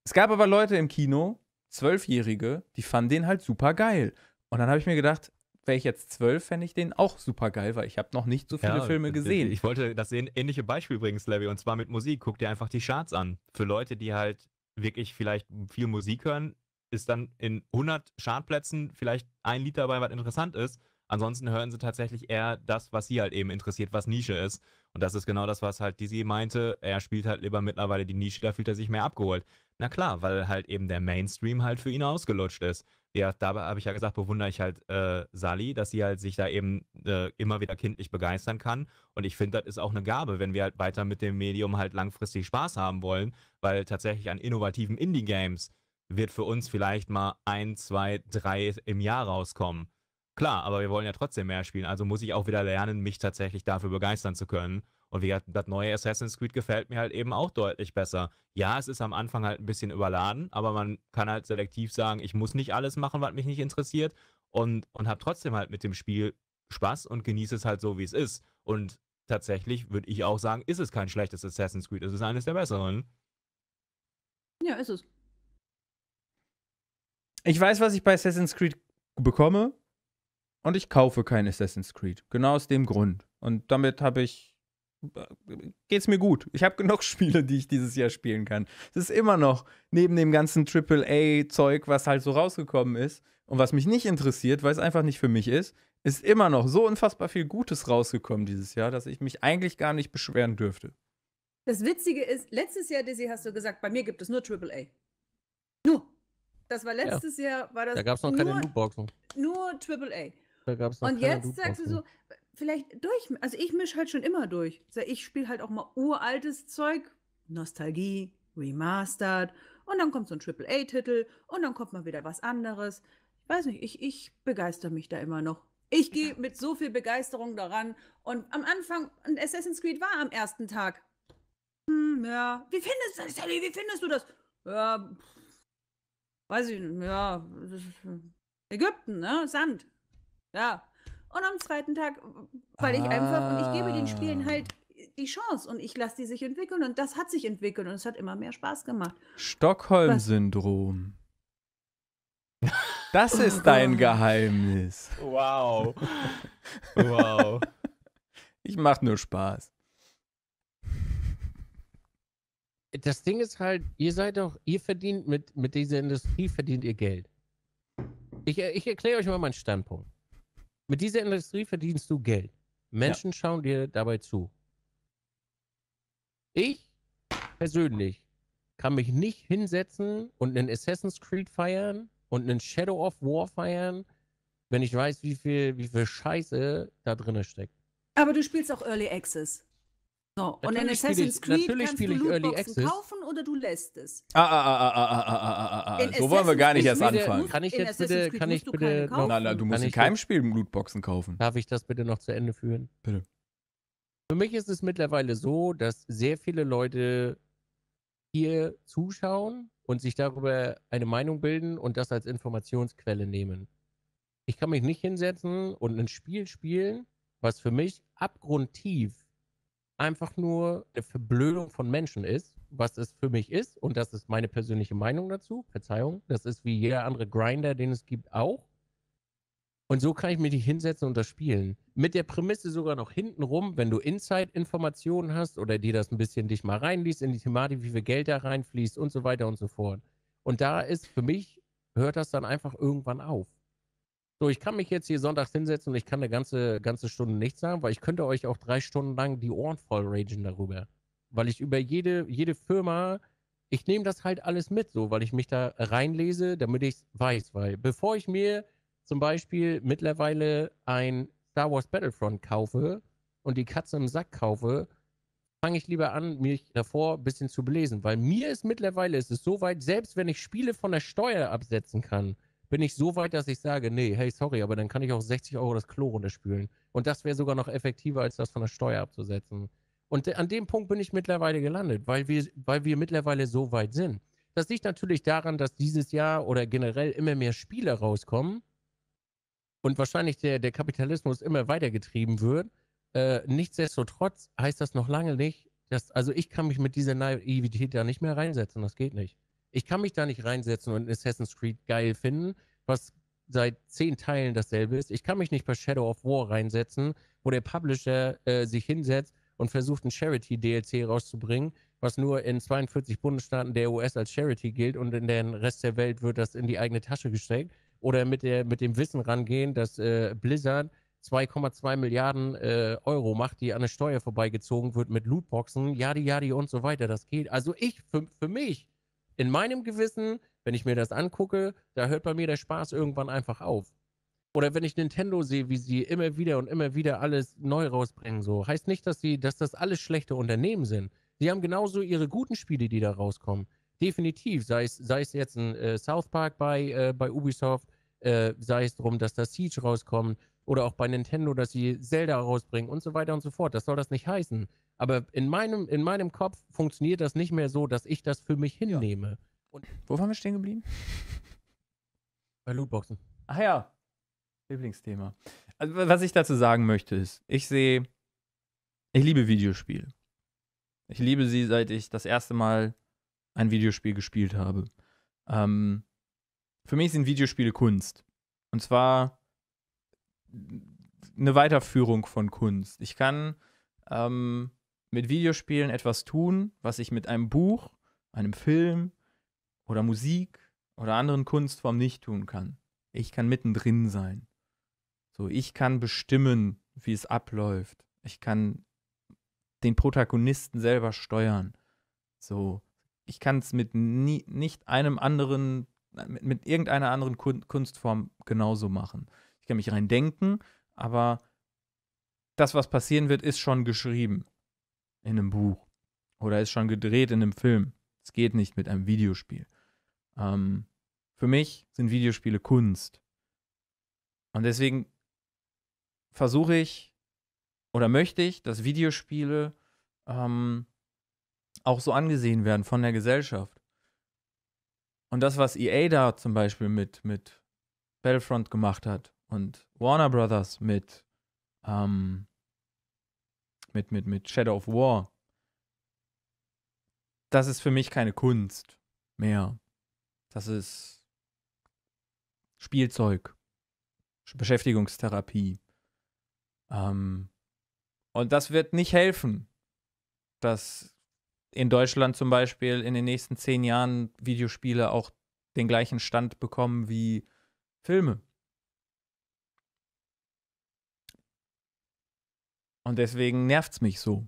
Es gab aber Leute im Kino, Zwölfjährige, die fanden den halt super geil. Und dann habe ich mir gedacht, wäre ich jetzt zwölf, fände ich den auch super geil, weil ich habe noch nicht so viele ja, Filme gesehen. Ich, ich wollte das ähnliche Beispiel bringen, Slavi, und zwar mit Musik. Guck dir einfach die Charts an. Für Leute, die halt wirklich vielleicht viel Musik hören, ist dann in 100 Chartplätzen vielleicht ein Lied dabei, was interessant ist. Ansonsten hören sie tatsächlich eher das, was sie halt eben interessiert, was Nische ist. Und das ist genau das, was halt Dizzy meinte. Er spielt halt lieber mittlerweile die Nische, da fühlt er sich mehr abgeholt. Na klar, weil halt eben der Mainstream halt für ihn ausgelutscht ist. Ja, dabei habe ich ja gesagt, bewundere ich halt äh, Sally, dass sie halt sich da eben äh, immer wieder kindlich begeistern kann. Und ich finde, das ist auch eine Gabe, wenn wir halt weiter mit dem Medium halt langfristig Spaß haben wollen, weil tatsächlich an innovativen Indie-Games wird für uns vielleicht mal ein, zwei, drei im Jahr rauskommen. Klar, aber wir wollen ja trotzdem mehr spielen. Also muss ich auch wieder lernen, mich tatsächlich dafür begeistern zu können. Und wie das neue Assassin's Creed gefällt mir halt eben auch deutlich besser. Ja, es ist am Anfang halt ein bisschen überladen, aber man kann halt selektiv sagen, ich muss nicht alles machen, was mich nicht interessiert. Und, und habe trotzdem halt mit dem Spiel Spaß und genieße es halt so, wie es ist. Und tatsächlich würde ich auch sagen, ist es kein schlechtes Assassin's Creed, ist es ist eines der besseren. Ja, ist es. Ich weiß, was ich bei Assassin's Creed bekomme. Und ich kaufe kein Assassin's Creed. Genau aus dem Grund. Und damit habe ich. Äh, geht's mir gut. Ich habe genug Spiele, die ich dieses Jahr spielen kann. Es ist immer noch neben dem ganzen AAA-Zeug, was halt so rausgekommen ist und was mich nicht interessiert, weil es einfach nicht für mich ist, ist immer noch so unfassbar viel Gutes rausgekommen dieses Jahr, dass ich mich eigentlich gar nicht beschweren dürfte. Das Witzige ist, letztes Jahr, Dizzy, hast du gesagt, bei mir gibt es nur AAA. Nur. Das war letztes ja. Jahr, war das. Da gab es noch keine Lootboxen. Nur AAA. Da gab es noch Und jetzt sagst du so, vielleicht durch, also ich mische halt schon immer durch. Ich spiele halt auch mal uraltes Zeug, Nostalgie, Remastered und dann kommt so ein Triple A titel und dann kommt mal wieder was anderes. Ich weiß nicht, ich, ich begeister mich da immer noch. Ich gehe mit so viel Begeisterung daran und am Anfang, und Assassin's Creed war am ersten Tag. Hm, ja, wie findest du das, Sally, wie findest du das? Ja, weiß ich, ja, hm, Ägypten, ne, Sand, ja. Und am zweiten Tag, weil ich einfach, und ich gebe den Spielen halt die Chance und ich lasse die sich entwickeln und das hat sich entwickelt und es hat immer mehr Spaß gemacht. Stockholm-Syndrom. Das oh ist dein Geheimnis. Wow. Wow. Ich mach nur Spaß. Das Ding ist halt, ihr seid doch, ihr verdient mit, mit dieser Industrie verdient ihr Geld. Ich, äh, ich erkläre euch mal meinen Standpunkt. Mit dieser Industrie verdienst du Geld. Menschen ja. schauen dir dabei zu. Ich persönlich kann mich nicht hinsetzen und einen Assassin's Creed feiern und einen Shadow of War feiern, wenn ich weiß, wie viel, wie viel Scheiße da drin steckt. Aber du spielst auch Early Access. So, natürlich und in Assassin's Creed natürlich kannst du Lootboxen kaufen oder du lässt es. Ah, ah, ah, ah, ah, ah, ah, ah. ah. so Assassin's wollen wir gar nicht erst anfangen. Kann ich jetzt bitte, kann ich bitte noch... Nein, nein, du musst in keinem Spiel Lootboxen kaufen. Darf ich das bitte noch zu Ende führen? Bitte. Für mich ist es mittlerweile so, dass sehr viele Leute hier zuschauen und sich darüber eine Meinung bilden und das als Informationsquelle nehmen. Ich kann mich nicht hinsetzen und ein Spiel spielen, was für mich abgrundtief einfach nur eine Verblödung von Menschen ist, was es für mich ist. Und das ist meine persönliche Meinung dazu. Verzeihung. Das ist wie jeder andere Grinder, den es gibt, auch. Und so kann ich mich nicht hinsetzen und das spielen. Mit der Prämisse sogar noch hintenrum, wenn du Inside-Informationen hast oder dir das ein bisschen dich mal reinliest in die Thematik, wie viel Geld da reinfließt und so weiter und so fort. Und da ist für mich, hört das dann einfach irgendwann auf. So, ich kann mich jetzt hier sonntags hinsetzen und ich kann eine ganze, ganze Stunde nichts sagen, weil ich könnte euch auch drei Stunden lang die Ohren voll ragen darüber. Weil ich über jede, jede Firma, ich nehme das halt alles mit, so, weil ich mich da reinlese, damit ich es weiß. Weil bevor ich mir zum Beispiel mittlerweile ein Star Wars Battlefront kaufe und die Katze im Sack kaufe, fange ich lieber an, mich davor ein bisschen zu belesen. Weil mir ist mittlerweile ist es so weit, selbst wenn ich Spiele von der Steuer absetzen kann, bin ich so weit, dass ich sage, nee, hey, sorry, aber dann kann ich auch 60 Euro das Klo runterspülen. Und das wäre sogar noch effektiver, als das von der Steuer abzusetzen. Und an dem Punkt bin ich mittlerweile gelandet, weil wir, weil wir mittlerweile so weit sind. Das liegt natürlich daran, dass dieses Jahr oder generell immer mehr Spiele rauskommen und wahrscheinlich der, der Kapitalismus immer weitergetrieben wird. Äh, nichtsdestotrotz heißt das noch lange nicht, dass, also ich kann mich mit dieser Naivität da nicht mehr reinsetzen, das geht nicht. Ich kann mich da nicht reinsetzen und Assassin's Creed geil finden, was seit zehn Teilen dasselbe ist. Ich kann mich nicht bei Shadow of War reinsetzen, wo der Publisher äh, sich hinsetzt und versucht, ein Charity-DLC rauszubringen, was nur in 42 Bundesstaaten der US als Charity gilt und in den Rest der Welt wird das in die eigene Tasche gesteckt. Oder mit, der, mit dem Wissen rangehen, dass äh, Blizzard 2,2 Milliarden äh, Euro macht, die an der Steuer vorbeigezogen wird mit Lootboxen, jadi jadi und so weiter. Das geht. Also ich, für, für mich, in meinem Gewissen, wenn ich mir das angucke, da hört bei mir der Spaß irgendwann einfach auf. Oder wenn ich Nintendo sehe, wie sie immer wieder und immer wieder alles neu rausbringen, so heißt nicht, dass sie, dass das alles schlechte Unternehmen sind. Sie haben genauso ihre guten Spiele, die da rauskommen. Definitiv, sei es, sei es jetzt ein äh, South Park bei, äh, bei Ubisoft, äh, sei es darum, dass da Siege rauskommt oder auch bei Nintendo, dass sie Zelda rausbringen und so weiter und so fort. Das soll das nicht heißen. Aber in meinem, in meinem Kopf funktioniert das nicht mehr so, dass ich das für mich hinnehme. Ja. Wo waren wir stehen geblieben? Bei Lootboxen. Ach ja, Lieblingsthema. Also, was ich dazu sagen möchte ist, ich sehe, ich liebe Videospiele. Ich liebe sie, seit ich das erste Mal ein Videospiel gespielt habe. Ähm, für mich sind Videospiele Kunst. Und zwar eine Weiterführung von Kunst. Ich kann ähm, mit Videospielen etwas tun, was ich mit einem Buch, einem Film oder Musik oder anderen Kunstformen nicht tun kann. Ich kann mittendrin sein. So, ich kann bestimmen, wie es abläuft. Ich kann den Protagonisten selber steuern. So, ich kann es mit nie, nicht einem anderen, mit, mit irgendeiner anderen Kun Kunstform genauso machen. Ich kann mich reindenken, aber das, was passieren wird, ist schon geschrieben in einem Buch oder ist schon gedreht in einem Film. Es geht nicht mit einem Videospiel. Ähm, für mich sind Videospiele Kunst. Und deswegen versuche ich oder möchte ich, dass Videospiele ähm, auch so angesehen werden von der Gesellschaft. Und das, was EA da zum Beispiel mit, mit Battlefront gemacht hat und Warner Brothers mit ähm, mit, mit, mit Shadow of War, das ist für mich keine Kunst mehr. Das ist Spielzeug, Beschäftigungstherapie. Ähm, und das wird nicht helfen, dass in Deutschland zum Beispiel in den nächsten zehn Jahren Videospiele auch den gleichen Stand bekommen wie Filme. Und deswegen nervt es mich so.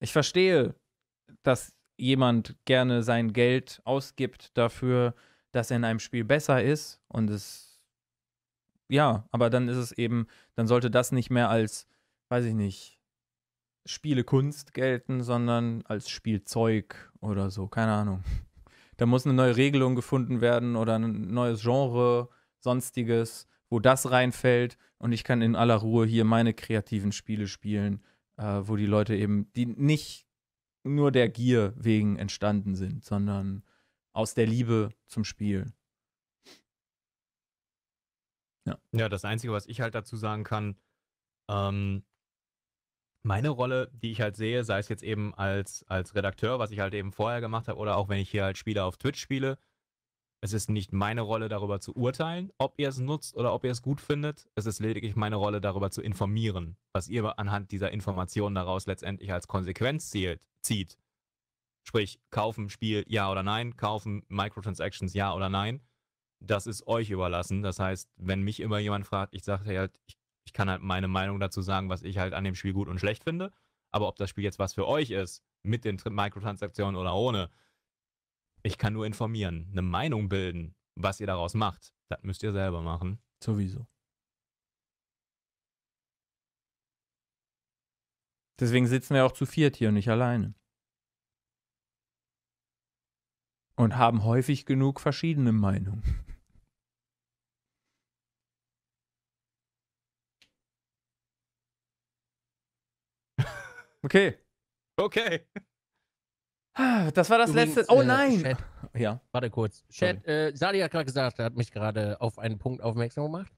Ich verstehe, dass jemand gerne sein Geld ausgibt dafür, dass er in einem Spiel besser ist und es ja, aber dann ist es eben, dann sollte das nicht mehr als, weiß ich nicht, Spielekunst gelten, sondern als Spielzeug oder so, keine Ahnung. Da muss eine neue Regelung gefunden werden oder ein neues Genre, sonstiges wo das reinfällt und ich kann in aller Ruhe hier meine kreativen Spiele spielen, äh, wo die Leute eben, die nicht nur der Gier wegen entstanden sind, sondern aus der Liebe zum Spiel. Ja. ja, das Einzige, was ich halt dazu sagen kann, ähm, meine Rolle, die ich halt sehe, sei es jetzt eben als, als Redakteur, was ich halt eben vorher gemacht habe, oder auch wenn ich hier halt Spiele auf Twitch spiele, es ist nicht meine Rolle, darüber zu urteilen, ob ihr es nutzt oder ob ihr es gut findet. Es ist lediglich meine Rolle, darüber zu informieren, was ihr anhand dieser Informationen daraus letztendlich als Konsequenz zählt, zieht. Sprich, kaufen Spiel ja oder nein, kaufen Microtransactions ja oder nein. Das ist euch überlassen. Das heißt, wenn mich immer jemand fragt, ich sage halt, ich, ich kann halt meine Meinung dazu sagen, was ich halt an dem Spiel gut und schlecht finde. Aber ob das Spiel jetzt was für euch ist, mit den Microtransaktionen oder ohne, ich kann nur informieren, eine Meinung bilden. Was ihr daraus macht, das müsst ihr selber machen. Sowieso. Deswegen sitzen wir auch zu viert hier und nicht alleine. Und haben häufig genug verschiedene Meinungen. Okay. Okay. Das war das Übrigens, letzte. Äh, oh nein! Äh, Chat, ja. Warte kurz. Chat, äh, Sadi hat gerade gesagt, er hat mich gerade auf einen Punkt aufmerksam gemacht.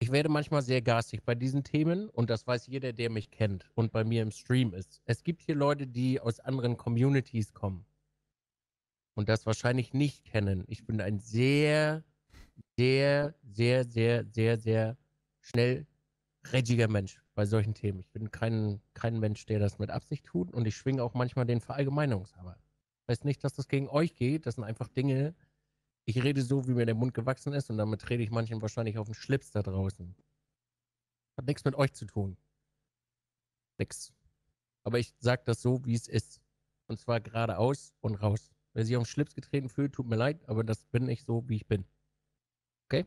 Ich werde manchmal sehr garstig bei diesen Themen und das weiß jeder, der mich kennt und bei mir im Stream ist. Es gibt hier Leute, die aus anderen Communities kommen und das wahrscheinlich nicht kennen. Ich bin ein sehr, sehr, sehr, sehr, sehr, sehr schnell regiger Mensch bei solchen Themen. Ich bin kein, kein Mensch, der das mit Absicht tut und ich schwinge auch manchmal den Verallgemeinerungshammer. Weiß nicht, dass das gegen euch geht, das sind einfach Dinge, ich rede so, wie mir der Mund gewachsen ist und damit trete ich manchen wahrscheinlich auf den Schlips da draußen. Hat nichts mit euch zu tun. Nix. Aber ich sage das so, wie es ist. Und zwar geradeaus und raus. Wer sich auf den Schlips getreten fühlt, tut mir leid, aber das bin ich so, wie ich bin. Okay?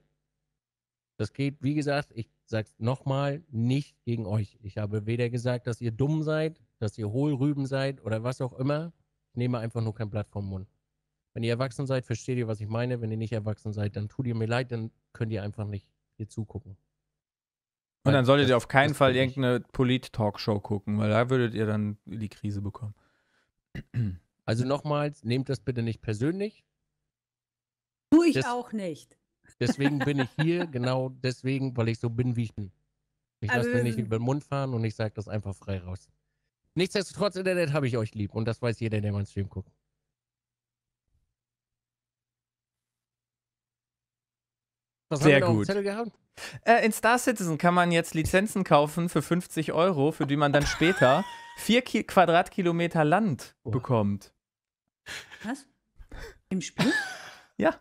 Das geht, wie gesagt, ich sage es nochmal, nicht gegen euch. Ich habe weder gesagt, dass ihr dumm seid, dass ihr Hohlrüben seid oder was auch immer. Ich nehme einfach nur kein Blatt vom Mund. Wenn ihr erwachsen seid, versteht ihr, was ich meine. Wenn ihr nicht erwachsen seid, dann tut ihr mir leid, dann könnt ihr einfach nicht hier zugucken. Und dann solltet ihr auf keinen Fall irgendeine Polit-Talkshow gucken, weil da würdet ihr dann die Krise bekommen. Also nochmals, nehmt das bitte nicht persönlich. Tue ich das, auch nicht. Deswegen bin ich hier, genau deswegen, weil ich so bin, wie ich bin. Ich also, lasse mir nicht über den Mund fahren und ich sage das einfach frei raus. Nichtsdestotrotz, Internet habe ich euch lieb und das weiß jeder, der meinen Stream guckt. Was Sehr gut. Äh, in Star Citizen kann man jetzt Lizenzen kaufen für 50 Euro, für die man dann später 4 Ki Quadratkilometer Land oh. bekommt. Was? Im Spiel? ja.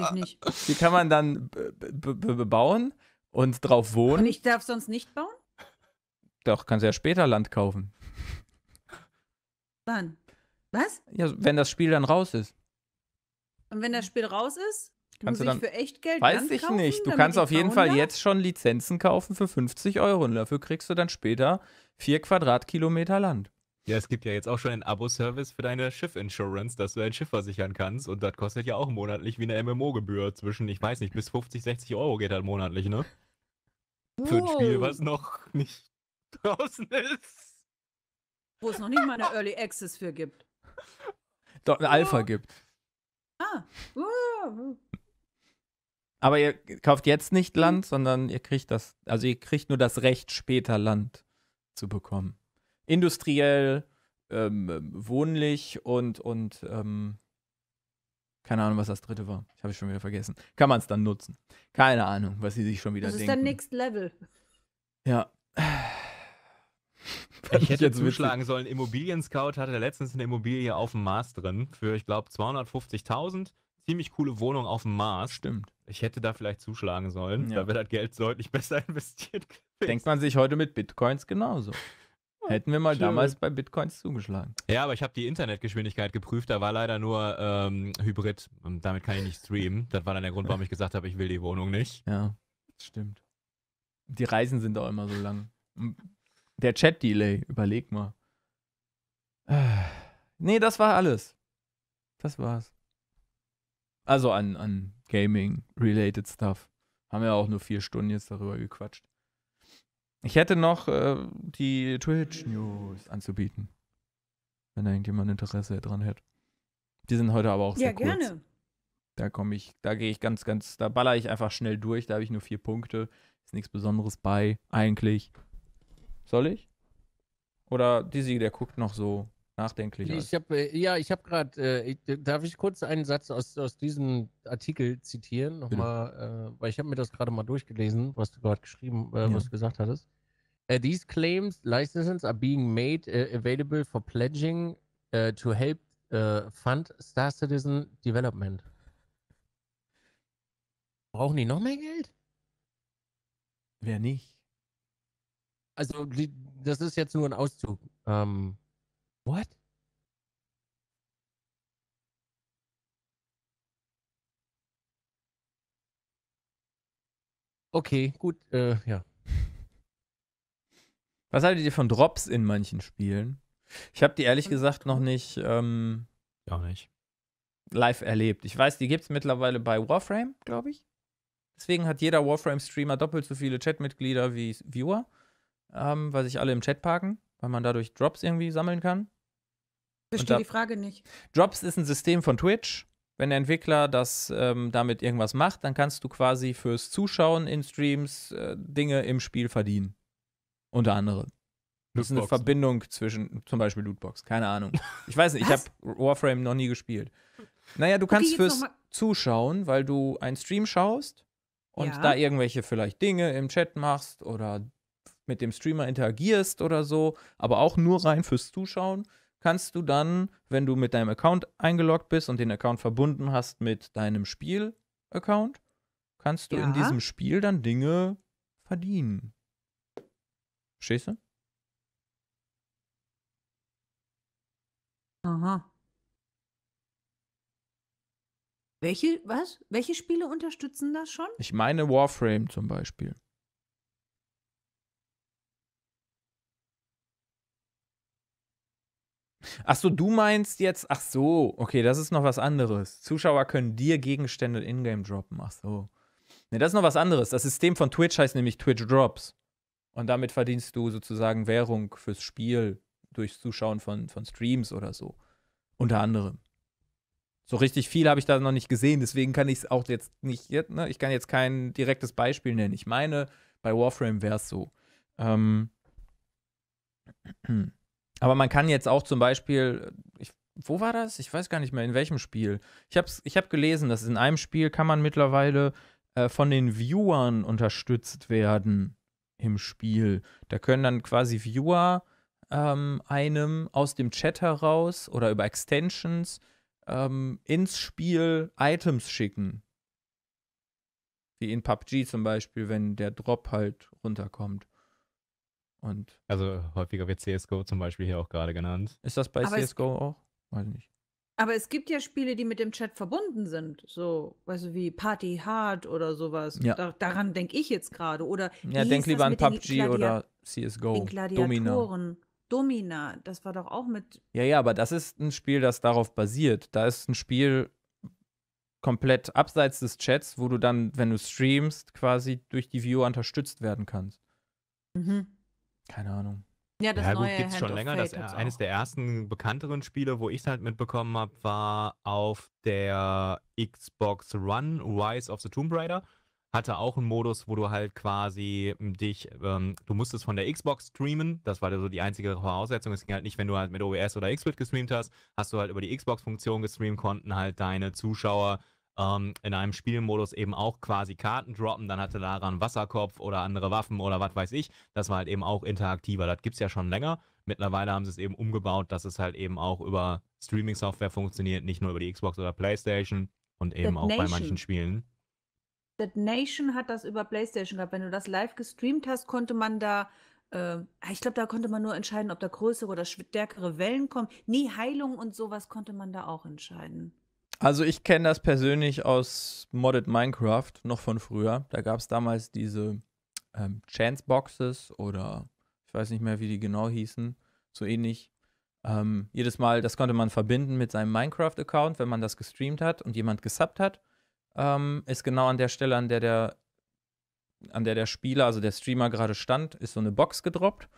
Ich nicht. Die kann man dann bebauen und drauf wohnen. Und ich darf sonst nicht bauen? Doch, kannst ja später Land kaufen. Wann? Was? Ja, wenn das Spiel dann raus ist. Und wenn das Spiel raus ist, kannst muss du dann, ich für echt Geld Weiß Land ich kaufen, nicht. Du kannst auf jeden Fall darf? jetzt schon Lizenzen kaufen für 50 Euro und dafür kriegst du dann später vier Quadratkilometer Land. Ja, es gibt ja jetzt auch schon einen Abo-Service für deine Schiff-Insurance, dass du dein Schiff versichern kannst. Und das kostet ja auch monatlich wie eine MMO-Gebühr zwischen, ich weiß nicht, bis 50, 60 Euro geht halt monatlich, ne? Für ein Spiel, was noch nicht draußen ist. Wo es noch nicht mal eine Early Access für gibt. Doch, eine Alpha oh. gibt. Ah. Uh. Aber ihr kauft jetzt nicht mhm. Land, sondern ihr kriegt das, also ihr kriegt nur das Recht, später Land zu bekommen industriell, ähm, ähm, wohnlich und, und ähm, keine Ahnung, was das dritte war. Ich habe es schon wieder vergessen. Kann man es dann nutzen? Keine Ahnung, was sie sich schon wieder denken. Das ist denken. dann Next Level. Ja. ich hätte jetzt zuschlagen witzig. sollen. Immobilien-Scout hatte letztens eine Immobilie auf dem Mars drin für, ich glaube, 250.000. Ziemlich coole Wohnung auf dem Mars. Stimmt. Ich hätte da vielleicht zuschlagen sollen. Ja. Da wäre das Geld deutlich besser investiert gewesen. Denkt man sich heute mit Bitcoins genauso. Hätten wir mal Schön. damals bei Bitcoins zugeschlagen. Ja, aber ich habe die Internetgeschwindigkeit geprüft, da war leider nur ähm, Hybrid und damit kann ich nicht streamen. Das war dann der Grund, warum ich gesagt habe, ich will die Wohnung nicht. Ja, stimmt. Die Reisen sind auch immer so lang. Hm. Der Chat-Delay, überleg mal. Nee, das war alles. Das war's. Also an, an Gaming-related Stuff. Haben wir auch nur vier Stunden jetzt darüber gequatscht. Ich hätte noch äh, die Twitch-News anzubieten. Wenn da irgendjemand Interesse dran hätte. Die sind heute aber auch sehr ja, kurz. Ja, gerne. Da komme ich, da gehe ich ganz, ganz, da baller ich einfach schnell durch. Da habe ich nur vier Punkte. Ist nichts Besonderes bei, eigentlich. Soll ich? Oder Dizzy, der guckt noch so nachdenklich. Ich hab, äh, ja, ich habe gerade, äh, darf ich kurz einen Satz aus, aus diesem Artikel zitieren? Nochmal, äh, weil ich habe mir das gerade mal durchgelesen, was du gerade geschrieben, äh, ja. was du gesagt hattest. Uh, these claims licenses are being made uh, available for pledging uh, to help fund Star Citizen Development. Brauchen die noch mehr Geld? Wer nicht? Also, die, das ist jetzt nur ein Auszug. Ähm, What? Okay, gut, äh, ja. Was haltet ihr von Drops in manchen Spielen? Ich habe die ehrlich hm. gesagt noch nicht, ähm, auch nicht live erlebt. Ich weiß, die gibt es mittlerweile bei Warframe, glaube ich. Deswegen hat jeder Warframe-Streamer doppelt so viele Chatmitglieder wie Viewer, ähm, weil sich alle im Chat parken, weil man dadurch Drops irgendwie sammeln kann. Verstehe die Frage nicht. Drops ist ein System von Twitch. Wenn der Entwickler das ähm, damit irgendwas macht, dann kannst du quasi fürs Zuschauen in Streams äh, Dinge im Spiel verdienen. Unter anderem. Das ist eine Verbindung zwischen zum Beispiel Lootbox, keine Ahnung. Ich weiß nicht, ich habe Warframe noch nie gespielt. Naja, du okay, kannst fürs Zuschauen, weil du einen Stream schaust und ja. da irgendwelche vielleicht Dinge im Chat machst oder mit dem Streamer interagierst oder so, aber auch nur rein fürs Zuschauen kannst du dann, wenn du mit deinem Account eingeloggt bist und den Account verbunden hast mit deinem Spiel-Account, kannst du ja. in diesem Spiel dann Dinge verdienen. Verstehst du? Aha. Welche, was? Welche Spiele unterstützen das schon? Ich meine Warframe zum Beispiel. Ach so, du meinst jetzt, ach so, okay, das ist noch was anderes. Zuschauer können dir Gegenstände in-game droppen, ach so. Ne, das ist noch was anderes. Das System von Twitch heißt nämlich Twitch Drops. Und damit verdienst du sozusagen Währung fürs Spiel durch Zuschauen von, von Streams oder so. Unter anderem. So richtig viel habe ich da noch nicht gesehen, deswegen kann ich es auch jetzt nicht, ne? ich kann jetzt kein direktes Beispiel nennen. Ich meine, bei Warframe wäre es so. Ähm. Aber man kann jetzt auch zum Beispiel, äh, ich, wo war das? Ich weiß gar nicht mehr, in welchem Spiel. Ich habe ich hab gelesen, dass in einem Spiel kann man mittlerweile äh, von den Viewern unterstützt werden im Spiel. Da können dann quasi Viewer ähm, einem aus dem Chat heraus oder über Extensions ähm, ins Spiel Items schicken. Wie in PUBG zum Beispiel, wenn der Drop halt runterkommt. Und also häufiger wird CSGO zum Beispiel hier auch gerade genannt. Ist das bei aber CSGO auch? Weiß ich nicht. Aber es gibt ja Spiele, die mit dem Chat verbunden sind. So, weißt du, wie Party Hard oder sowas. Ja. Da, daran denke ich jetzt gerade. Oder ja, denk lieber an PUBG oder CSGO. Gladiatoren. Domina. Domina, das war doch auch mit. Ja, ja, aber das ist ein Spiel, das darauf basiert. Da ist ein Spiel komplett abseits des Chats, wo du dann, wenn du streamst, quasi durch die Viewer unterstützt werden kannst. Mhm. Keine Ahnung. Ja, das ja, neue gut, gibt's schon länger. Das, äh, eines der ersten bekannteren Spiele, wo ich es halt mitbekommen habe, war auf der Xbox Run Rise of the Tomb Raider. Hatte auch einen Modus, wo du halt quasi ähm, dich, ähm, du musstest von der Xbox streamen. Das war so also die einzige Voraussetzung. Es ging halt nicht, wenn du halt mit OBS oder XSplit gestreamt hast, hast du halt über die Xbox-Funktion gestreamt, konnten halt deine Zuschauer ähm, in einem Spielmodus eben auch quasi Karten droppen. Dann hatte Lara einen Wasserkopf oder andere Waffen oder was weiß ich. Das war halt eben auch interaktiver. Das gibt es ja schon länger. Mittlerweile haben sie es eben umgebaut, dass es halt eben auch über Streaming-Software funktioniert, nicht nur über die Xbox oder Playstation und eben That auch Nation. bei manchen Spielen. That Nation hat das über Playstation gehabt. Wenn du das live gestreamt hast, konnte man da äh, ich glaube, da konnte man nur entscheiden, ob da größere oder stärkere Wellen kommen. Nie Heilung und sowas konnte man da auch entscheiden. Also ich kenne das persönlich aus Modded Minecraft noch von früher. Da gab es damals diese ähm, Chance Boxes oder ich weiß nicht mehr, wie die genau hießen. So ähnlich. Ähm, jedes Mal, das konnte man verbinden mit seinem Minecraft-Account, wenn man das gestreamt hat und jemand gesubbt hat. Ähm, ist genau an der Stelle, an der der, an der der Spieler, also der Streamer gerade stand, ist so eine Box gedroppt.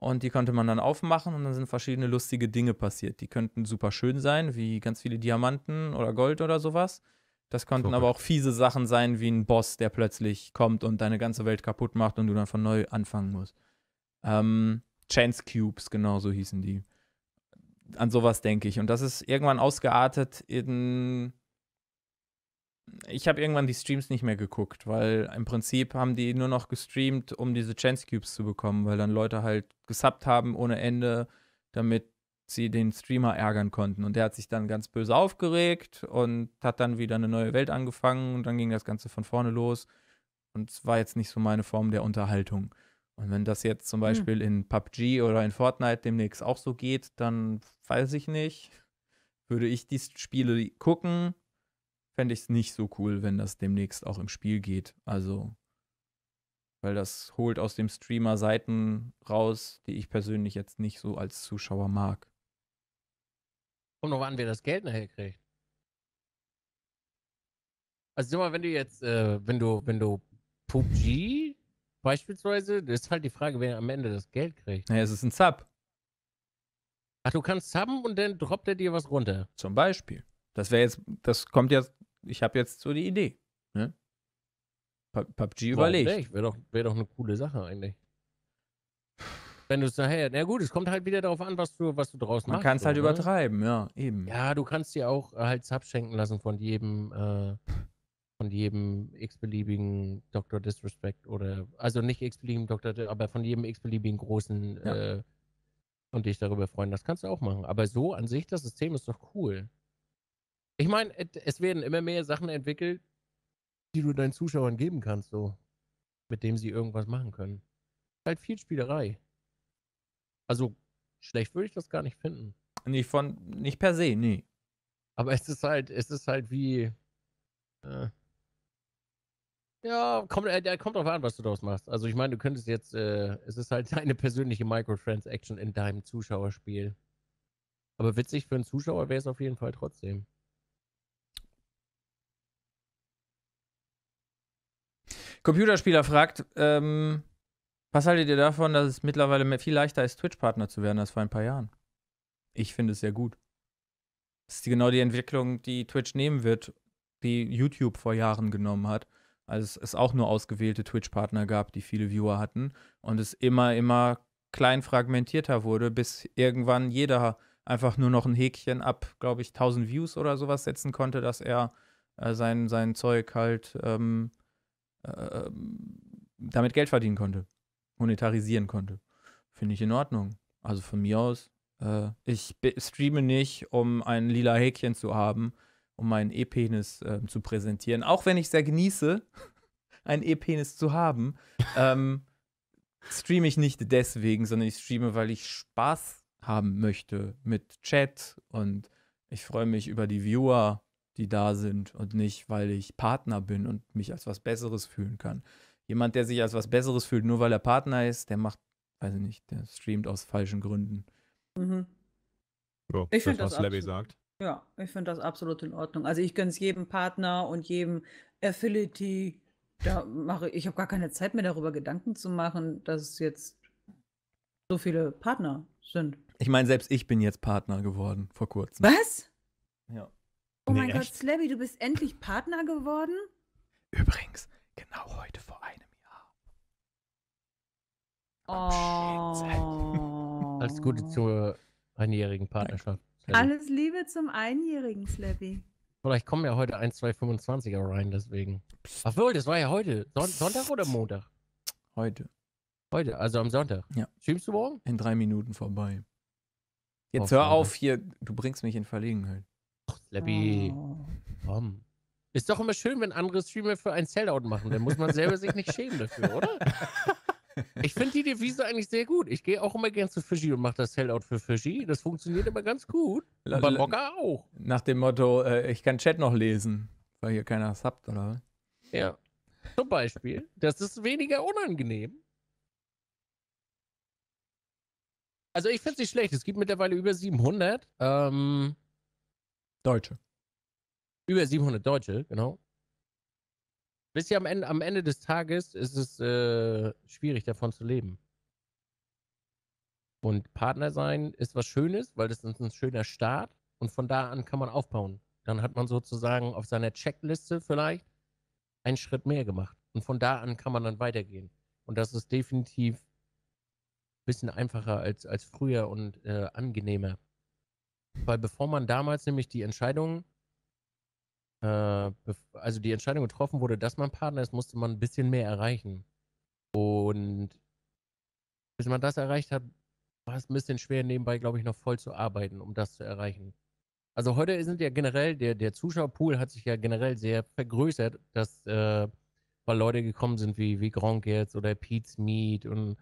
Und die konnte man dann aufmachen und dann sind verschiedene lustige Dinge passiert. Die könnten super schön sein, wie ganz viele Diamanten oder Gold oder sowas. Das konnten super. aber auch fiese Sachen sein, wie ein Boss, der plötzlich kommt und deine ganze Welt kaputt macht und du dann von neu anfangen musst. Ähm, Chance Cubes, genau so hießen die. An sowas denke ich. Und das ist irgendwann ausgeartet in ich habe irgendwann die Streams nicht mehr geguckt, weil im Prinzip haben die nur noch gestreamt, um diese Chance Cubes zu bekommen, weil dann Leute halt gesubbt haben ohne Ende, damit sie den Streamer ärgern konnten. Und der hat sich dann ganz böse aufgeregt und hat dann wieder eine neue Welt angefangen und dann ging das Ganze von vorne los. Und es war jetzt nicht so meine Form der Unterhaltung. Und wenn das jetzt zum hm. Beispiel hm. in PUBG oder in Fortnite demnächst auch so geht, dann weiß ich nicht. Würde ich die Spiele gucken, fände ich es nicht so cool, wenn das demnächst auch im Spiel geht. Also, weil das holt aus dem Streamer Seiten raus, die ich persönlich jetzt nicht so als Zuschauer mag. Kommt noch an, wer das Geld nachher kriegt. Also, mal, wenn du jetzt, äh, wenn du, wenn du PUBG beispielsweise, ist halt die Frage, wer am Ende das Geld kriegt. Naja, es ist ein Sub. Ach, du kannst subben und dann droppt er dir was runter. Zum Beispiel. Das wäre jetzt, das kommt jetzt ich habe jetzt so die Idee. Ne? PUBG überlegt. Wäre doch, wär doch eine coole Sache eigentlich. Wenn du es nachher, na gut, es kommt halt wieder darauf an, was du, was du draußen machst. Man kann es halt oder? Ne? übertreiben, ja, eben. Ja, du kannst dir auch äh, halt Sub schenken lassen von jedem, äh, von jedem x-beliebigen Dr. Disrespect oder, also nicht x-beliebigen Dr., aber von jedem x-beliebigen großen ja. äh, und dich darüber freuen. Das kannst du auch machen. Aber so an sich, das System ist doch cool. Ich meine, es werden immer mehr Sachen entwickelt, die du deinen Zuschauern geben kannst, so. Mit dem sie irgendwas machen können. Halt viel Spielerei. Also, schlecht würde ich das gar nicht finden. Nicht von, nicht per se, nee. Aber es ist halt, es ist halt wie. Äh, ja, kommt, äh, kommt drauf an, was du daraus machst. Also ich meine, du könntest jetzt, äh, es ist halt deine persönliche Microtransaction in deinem Zuschauerspiel. Aber witzig für einen Zuschauer wäre es auf jeden Fall trotzdem. Computerspieler fragt, ähm, was haltet ihr davon, dass es mittlerweile viel leichter ist, Twitch-Partner zu werden als vor ein paar Jahren? Ich finde es sehr gut. Das ist genau die Entwicklung, die Twitch nehmen wird, die YouTube vor Jahren genommen hat, als es auch nur ausgewählte Twitch-Partner gab, die viele Viewer hatten und es immer, immer klein fragmentierter wurde, bis irgendwann jeder einfach nur noch ein Häkchen ab, glaube ich, 1000 Views oder sowas setzen konnte, dass er äh, sein, sein Zeug halt ähm, ähm, damit Geld verdienen konnte, monetarisieren konnte. Finde ich in Ordnung. Also von mir aus, äh, ich streame nicht, um ein lila Häkchen zu haben, um meinen E-Penis äh, zu präsentieren. Auch wenn ich sehr genieße, einen E-Penis zu haben, ähm, streame ich nicht deswegen, sondern ich streame, weil ich Spaß haben möchte mit Chat und ich freue mich über die Viewer die da sind und nicht, weil ich Partner bin und mich als was Besseres fühlen kann. Jemand, der sich als was Besseres fühlt, nur weil er Partner ist, der macht, weiß ich nicht, der streamt aus falschen Gründen. Mhm. So, ich finde das, was Levy sagt. Ja, ich finde das absolut in Ordnung. Also ich gönne es jedem Partner und jedem Affiliate. Da mache ich habe gar keine Zeit mehr darüber Gedanken zu machen, dass es jetzt so viele Partner sind. Ich meine, selbst ich bin jetzt Partner geworden vor kurzem. Was? Ja. Oh nee, mein echt? Gott, Slabby, du bist endlich Partner geworden? Übrigens, genau heute vor einem Jahr. Oh. oh. Alles Gute zur einjährigen Partnerschaft. Slabby. Alles Liebe zum einjährigen, Slabby. Vielleicht kommen ja heute 1, 2, 25er rein, deswegen. Ach Obwohl, das war ja heute. Son Sonntag oder Montag? Heute. Heute, also am Sonntag. Ja. Schiebst du morgen? In drei Minuten vorbei. Jetzt Hoffnung. hör auf hier, du bringst mich in Verlegenheit. Slappy. oh. komm. Ist doch immer schön, wenn andere Streamer für einen Sellout machen. Dann muss man selber sich nicht schämen dafür, oder? Ich finde die Devise eigentlich sehr gut. Ich gehe auch immer gerne zu Fischi und mache das Sellout für Fischi. Das funktioniert immer ganz gut. Und bei Mocker auch. Nach dem Motto, äh, ich kann Chat noch lesen, weil hier keiner subbt, oder? Ja. Zum Beispiel. Das ist weniger unangenehm. Also ich finde es nicht schlecht. Es gibt mittlerweile über 700. Ähm, Deutsche. Über 700 Deutsche, genau. Bis ihr, am Ende, am Ende des Tages ist es äh, schwierig, davon zu leben. Und Partner sein ist was Schönes, weil das ist ein schöner Start und von da an kann man aufbauen. Dann hat man sozusagen auf seiner Checkliste vielleicht einen Schritt mehr gemacht. Und von da an kann man dann weitergehen. Und das ist definitiv ein bisschen einfacher als, als früher und äh, angenehmer. Weil bevor man damals nämlich die Entscheidung, äh, also die Entscheidung getroffen wurde, dass man Partner ist, musste man ein bisschen mehr erreichen. Und bis man das erreicht hat, war es ein bisschen schwer, nebenbei, glaube ich, noch voll zu arbeiten, um das zu erreichen. Also heute sind ja generell, der, der Zuschauerpool hat sich ja generell sehr vergrößert, dass äh, weil Leute gekommen sind wie, wie Gronk jetzt oder Pete's Meat und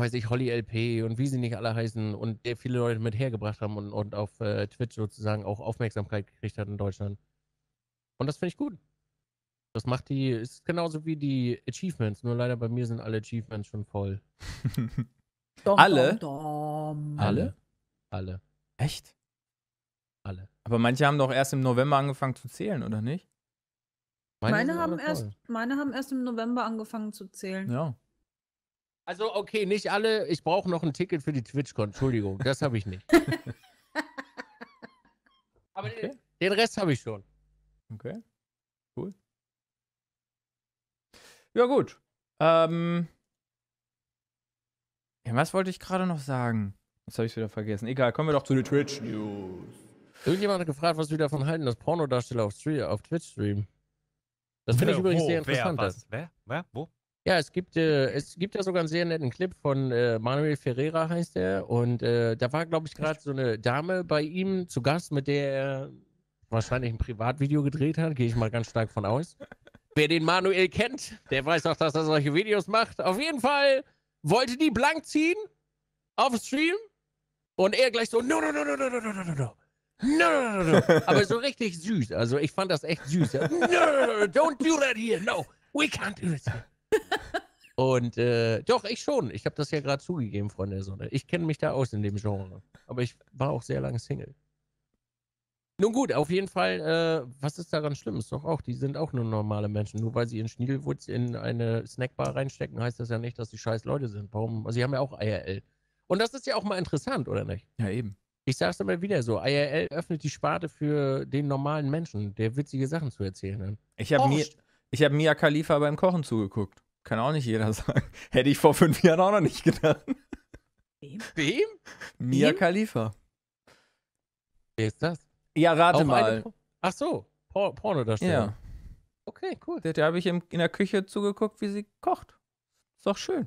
weiß ich, Holly LP und wie sie nicht alle heißen und der viele Leute mit hergebracht haben und, und auf äh, Twitch sozusagen auch Aufmerksamkeit gekriegt hat in Deutschland. Und das finde ich gut. Das macht die, ist genauso wie die Achievements, nur leider bei mir sind alle Achievements schon voll. dom, alle? Dom, dom. Alle? Alle. Echt? Alle. Aber manche haben doch erst im November angefangen zu zählen, oder nicht? Meine, meine haben, erst, meine haben erst im November angefangen zu zählen. Ja. Also, okay, nicht alle. Ich brauche noch ein Ticket für die TwitchCon. Entschuldigung, das habe ich nicht. Aber okay. den, Rest habe ich schon. Okay. Cool. Ja, gut. Ähm. Ja, was wollte ich gerade noch sagen? Das habe ich wieder vergessen. Egal, kommen wir doch zu den Twitch News. Irgendjemand hat gefragt, was wir davon halten, dass Pornodarsteller auf, Twitch streamen. Das finde ich übrigens wo, sehr interessant. Wer, was, wer, wer, wo? Ja, es gibt, äh, es gibt ja sogar einen sehr netten Clip von äh, Manuel Ferreira heißt er. Und äh, da war, glaube ich, gerade so eine Dame bei ihm zu Gast, mit der er wahrscheinlich ein Privatvideo gedreht hat, gehe ich mal ganz stark von aus. Wer den Manuel kennt, der weiß auch, dass er solche Videos macht. Auf jeden Fall wollte die blank ziehen auf Stream und er gleich so, no, no, no, no, no, no, no, no, no. No, no, no, no. Aber so richtig süß. Also ich fand das echt süß. No, no, no, no, don't do that here. No, we can't do this here. Und äh, doch, ich schon. Ich habe das ja gerade zugegeben, Freunde der Sonne. Ich kenne mich da aus in dem Genre. Aber ich war auch sehr lange Single. Nun gut, auf jeden Fall, äh, was ist daran schlimm? Ist doch auch, die sind auch nur normale Menschen. Nur weil sie ihren Schniedelwutz in eine Snackbar reinstecken, heißt das ja nicht, dass die scheiß Leute sind. Warum? Also, sie haben ja auch IRL. Und das ist ja auch mal interessant, oder nicht? Ja, eben. Ich sag's immer wieder so, IRL öffnet die Sparte für den normalen Menschen, der witzige Sachen zu erzählen hat. Ich habe mir, hab Mia Khalifa beim Kochen zugeguckt. Kann auch nicht jeder sagen. Hätte ich vor fünf Jahren auch noch nicht gedacht. Wem? Wem? Mia Wem? Khalifa. Wer ist das? Ja, rate auch mal. Eine... Ach so, Por Pornodarsteller. Ja. Okay, cool. Der, der habe ich in, in der Küche zugeguckt, wie sie kocht. Ist doch schön.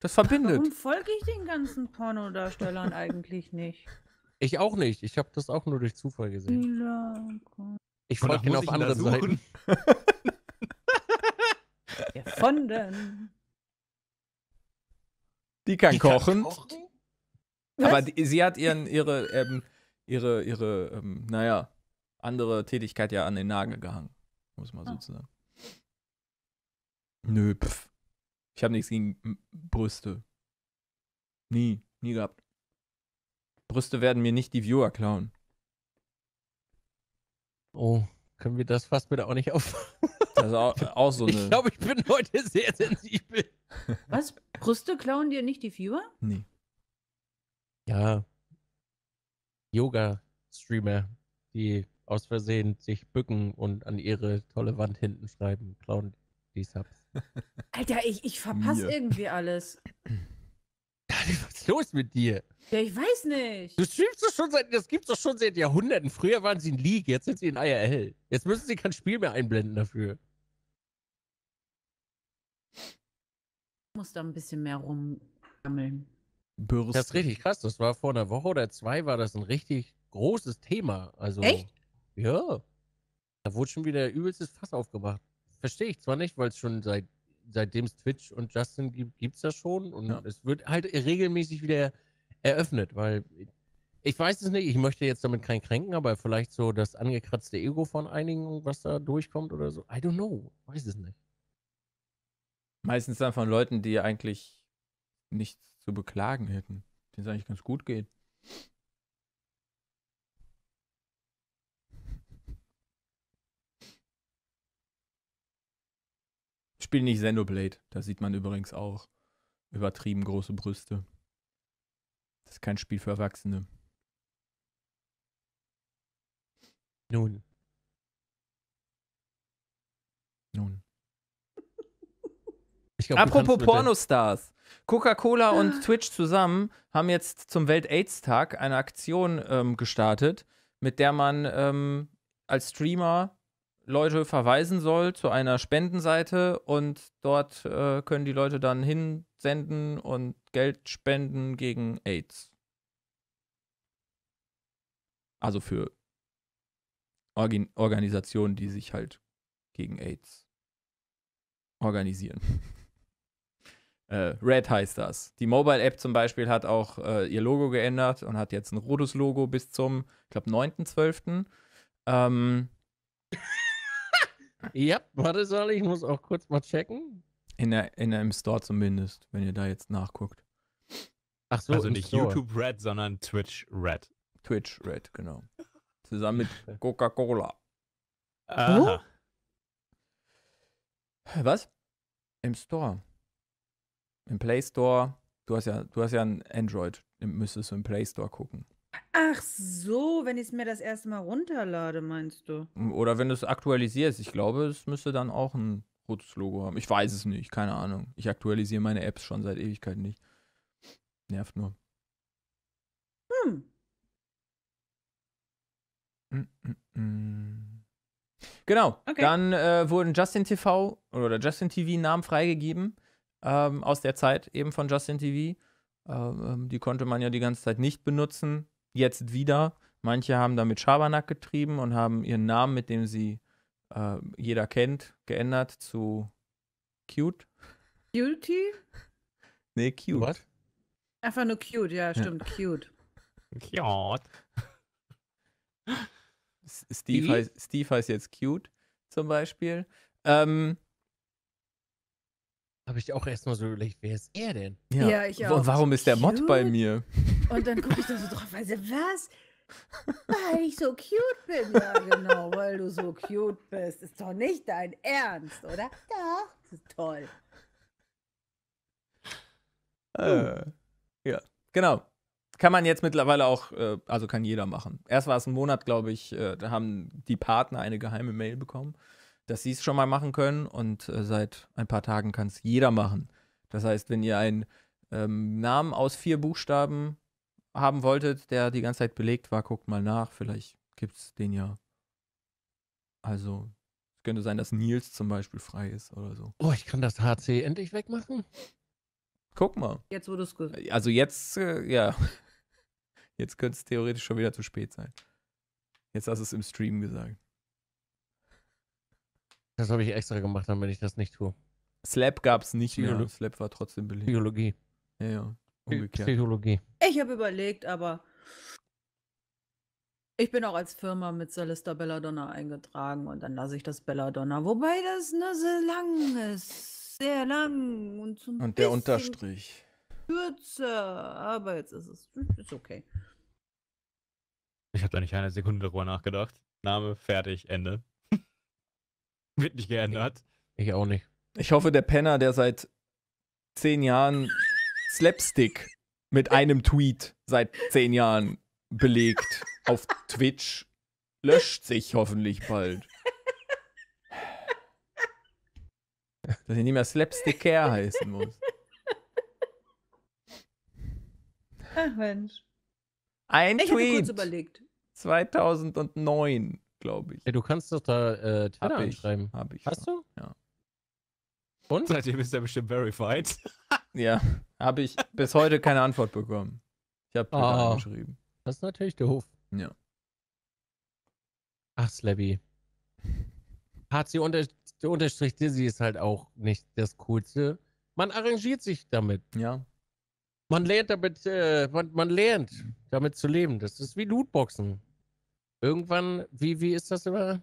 Das verbindet. Warum folge ich den ganzen Pornodarstellern eigentlich nicht? Ich auch nicht. Ich habe das auch nur durch Zufall gesehen. Ich folge ihn auf anderen Seiten. erfunden. Die kann die kochen. Kann Aber die, sie hat ihren, ihre, ähm, ihre, ihre, ähm, naja, andere Tätigkeit ja an den Nagel gehangen. Muss man ah. sozusagen. Nö, pff. Ich habe nichts gegen Brüste. Nie, nie gehabt. Brüste werden mir nicht die Viewer klauen. Oh können wir das fast bitte auch nicht aufmachen. Das ist auch, auch so eine. Ich glaube, ich bin heute sehr sensibel. Was? Brüste klauen dir nicht die Fieber? Nee. Ja. Yoga-Streamer, die aus Versehen sich bücken und an ihre tolle Wand hinten schreiben, klauen die Subs. Alter, ich, ich verpasse irgendwie alles. Was ist los mit dir? Ja, ich weiß nicht. Du streamst das schon seit, das gibt's doch schon seit Jahrhunderten. Früher waren sie in League, jetzt sind sie in IRL. Jetzt müssen sie kein Spiel mehr einblenden dafür. Ich muss da ein bisschen mehr rumgammeln. Bürsten. Das ist richtig krass. Das war vor einer Woche oder zwei, war das ein richtig großes Thema. Also, Echt? Ja. Da wurde schon wieder übelstes Fass aufgemacht. Verstehe ich zwar nicht, weil es schon seit seitdem es Twitch und Justin gibt, gibt es das schon. Und ja. es wird halt regelmäßig wieder eröffnet, weil ich weiß es nicht, ich möchte jetzt damit keinen kränken, aber vielleicht so das angekratzte Ego von einigen, was da durchkommt oder so. I don't know. Weiß es nicht. Meistens dann von Leuten, die eigentlich nichts zu beklagen hätten, denen es eigentlich ganz gut geht. spiele nicht Xenoblade. Da sieht man übrigens auch übertrieben große Brüste. Das ist kein Spiel für Erwachsene. Nun. Nun. Glaub, Apropos Pornostars. Coca-Cola und ah. Twitch zusammen haben jetzt zum Welt-AIDS-Tag eine Aktion ähm, gestartet, mit der man ähm, als Streamer Leute verweisen soll zu einer Spendenseite und dort äh, können die Leute dann hinsenden und Geld spenden gegen AIDS. Also für Organ Organisationen, die sich halt gegen AIDS organisieren. äh, Red heißt das. Die Mobile App zum Beispiel hat auch äh, ihr Logo geändert und hat jetzt ein rotes Logo bis zum, ich glaube, 9.12. Ähm, ja, warte, soll ich muss auch kurz mal checken. In der, in der im Store zumindest, wenn ihr da jetzt nachguckt. Ach so, also nicht Store. YouTube Red, sondern Twitch Red. Twitch Red, genau. Zusammen mit Coca-Cola. Aha. Was? Im Store. Im Play Store. Du hast ja, du hast ja ein Android. Müsstest du im Play Store gucken. Ach so, wenn ich es mir das erste Mal runterlade, meinst du? Hm, oder wenn du es aktualisierst. Ich glaube, es müsste dann auch ein rotes Logo haben. Ich weiß es nicht, keine Ahnung. Ich aktualisiere meine Apps schon seit Ewigkeiten nicht. Nervt nur. Hm. -mm -mm. mm. Genau. Okay. Dann äh, wurden Justin TV oder Justin TV Namen freigegeben ähm, aus der Zeit eben von Justin TV. Ähm, ähm, die konnte man ja die ganze Zeit nicht benutzen jetzt wieder. Manche haben damit Schabernack getrieben und haben ihren Namen, mit dem sie äh, jeder kennt, geändert zu Cute. Cutie? Nee, Cute. What? Einfach nur Cute, ja, stimmt, ja. Cute. Cute. Steve, heißt, Steve heißt jetzt Cute zum Beispiel. Ähm, Habe ich auch erstmal so überlegt, wer ist er denn? Ja, ja ich auch. Warum ist der Cute? Mod bei mir? Und dann gucke ich da so drauf, weil sie, was? Weil ich so cute bin. Ja, genau, weil du so cute bist. Ist doch nicht dein Ernst, oder? Doch. Das ist toll. Äh, ja, genau. Kann man jetzt mittlerweile auch, äh, also kann jeder machen. Erst war es ein Monat, glaube ich, äh, da haben die Partner eine geheime Mail bekommen, dass sie es schon mal machen können und äh, seit ein paar Tagen kann es jeder machen. Das heißt, wenn ihr einen ähm, Namen aus vier Buchstaben haben wolltet, der die ganze Zeit belegt war, guckt mal nach. Vielleicht gibt es den ja. Also, es könnte sein, dass Nils zum Beispiel frei ist oder so. Oh, ich kann das HC endlich wegmachen. Guck mal. Jetzt wurde es gut. Also jetzt, äh, ja. Jetzt könnte es theoretisch schon wieder zu spät sein. Jetzt hast du es im Stream gesagt. Das habe ich extra gemacht, damit ich das nicht tue. Slap gab es nicht Biolo mehr. Slap war trotzdem belegt. Biologie. Ja, ja. Umgekehrt. Psychologie. Ich habe überlegt, aber ich bin auch als Firma mit Celesta Belladonna eingetragen und dann lasse ich das Belladonna. Wobei das nur ne, sehr lang ist. Sehr lang und zum Und der Unterstrich. Kürzer, aber jetzt ist es ist okay. Ich habe da nicht eine Sekunde darüber nachgedacht. Name, fertig, Ende. Wird nicht geändert. Ich, ich auch nicht. Ich hoffe, der Penner, der seit zehn Jahren Slapstick mit einem Tweet seit zehn Jahren belegt auf Twitch löscht sich hoffentlich bald. Dass ich nicht mehr Slapstick Care heißen muss. Ach Mensch. Ein ich Tweet. Kurz überlegt. 2009, glaube ich. Ja, du kannst doch da äh, Twitter hab ich, anschreiben. Hab ich Hast schon. du? Ja. Und? Seitdem ist er bestimmt verified. ja, habe ich bis heute keine Antwort bekommen. Ich habe oh. Ah. geschrieben. Das ist natürlich doof. Ja. Ach, Slabby. HC unterstrich Dizzy ist halt auch nicht das Coolste. Man arrangiert sich damit. Ja. Man lernt damit, äh, man, man lernt damit zu leben. Das ist wie Lootboxen. Irgendwann, wie, wie ist das immer?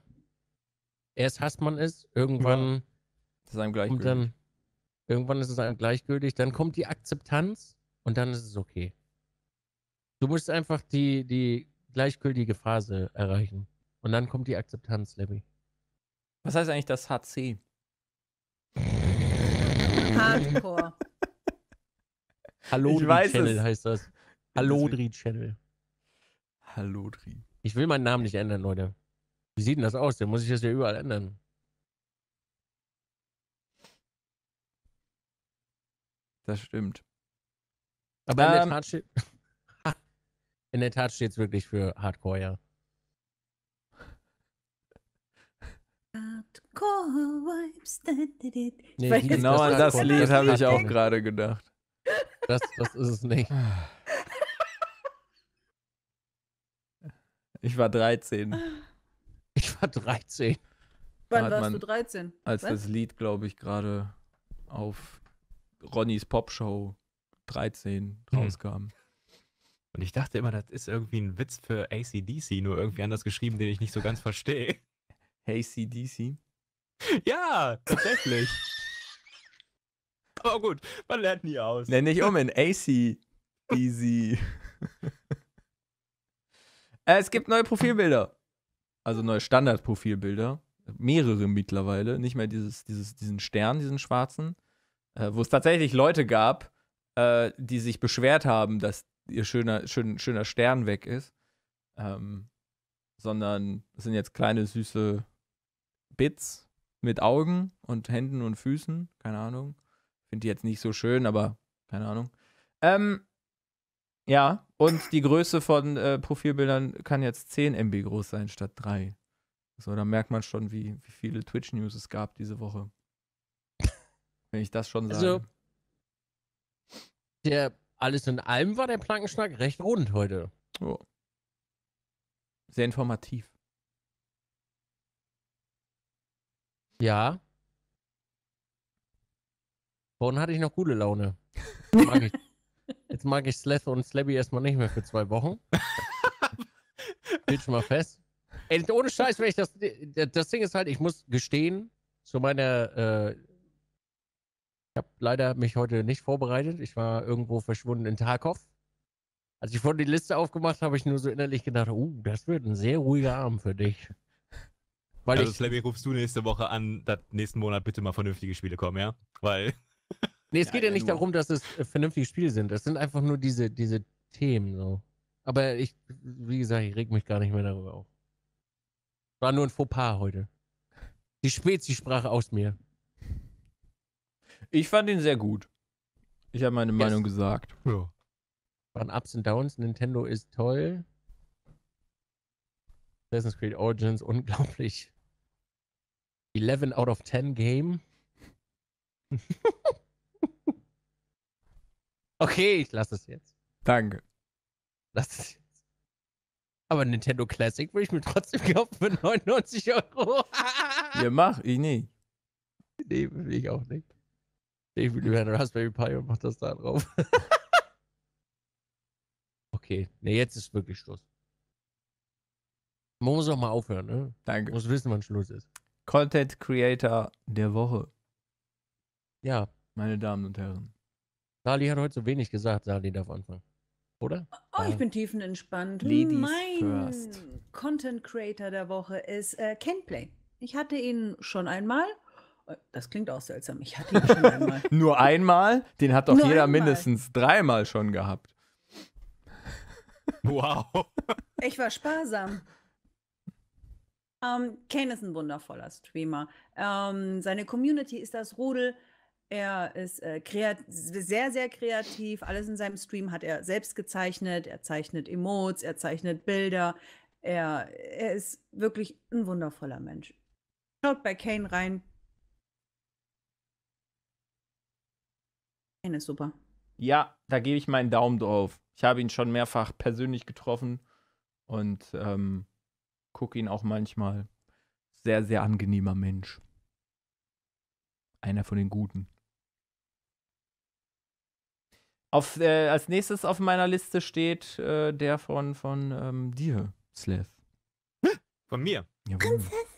Erst hasst man es, irgendwann ja. Das ist einem gleichgültig. Und dann, irgendwann ist es einem gleichgültig, dann kommt die Akzeptanz und dann ist es okay. Du musst einfach die, die gleichgültige Phase erreichen. Und dann kommt die Akzeptanz, Lebby. Was heißt eigentlich das HC? Hardcore. Hallo Channel es. heißt das. Halodri Channel. Halodri. Ich will meinen Namen nicht ändern, Leute. Wie sieht denn das aus? Dann muss ich das ja überall ändern. Das stimmt. Aber ähm, in der Tat steht. in der Tat steht es wirklich für Hardcore, ja. Nee, genau an das, das Lied habe ich auch gerade gedacht. Das, das ist es nicht. Ich war 13. Ich war 13. Wann warst man, du 13? Als Was? das Lied, glaube ich, gerade auf Ronnys Popshow 13 hm. rauskam. Und ich dachte immer, das ist irgendwie ein Witz für ACDC, nur irgendwie anders geschrieben, den ich nicht so ganz verstehe. ACDC? Ja, tatsächlich. Aber gut, man lernt nie aus. Nenn dich um in ACDC. Äh, es gibt neue Profilbilder. Also neue Standardprofilbilder. Mehrere mittlerweile. Nicht mehr dieses, dieses, diesen Stern, diesen schwarzen, äh, wo es tatsächlich Leute gab, äh, die sich beschwert haben, dass ihr schöner, schön, schöner Stern weg ist. Ähm, sondern es sind jetzt kleine, süße Bits mit Augen und Händen und Füßen. Keine Ahnung. Finde die jetzt nicht so schön, aber keine Ahnung. Ähm, ja, und die Größe von äh, Profilbildern kann jetzt 10 MB groß sein statt 3. So, da merkt man schon, wie, wie viele Twitch-News es gab diese Woche. Wenn ich das schon also sage. Also, der, alles in allem war der Plankenschnack recht rund heute. Oh. Sehr informativ. Ja. Vorhin hatte ich noch gute Laune. Jetzt mag ich, jetzt mag ich Sleth und Slabby erstmal nicht mehr für zwei Wochen. Bild schon mal fest. Ey, ohne Scheiß, wenn ich das, das Ding ist halt, ich muss gestehen, zu meiner äh, habe leider mich heute nicht vorbereitet. Ich war irgendwo verschwunden in Tarkov. Als ich vorhin die Liste aufgemacht habe, habe ich nur so innerlich gedacht, uh, das wird ein sehr ruhiger Abend für dich. Weil also, ich, rufst du nächste Woche an, dass nächsten Monat bitte mal vernünftige Spiele kommen, ja? Weil. Nee, es ja, geht ja, ja nicht nur. darum, dass es äh, vernünftige Spiele sind. Es sind einfach nur diese, diese Themen so. Aber ich, wie gesagt, ich reg mich gar nicht mehr darüber auf. War nur ein Fauxpas heute. Die Spezi sprach aus mir. Ich fand ihn sehr gut. Ich habe meine yes. Meinung gesagt. Ja. Waren Ups und Downs. Nintendo ist toll. Assassin's Creed Origins unglaublich. 11 out of 10 Game. okay, ich lasse es jetzt. Danke. Lass es jetzt. Aber Nintendo Classic würde ich mir trotzdem kaufen für 99 Euro. ja, mach ich nicht. Nee, will ich auch nicht. Ich will über einen Raspberry Pi und mach das da drauf. okay, ne, jetzt ist wirklich Schluss. Man muss auch mal aufhören, ne? Danke. Man muss wissen, wann Schluss ist. Content Creator der Woche. Ja. Meine Damen und Herren. Sali hat heute so wenig gesagt, Sali darf anfangen. Oder? Oh, oh ich bin tiefenentspannt. Ladies mein first. Content Creator der Woche ist äh, Kenplay. Ich hatte ihn schon einmal äh, das klingt auch seltsam. Ich hatte ihn schon einmal. Nur einmal? Den hat doch Nur jeder einmal. mindestens dreimal schon gehabt. Wow. Ich war sparsam. Ähm, Kane ist ein wundervoller Streamer. Ähm, seine Community ist das Rudel. Er ist äh, sehr, sehr kreativ. Alles in seinem Stream hat er selbst gezeichnet. Er zeichnet Emotes, er zeichnet Bilder. Er, er ist wirklich ein wundervoller Mensch. Schaut bei Kane rein. Den ist super. Ja, da gebe ich meinen Daumen drauf. Ich habe ihn schon mehrfach persönlich getroffen und ähm, gucke ihn auch manchmal. Sehr, sehr angenehmer Mensch. Einer von den Guten. Auf, äh, als nächstes auf meiner Liste steht äh, der von, von ähm, dir, Slav. Von mir. Jawohl. Prinzessin.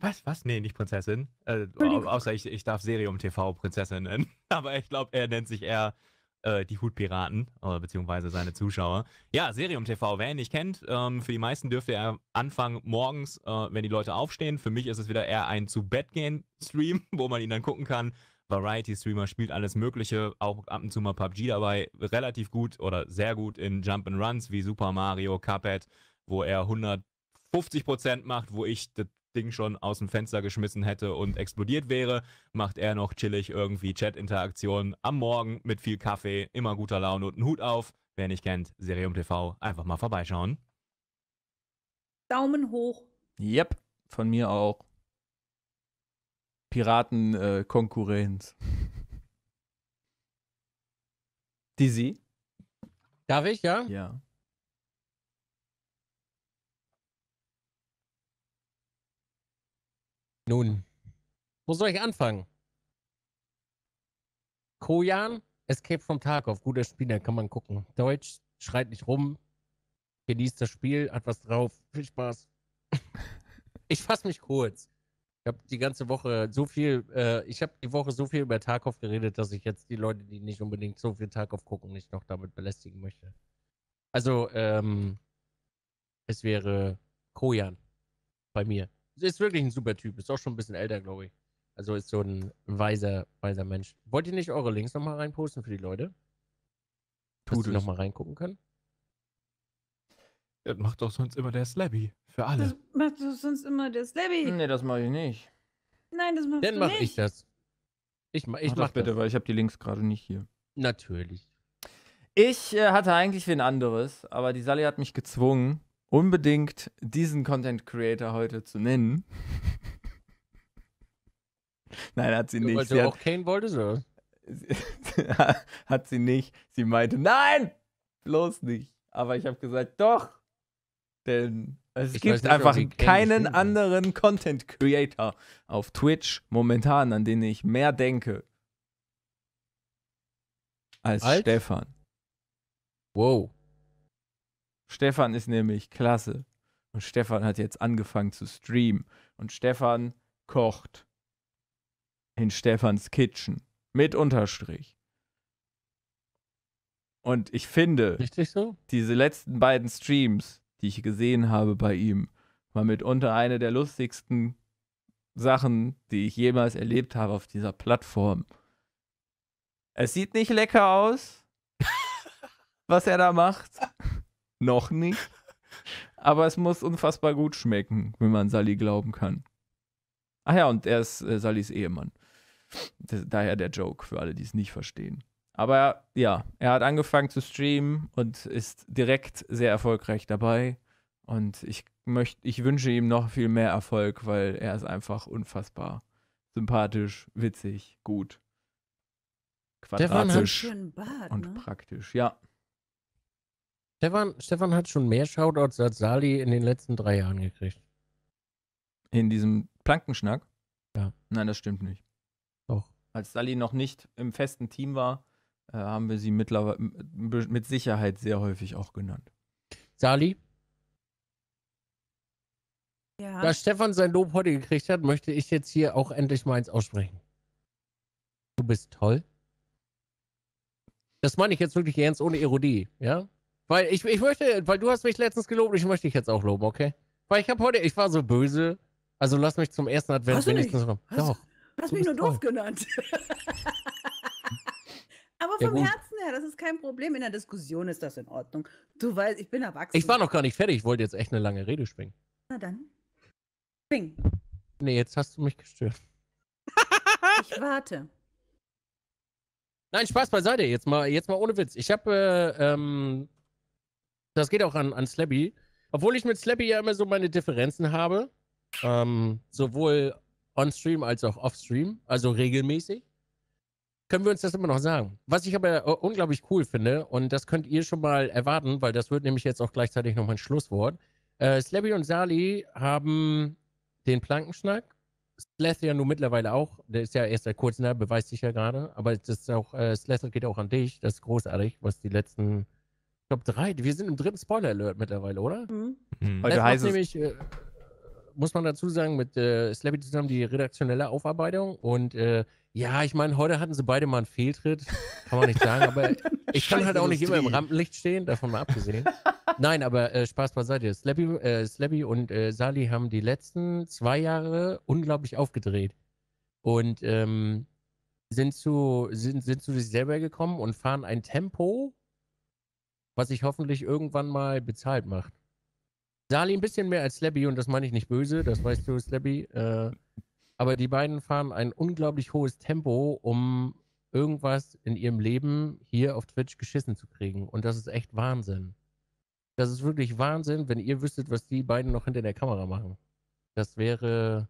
Was, was? Nee, nicht Prinzessin. Äh, außer ich, ich darf Serium TV Prinzessin nennen. Aber ich glaube, er nennt sich eher äh, die Hutpiraten, äh, beziehungsweise seine Zuschauer. Ja, Serium TV, wer ihn nicht kennt, ähm, für die meisten dürfte er anfangen morgens, äh, wenn die Leute aufstehen. Für mich ist es wieder eher ein zu Bett gehen Stream, wo man ihn dann gucken kann. Variety-Streamer spielt alles Mögliche, auch ab und zu mal PUBG dabei, relativ gut oder sehr gut in Jump Runs wie Super Mario, Cuphead, wo er 150 Prozent macht, wo ich das Ding schon aus dem Fenster geschmissen hätte und explodiert wäre, macht er noch chillig irgendwie chat interaktionen am Morgen mit viel Kaffee, immer guter Laune und einen Hut auf. Wer nicht kennt, Serium TV, einfach mal vorbeischauen. Daumen hoch. Yep, von mir auch. Piratenkonkurrenz. Äh, Dizzy? Darf ich, ja? Ja. Nun, wo soll ich anfangen? Kojan, Escape from Tarkov, guter Spieler, kann man gucken. Deutsch, schreit nicht rum, genießt das Spiel, hat was drauf, viel Spaß. ich fasse mich kurz. Ich habe die ganze Woche so viel, äh, ich habe die Woche so viel über Tarkov geredet, dass ich jetzt die Leute, die nicht unbedingt so viel Tarkov gucken, nicht noch damit belästigen möchte. Also, ähm, es wäre Kojan bei mir ist wirklich ein super Typ. Ist auch schon ein bisschen älter, glaube ich. Also ist so ein weiser, weiser Mensch. Wollt ihr nicht eure Links nochmal reinposten für die Leute? Tut Dass die nochmal reingucken können? Das macht doch sonst immer der Slabby. Für alle. Das macht doch sonst immer der Slabby. Nee, das mache ich nicht. Nein, das machst Dann du mach nicht. Dann mache ich das. Ich, ich mach, mach das bitte, weil ich habe die Links gerade nicht hier. Natürlich. Ich äh, hatte eigentlich wen anderes, aber die Sally hat mich gezwungen unbedingt diesen Content Creator heute zu nennen. Nein, hat sie nicht. Weil sie du hat, auch Kane wollte, oder? hat sie nicht. Sie meinte, nein, bloß nicht. Aber ich habe gesagt, doch. Denn es ich gibt nicht, einfach keinen anderen Content Creator auf Twitch momentan, an den ich mehr denke. Als Alt? Stefan. Wow. Stefan ist nämlich klasse. Und Stefan hat jetzt angefangen zu streamen. Und Stefan kocht in Stefans Kitchen. Mit Unterstrich. Und ich finde, so? diese letzten beiden Streams, die ich gesehen habe bei ihm, war mitunter eine der lustigsten Sachen, die ich jemals erlebt habe auf dieser Plattform. Es sieht nicht lecker aus, was er da macht. Noch nicht. Aber es muss unfassbar gut schmecken, wenn man Sally glauben kann. Ach ja, und er ist äh, Sallys Ehemann. Das, daher der Joke für alle, die es nicht verstehen. Aber ja, er hat angefangen zu streamen und ist direkt sehr erfolgreich dabei. Und ich möchte, ich wünsche ihm noch viel mehr Erfolg, weil er ist einfach unfassbar sympathisch, witzig, gut, quadratisch Bart, und ne? praktisch. Ja, Stefan, Stefan hat schon mehr Shoutouts als Sali in den letzten drei Jahren gekriegt. In diesem Plankenschnack? Ja. Nein, das stimmt nicht. Doch. Als Sali noch nicht im festen Team war, äh, haben wir sie mittlerweile mit Sicherheit sehr häufig auch genannt. Sali? Ja. Da Stefan sein Lob heute gekriegt hat, möchte ich jetzt hier auch endlich meins aussprechen. Du bist toll. Das meine ich jetzt wirklich ernst, ohne Ironie, ja? Weil ich, ich möchte, weil du hast mich letztens gelobt, ich möchte dich jetzt auch loben, okay? Weil ich habe heute, ich war so böse. Also lass mich zum ersten Advent hast wenigstens rum. Doch. Du hast mich nur doof toll. genannt. Aber vom gut. Herzen her, das ist kein Problem. In der Diskussion ist das in Ordnung. Du weißt, ich bin erwachsen. Ich war noch gar nicht fertig. Ich wollte jetzt echt eine lange Rede springen. Na dann. Spring. Nee, jetzt hast du mich gestört. ich warte. Nein, Spaß beiseite. Jetzt mal, jetzt mal ohne Witz. Ich habe äh, ähm, das geht auch an, an Slappy. Obwohl ich mit Slappy ja immer so meine Differenzen habe. Ähm, sowohl on-stream als auch off-stream, also regelmäßig, können wir uns das immer noch sagen. Was ich aber äh, unglaublich cool finde, und das könnt ihr schon mal erwarten, weil das wird nämlich jetzt auch gleichzeitig noch mein Schlusswort. Äh, Slabby und Sali haben den Plankenschnack. Sleth ja nur mittlerweile auch, der ist ja erst seit kurzem da, beweist sich ja gerade, aber das auch, äh, Sleth geht auch an dich, das ist großartig, was die letzten ich glaube, drei. Wir sind im dritten Spoiler-Alert mittlerweile, oder? Mhm. Mhm. Heute heißt es. Nämlich, äh, muss man dazu sagen, mit äh, Slappy zusammen die redaktionelle Aufarbeitung. Und äh, ja, ich meine, heute hatten sie beide mal einen Fehltritt. Kann man nicht sagen, aber ich kann halt auch nicht immer im Rampenlicht stehen, davon mal abgesehen. Nein, aber äh, Spaß beiseite. Slappy, äh, Slappy und äh, Sali haben die letzten zwei Jahre unglaublich aufgedreht. Und ähm, sind zu, sind, sind zu sich selber gekommen und fahren ein Tempo, was sich hoffentlich irgendwann mal bezahlt macht. Sali ein bisschen mehr als Slabby und das meine ich nicht böse, das weißt du, Slabby. Äh, aber die beiden fahren ein unglaublich hohes Tempo, um irgendwas in ihrem Leben hier auf Twitch geschissen zu kriegen. Und das ist echt Wahnsinn. Das ist wirklich Wahnsinn, wenn ihr wüsstet, was die beiden noch hinter der Kamera machen. Das wäre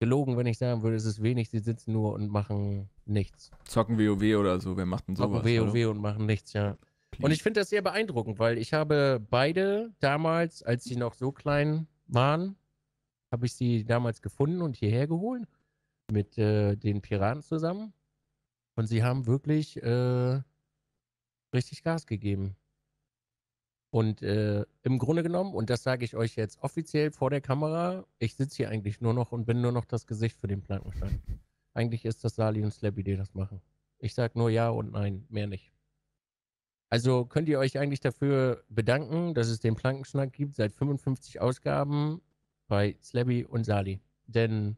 gelogen, wenn ich sagen würde, es ist wenig, sie sitzen nur und machen nichts. Zocken WoW oder so, wer macht denn sowas? Zocken WoW oder? und machen nichts, ja. Und ich finde das sehr beeindruckend, weil ich habe beide damals, als sie noch so klein waren, habe ich sie damals gefunden und hierher geholt mit äh, den Piraten zusammen. Und sie haben wirklich äh, richtig Gas gegeben. Und äh, im Grunde genommen, und das sage ich euch jetzt offiziell vor der Kamera, ich sitze hier eigentlich nur noch und bin nur noch das Gesicht für den Plankenstein. Eigentlich ist das Sali und Slappy, die das machen. Ich sage nur ja und nein, mehr nicht. Also könnt ihr euch eigentlich dafür bedanken, dass es den Plankenschnack gibt seit 55 Ausgaben bei Slabby und Sali. Denn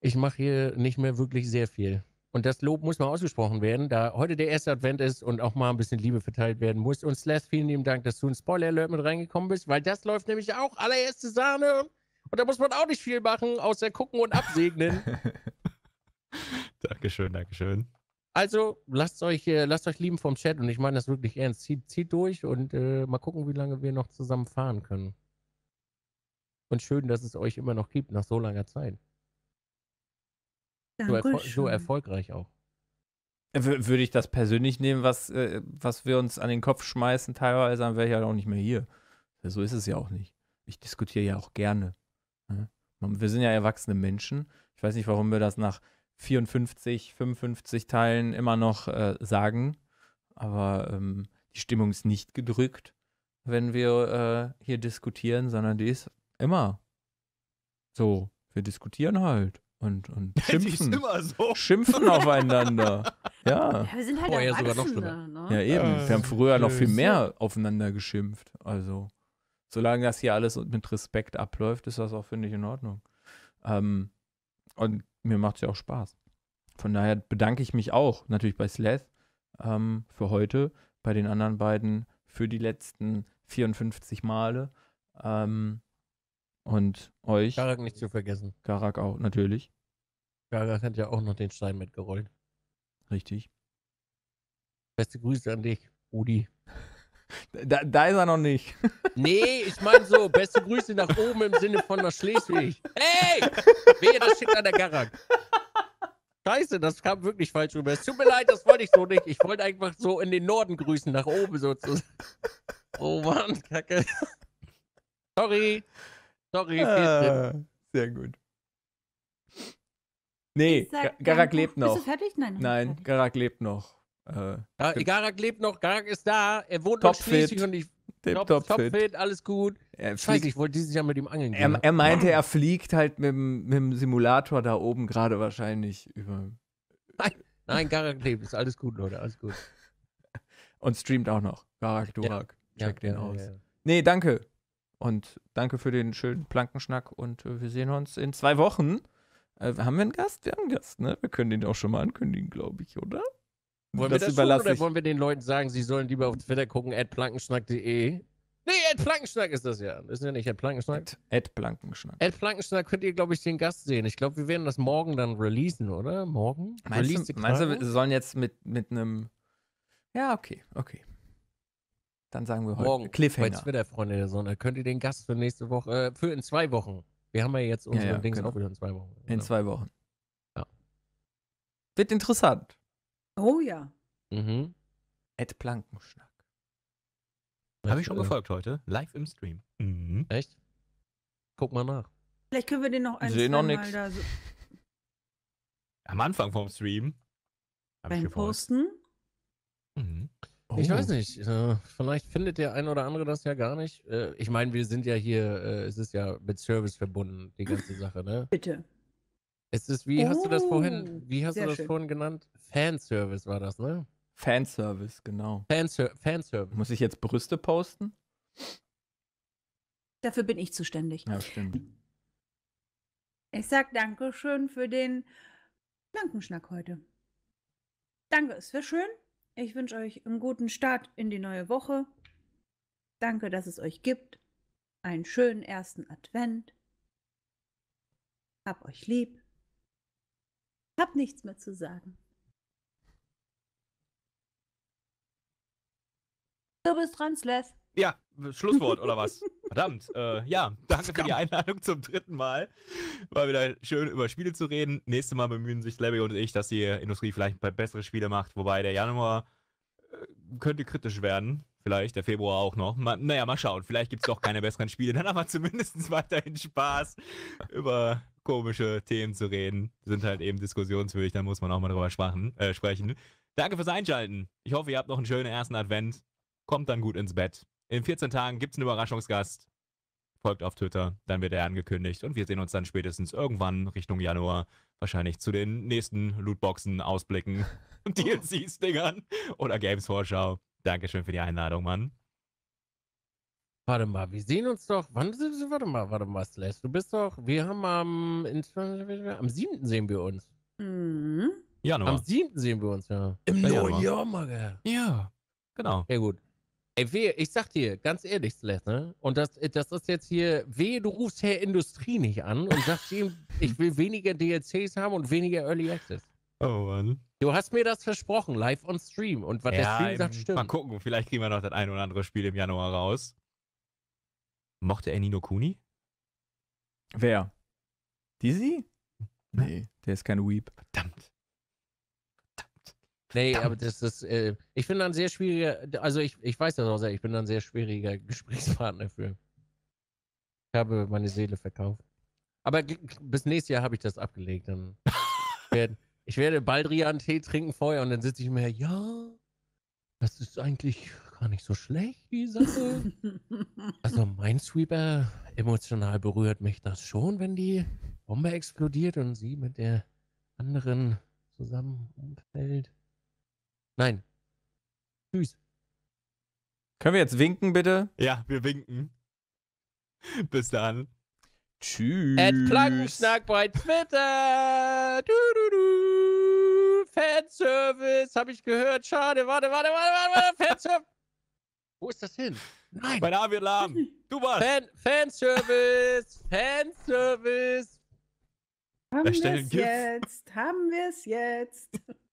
ich mache hier nicht mehr wirklich sehr viel. Und das Lob muss mal ausgesprochen werden, da heute der erste Advent ist und auch mal ein bisschen Liebe verteilt werden muss. Und Slash, vielen lieben Dank, dass du ein Spoiler Alert mit reingekommen bist, weil das läuft nämlich auch allererste Sahne. Und da muss man auch nicht viel machen, außer gucken und absegnen. Dankeschön, Dankeschön. Also lasst euch, äh, lasst euch lieben vom Chat und ich meine das wirklich ernst. Zieht, zieht durch und äh, mal gucken, wie lange wir noch zusammen fahren können. Und schön, dass es euch immer noch gibt nach so langer Zeit. So, erfol so, erfolgreich auch. Äh, w würde ich das persönlich nehmen, was, äh, was wir uns an den Kopf schmeißen, teilweise, dann wäre ich halt auch nicht mehr hier. So ist es ja auch nicht. Ich diskutiere ja auch gerne. Ne? Wir sind ja erwachsene Menschen. Ich weiß nicht, warum wir das nach 54, 55 Teilen immer noch äh, sagen. Aber ähm, die Stimmung ist nicht gedrückt, wenn wir äh, hier diskutieren, sondern die ist immer so. Wir diskutieren halt und, und schimpfen. So. Schimpfen aufeinander. ja. ja. Wir sind halt Vorher sogar noch schlimmer. Ne? Ja, eben. Äh, wir haben früher noch viel mehr aufeinander geschimpft. Also, solange das hier alles mit Respekt abläuft, ist das auch, finde ich, in Ordnung. Ähm, und mir macht es ja auch Spaß. Von daher bedanke ich mich auch natürlich bei Slath ähm, für heute, bei den anderen beiden für die letzten 54 Male. Ähm, und euch. Garak nicht zu vergessen. Garak auch, natürlich. Garak hat ja auch noch den Stein mitgerollt. Richtig. Beste Grüße an dich, Rudi. Da, da ist er noch nicht. Nee, ich meine so, beste Grüße nach oben im Sinne von nach Schleswig. Hey! Wehe, das steht an der Garak. Scheiße, das kam wirklich falsch rüber. Es tut mir leid, das wollte ich so nicht. Ich wollte einfach so in den Norden grüßen, nach oben sozusagen. Oh Mann, Kacke. Sorry. Sorry, ah, Sehr gut. Nee, Garak lebt noch. Bist du fertig? Nein. Nein, Garak lebt noch. Äh, ja, Garak lebt noch, Garak ist da, er wohnt top noch schließlich und ich Tip, top, top, fit. fit. alles gut. Er Scheiße, ich wollte dieses Jahr mit ihm angeln gehen. Er, er meinte, er fliegt halt mit, mit dem Simulator da oben gerade wahrscheinlich über. Nein, nein, Garak lebt, ist alles gut, Leute, alles gut. Und streamt auch noch. Garak Durak, ja, check ja, den aus. Ja, Nee, danke. Und danke für den schönen Plankenschnack und äh, wir sehen uns in zwei Wochen. Äh, haben wir einen Gast? Wir haben einen Gast, ne? Wir können den auch schon mal ankündigen, glaube ich, oder? Wollen das wir das überlassen oder wollen wir den Leuten sagen, sie sollen lieber auf Twitter gucken, atplankenschnack.de? Nee, atplankenschnack ist das ja. Ist ja nicht atplankenschnack? Atplankenschnack. Atplankenschnack könnt ihr, glaube ich, den Gast sehen. Ich glaube, wir werden das morgen dann releasen, oder? Morgen? Meinst, Release du, meinst du, wir sollen jetzt mit, mit einem... Ja, okay, okay. Dann sagen wir heute morgen Cliffhanger. Bei Twitter, Freunde der Sonne, könnt ihr den Gast für nächste Woche, äh, für in zwei Wochen. Wir haben ja jetzt unsere ja, ja, Dings genau. auch wieder in zwei Wochen. In genau. zwei Wochen. Ja. Wird interessant. Oh ja. Mhm. Ed Plankenschnack. Habe ich schon äh, gefolgt heute, live im Stream. Mhm. Echt? Guck mal nach. Vielleicht können wir den noch ein, sehen. noch nix. so Am Anfang vom Stream. Beim Posten? Mhm. Oh. Ich weiß oh. nicht. Äh, vielleicht findet der ein oder andere das ja gar nicht. Äh, ich meine, wir sind ja hier, äh, es ist ja mit Service verbunden, die ganze Sache, ne? Bitte. Es ist, wie hast du das vorhin, oh, wie hast du das schön. vorhin genannt? Fanservice war das, ne? Fanservice, genau. Fanser Fanservice. Muss ich jetzt Brüste posten? Dafür bin ich zuständig. Ja, stimmt. Ich sag Dankeschön für den Blankenschnack heute. Danke, es wäre schön. Ich wünsche euch einen guten Start in die neue Woche. Danke, dass es euch gibt. Einen schönen ersten Advent. Hab euch lieb. Hab nichts mehr zu sagen. Du bist dran, Sleth. Ja, Schlusswort oder was? Verdammt. Äh, ja, danke für die Einladung zum dritten Mal. War wieder schön über Spiele zu reden. Nächstes Mal bemühen sich Levy und ich, dass die Industrie vielleicht ein paar bessere Spiele macht. Wobei der Januar äh, könnte kritisch werden. Vielleicht, der Februar auch noch. Mal, naja, mal schauen. Vielleicht gibt es doch keine besseren Spiele. Dann haben wir zumindest weiterhin Spaß über komische Themen zu reden, sind halt eben diskussionswürdig, da muss man auch mal drüber sprachen, äh, sprechen. Danke fürs Einschalten. Ich hoffe, ihr habt noch einen schönen ersten Advent. Kommt dann gut ins Bett. In 14 Tagen gibt's einen Überraschungsgast. Folgt auf Twitter, dann wird er angekündigt und wir sehen uns dann spätestens irgendwann Richtung Januar wahrscheinlich zu den nächsten Lootboxen ausblicken, DLCs-Dingern oder Games-Vorschau. Dankeschön für die Einladung, Mann. Warte mal, wir sehen uns doch. Wann sind wir? Warte mal, warte mal, Slash. Du bist doch. Wir haben am. Am 7. sehen wir uns. Mhm. Januar. Am 7. sehen wir uns, ja. Im neuen Jahr, Mann. Ja, genau. Ja, gut. Ey, wehe, ich sag dir, ganz ehrlich, Slash, ne? Und das, das ist jetzt hier. Wehe, du rufst Herr Industrie nicht an und sagst ihm, ich will weniger DLCs haben und weniger Early Access. Oh, Mann. Du hast mir das versprochen, live on Stream. Und was ja, der Stream sagt, stimmt. Mal gucken, vielleicht kriegen wir noch das ein oder andere Spiel im Januar raus. Mochte er Nino Kuni? Wer? Dizzy? Nee, der ist kein Weep. Verdammt. Verdammt. Nee, Verdammt. aber das ist, äh, ich bin dann sehr schwieriger, also ich, ich weiß das auch sehr, ich bin dann sehr schwieriger Gesprächspartner für. Ich habe meine Seele verkauft. Aber bis nächstes Jahr habe ich das abgelegt. Dann werde, ich werde Baldrian-Tee trinken vorher und dann sitze ich mir, ja, das ist eigentlich gar nicht so schlecht, die Sache. also Minesweeper, emotional berührt mich das schon, wenn die Bombe explodiert und sie mit der anderen zusammen umfällt. Nein. Tschüss. Können wir jetzt winken, bitte? Ja, wir winken. Bis dann. Tschüss. At Plankenschnack bei Twitter. Du, du, du. Fanservice, habe ich gehört. Schade. Warte, warte, warte, warte. Fanservice. Wo ist das hin? Nein. Mein Name wird lahm. Du warst. Fan, Fanservice. Fanservice. Haben wir es jetzt? Haben wir es jetzt?